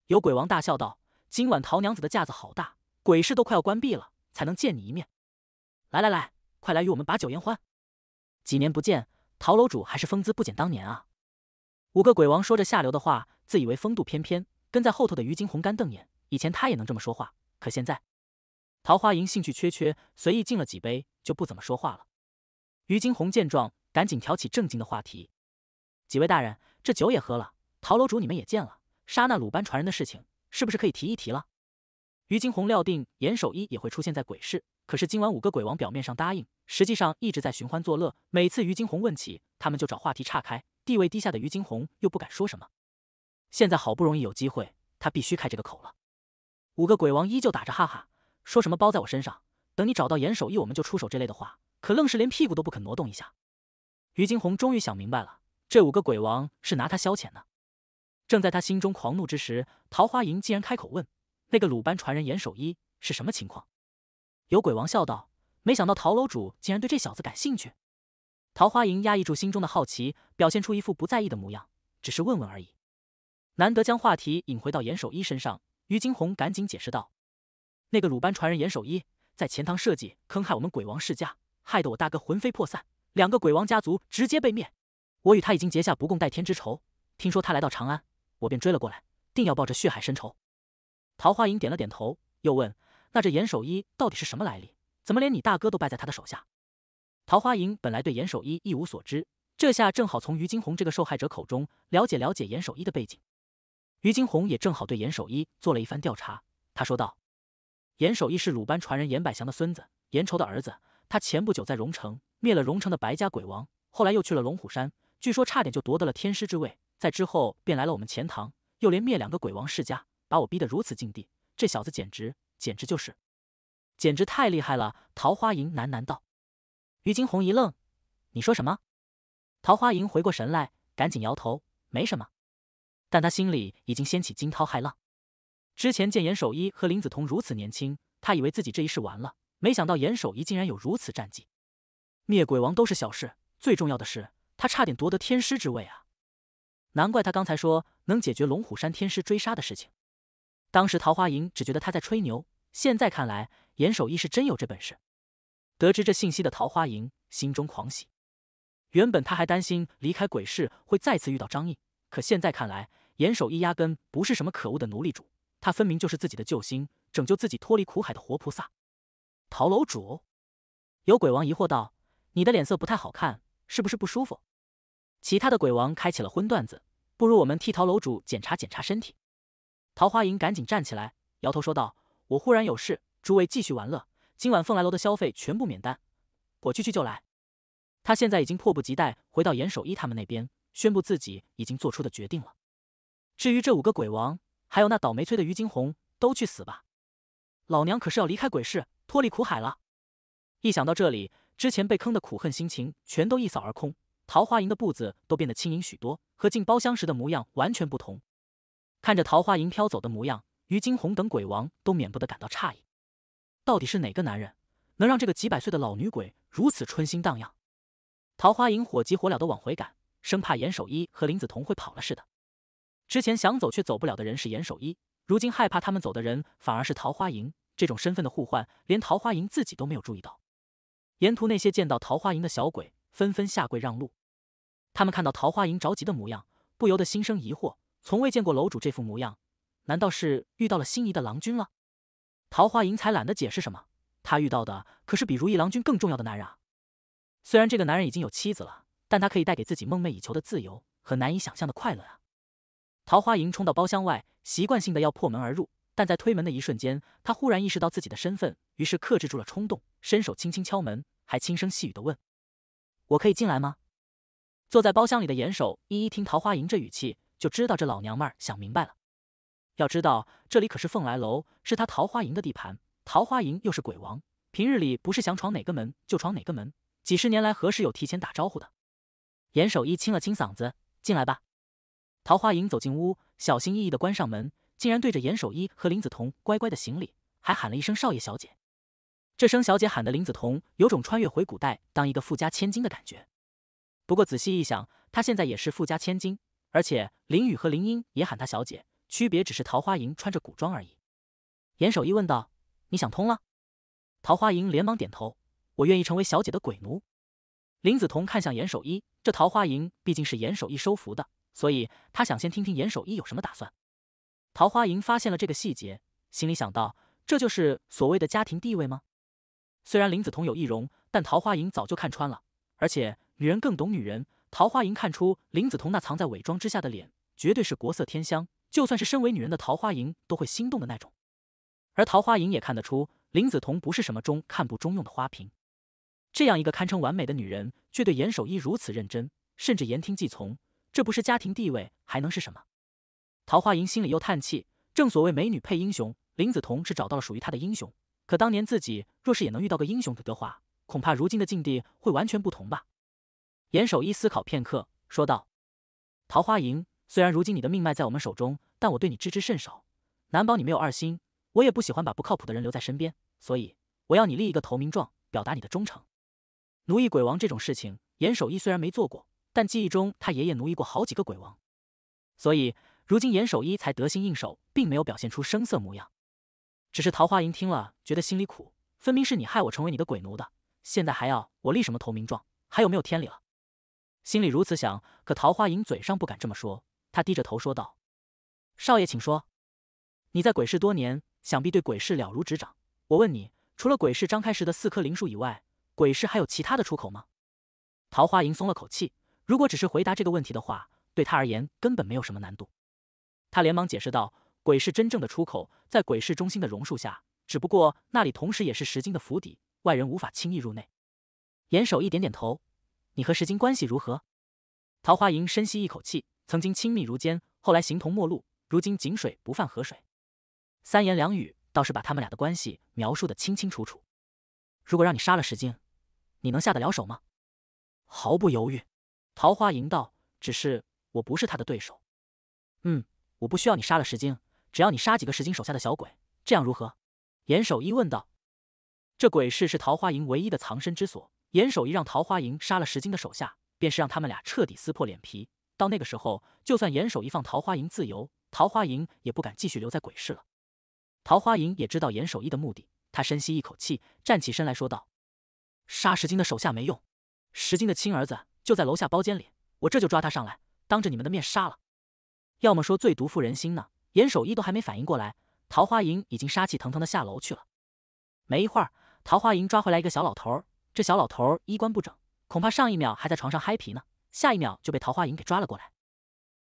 有鬼王大笑道：“今晚桃娘子的架子好大，鬼市都快要关闭了，才能见你一面。来来来，快来与我们把酒言欢。几年不见，陶楼主还是风姿不减当年啊！”五个鬼王说着下流的话，自以为风度翩翩。跟在后头的于金红干瞪眼，以前他也能这么说话，可现在桃花影兴趣缺缺，随意敬了几杯就不怎么说话了。于金红见状，赶紧挑起正经的话题：“几位大人，这酒也喝了，陶楼主你们也见了，杀那鲁班传人的事情，是不是可以提一提了？”于金红料定严守一也会出现在鬼市，可是今晚五个鬼王表面上答应，实际上一直在寻欢作乐。每次于金红问起，他们就找话题岔开。地位低下的于金红又不敢说什么。现在好不容易有机会，他必须开这个口了。五个鬼王依旧打着哈哈，说什么包在我身上，等你找到严守一，我们就出手这类的话。可愣是连屁股都不肯挪动一下。于金红终于想明白了，这五个鬼王是拿他消遣呢。正在他心中狂怒之时，桃花吟竟然开口问：“那个鲁班传人严守一是什么情况？”有鬼王笑道：“没想到陶楼主竟然对这小子感兴趣。”桃花吟压抑住心中的好奇，表现出一副不在意的模样，只是问问而已。难得将话题引回到严守一身上，于金红赶紧解释道：“那个鲁班传人严守一，在钱塘设计坑害我们鬼王世家。”害得我大哥魂飞魄散，两个鬼王家族直接被灭。我与他已经结下不共戴天之仇。听说他来到长安，我便追了过来，定要报这血海深仇。桃花影点了点头，又问：“那这严守一到底是什么来历？怎么连你大哥都败在他的手下？”桃花影本来对严守一一无所知，这下正好从于金红这个受害者口中了解了解严守一的背景。于金红也正好对严守一做了一番调查，他说道：“严守一是鲁班传人严百祥的孙子，严仇的儿子。”他前不久在荣城灭了荣城的白家鬼王，后来又去了龙虎山，据说差点就夺得了天师之位。在之后便来了我们钱塘，又连灭两个鬼王世家，把我逼得如此境地。这小子简直，简直就是，简直太厉害了！桃花吟喃喃道。于金鸿一愣：“你说什么？”桃花吟回过神来，赶紧摇头：“没什么。”但他心里已经掀起惊涛骇浪。之前见严守一和林子彤如此年轻，他以为自己这一世完了。没想到严守一竟然有如此战绩，灭鬼王都是小事，最重要的是他差点夺得天师之位啊！难怪他刚才说能解决龙虎山天师追杀的事情。当时桃花营只觉得他在吹牛，现在看来严守一是真有这本事。得知这信息的桃花营心中狂喜，原本他还担心离开鬼市会再次遇到张毅，可现在看来严守一压根不是什么可恶的奴隶主，他分明就是自己的救星，拯救自己脱离苦海的活菩萨。陶楼主，有鬼王疑惑道：“你的脸色不太好看，是不是不舒服？”其他的鬼王开启了荤段子，不如我们替陶楼主检查检查身体。桃花影赶紧站起来，摇头说道：“我忽然有事，诸位继续玩乐，今晚凤来楼的消费全部免单，我去去就来。”他现在已经迫不及待回到严守一他们那边，宣布自己已经做出的决定了。至于这五个鬼王，还有那倒霉催的于金红，都去死吧！老娘可是要离开鬼市。脱离苦海了。一想到这里，之前被坑的苦恨心情全都一扫而空，桃花吟的步子都变得轻盈许多，和进包厢时的模样完全不同。看着桃花吟飘走的模样，于金红等鬼王都免不得感到诧异：到底是哪个男人，能让这个几百岁的老女鬼如此春心荡漾？桃花银火急火燎地往回赶，生怕严守一和林子彤会跑了似的。之前想走却走不了的人是严守一，如今害怕他们走的人反而是桃花吟这种身份的互换，连桃花营自己都没有注意到。沿途那些见到桃花营的小鬼纷纷下跪让路，他们看到桃花营着急的模样，不由得心生疑惑：从未见过楼主这副模样，难道是遇到了心仪的郎君了？桃花营才懒得解释什么，她遇到的可是比如意郎君更重要的男人啊！虽然这个男人已经有妻子了，但他可以带给自己梦寐以求的自由和难以想象的快乐啊！桃花营冲到包厢外，习惯性的要破门而入。但在推门的一瞬间，他忽然意识到自己的身份，于是克制住了冲动，伸手轻轻敲门，还轻声细语地问：“我可以进来吗？”坐在包厢里的严守一一听桃花吟这语气，就知道这老娘们想明白了。要知道，这里可是凤来楼，是他桃花营的地盘，桃花营又是鬼王，平日里不是想闯哪个门就闯哪个门，几十年来何时有提前打招呼的？严守一清了清嗓子：“进来吧。”桃花营走进屋，小心翼翼地关上门。竟然对着严守一和林子彤乖乖的行礼，还喊了一声“少爷小姐”。这声“小姐”喊的林子彤有种穿越回古代当一个富家千金的感觉。不过仔细一想，她现在也是富家千金，而且林雨和林英也喊她小姐，区别只是桃花吟穿着古装而已。严守一问道：“你想通了？”桃花吟连忙点头：“我愿意成为小姐的鬼奴。”林子彤看向严守一，这桃花吟毕竟是严守一收服的，所以他想先听听严守一有什么打算。桃花莹发现了这个细节，心里想到：这就是所谓的家庭地位吗？虽然林子彤有易容，但桃花莹早就看穿了。而且女人更懂女人，桃花莹看出林子彤那藏在伪装之下的脸，绝对是国色天香，就算是身为女人的桃花莹都会心动的那种。而桃花莹也看得出，林子彤不是什么中看不中用的花瓶。这样一个堪称完美的女人，却对严守一如此认真，甚至言听计从，这不是家庭地位还能是什么？桃花莹心里又叹气。正所谓美女配英雄，林子彤是找到了属于她的英雄。可当年自己若是也能遇到个英雄的话，恐怕如今的境地会完全不同吧？严守一思考片刻，说道：“桃花莹，虽然如今你的命脉在我们手中，但我对你知之甚少，难保你没有二心。我也不喜欢把不靠谱的人留在身边，所以我要你立一个投名状，表达你的忠诚。奴役鬼王这种事情，严守一虽然没做过，但记忆中他爷爷奴役过好几个鬼王，所以。”如今严守一才得心应手，并没有表现出生色模样，只是桃花吟听了觉得心里苦。分明是你害我成为你的鬼奴的，现在还要我立什么投名状？还有没有天理了？心里如此想，可桃花吟嘴上不敢这么说。他低着头说道：“少爷，请说。你在鬼市多年，想必对鬼市了如指掌。我问你，除了鬼市张开时的四棵灵树以外，鬼市还有其他的出口吗？”桃花吟松了口气，如果只是回答这个问题的话，对他而言根本没有什么难度。他连忙解释道：“鬼市真正的出口在鬼市中心的榕树下，只不过那里同时也是石晶的府邸，外人无法轻易入内。”严守一点点头：“你和石晶关系如何？”桃花吟深吸一口气：“曾经亲密如间，后来形同陌路，如今井水不犯河水。”三言两语倒是把他们俩的关系描述得清清楚楚。如果让你杀了石晶，你能下得了手吗？毫不犹豫，桃花吟道：“只是我不是他的对手。”嗯。我不需要你杀了石金，只要你杀几个石金手下的小鬼，这样如何？严守一问道。这鬼市是桃花营唯一的藏身之所。严守一让桃花营杀了石金的手下，便是让他们俩彻底撕破脸皮。到那个时候，就算严守一放桃花营自由，桃花营也不敢继续留在鬼市了。桃花营也知道严守一的目的，他深吸一口气，站起身来说道：“杀石金的手下没用，石金的亲儿子就在楼下包间里，我这就抓他上来，当着你们的面杀了。”要么说最毒妇人心呢，严守一都还没反应过来，桃花营已经杀气腾腾的下楼去了。没一会儿，桃花营抓回来一个小老头儿，这小老头儿衣冠不整，恐怕上一秒还在床上嗨皮呢，下一秒就被桃花营给抓了过来。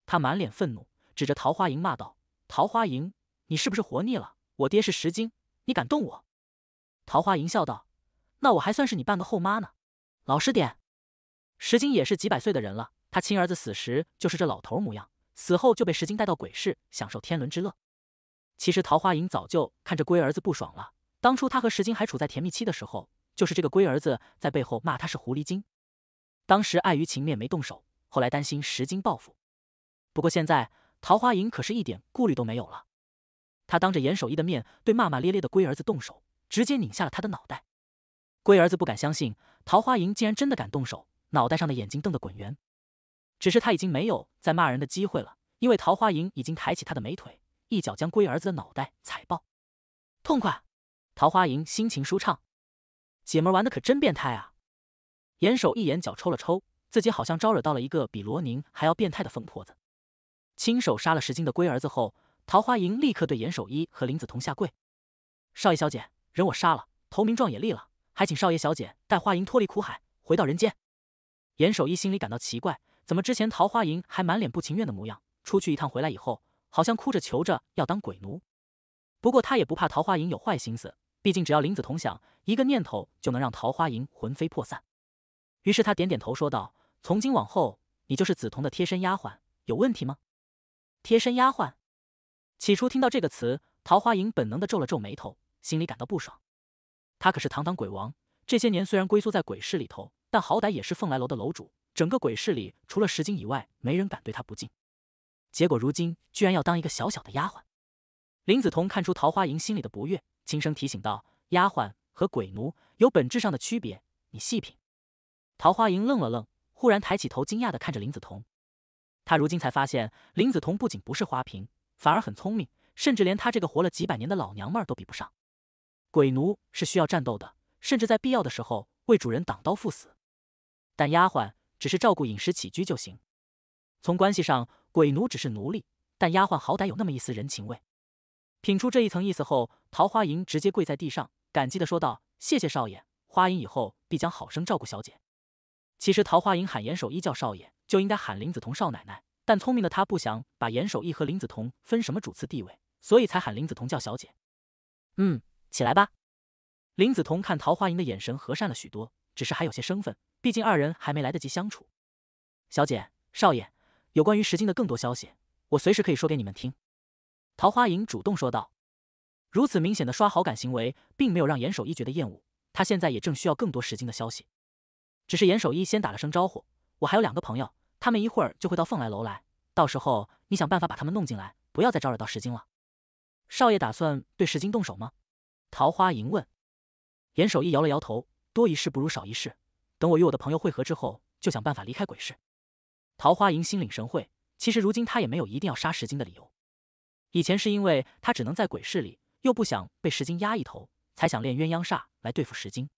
他满脸愤怒，指着桃花营骂道：“桃花营，你是不是活腻了？我爹是石金，你敢动我？”桃花营笑道：“那我还算是你半个后妈呢，老实点。”石金也是几百岁的人了，他亲儿子死时就是这老头模样。死后就被石金带到鬼市享受天伦之乐。其实桃花影早就看着龟儿子不爽了。当初他和石金还处在甜蜜期的时候，就是这个龟儿子在背后骂他是狐狸精。当时碍于情面没动手，后来担心石金报复。不过现在桃花影可是一点顾虑都没有了。他当着严守义的面对骂骂咧咧的龟儿子动手，直接拧下了他的脑袋。龟儿子不敢相信桃花影竟然真的敢动手，脑袋上的眼睛瞪得滚圆。只是他已经没有再骂人的机会了，因为桃花营已经抬起他的美腿，一脚将龟儿子的脑袋踩爆，痛快！桃花营心情舒畅，姐们玩的可真变态啊！严守一眼角抽了抽，自己好像招惹到了一个比罗宁还要变态的疯婆子。亲手杀了石斤的龟儿子后，桃花营立刻对严守一和林子彤下跪：“少爷小姐，人我杀了，投名状也立了，还请少爷小姐带花莹脱离苦海，回到人间。”严守一心里感到奇怪。怎么之前桃花银还满脸不情愿的模样，出去一趟回来以后，好像哭着求着要当鬼奴。不过他也不怕桃花银有坏心思，毕竟只要林子彤想一个念头，就能让桃花银魂飞魄散。于是他点点头说道：“从今往后，你就是紫瞳的贴身丫鬟，有问题吗？”贴身丫鬟。起初听到这个词，桃花银本能地皱了皱眉头，心里感到不爽。他可是堂堂鬼王，这些年虽然龟缩在鬼市里头，但好歹也是凤来楼的楼主。整个鬼市里，除了石井以外，没人敢对他不敬。结果如今，居然要当一个小小的丫鬟。林子彤看出桃花银心里的不悦，轻声提醒道：“丫鬟和鬼奴有本质上的区别，你细品。”桃花银愣了愣，忽然抬起头，惊讶地看着林子彤。他如今才发现，林子彤不仅不是花瓶，反而很聪明，甚至连他这个活了几百年的老娘们儿都比不上。鬼奴是需要战斗的，甚至在必要的时候为主人挡刀赴死。但丫鬟。只是照顾饮食起居就行。从关系上，鬼奴只是奴隶，但丫鬟好歹有那么一丝人情味。品出这一层意思后，桃花银直接跪在地上，感激地说道：“谢谢少爷，花银以后必将好生照顾小姐。”其实，桃花银喊严守一叫少爷，就应该喊林子彤少奶奶。但聪明的他不想把严守一和林子彤分什么主次地位，所以才喊林子彤叫小姐。嗯，起来吧。林子彤看桃花银的眼神和善了许多，只是还有些生分。毕竟二人还没来得及相处，小姐、少爷，有关于石晶的更多消息，我随时可以说给你们听。桃花影主动说道：“如此明显的刷好感行为，并没有让严守一觉得厌恶。他现在也正需要更多石晶的消息。只是严守一先打了声招呼：‘我还有两个朋友，他们一会儿就会到凤来楼来，到时候你想办法把他们弄进来，不要再招惹到石晶了。’少爷打算对石晶动手吗？”桃花吟问。严守一摇了摇头：“多一事不如少一事。”等我与我的朋友汇合之后，就想办法离开鬼市。桃花营心领神会，其实如今他也没有一定要杀石金的理由。以前是因为他只能在鬼市里，又不想被石金压一头，才想练鸳鸯煞来对付石金。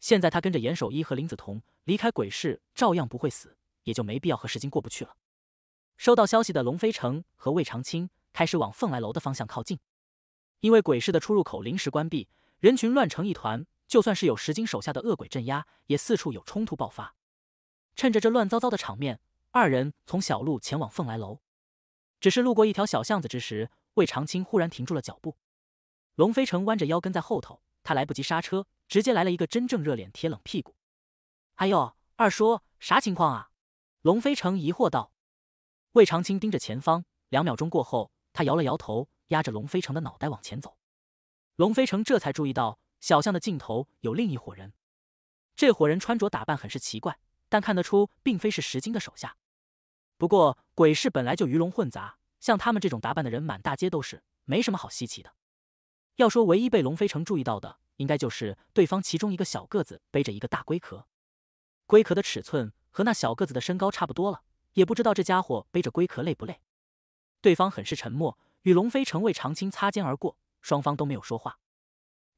现在他跟着严守一和林子桐离开鬼市，照样不会死，也就没必要和石金过不去了。收到消息的龙飞城和魏长青开始往凤来楼的方向靠近，因为鬼市的出入口临时关闭，人群乱成一团。就算是有石晶手下的恶鬼镇压，也四处有冲突爆发。趁着这乱糟糟的场面，二人从小路前往凤来楼。只是路过一条小巷子之时，魏长青忽然停住了脚步。龙飞城弯着腰跟在后头，他来不及刹车，直接来了一个真正热脸贴冷屁股。“哎呦，二叔，啥情况啊？”龙飞城疑惑道。魏长青盯着前方，两秒钟过后，他摇了摇头，压着龙飞城的脑袋往前走。龙飞城这才注意到。小巷的尽头有另一伙人，这伙人穿着打扮很是奇怪，但看得出并非是石金的手下。不过鬼市本来就鱼龙混杂，像他们这种打扮的人满大街都是，没什么好稀奇的。要说唯一被龙飞成注意到的，应该就是对方其中一个小个子背着一个大龟壳，龟壳的尺寸和那小个子的身高差不多了，也不知道这家伙背着龟壳累不累。对方很是沉默，与龙飞成、为长青擦肩而过，双方都没有说话。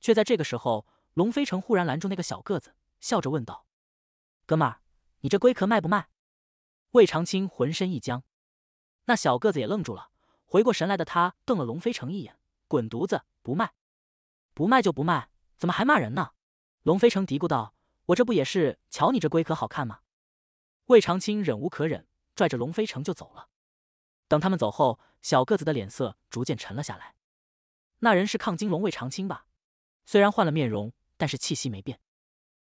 却在这个时候，龙飞城忽然拦住那个小个子，笑着问道：“哥们儿，你这龟壳卖不卖？”魏长青浑身一僵，那小个子也愣住了。回过神来的他瞪了龙飞城一眼：“滚犊子，不卖！不卖就不卖，怎么还骂人呢？”龙飞城嘀咕道：“我这不也是瞧你这龟壳好看吗？”魏长青忍无可忍，拽着龙飞城就走了。等他们走后，小个子的脸色逐渐沉了下来。那人是抗金龙魏长青吧？虽然换了面容，但是气息没变，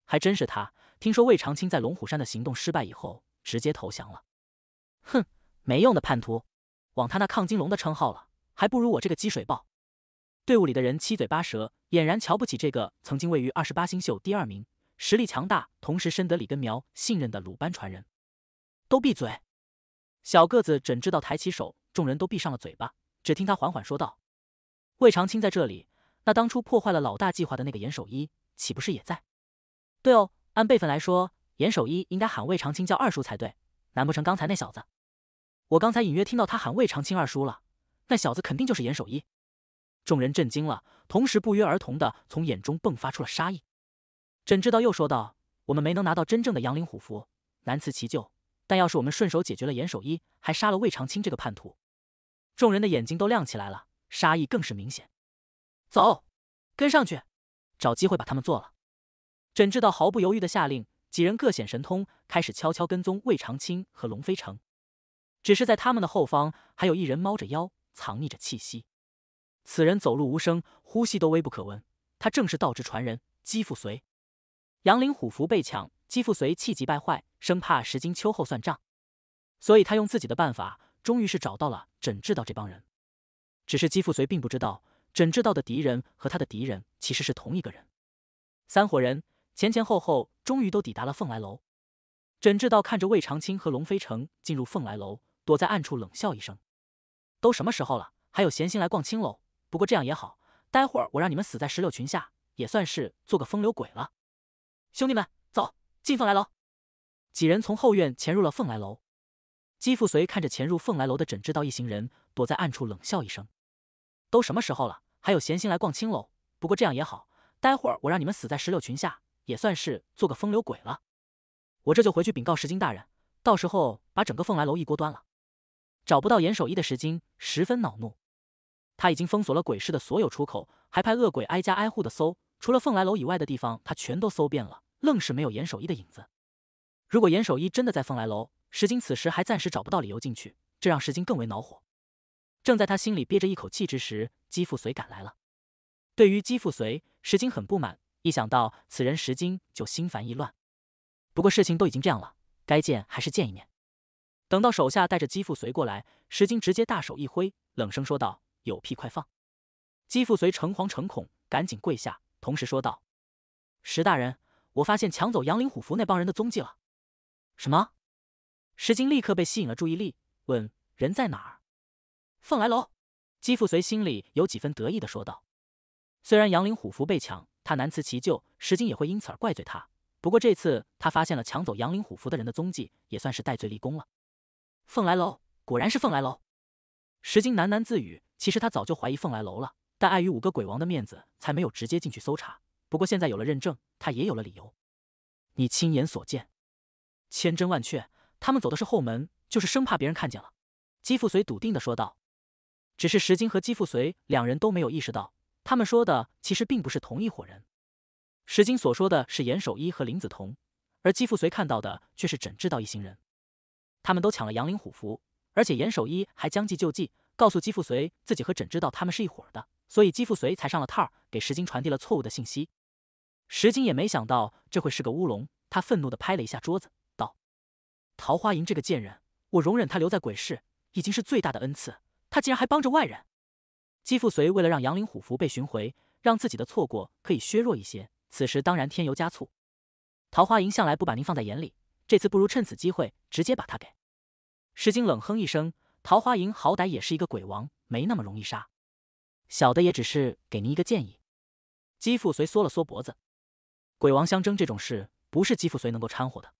还真是他。听说魏长青在龙虎山的行动失败以后，直接投降了。哼，没用的叛徒，枉他那抗金龙的称号了，还不如我这个积水豹。队伍里的人七嘴八舌，俨然瞧不起这个曾经位于二十八星宿第二名、实力强大，同时深得李根苗信任的鲁班传人。都闭嘴！小个子怎知道抬起手，众人都闭上了嘴巴。只听他缓缓说道：“魏长青在这里。”那当初破坏了老大计划的那个严守一，岂不是也在？对哦，按辈分来说，严守一应该喊魏长青叫二叔才对。难不成刚才那小子？我刚才隐约听到他喊魏长青二叔了。那小子肯定就是严守一。众人震惊了，同时不约而同的从眼中迸发出了杀意。沈知道又说道：“我们没能拿到真正的阳灵虎符，难辞其咎。但要是我们顺手解决了严守一，还杀了魏长青这个叛徒，众人的眼睛都亮起来了，杀意更是明显。”走，跟上去，找机会把他们做了。整治道毫不犹豫的下令，几人各显神通，开始悄悄跟踪魏长青和龙飞城。只是在他们的后方，还有一人猫着腰，藏匿着气息。此人走路无声，呼吸都微不可闻。他正是道之传人姬复随。杨林虎符被抢，姬复随气急败坏，生怕石金秋后算账，所以他用自己的办法，终于是找到了整治道这帮人。只是姬复随并不知道。整治道的敌人和他的敌人其实是同一个人。三伙人前前后后，终于都抵达了凤来楼。整治道看着魏长青和龙飞城进入凤来楼，躲在暗处冷笑一声：“都什么时候了，还有闲心来逛青楼？不过这样也好，待会儿我让你们死在石榴裙下，也算是做个风流鬼了。”兄弟们，走进凤来楼。几人从后院潜入了凤来楼。姬富随看着潜入凤来楼的整治道一行人，躲在暗处冷笑一声。都什么时候了，还有闲心来逛青楼？不过这样也好，待会儿我让你们死在石榴裙下，也算是做个风流鬼了。我这就回去禀告石金大人，到时候把整个凤来楼一锅端了。找不到严守一的石金十分恼怒，他已经封锁了鬼市的所有出口，还派恶鬼挨家挨户的搜，除了凤来楼以外的地方，他全都搜遍了，愣是没有严守一的影子。如果严守一真的在凤来楼，石金此时还暂时找不到理由进去，这让石金更为恼火。正在他心里憋着一口气之时，姬富随赶来了。对于姬富随，石金很不满，一想到此人，石金就心烦意乱。不过事情都已经这样了，该见还是见一面。等到手下带着姬富随过来，石金直接大手一挥，冷声说道：“有屁快放！”姬富随诚惶诚恐，赶紧跪下，同时说道：“石大人，我发现抢走杨林虎符那帮人的踪迹了。”“什么？”石金立刻被吸引了注意力，问：“人在哪儿？”凤来楼，姬父随心里有几分得意的说道：“虽然杨林虎符被抢，他难辞其咎，石金也会因此而怪罪他。不过这次他发现了抢走杨林虎符的人的踪迹，也算是戴罪立功了。”凤来楼，果然是凤来楼。石金喃喃自语：“其实他早就怀疑凤来楼了，但碍于五个鬼王的面子，才没有直接进去搜查。不过现在有了认证，他也有了理由。”“你亲眼所见，千真万确，他们走的是后门，就是生怕别人看见了。”姬父随笃定的说道。只是石金和姬富随两人都没有意识到，他们说的其实并不是同一伙人。石金所说的是严守一和林子彤，而姬富随看到的却是整治道一行人。他们都抢了杨林虎符，而且严守一还将计就计，告诉姬富随自己和整治道他们是一伙的，所以姬富随才上了套，给石金传递了错误的信息。石金也没想到这会是个乌龙，他愤怒的拍了一下桌子，道：“桃花营这个贱人，我容忍他留在鬼市，已经是最大的恩赐。”他竟然还帮着外人，姬父随为了让杨凌虎符被寻回，让自己的错过可以削弱一些，此时当然添油加醋。桃花银向来不把您放在眼里，这次不如趁此机会直接把他给石金冷哼一声。桃花银好歹也是一个鬼王，没那么容易杀。小的也只是给您一个建议。姬父随缩了缩脖子，鬼王相争这种事不是姬父随能够掺和的。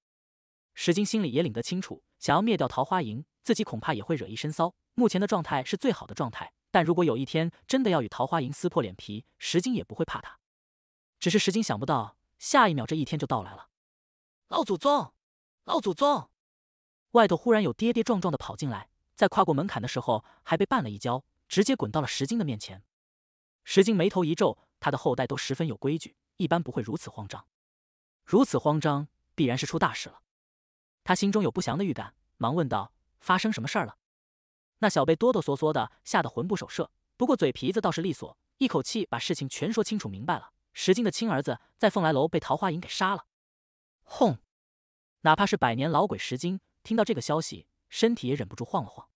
石金心里也领得清楚，想要灭掉桃花银，自己恐怕也会惹一身骚。目前的状态是最好的状态，但如果有一天真的要与桃花吟撕破脸皮，石金也不会怕他。只是石金想不到，下一秒这一天就到来了。老祖宗，老祖宗！外头忽然有跌跌撞撞的跑进来，在跨过门槛的时候还被绊了一跤，直接滚到了石金的面前。石金眉头一皱，他的后代都十分有规矩，一般不会如此慌张，如此慌张必然是出大事了。他心中有不祥的预感，忙问道：“发生什么事儿了？”那小贝哆哆嗦嗦的，吓得魂不守舍。不过嘴皮子倒是利索，一口气把事情全说清楚明白了。石晶的亲儿子在凤来楼被桃花影给杀了。轰！哪怕是百年老鬼石晶，听到这个消息，身体也忍不住晃了晃。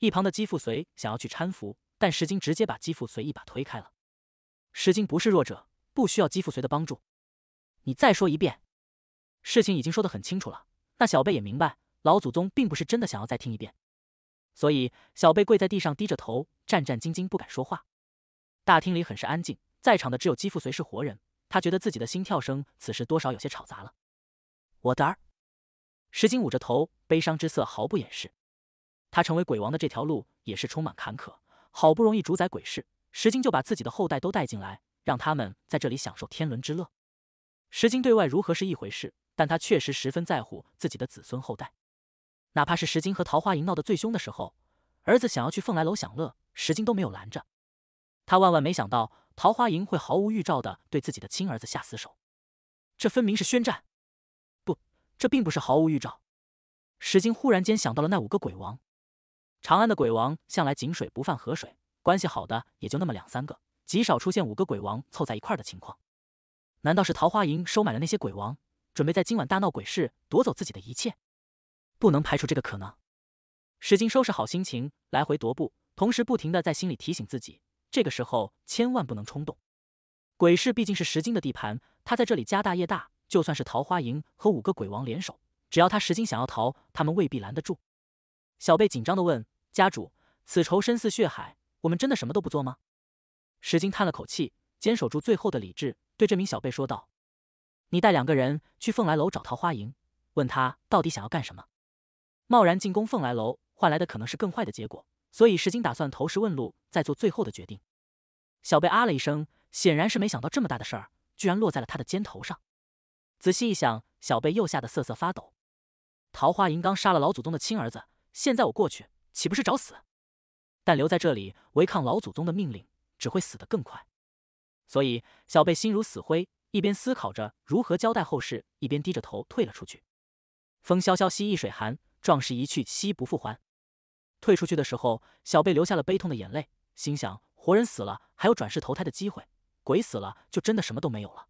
一旁的姬富随想要去搀扶，但石晶直接把姬富随一把推开了。石晶不是弱者，不需要姬富随的帮助。你再说一遍，事情已经说得很清楚了。那小贝也明白，老祖宗并不是真的想要再听一遍。所以，小贝跪在地上，低着头，战战兢兢，不敢说话。大厅里很是安静，在场的只有姬父随是活人，他觉得自己的心跳声此时多少有些吵杂了。我的儿，石金捂着头，悲伤之色毫不掩饰。他成为鬼王的这条路也是充满坎坷，好不容易主宰鬼市，石金就把自己的后代都带进来，让他们在这里享受天伦之乐。石金对外如何是一回事，但他确实十分在乎自己的子孙后代。哪怕是石金和桃花营闹得最凶的时候，儿子想要去凤来楼享乐，石金都没有拦着。他万万没想到桃花营会毫无预兆的对自己的亲儿子下死手，这分明是宣战。不，这并不是毫无预兆。石金忽然间想到了那五个鬼王。长安的鬼王向来井水不犯河水，关系好的也就那么两三个，极少出现五个鬼王凑在一块儿的情况。难道是桃花营收买了那些鬼王，准备在今晚大闹鬼市，夺走自己的一切？不能排除这个可能。石金收拾好心情，来回踱步，同时不停地在心里提醒自己：这个时候千万不能冲动。鬼市毕竟是石金的地盘，他在这里家大业大，就算是桃花营和五个鬼王联手，只要他石金想要逃，他们未必拦得住。小贝紧张地问：“家主，此仇深似血海，我们真的什么都不做吗？”石金叹了口气，坚守住最后的理智，对这名小贝说道：“你带两个人去凤来楼找桃花营，问他到底想要干什么。”贸然进攻凤来楼，换来的可能是更坏的结果。所以石金打算投石问路，再做最后的决定。小贝啊了一声，显然是没想到这么大的事儿居然落在了他的肩头上。仔细一想，小贝又吓得瑟瑟发抖。桃花银刚杀了老祖宗的亲儿子，现在我过去岂不是找死？但留在这里违抗老祖宗的命令，只会死得更快。所以小贝心如死灰，一边思考着如何交代后事，一边低着头退了出去。风萧萧兮易水寒。壮士一去兮不复还，退出去的时候，小贝流下了悲痛的眼泪，心想：活人死了还有转世投胎的机会，鬼死了就真的什么都没有了。